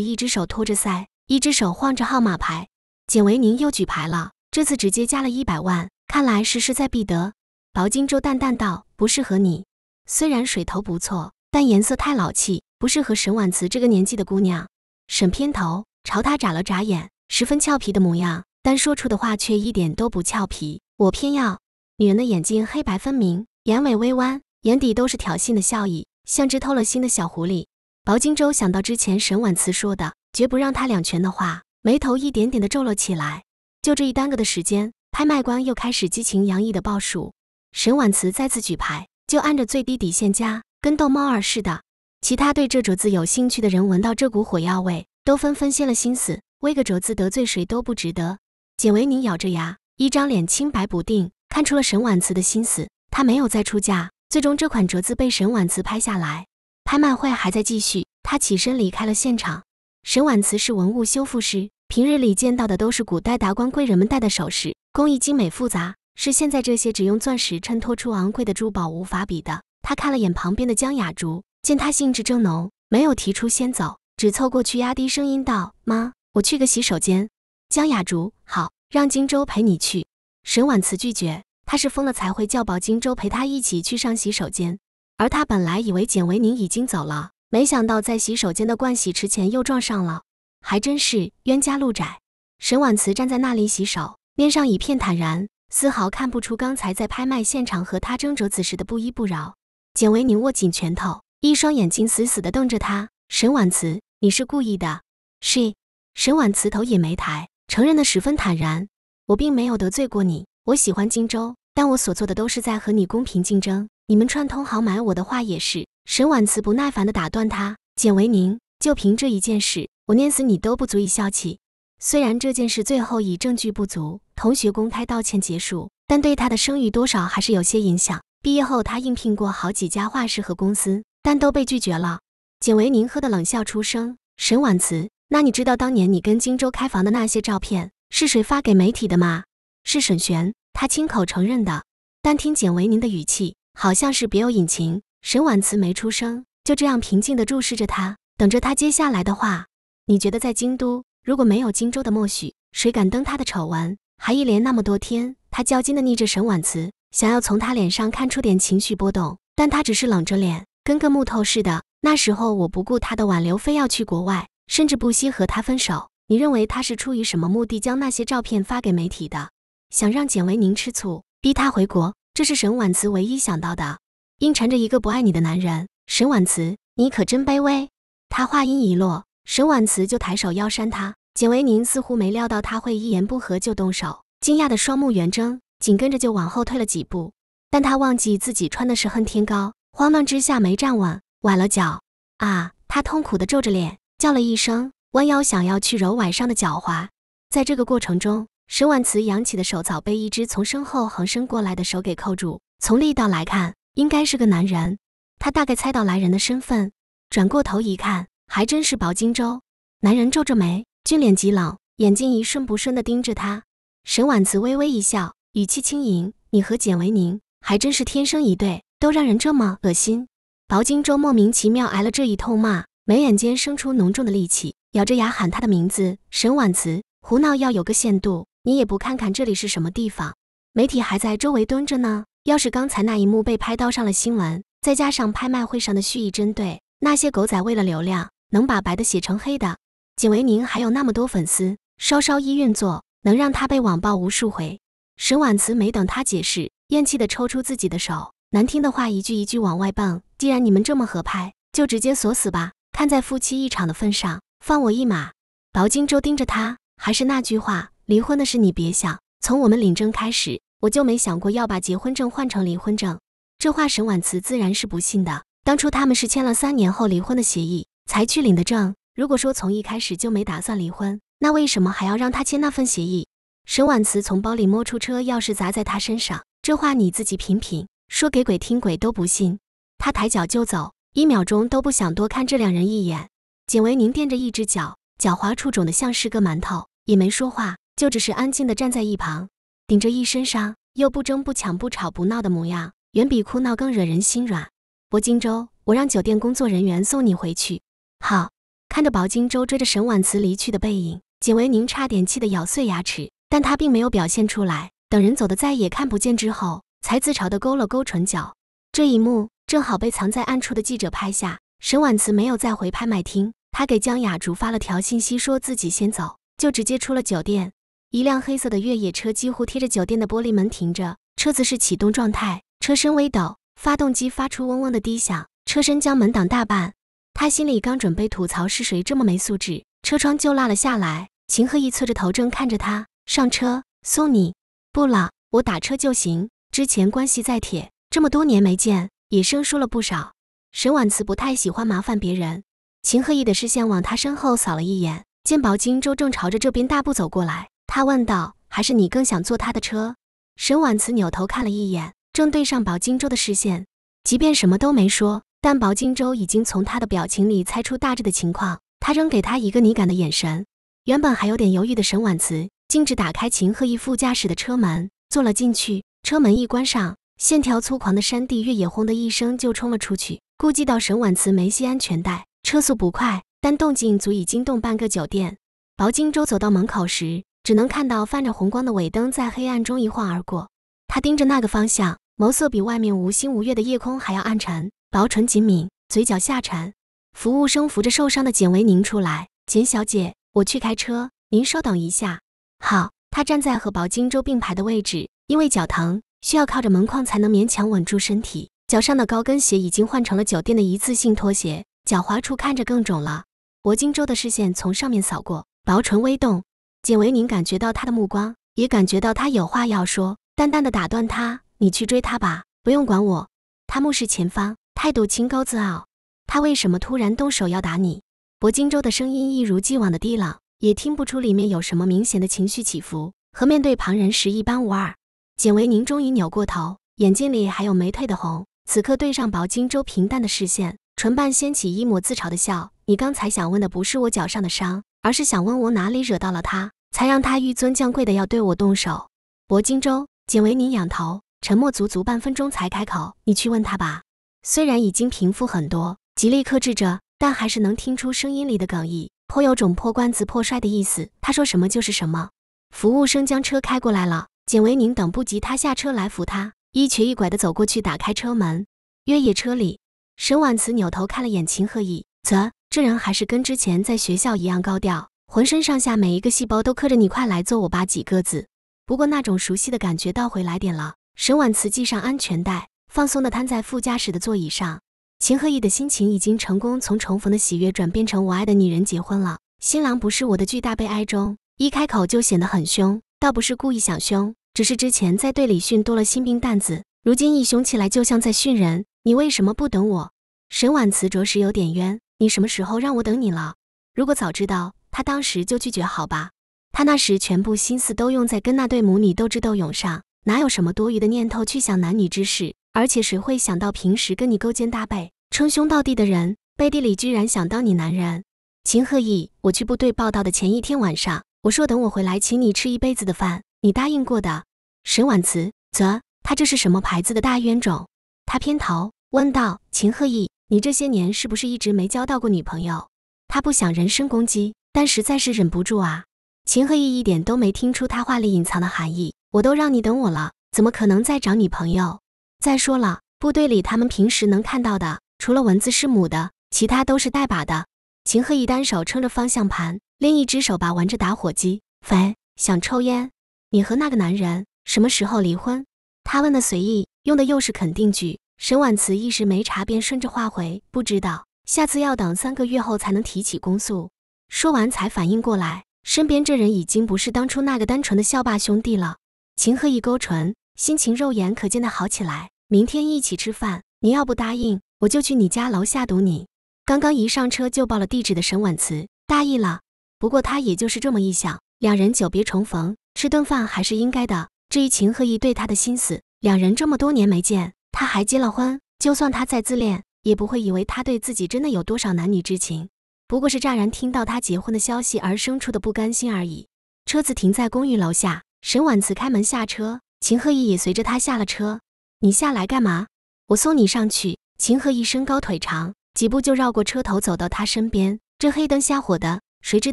一只手托着腮，一只手晃着号码牌。简维宁又举牌了。这次直接加了一百万，看来是势在必得。薄金州淡淡道：“不适合你，虽然水头不错，但颜色太老气，不适合沈婉慈这个年纪的姑娘。”沈偏头朝他眨了眨眼，十分俏皮的模样，但说出的话却一点都不俏皮。我偏要。女人的眼睛黑白分明，眼尾微弯，眼底都是挑衅的笑意，像只偷了心的小狐狸。薄金州想到之前沈婉慈说的绝不让他两拳的话，眉头一点点的皱了起来。就这一耽搁的时间，拍卖官又开始激情洋溢的报数。沈婉慈再次举牌，就按着最低底线加，跟逗猫儿似的。其他对这镯子有兴趣的人闻到这股火药味，都纷纷歇了心思。为个镯子得罪谁都不值得。简维宁咬着牙，一张脸清白不定，看出了沈婉慈的心思。他没有再出价。最终，这款镯子被沈婉慈拍下来。拍卖会还在继续，他起身离开了现场。沈婉慈是文物修复师。平日里见到的都是古代达官贵人们戴的首饰，工艺精美复杂，是现在这些只用钻石衬托出昂贵的珠宝无法比的。他看了眼旁边的江雅竹，见她兴致正浓，没有提出先走，只凑过去压低声音道：“妈，我去个洗手间。”江雅竹：“好，让荆州陪你去。”沈婉慈拒绝，他是疯了才会叫保荆州陪他一起去上洗手间。而他本来以为简维宁已经走了，没想到在洗手间的盥洗池前又撞上了。还真是冤家路窄。沈婉慈站在那里洗手，面上一片坦然，丝毫看不出刚才在拍卖现场和他争执子时的不依不饶。简维宁握紧拳头，一双眼睛死死地瞪着他。沈婉慈，你是故意的。是。沈婉慈头也没抬，承认的十分坦然。我并没有得罪过你。我喜欢荆州，但我所做的都是在和你公平竞争。你们串通好买我的话也是。沈婉慈不耐烦地打断他。简维宁，就凭这一件事。我念死你都不足以消气。虽然这件事最后以证据不足、同学公开道歉结束，但对他的声誉多少还是有些影响。毕业后，他应聘过好几家画室和公司，但都被拒绝了。简维宁喝的冷笑出声：“沈婉慈，那你知道当年你跟荆州开房的那些照片是谁发给媒体的吗？是沈璇，他亲口承认的。但听简维宁的语气，好像是别有隐情。”沈婉慈没出声，就这样平静地注视着他，等着他接下来的话。你觉得在京都，如果没有荆州的默许，谁敢登他的丑闻？还一连那么多天，他焦急的逆着沈婉慈，想要从他脸上看出点情绪波动，但他只是冷着脸，跟个木头似的。那时候，我不顾他的挽留，非要去国外，甚至不惜和他分手。你认为他是出于什么目的将那些照片发给媒体的？想让简维宁吃醋，逼他回国。这是沈婉慈唯一想到的。阴缠着一个不爱你的男人，沈婉慈，你可真卑微。他话音一落。沈婉慈就抬手要扇他，简维宁似乎没料到他会一言不合就动手，惊讶的双目圆睁，紧跟着就往后退了几步。但他忘记自己穿的是恨天高，慌乱之下没站稳，崴了脚。啊！他痛苦的皱着脸叫了一声，弯腰想要去揉崴伤的脚踝。在这个过程中，沈婉慈扬起的手早被一只从身后横伸过来的手给扣住。从力道来看，应该是个男人。他大概猜到来人的身份，转过头一看。还真是薄荆州，男人皱着眉，俊脸极老，眼睛一瞬不瞬地盯着他。沈婉慈微微一笑，语气轻盈：“你和简维宁还真是天生一对，都让人这么恶心。”薄荆州莫名其妙挨了这一通骂，眉眼间生出浓重的戾气，咬着牙喊他的名字：“沈婉慈，胡闹要有个限度，你也不看看这里是什么地方，媒体还在周围蹲着呢。要是刚才那一幕被拍到上了新闻，再加上拍卖会上的蓄意针对，那些狗仔为了流量。”能把白的写成黑的，景为宁还有那么多粉丝，稍稍一运作，能让他被网暴无数回。沈婉慈没等他解释，厌气的抽出自己的手，难听的话一句一句往外蹦。既然你们这么合拍，就直接锁死吧。看在夫妻一场的份上，放我一马。薄荆州盯着他，还是那句话，离婚的事你别想。从我们领证开始，我就没想过要把结婚证换成离婚证。这话沈婉慈自然是不信的。当初他们是签了三年后离婚的协议。才去领的证。如果说从一开始就没打算离婚，那为什么还要让他签那份协议？沈婉慈从包里摸出车钥匙砸在他身上。这话你自己品品，说给鬼听，鬼都不信。他抬脚就走，一秒钟都不想多看这两人一眼。简维宁垫着一只脚，脚踝处肿的像是个馒头，也没说话，就只是安静的站在一旁，顶着一身伤，又不争不抢不吵不闹的模样，远比哭闹更惹人心软。铂金洲，我让酒店工作人员送你回去。好，看着薄金州追着沈婉慈离去的背影，景维宁差点气得咬碎牙齿，但他并没有表现出来。等人走的再也看不见之后，才自嘲地勾了勾唇角。这一幕正好被藏在暗处的记者拍下。沈婉慈没有再回拍卖厅，她给江雅竹发了条信息，说自己先走，就直接出了酒店。一辆黑色的越野车几乎贴着酒店的玻璃门停着，车子是启动状态，车身微抖，发动机发出嗡嗡的低响，车身将门挡大半。他心里刚准备吐槽是谁这么没素质，车窗就落了下来。秦鹤义侧着头正看着他上车送你不了，我打车就行。之前关系再铁，这么多年没见也生疏了不少。沈婉慈不太喜欢麻烦别人。秦鹤意的视线往他身后扫了一眼，见宝金州正朝着这边大步走过来，他问道：“还是你更想坐他的车？”沈婉慈扭头看了一眼，正对上宝金州的视线，即便什么都没说。但薄荆州已经从他的表情里猜出大致的情况，他扔给他一个你敢的眼神。原本还有点犹豫的沈婉慈径直打开秦鹤一副驾驶的车门，坐了进去。车门一关上，线条粗狂的山地越野轰的一声就冲了出去。估计到沈婉慈没系安全带，车速不快，但动静足以惊动半个酒店。薄荆州走到门口时，只能看到泛着红光的尾灯在黑暗中一晃而过。他盯着那个方向，眸色比外面无星无月的夜空还要暗沉。薄唇紧抿，嘴角下沉。服务生扶着受伤的简维宁出来：“简小姐，我去开车，您稍等一下。”好。他站在和薄金州并排的位置，因为脚疼，需要靠着门框才能勉强稳住身体。脚上的高跟鞋已经换成了酒店的一次性拖鞋，脚踝处看着更肿了。薄金州的视线从上面扫过，薄唇微动。简维宁感觉到他的目光，也感觉到他有话要说，淡淡的打断他：“你去追他吧，不用管我。”他目视前方。态度清高自傲，他为什么突然动手要打你？薄荆州的声音一如既往的低冷，也听不出里面有什么明显的情绪起伏，和面对旁人时一般无二。简维宁终于扭过头，眼睛里还有没退的红，此刻对上薄荆州平淡的视线，唇瓣掀起一抹自嘲的笑。你刚才想问的不是我脚上的伤，而是想问我哪里惹到了他，才让他欲尊降贵的要对我动手。薄荆州，简维宁仰头，沉默足足半分钟才开口：“你去问他吧。”虽然已经平复很多，极力克制着，但还是能听出声音里的哽咽，颇有种破罐子破摔的意思。他说什么就是什么。服务生将车开过来了，简维宁等不及他下车来扶他，一瘸一拐地走过去，打开车门。越野车里，沈婉慈扭头看了眼秦鹤意，啧，这人还是跟之前在学校一样高调，浑身上下每一个细胞都刻着“你快来坐我吧”几个字。不过那种熟悉的感觉倒回来点了。沈婉慈系上安全带。放松地瘫在副驾驶的座椅上，秦和义的心情已经成功从重逢的喜悦转变成我爱的女人结婚了。新郎不是我的巨大悲哀中，一开口就显得很凶，倒不是故意想凶，只是之前在队里训多了新兵蛋子，如今一凶起来就像在训人。你为什么不等我？沈婉慈着实有点冤，你什么时候让我等你了？如果早知道，他当时就拒绝好吧。他那时全部心思都用在跟那对母女斗智斗勇上，哪有什么多余的念头去想男女之事。而且谁会想到平时跟你勾肩搭背、称兄道弟的人，背地里居然想当你男人？秦鹤义，我去部队报道的前一天晚上，我说等我回来请你吃一辈子的饭，你答应过的。沈婉慈，则他这是什么牌子的大冤种？他偏头问道：“秦鹤义，你这些年是不是一直没交到过女朋友？”他不想人身攻击，但实在是忍不住啊。秦鹤义一点都没听出他话里隐藏的含义。我都让你等我了，怎么可能再找女朋友？再说了，部队里他们平时能看到的，除了蚊子是母的，其他都是带把的。秦鹤一单手撑着方向盘，另一只手把玩着打火机。喂，想抽烟？你和那个男人什么时候离婚？他问的随意，用的又是肯定句。沈婉慈一时没查，便顺着话回，不知道。下次要等三个月后才能提起公诉。说完才反应过来，身边这人已经不是当初那个单纯的校霸兄弟了。秦鹤一勾唇。心情肉眼可见的好起来，明天一起吃饭。你要不答应，我就去你家楼下堵你。刚刚一上车就报了地址的沈婉慈大意了，不过他也就是这么一想。两人久别重逢，吃顿饭还是应该的。至于秦鹤一对他的心思，两人这么多年没见，他还结了婚，就算他再自恋，也不会以为他对自己真的有多少男女之情。不过是乍然听到他结婚的消息而生出的不甘心而已。车子停在公寓楼下，沈婉慈开门下车。秦鹤一也随着他下了车。你下来干嘛？我送你上去。秦鹤一身高腿长，几步就绕过车头，走到他身边。这黑灯瞎火的，谁知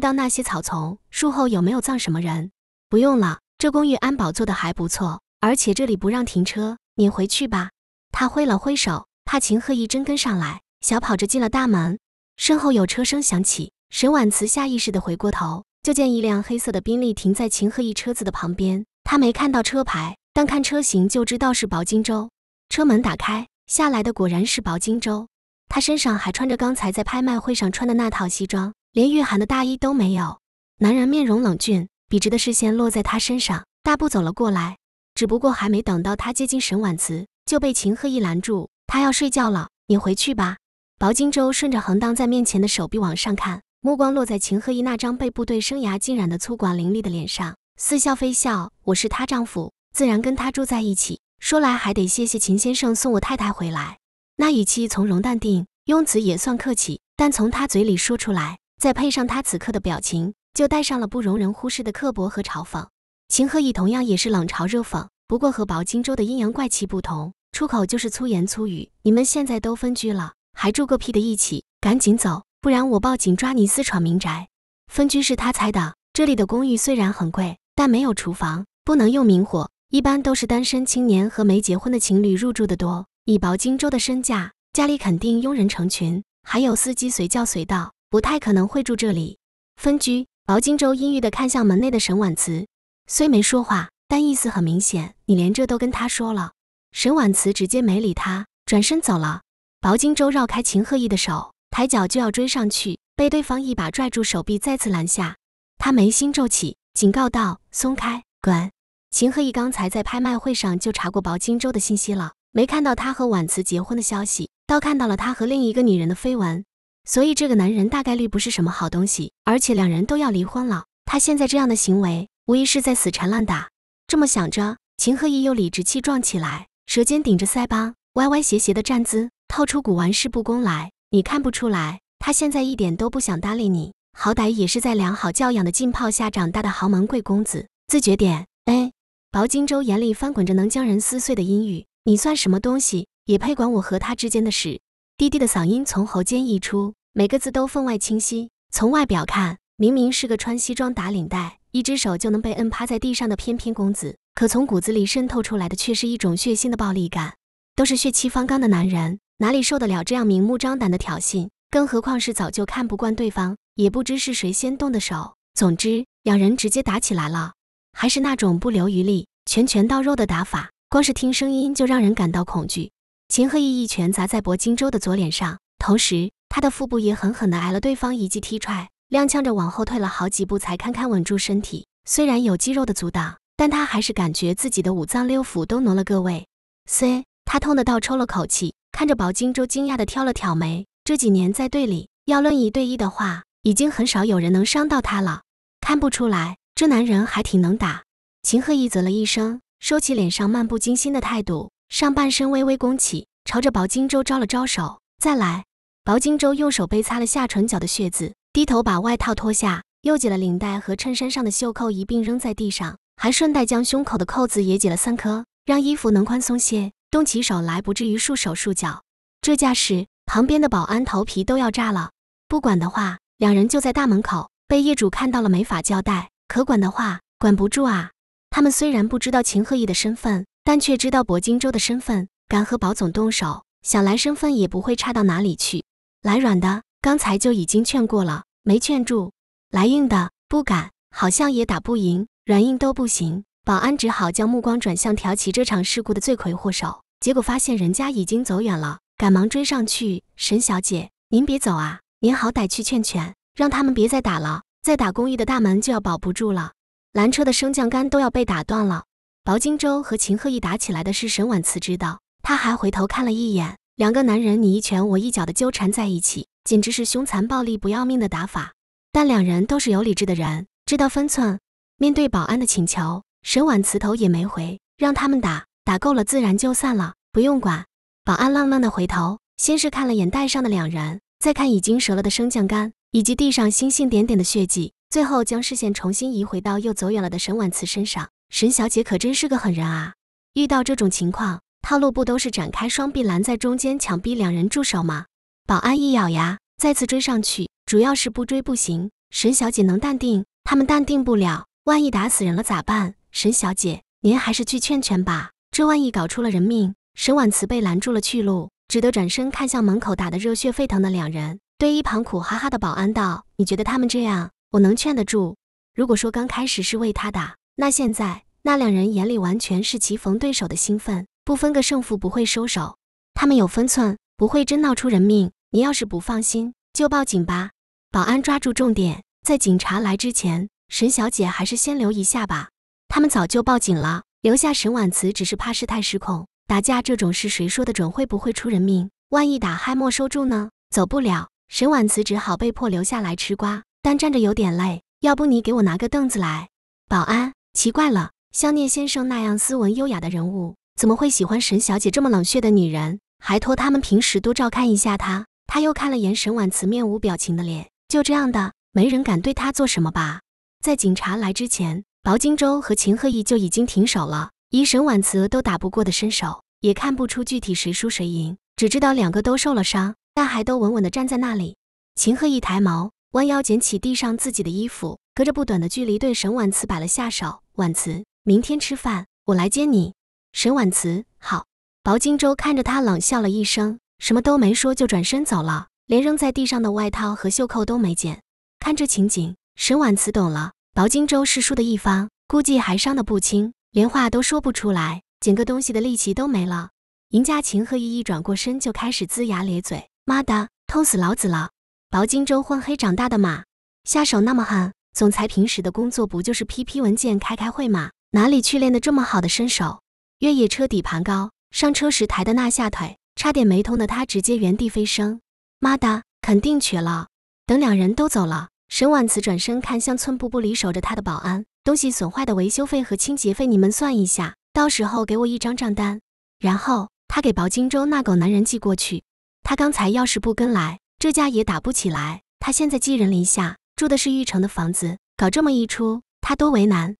道那些草丛、树后有没有藏什么人？不用了，这公寓安保做的还不错，而且这里不让停车，你回去吧。他挥了挥手，怕秦鹤一真跟上来，小跑着进了大门。身后有车声响起，沈婉慈下意识的回过头，就见一辆黑色的宾利停在秦鹤一车子的旁边。他没看到车牌，但看车型就知道是薄金州。车门打开，下来的果然是薄金州。他身上还穿着刚才在拍卖会上穿的那套西装，连御寒的大衣都没有。男人面容冷峻，笔直的视线落在他身上，大步走了过来。只不过还没等到他接近沈婉慈，就被秦鹤一拦住。他要睡觉了，你回去吧。薄金州顺着横荡在面前的手臂往上看，目光落在秦鹤一那张被部队生涯浸染的粗犷凌厉的脸上。似笑非笑，我是她丈夫，自然跟她住在一起。说来还得谢谢秦先生送我太太回来，那语气从容淡定，用词也算客气，但从他嘴里说出来，再配上他此刻的表情，就带上了不容人忽视的刻薄和嘲讽。秦和逸同样也是冷嘲热讽，不过和薄荆州的阴阳怪气不同，出口就是粗言粗语。你们现在都分居了，还住个屁的一起？赶紧走，不然我报警抓你私闯民宅。分居是他猜的，这里的公寓虽然很贵。但没有厨房，不能用明火，一般都是单身青年和没结婚的情侣入住的多。以薄荆州的身价，家里肯定佣人成群，还有司机随叫随到，不太可能会住这里。分居，薄荆州阴郁的看向门内的沈婉慈，虽没说话，但意思很明显。你连这都跟他说了？沈婉慈直接没理他，转身走了。薄荆州绕开秦鹤逸的手，抬脚就要追上去，被对方一把拽住手臂，再次拦下。他眉心皱起。警告道：“松开，滚！”秦鹤义刚才在拍卖会上就查过薄金州的信息了，没看到他和婉慈结婚的消息，倒看到了他和另一个女人的绯闻。所以这个男人大概率不是什么好东西，而且两人都要离婚了。他现在这样的行为，无疑是在死缠烂打。这么想着，秦鹤义又理直气壮起来，舌尖顶着腮帮，歪歪斜斜的站姿，套出古玩世不恭来。你看不出来，他现在一点都不想搭理你。好歹也是在良好教养的浸泡下长大的豪门贵公子，自觉点！哎，薄荆州眼里翻滚着能将人撕碎的阴雨，你算什么东西，也配管我和他之间的事？低低的嗓音从喉间溢出，每个字都分外清晰。从外表看，明明是个穿西装打领带，一只手就能被摁趴在地上的翩翩公子，可从骨子里渗透出来的却是一种血腥的暴力感。都是血气方刚的男人，哪里受得了这样明目张胆的挑衅？更何况是早就看不惯对方。也不知是谁先动的手，总之两人直接打起来了，还是那种不留余力、拳拳到肉的打法，光是听声音就让人感到恐惧。秦鹤义一拳砸在薄荆州的左脸上，同时他的腹部也狠狠地挨了对方一记踢踹，踉跄着往后退了好几步才堪堪稳住身体。虽然有肌肉的阻挡，但他还是感觉自己的五脏六腑都挪了个位。虽他痛得倒抽了口气，看着薄荆州惊讶地挑了挑眉。这几年在队里，要论一对一的话，已经很少有人能伤到他了。看不出来，这男人还挺能打。秦鹤一啧了一声，收起脸上漫不经心的态度，上半身微微弓起，朝着薄荆州招了招手。再来。薄荆州用手背擦了下唇角的血渍，低头把外套脱下，又解了领带和衬衫上的袖扣，一并扔在地上，还顺带将胸口的扣子也解了三颗，让衣服能宽松些，动起手来不至于束手束脚。这架势，旁边的保安头皮都要炸了。不管的话。两人就在大门口被业主看到了，没法交代。可管的话管不住啊。他们虽然不知道秦鹤义的身份，但却知道薄荆州的身份。敢和保总动手，想来身份也不会差到哪里去。来软的，刚才就已经劝过了，没劝住；来硬的，不敢，好像也打不赢。软硬都不行，保安只好将目光转向挑起这场事故的罪魁祸首，结果发现人家已经走远了，赶忙追上去。沈小姐，您别走啊！您好歹去劝劝，让他们别再打了，再打公寓的大门就要保不住了，拦车的升降杆都要被打断了。薄荆州和秦鹤一打起来的事，沈婉慈知道，他还回头看了一眼，两个男人你一拳我一脚的纠缠在一起，简直是凶残暴力不要命的打法。但两人都是有理智的人，知道分寸。面对保安的请求，沈婉慈头也没回，让他们打，打够了自然就散了，不用管。保安愣愣的回头，先是看了眼带上的两人。再看已经折了的升降杆，以及地上星星点点的血迹，最后将视线重新移回到又走远了的沈婉慈身上。沈小姐可真是个狠人啊！遇到这种情况，套路不都是展开双臂拦在中间，强逼两人住手吗？保安一咬牙，再次追上去，主要是不追不行。沈小姐能淡定，他们淡定不了。万一打死人了咋办？沈小姐，您还是去劝劝吧，这万一搞出了人命。沈婉慈被拦住了去路。只得转身看向门口打得热血沸腾的两人，对一旁苦哈哈的保安道：“你觉得他们这样，我能劝得住？如果说刚开始是为他打，那现在那两人眼里完全是棋逢对手的兴奋，不分个胜负不会收手。他们有分寸，不会真闹出人命。你要是不放心，就报警吧。”保安抓住重点，在警察来之前，沈小姐还是先留一下吧。他们早就报警了，留下沈婉慈只是怕事态失控。打架这种事，谁说的准？会不会出人命？万一打嗨没收住呢？走不了。沈婉慈只好被迫留下来吃瓜，但站着有点累。要不你给我拿个凳子来？保安，奇怪了，肖念先生那样斯文优雅的人物，怎么会喜欢沈小姐这么冷血的女人？还托他们平时多照看一下她。他又看了眼沈婉慈面无表情的脸，就这样的，没人敢对他做什么吧？在警察来之前，薄荆州和秦鹤义就已经停手了。以沈婉慈都打不过的身手，也看不出具体谁输谁赢，只知道两个都受了伤，但还都稳稳地站在那里。秦鹤一抬眸，弯腰捡起地上自己的衣服，隔着不短的距离对沈婉慈摆了下手：“婉慈，明天吃饭我来接你。”沈婉慈：“好。”薄荆州看着他冷笑了一声，什么都没说，就转身走了，连扔在地上的外套和袖扣都没捡。看这情景，沈婉慈懂了，薄荆州是输的一方，估计还伤得不轻。连话都说不出来，捡个东西的力气都没了。银家晴和伊伊转过身就开始龇牙咧嘴：“妈的，痛死老子了！”薄荆州混黑长大的嘛，下手那么狠。总裁平时的工作不就是批批文件、开开会嘛，哪里去练的这么好的身手？越野车底盘高，上车时抬的那下腿差点没痛的他直接原地飞升。妈的，肯定瘸了。等两人都走了，沈婉慈转身看向寸步不离守着他的保安。东西损坏的维修费和清洁费，你们算一下，到时候给我一张账单。然后他给薄金州那狗男人寄过去。他刚才要是不跟来，这家也打不起来。他现在寄人篱下，住的是玉成的房子，搞这么一出，他多为难。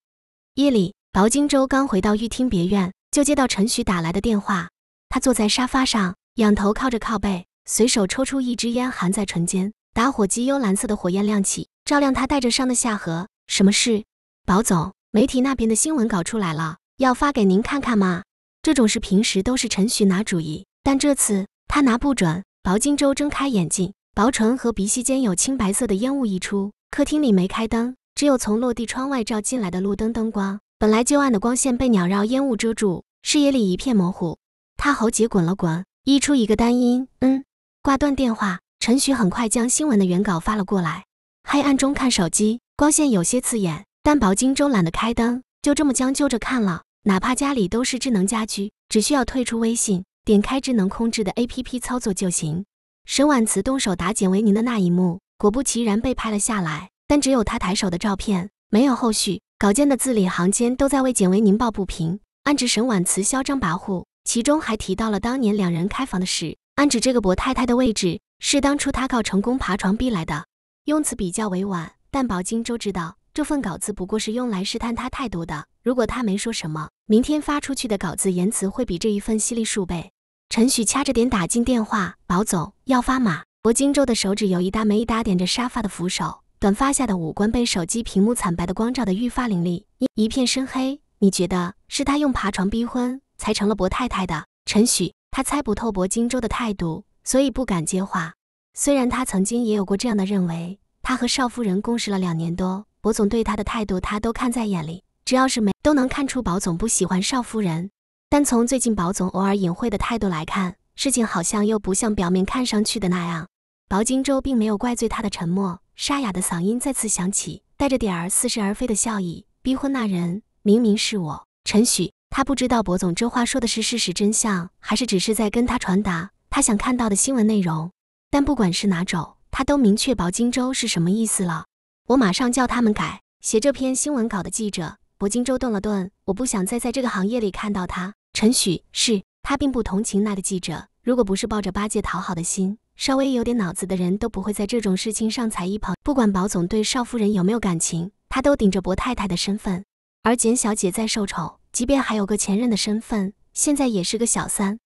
夜里，薄金州刚回到玉厅别院，就接到陈许打来的电话。他坐在沙发上，仰头靠着靠背，随手抽出一支烟，含在唇间，打火机幽蓝色的火焰亮起，照亮他带着伤的下颌。什么事？薄总，媒体那边的新闻稿出来了，要发给您看看吗？这种事平时都是陈徐拿主意，但这次他拿不准。薄金州睁开眼睛，薄唇和鼻息间有青白色的烟雾溢出。客厅里没开灯，只有从落地窗外照进来的路灯灯光，本来就暗的光线被鸟绕烟雾遮住，视野里一片模糊。他喉结滚了滚，溢出一个单音：“嗯。”挂断电话，陈徐很快将新闻的原稿发了过来。黑暗中看手机，光线有些刺眼。但薄金州懒得开灯，就这么将就着看了。哪怕家里都是智能家居，只需要退出微信，点开智能控制的 APP 操作就行。沈婉慈动手打简维宁的那一幕，果不其然被拍了下来，但只有他抬手的照片，没有后续。稿件的字里行间都在为简维宁抱不平，暗指沈婉慈嚣张跋扈，其中还提到了当年两人开房的事，暗指这个薄太太的位置是当初他靠成功爬床逼来的。用词比较委婉，但薄金州知道。这份稿子不过是用来试探他态度的。如果他没说什么，明天发出去的稿子言辞会比这一份犀利数倍。陈许掐着点打进电话，老总要发吗？薄荆州的手指有一搭没一搭点着沙发的扶手，短发下的五官被手机屏幕惨白的光照得愈发凌厉，一片深黑。你觉得是他用爬床逼婚才成了薄太太的？陈许，他猜不透薄荆州的态度，所以不敢接话。虽然他曾经也有过这样的认为，他和少夫人共事了两年多。薄总对他的态度，他都看在眼里。只要是没都能看出薄总不喜欢少夫人，但从最近薄总偶尔隐晦的态度来看，事情好像又不像表面看上去的那样。薄荆州并没有怪罪他的沉默，沙哑的嗓音再次响起，带着点儿似是而非的笑意。逼婚那人明明是我，陈许。他不知道薄总这话说的是事实真相，还是只是在跟他传达他想看到的新闻内容。但不管是哪种，他都明确薄金州是什么意思了。我马上叫他们改写这篇新闻稿的记者。薄金州顿了顿，我不想再在这个行业里看到他。陈许是，他并不同情那个记者。如果不是抱着八戒讨好的心，稍微有点脑子的人都不会在这种事情上踩一捧。不管保总对少夫人有没有感情，他都顶着薄太太的身份。而简小姐再受宠，即便还有个前任的身份，现在也是个小三。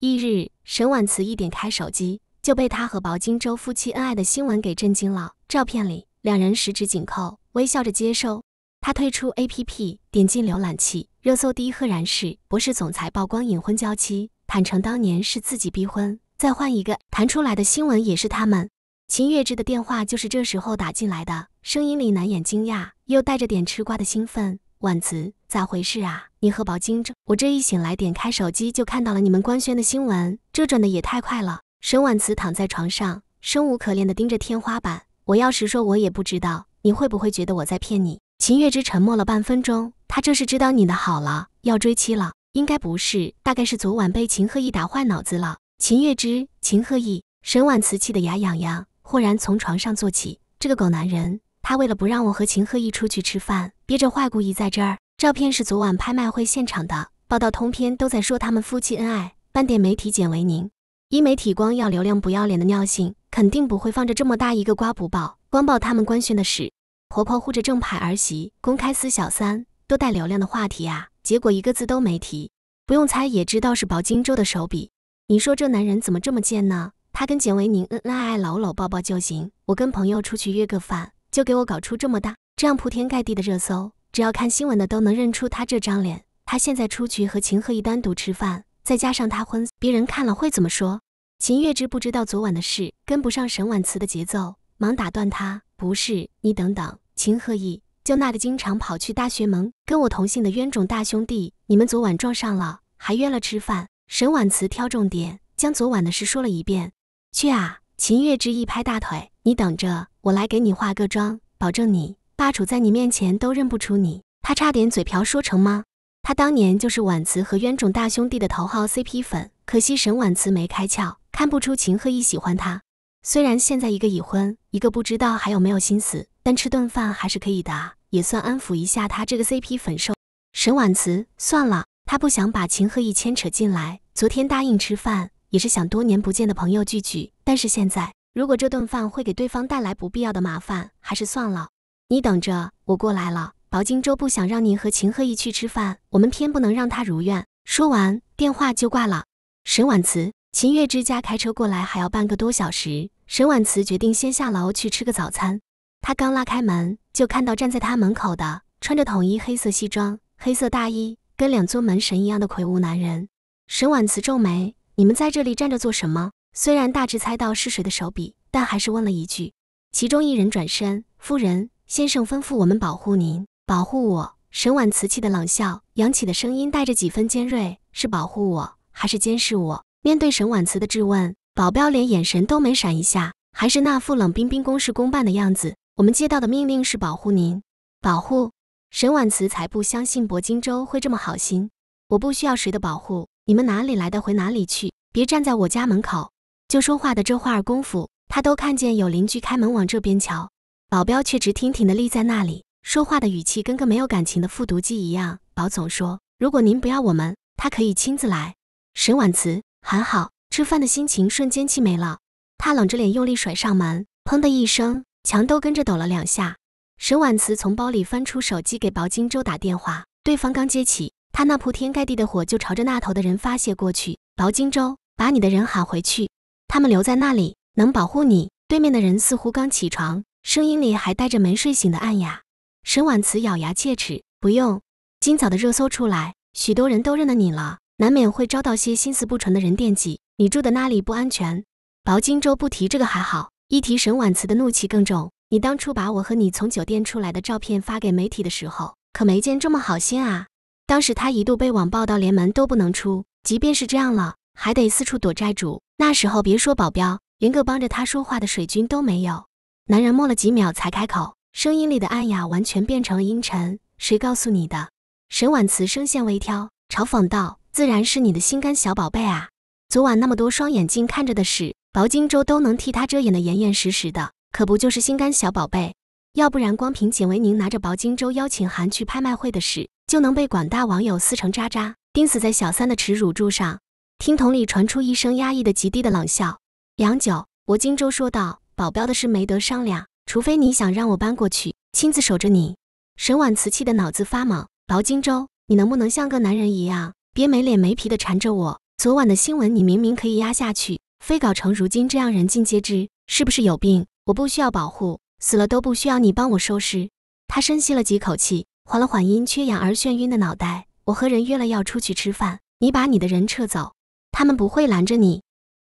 翌日，沈婉慈一点开手机，就被他和薄金州夫妻恩爱的新闻给震惊了。照片里。两人十指紧扣，微笑着接受。他退出 A P P，点进浏览器，热搜第一赫然是“博士总裁曝光隐婚娇妻，坦诚当年是自己逼婚”。再换一个，弹出来的新闻也是他们。秦月之的电话就是这时候打进来的，声音里难掩惊讶，又带着点吃瓜的兴奋。婉慈，咋回事啊？你和宝晶这……我这一醒来，点开手机就看到了你们官宣的新闻，这转的也太快了。沈婉慈躺在床上，生无可恋地盯着天花板。我要是说，我也不知道，你会不会觉得我在骗你？秦月之沉默了半分钟，他这是知道你的好了，要追妻了？应该不是，大概是昨晚被秦鹤义打坏脑子了。秦月之，秦鹤义，沈婉慈气得牙痒痒，忽然从床上坐起，这个狗男人，他为了不让我和秦鹤义出去吃饭，憋着坏故意在这儿。照片是昨晚拍卖会现场的，报道通篇都在说他们夫妻恩爱，半点没体检为宁。医媒体光要流量不要脸的尿性，肯定不会放着这么大一个瓜不报，光报他们官宣的事。婆婆护着正牌儿媳，公开撕小三，多带流量的话题啊！结果一个字都没提，不用猜也知道是薄荆州的手笔。你说这男人怎么这么贱呢？他跟简维宁恩恩爱爱搂搂抱抱就行，我跟朋友出去约个饭，就给我搞出这么大这样铺天盖地的热搜，只要看新闻的都能认出他这张脸。他现在出去和秦鹤一单独吃饭。再加上他昏别人看了会怎么说？秦月之不知道昨晚的事，跟不上沈婉慈的节奏，忙打断他：“不是，你等等。”秦鹤意，就那个经常跑去大学门跟我同姓的冤种大兄弟，你们昨晚撞上了，还约了吃饭。沈婉慈挑重点，将昨晚的事说了一遍。去啊！秦月之一拍大腿：“你等着，我来给你化个妆，保证你霸主在你面前都认不出你。”他差点嘴瓢说成吗？他当年就是婉辞和冤种大兄弟的头号 CP 粉，可惜沈婉辞没开窍，看不出秦鹤逸喜欢他。虽然现在一个已婚，一个不知道还有没有心思，但吃顿饭还是可以的，也算安抚一下他这个 CP 粉受。沈婉辞，算了，他不想把秦鹤逸牵扯进来。昨天答应吃饭，也是想多年不见的朋友聚聚。但是现在，如果这顿饭会给对方带来不必要的麻烦，还是算了。你等着，我过来了。薄荆州不想让您和秦鹤一去吃饭，我们偏不能让他如愿。说完，电话就挂了。沈婉慈，秦月之家开车过来还要半个多小时，沈婉慈决定先下楼去吃个早餐。他刚拉开门，就看到站在他门口的穿着统一黑色西装、黑色大衣，跟两尊门神一样的魁梧男人。沈婉慈皱眉：“你们在这里站着做什么？”虽然大致猜到是谁的手笔，但还是问了一句。其中一人转身：“夫人，先生吩咐我们保护您。”保护我！沈婉慈气的冷笑，扬起的声音带着几分尖锐：“是保护我，还是监视我？”面对沈婉慈的质问，保镖连眼神都没闪一下，还是那副冷冰冰、公事公办的样子。我们接到的命令是保护您，保护沈婉慈，才不相信薄金州会这么好心。我不需要谁的保护，你们哪里来的，回哪里去！别站在我家门口！就说话的这会儿功夫，他都看见有邻居开门往这边瞧，保镖却直挺挺的立在那里。说话的语气跟个没有感情的复读机一样。宝总说：“如果您不要我们，他可以亲自来。”沈婉慈还好吃饭的心情瞬间气没了，他冷着脸用力甩上门，砰的一声，墙都跟着抖了两下。沈婉慈从包里翻出手机给薄金洲打电话，对方刚接起，他那铺天盖地的火就朝着那头的人发泄过去。薄金洲，把你的人喊回去，他们留在那里能保护你。对面的人似乎刚起床，声音里还带着没睡醒的暗哑。沈婉慈咬牙切齿：“不用，今早的热搜出来，许多人都认得你了，难免会招到些心思不纯的人惦记。你住的那里不安全。薄荆州不提这个还好，一提沈婉慈的怒气更重。你当初把我和你从酒店出来的照片发给媒体的时候，可没见这么好心啊！当时他一度被网暴到连门都不能出，即便是这样了，还得四处躲债主。那时候别说保镖，连个帮着他说话的水军都没有。”男人默了几秒才开口。声音里的暗哑完全变成了阴沉。谁告诉你的？沈婉慈声线微挑，嘲讽道：“自然是你的心肝小宝贝啊！昨晚那么多双眼睛看着的事，薄荆州都能替他遮掩的严严实实的，可不就是心肝小宝贝？要不然光凭简维宁拿着薄荆州邀请函去拍卖会的事，就能被广大网友撕成渣渣，钉死在小三的耻辱柱上。”听筒里传出一声压抑的极低的冷笑。良久，薄荆州说道：“保镖的事没得商量。”除非你想让我搬过去，亲自守着你。沈婉慈气的脑子发懵，劳荆州，你能不能像个男人一样，别没脸没皮的缠着我？昨晚的新闻你明明可以压下去，非搞成如今这样人尽皆知，是不是有病？我不需要保护，死了都不需要你帮我收尸。他深吸了几口气，缓了缓因缺氧而眩晕的脑袋。我和人约了要出去吃饭，你把你的人撤走，他们不会拦着你，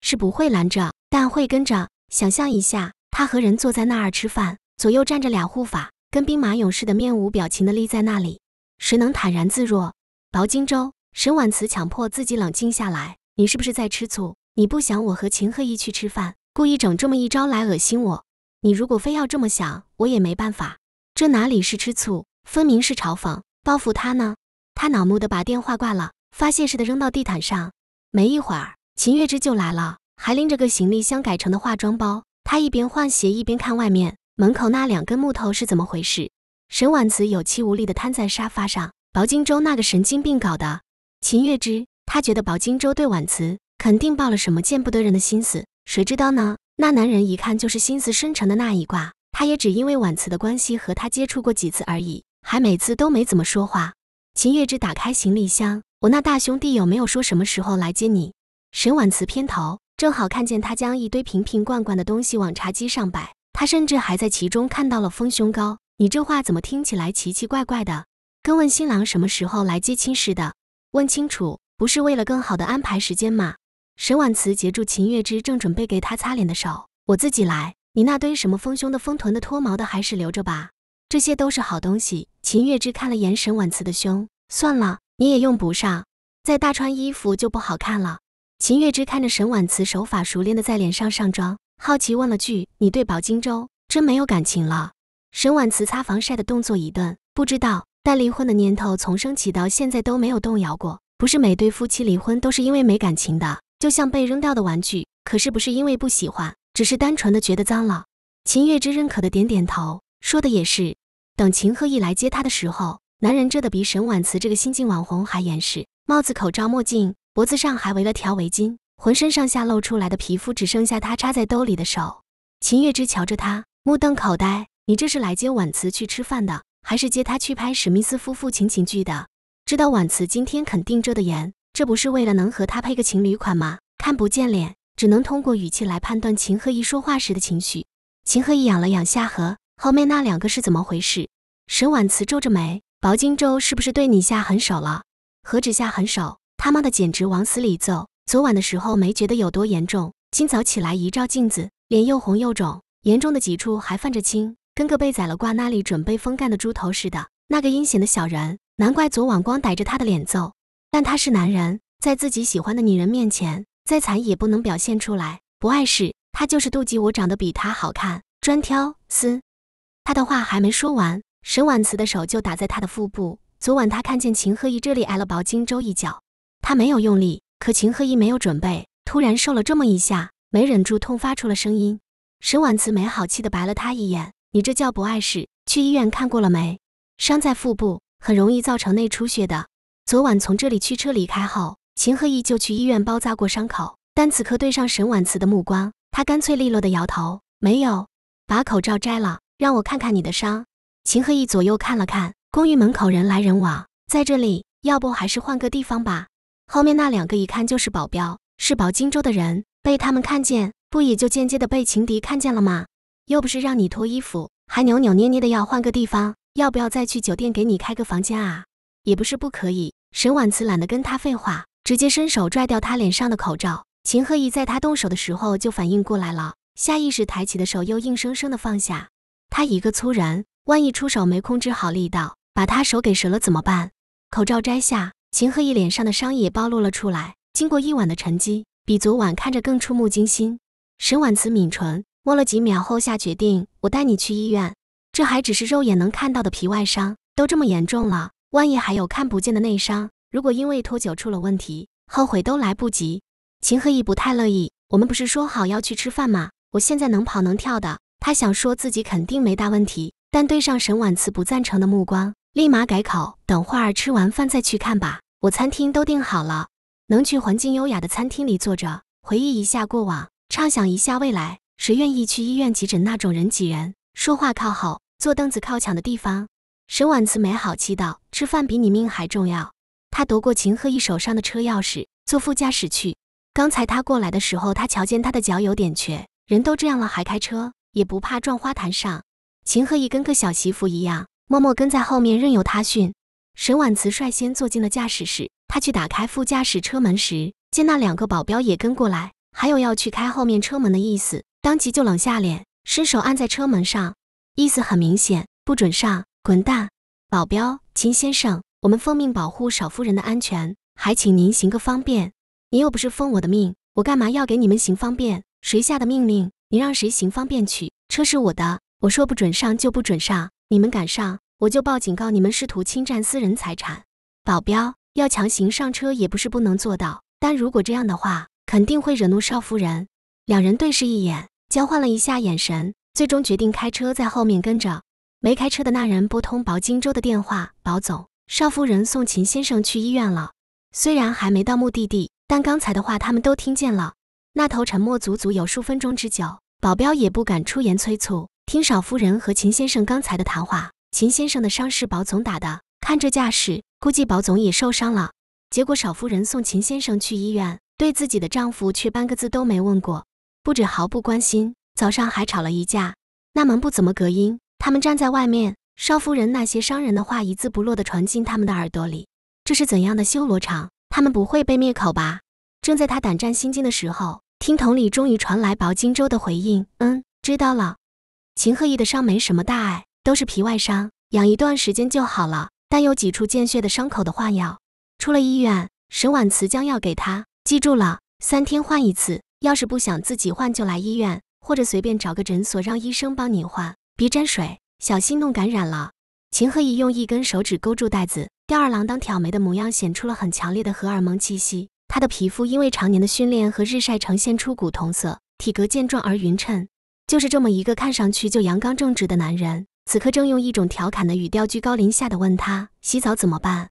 是不会拦着，但会跟着。想象一下。他和人坐在那儿吃饭，左右站着俩护法，跟兵马俑似的，面无表情地立在那里。谁能坦然自若？薄荆州，沈婉慈强迫自己冷静下来。你是不是在吃醋？你不想我和秦鹤一去吃饭，故意整这么一招来恶心我？你如果非要这么想，我也没办法。这哪里是吃醋，分明是嘲讽、报复他呢！他恼怒地把电话挂了，发泄似的扔到地毯上。没一会儿，秦月之就来了，还拎着个行李箱改成的化妆包。他一边换鞋一边看外面门口那两根木头是怎么回事？沈婉慈有气无力地瘫在沙发上，薄金州那个神经病搞的。秦月之，他觉得薄金州对婉慈肯定抱了什么见不得人的心思，谁知道呢？那男人一看就是心思深沉的那一挂，他也只因为婉慈的关系和他接触过几次而已，还每次都没怎么说话。秦月之打开行李箱，我那大兄弟有没有说什么时候来接你？沈婉慈偏头。正好看见他将一堆瓶瓶罐罐的东西往茶几上摆，他甚至还在其中看到了丰胸膏。你这话怎么听起来奇奇怪怪的，跟问新郎什么时候来接亲似的？问清楚不是为了更好的安排时间吗？沈婉慈截住秦月之正准备给他擦脸的手，我自己来。你那堆什么丰胸的、丰臀的、脱毛的，还是留着吧，这些都是好东西。秦月之看了眼沈婉慈的胸，算了，你也用不上，再大穿衣服就不好看了。秦月之看着沈婉慈手法熟练的在脸上上妆，好奇问了句：“你对宝金州真没有感情了？”沈婉慈擦防晒的动作一顿，不知道，但离婚的念头从升起到现在都没有动摇过。不是每对夫妻离婚都是因为没感情的，就像被扔掉的玩具，可是不是因为不喜欢，只是单纯的觉得脏了。秦月之认可的点点头，说的也是。等秦鹤一来接他的时候，男人遮的比沈婉慈这个新晋网红还严实，帽子、口罩、墨镜。脖子上还围了条围巾，浑身上下露出来的皮肤只剩下他插在兜里的手。秦月之瞧着他，目瞪口呆：“你这是来接婉慈去吃饭的，还是接她去拍史密斯夫妇情景剧的？”知道婉慈今天肯定遮得严，这不是为了能和他配个情侣款吗？看不见脸，只能通过语气来判断秦鹤一说话时的情绪。秦鹤一仰了仰下颌：“后面那两个是怎么回事？”沈婉慈皱着眉：“薄荆州是不是对你下狠手了？何止下狠手！”他妈的，简直往死里揍！昨晚的时候没觉得有多严重，今早起来一照镜子，脸又红又肿，严重的几处还泛着青，跟个被宰了挂那里准备风干的猪头似的。那个阴险的小人，难怪昨晚光逮着他的脸揍。但他是男人，在自己喜欢的女人面前，再惨也不能表现出来。不碍事，他就是妒忌我长得比他好看，专挑私。他的话还没说完，沈婉慈的手就打在他的腹部。昨晚他看见秦鹤一这里挨了薄金州一脚。他没有用力，可秦鹤义没有准备，突然受了这么一下，没忍住痛发出了声音。沈婉慈没好气的白了他一眼：“你这叫不碍事？去医院看过了没？伤在腹部，很容易造成内出血的。昨晚从这里驱车离开后，秦鹤义就去医院包扎过伤口。但此刻对上沈婉慈的目光，他干脆利落的摇头：“没有。”把口罩摘了，让我看看你的伤。秦鹤义左右看了看，公寓门口人来人往，在这里，要不还是换个地方吧。后面那两个一看就是保镖，是保荆州的人，被他们看见，不也就间接的被情敌看见了吗？又不是让你脱衣服，还扭扭捏捏的要换个地方，要不要再去酒店给你开个房间啊？也不是不可以。沈婉慈懒得跟他废话，直接伸手拽掉他脸上的口罩。秦鹤一在他动手的时候就反应过来了，下意识抬起的手又硬生生的放下。他一个粗人，万一出手没控制好力道，把他手给折了怎么办？口罩摘下。秦鹤一脸上的伤也暴露了出来，经过一晚的沉积，比昨晚看着更触目惊心。沈婉慈抿唇，摸了几秒后下决定：“我带你去医院。”这还只是肉眼能看到的皮外伤，都这么严重了，万一还有看不见的内伤，如果因为拖久出了问题，后悔都来不及。秦鹤一不太乐意：“我们不是说好要去吃饭吗？我现在能跑能跳的。”他想说自己肯定没大问题，但对上沈婉慈不赞成的目光。立马改口，等会儿吃完饭再去看吧。我餐厅都订好了，能去环境优雅的餐厅里坐着，回忆一下过往，畅想一下未来。谁愿意去医院急诊那种人挤人，说话靠后，坐凳子靠墙的地方？沈婉慈没好气道：“吃饭比你命还重要。”他夺过秦鹤一手上的车钥匙，坐副驾驶去。刚才他过来的时候，他瞧见他的脚有点瘸，人都这样了还开车，也不怕撞花坛上。秦鹤一跟个小媳妇一样。默默跟在后面，任由他训。沈婉慈率先坐进了驾驶室，他去打开副驾驶车门时，见那两个保镖也跟过来，还有要去开后面车门的意思，当即就冷下脸，伸手按在车门上，意思很明显，不准上，滚蛋！保镖，秦先生，我们奉命保护少夫人的安全，还请您行个方便。你又不是奉我的命，我干嘛要给你们行方便？谁下的命令？你让谁行方便去？车是我的，我说不准上就不准上。你们敢上，我就报警告你们试图侵占私人财产。保镖要强行上车也不是不能做到，但如果这样的话，肯定会惹怒少夫人。两人对视一眼，交换了一下眼神，最终决定开车在后面跟着。没开车的那人拨通保荆州的电话：“保总，少夫人送秦先生去医院了。虽然还没到目的地，但刚才的话他们都听见了。”那头沉默足足有数分钟之久，保镖也不敢出言催促。听少夫人和秦先生刚才的谈话，秦先生的伤是保总打的，看这架势，估计保总也受伤了。结果少夫人送秦先生去医院，对自己的丈夫却半个字都没问过，不止毫不关心，早上还吵了一架。那门不怎么隔音，他们站在外面，少夫人那些伤人的话一字不落的传进他们的耳朵里。这是怎样的修罗场？他们不会被灭口吧？正在他胆战心惊的时候，听筒里终于传来薄荆州的回应：“嗯，知道了。”秦鹤义的伤没什么大碍，都是皮外伤，养一段时间就好了。但有几处见血的伤口的换药。出了医院，沈婉慈将药给他，记住了，三天换一次。要是不想自己换，就来医院，或者随便找个诊所让医生帮你换，别沾水，小心弄感染了。秦鹤义用一根手指勾住袋子，吊儿郎当挑眉的模样显出了很强烈的荷尔蒙气息。他的皮肤因为常年的训练和日晒呈现出古铜色，体格健壮而匀称。就是这么一个看上去就阳刚正直的男人，此刻正用一种调侃的语调居高临下的问他洗澡怎么办？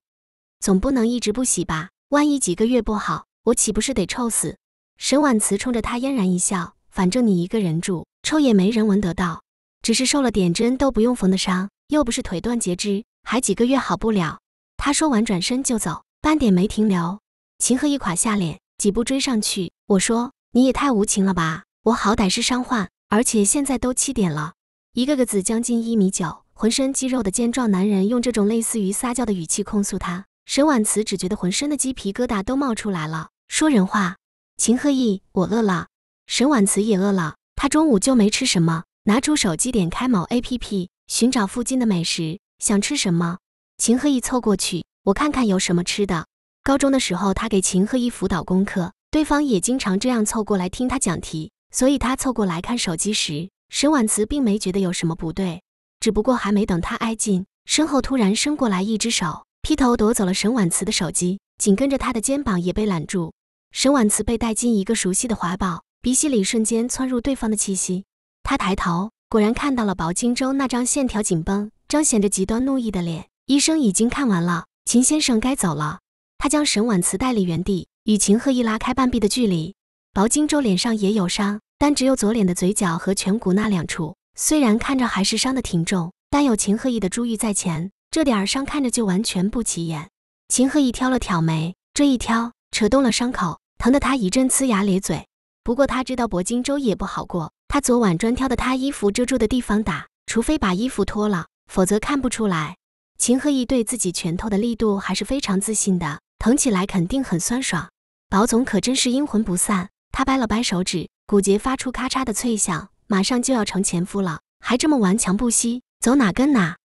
总不能一直不洗吧？万一几个月不好，我岂不是得臭死？沈婉慈冲着他嫣然一笑，反正你一个人住，臭也没人闻得到。只是受了点针都不用缝的伤，又不是腿断截肢，还几个月好不了。他说完转身就走，半点没停留。秦鹤一垮下脸，几步追上去，我说你也太无情了吧？我好歹是伤患。而且现在都七点了，一个个子将近一米九，浑身肌肉的健壮男人用这种类似于撒娇的语气控诉他。沈婉慈只觉得浑身的鸡皮疙瘩都冒出来了。说人话，秦鹤义，我饿了。沈婉慈也饿了，他中午就没吃什么。拿出手机点开某 APP，寻找附近的美食，想吃什么？秦鹤义凑过去，我看看有什么吃的。高中的时候，他给秦鹤义辅导功课，对方也经常这样凑过来听他讲题。所以他凑过来看手机时，沈婉慈并没觉得有什么不对，只不过还没等他挨近，身后突然伸过来一只手，劈头夺走了沈婉慈的手机，紧跟着他的肩膀也被揽住。沈婉慈被带进一个熟悉的怀抱，鼻息里瞬间窜入对方的气息。他抬头，果然看到了薄荆州那张线条紧绷、彰显着极端怒意的脸。医生已经看完了，秦先生该走了。他将沈婉慈带离原地，与秦鹤一拉开半臂的距离。薄荆州脸上也有伤，但只有左脸的嘴角和颧骨那两处，虽然看着还是伤的挺重，但有秦鹤义的珠玉在前，这点伤看着就完全不起眼。秦鹤义挑了挑眉，这一挑扯动了伤口，疼得他一阵呲牙咧嘴。不过他知道薄荆州也不好过，他昨晚专挑的他衣服遮住的地方打，除非把衣服脱了，否则看不出来。秦鹤义对自己拳头的力度还是非常自信的，疼起来肯定很酸爽。薄总可真是阴魂不散。他掰了掰手指，骨节发出咔嚓的脆响，马上就要成前夫了，还这么顽强不息，走哪跟哪。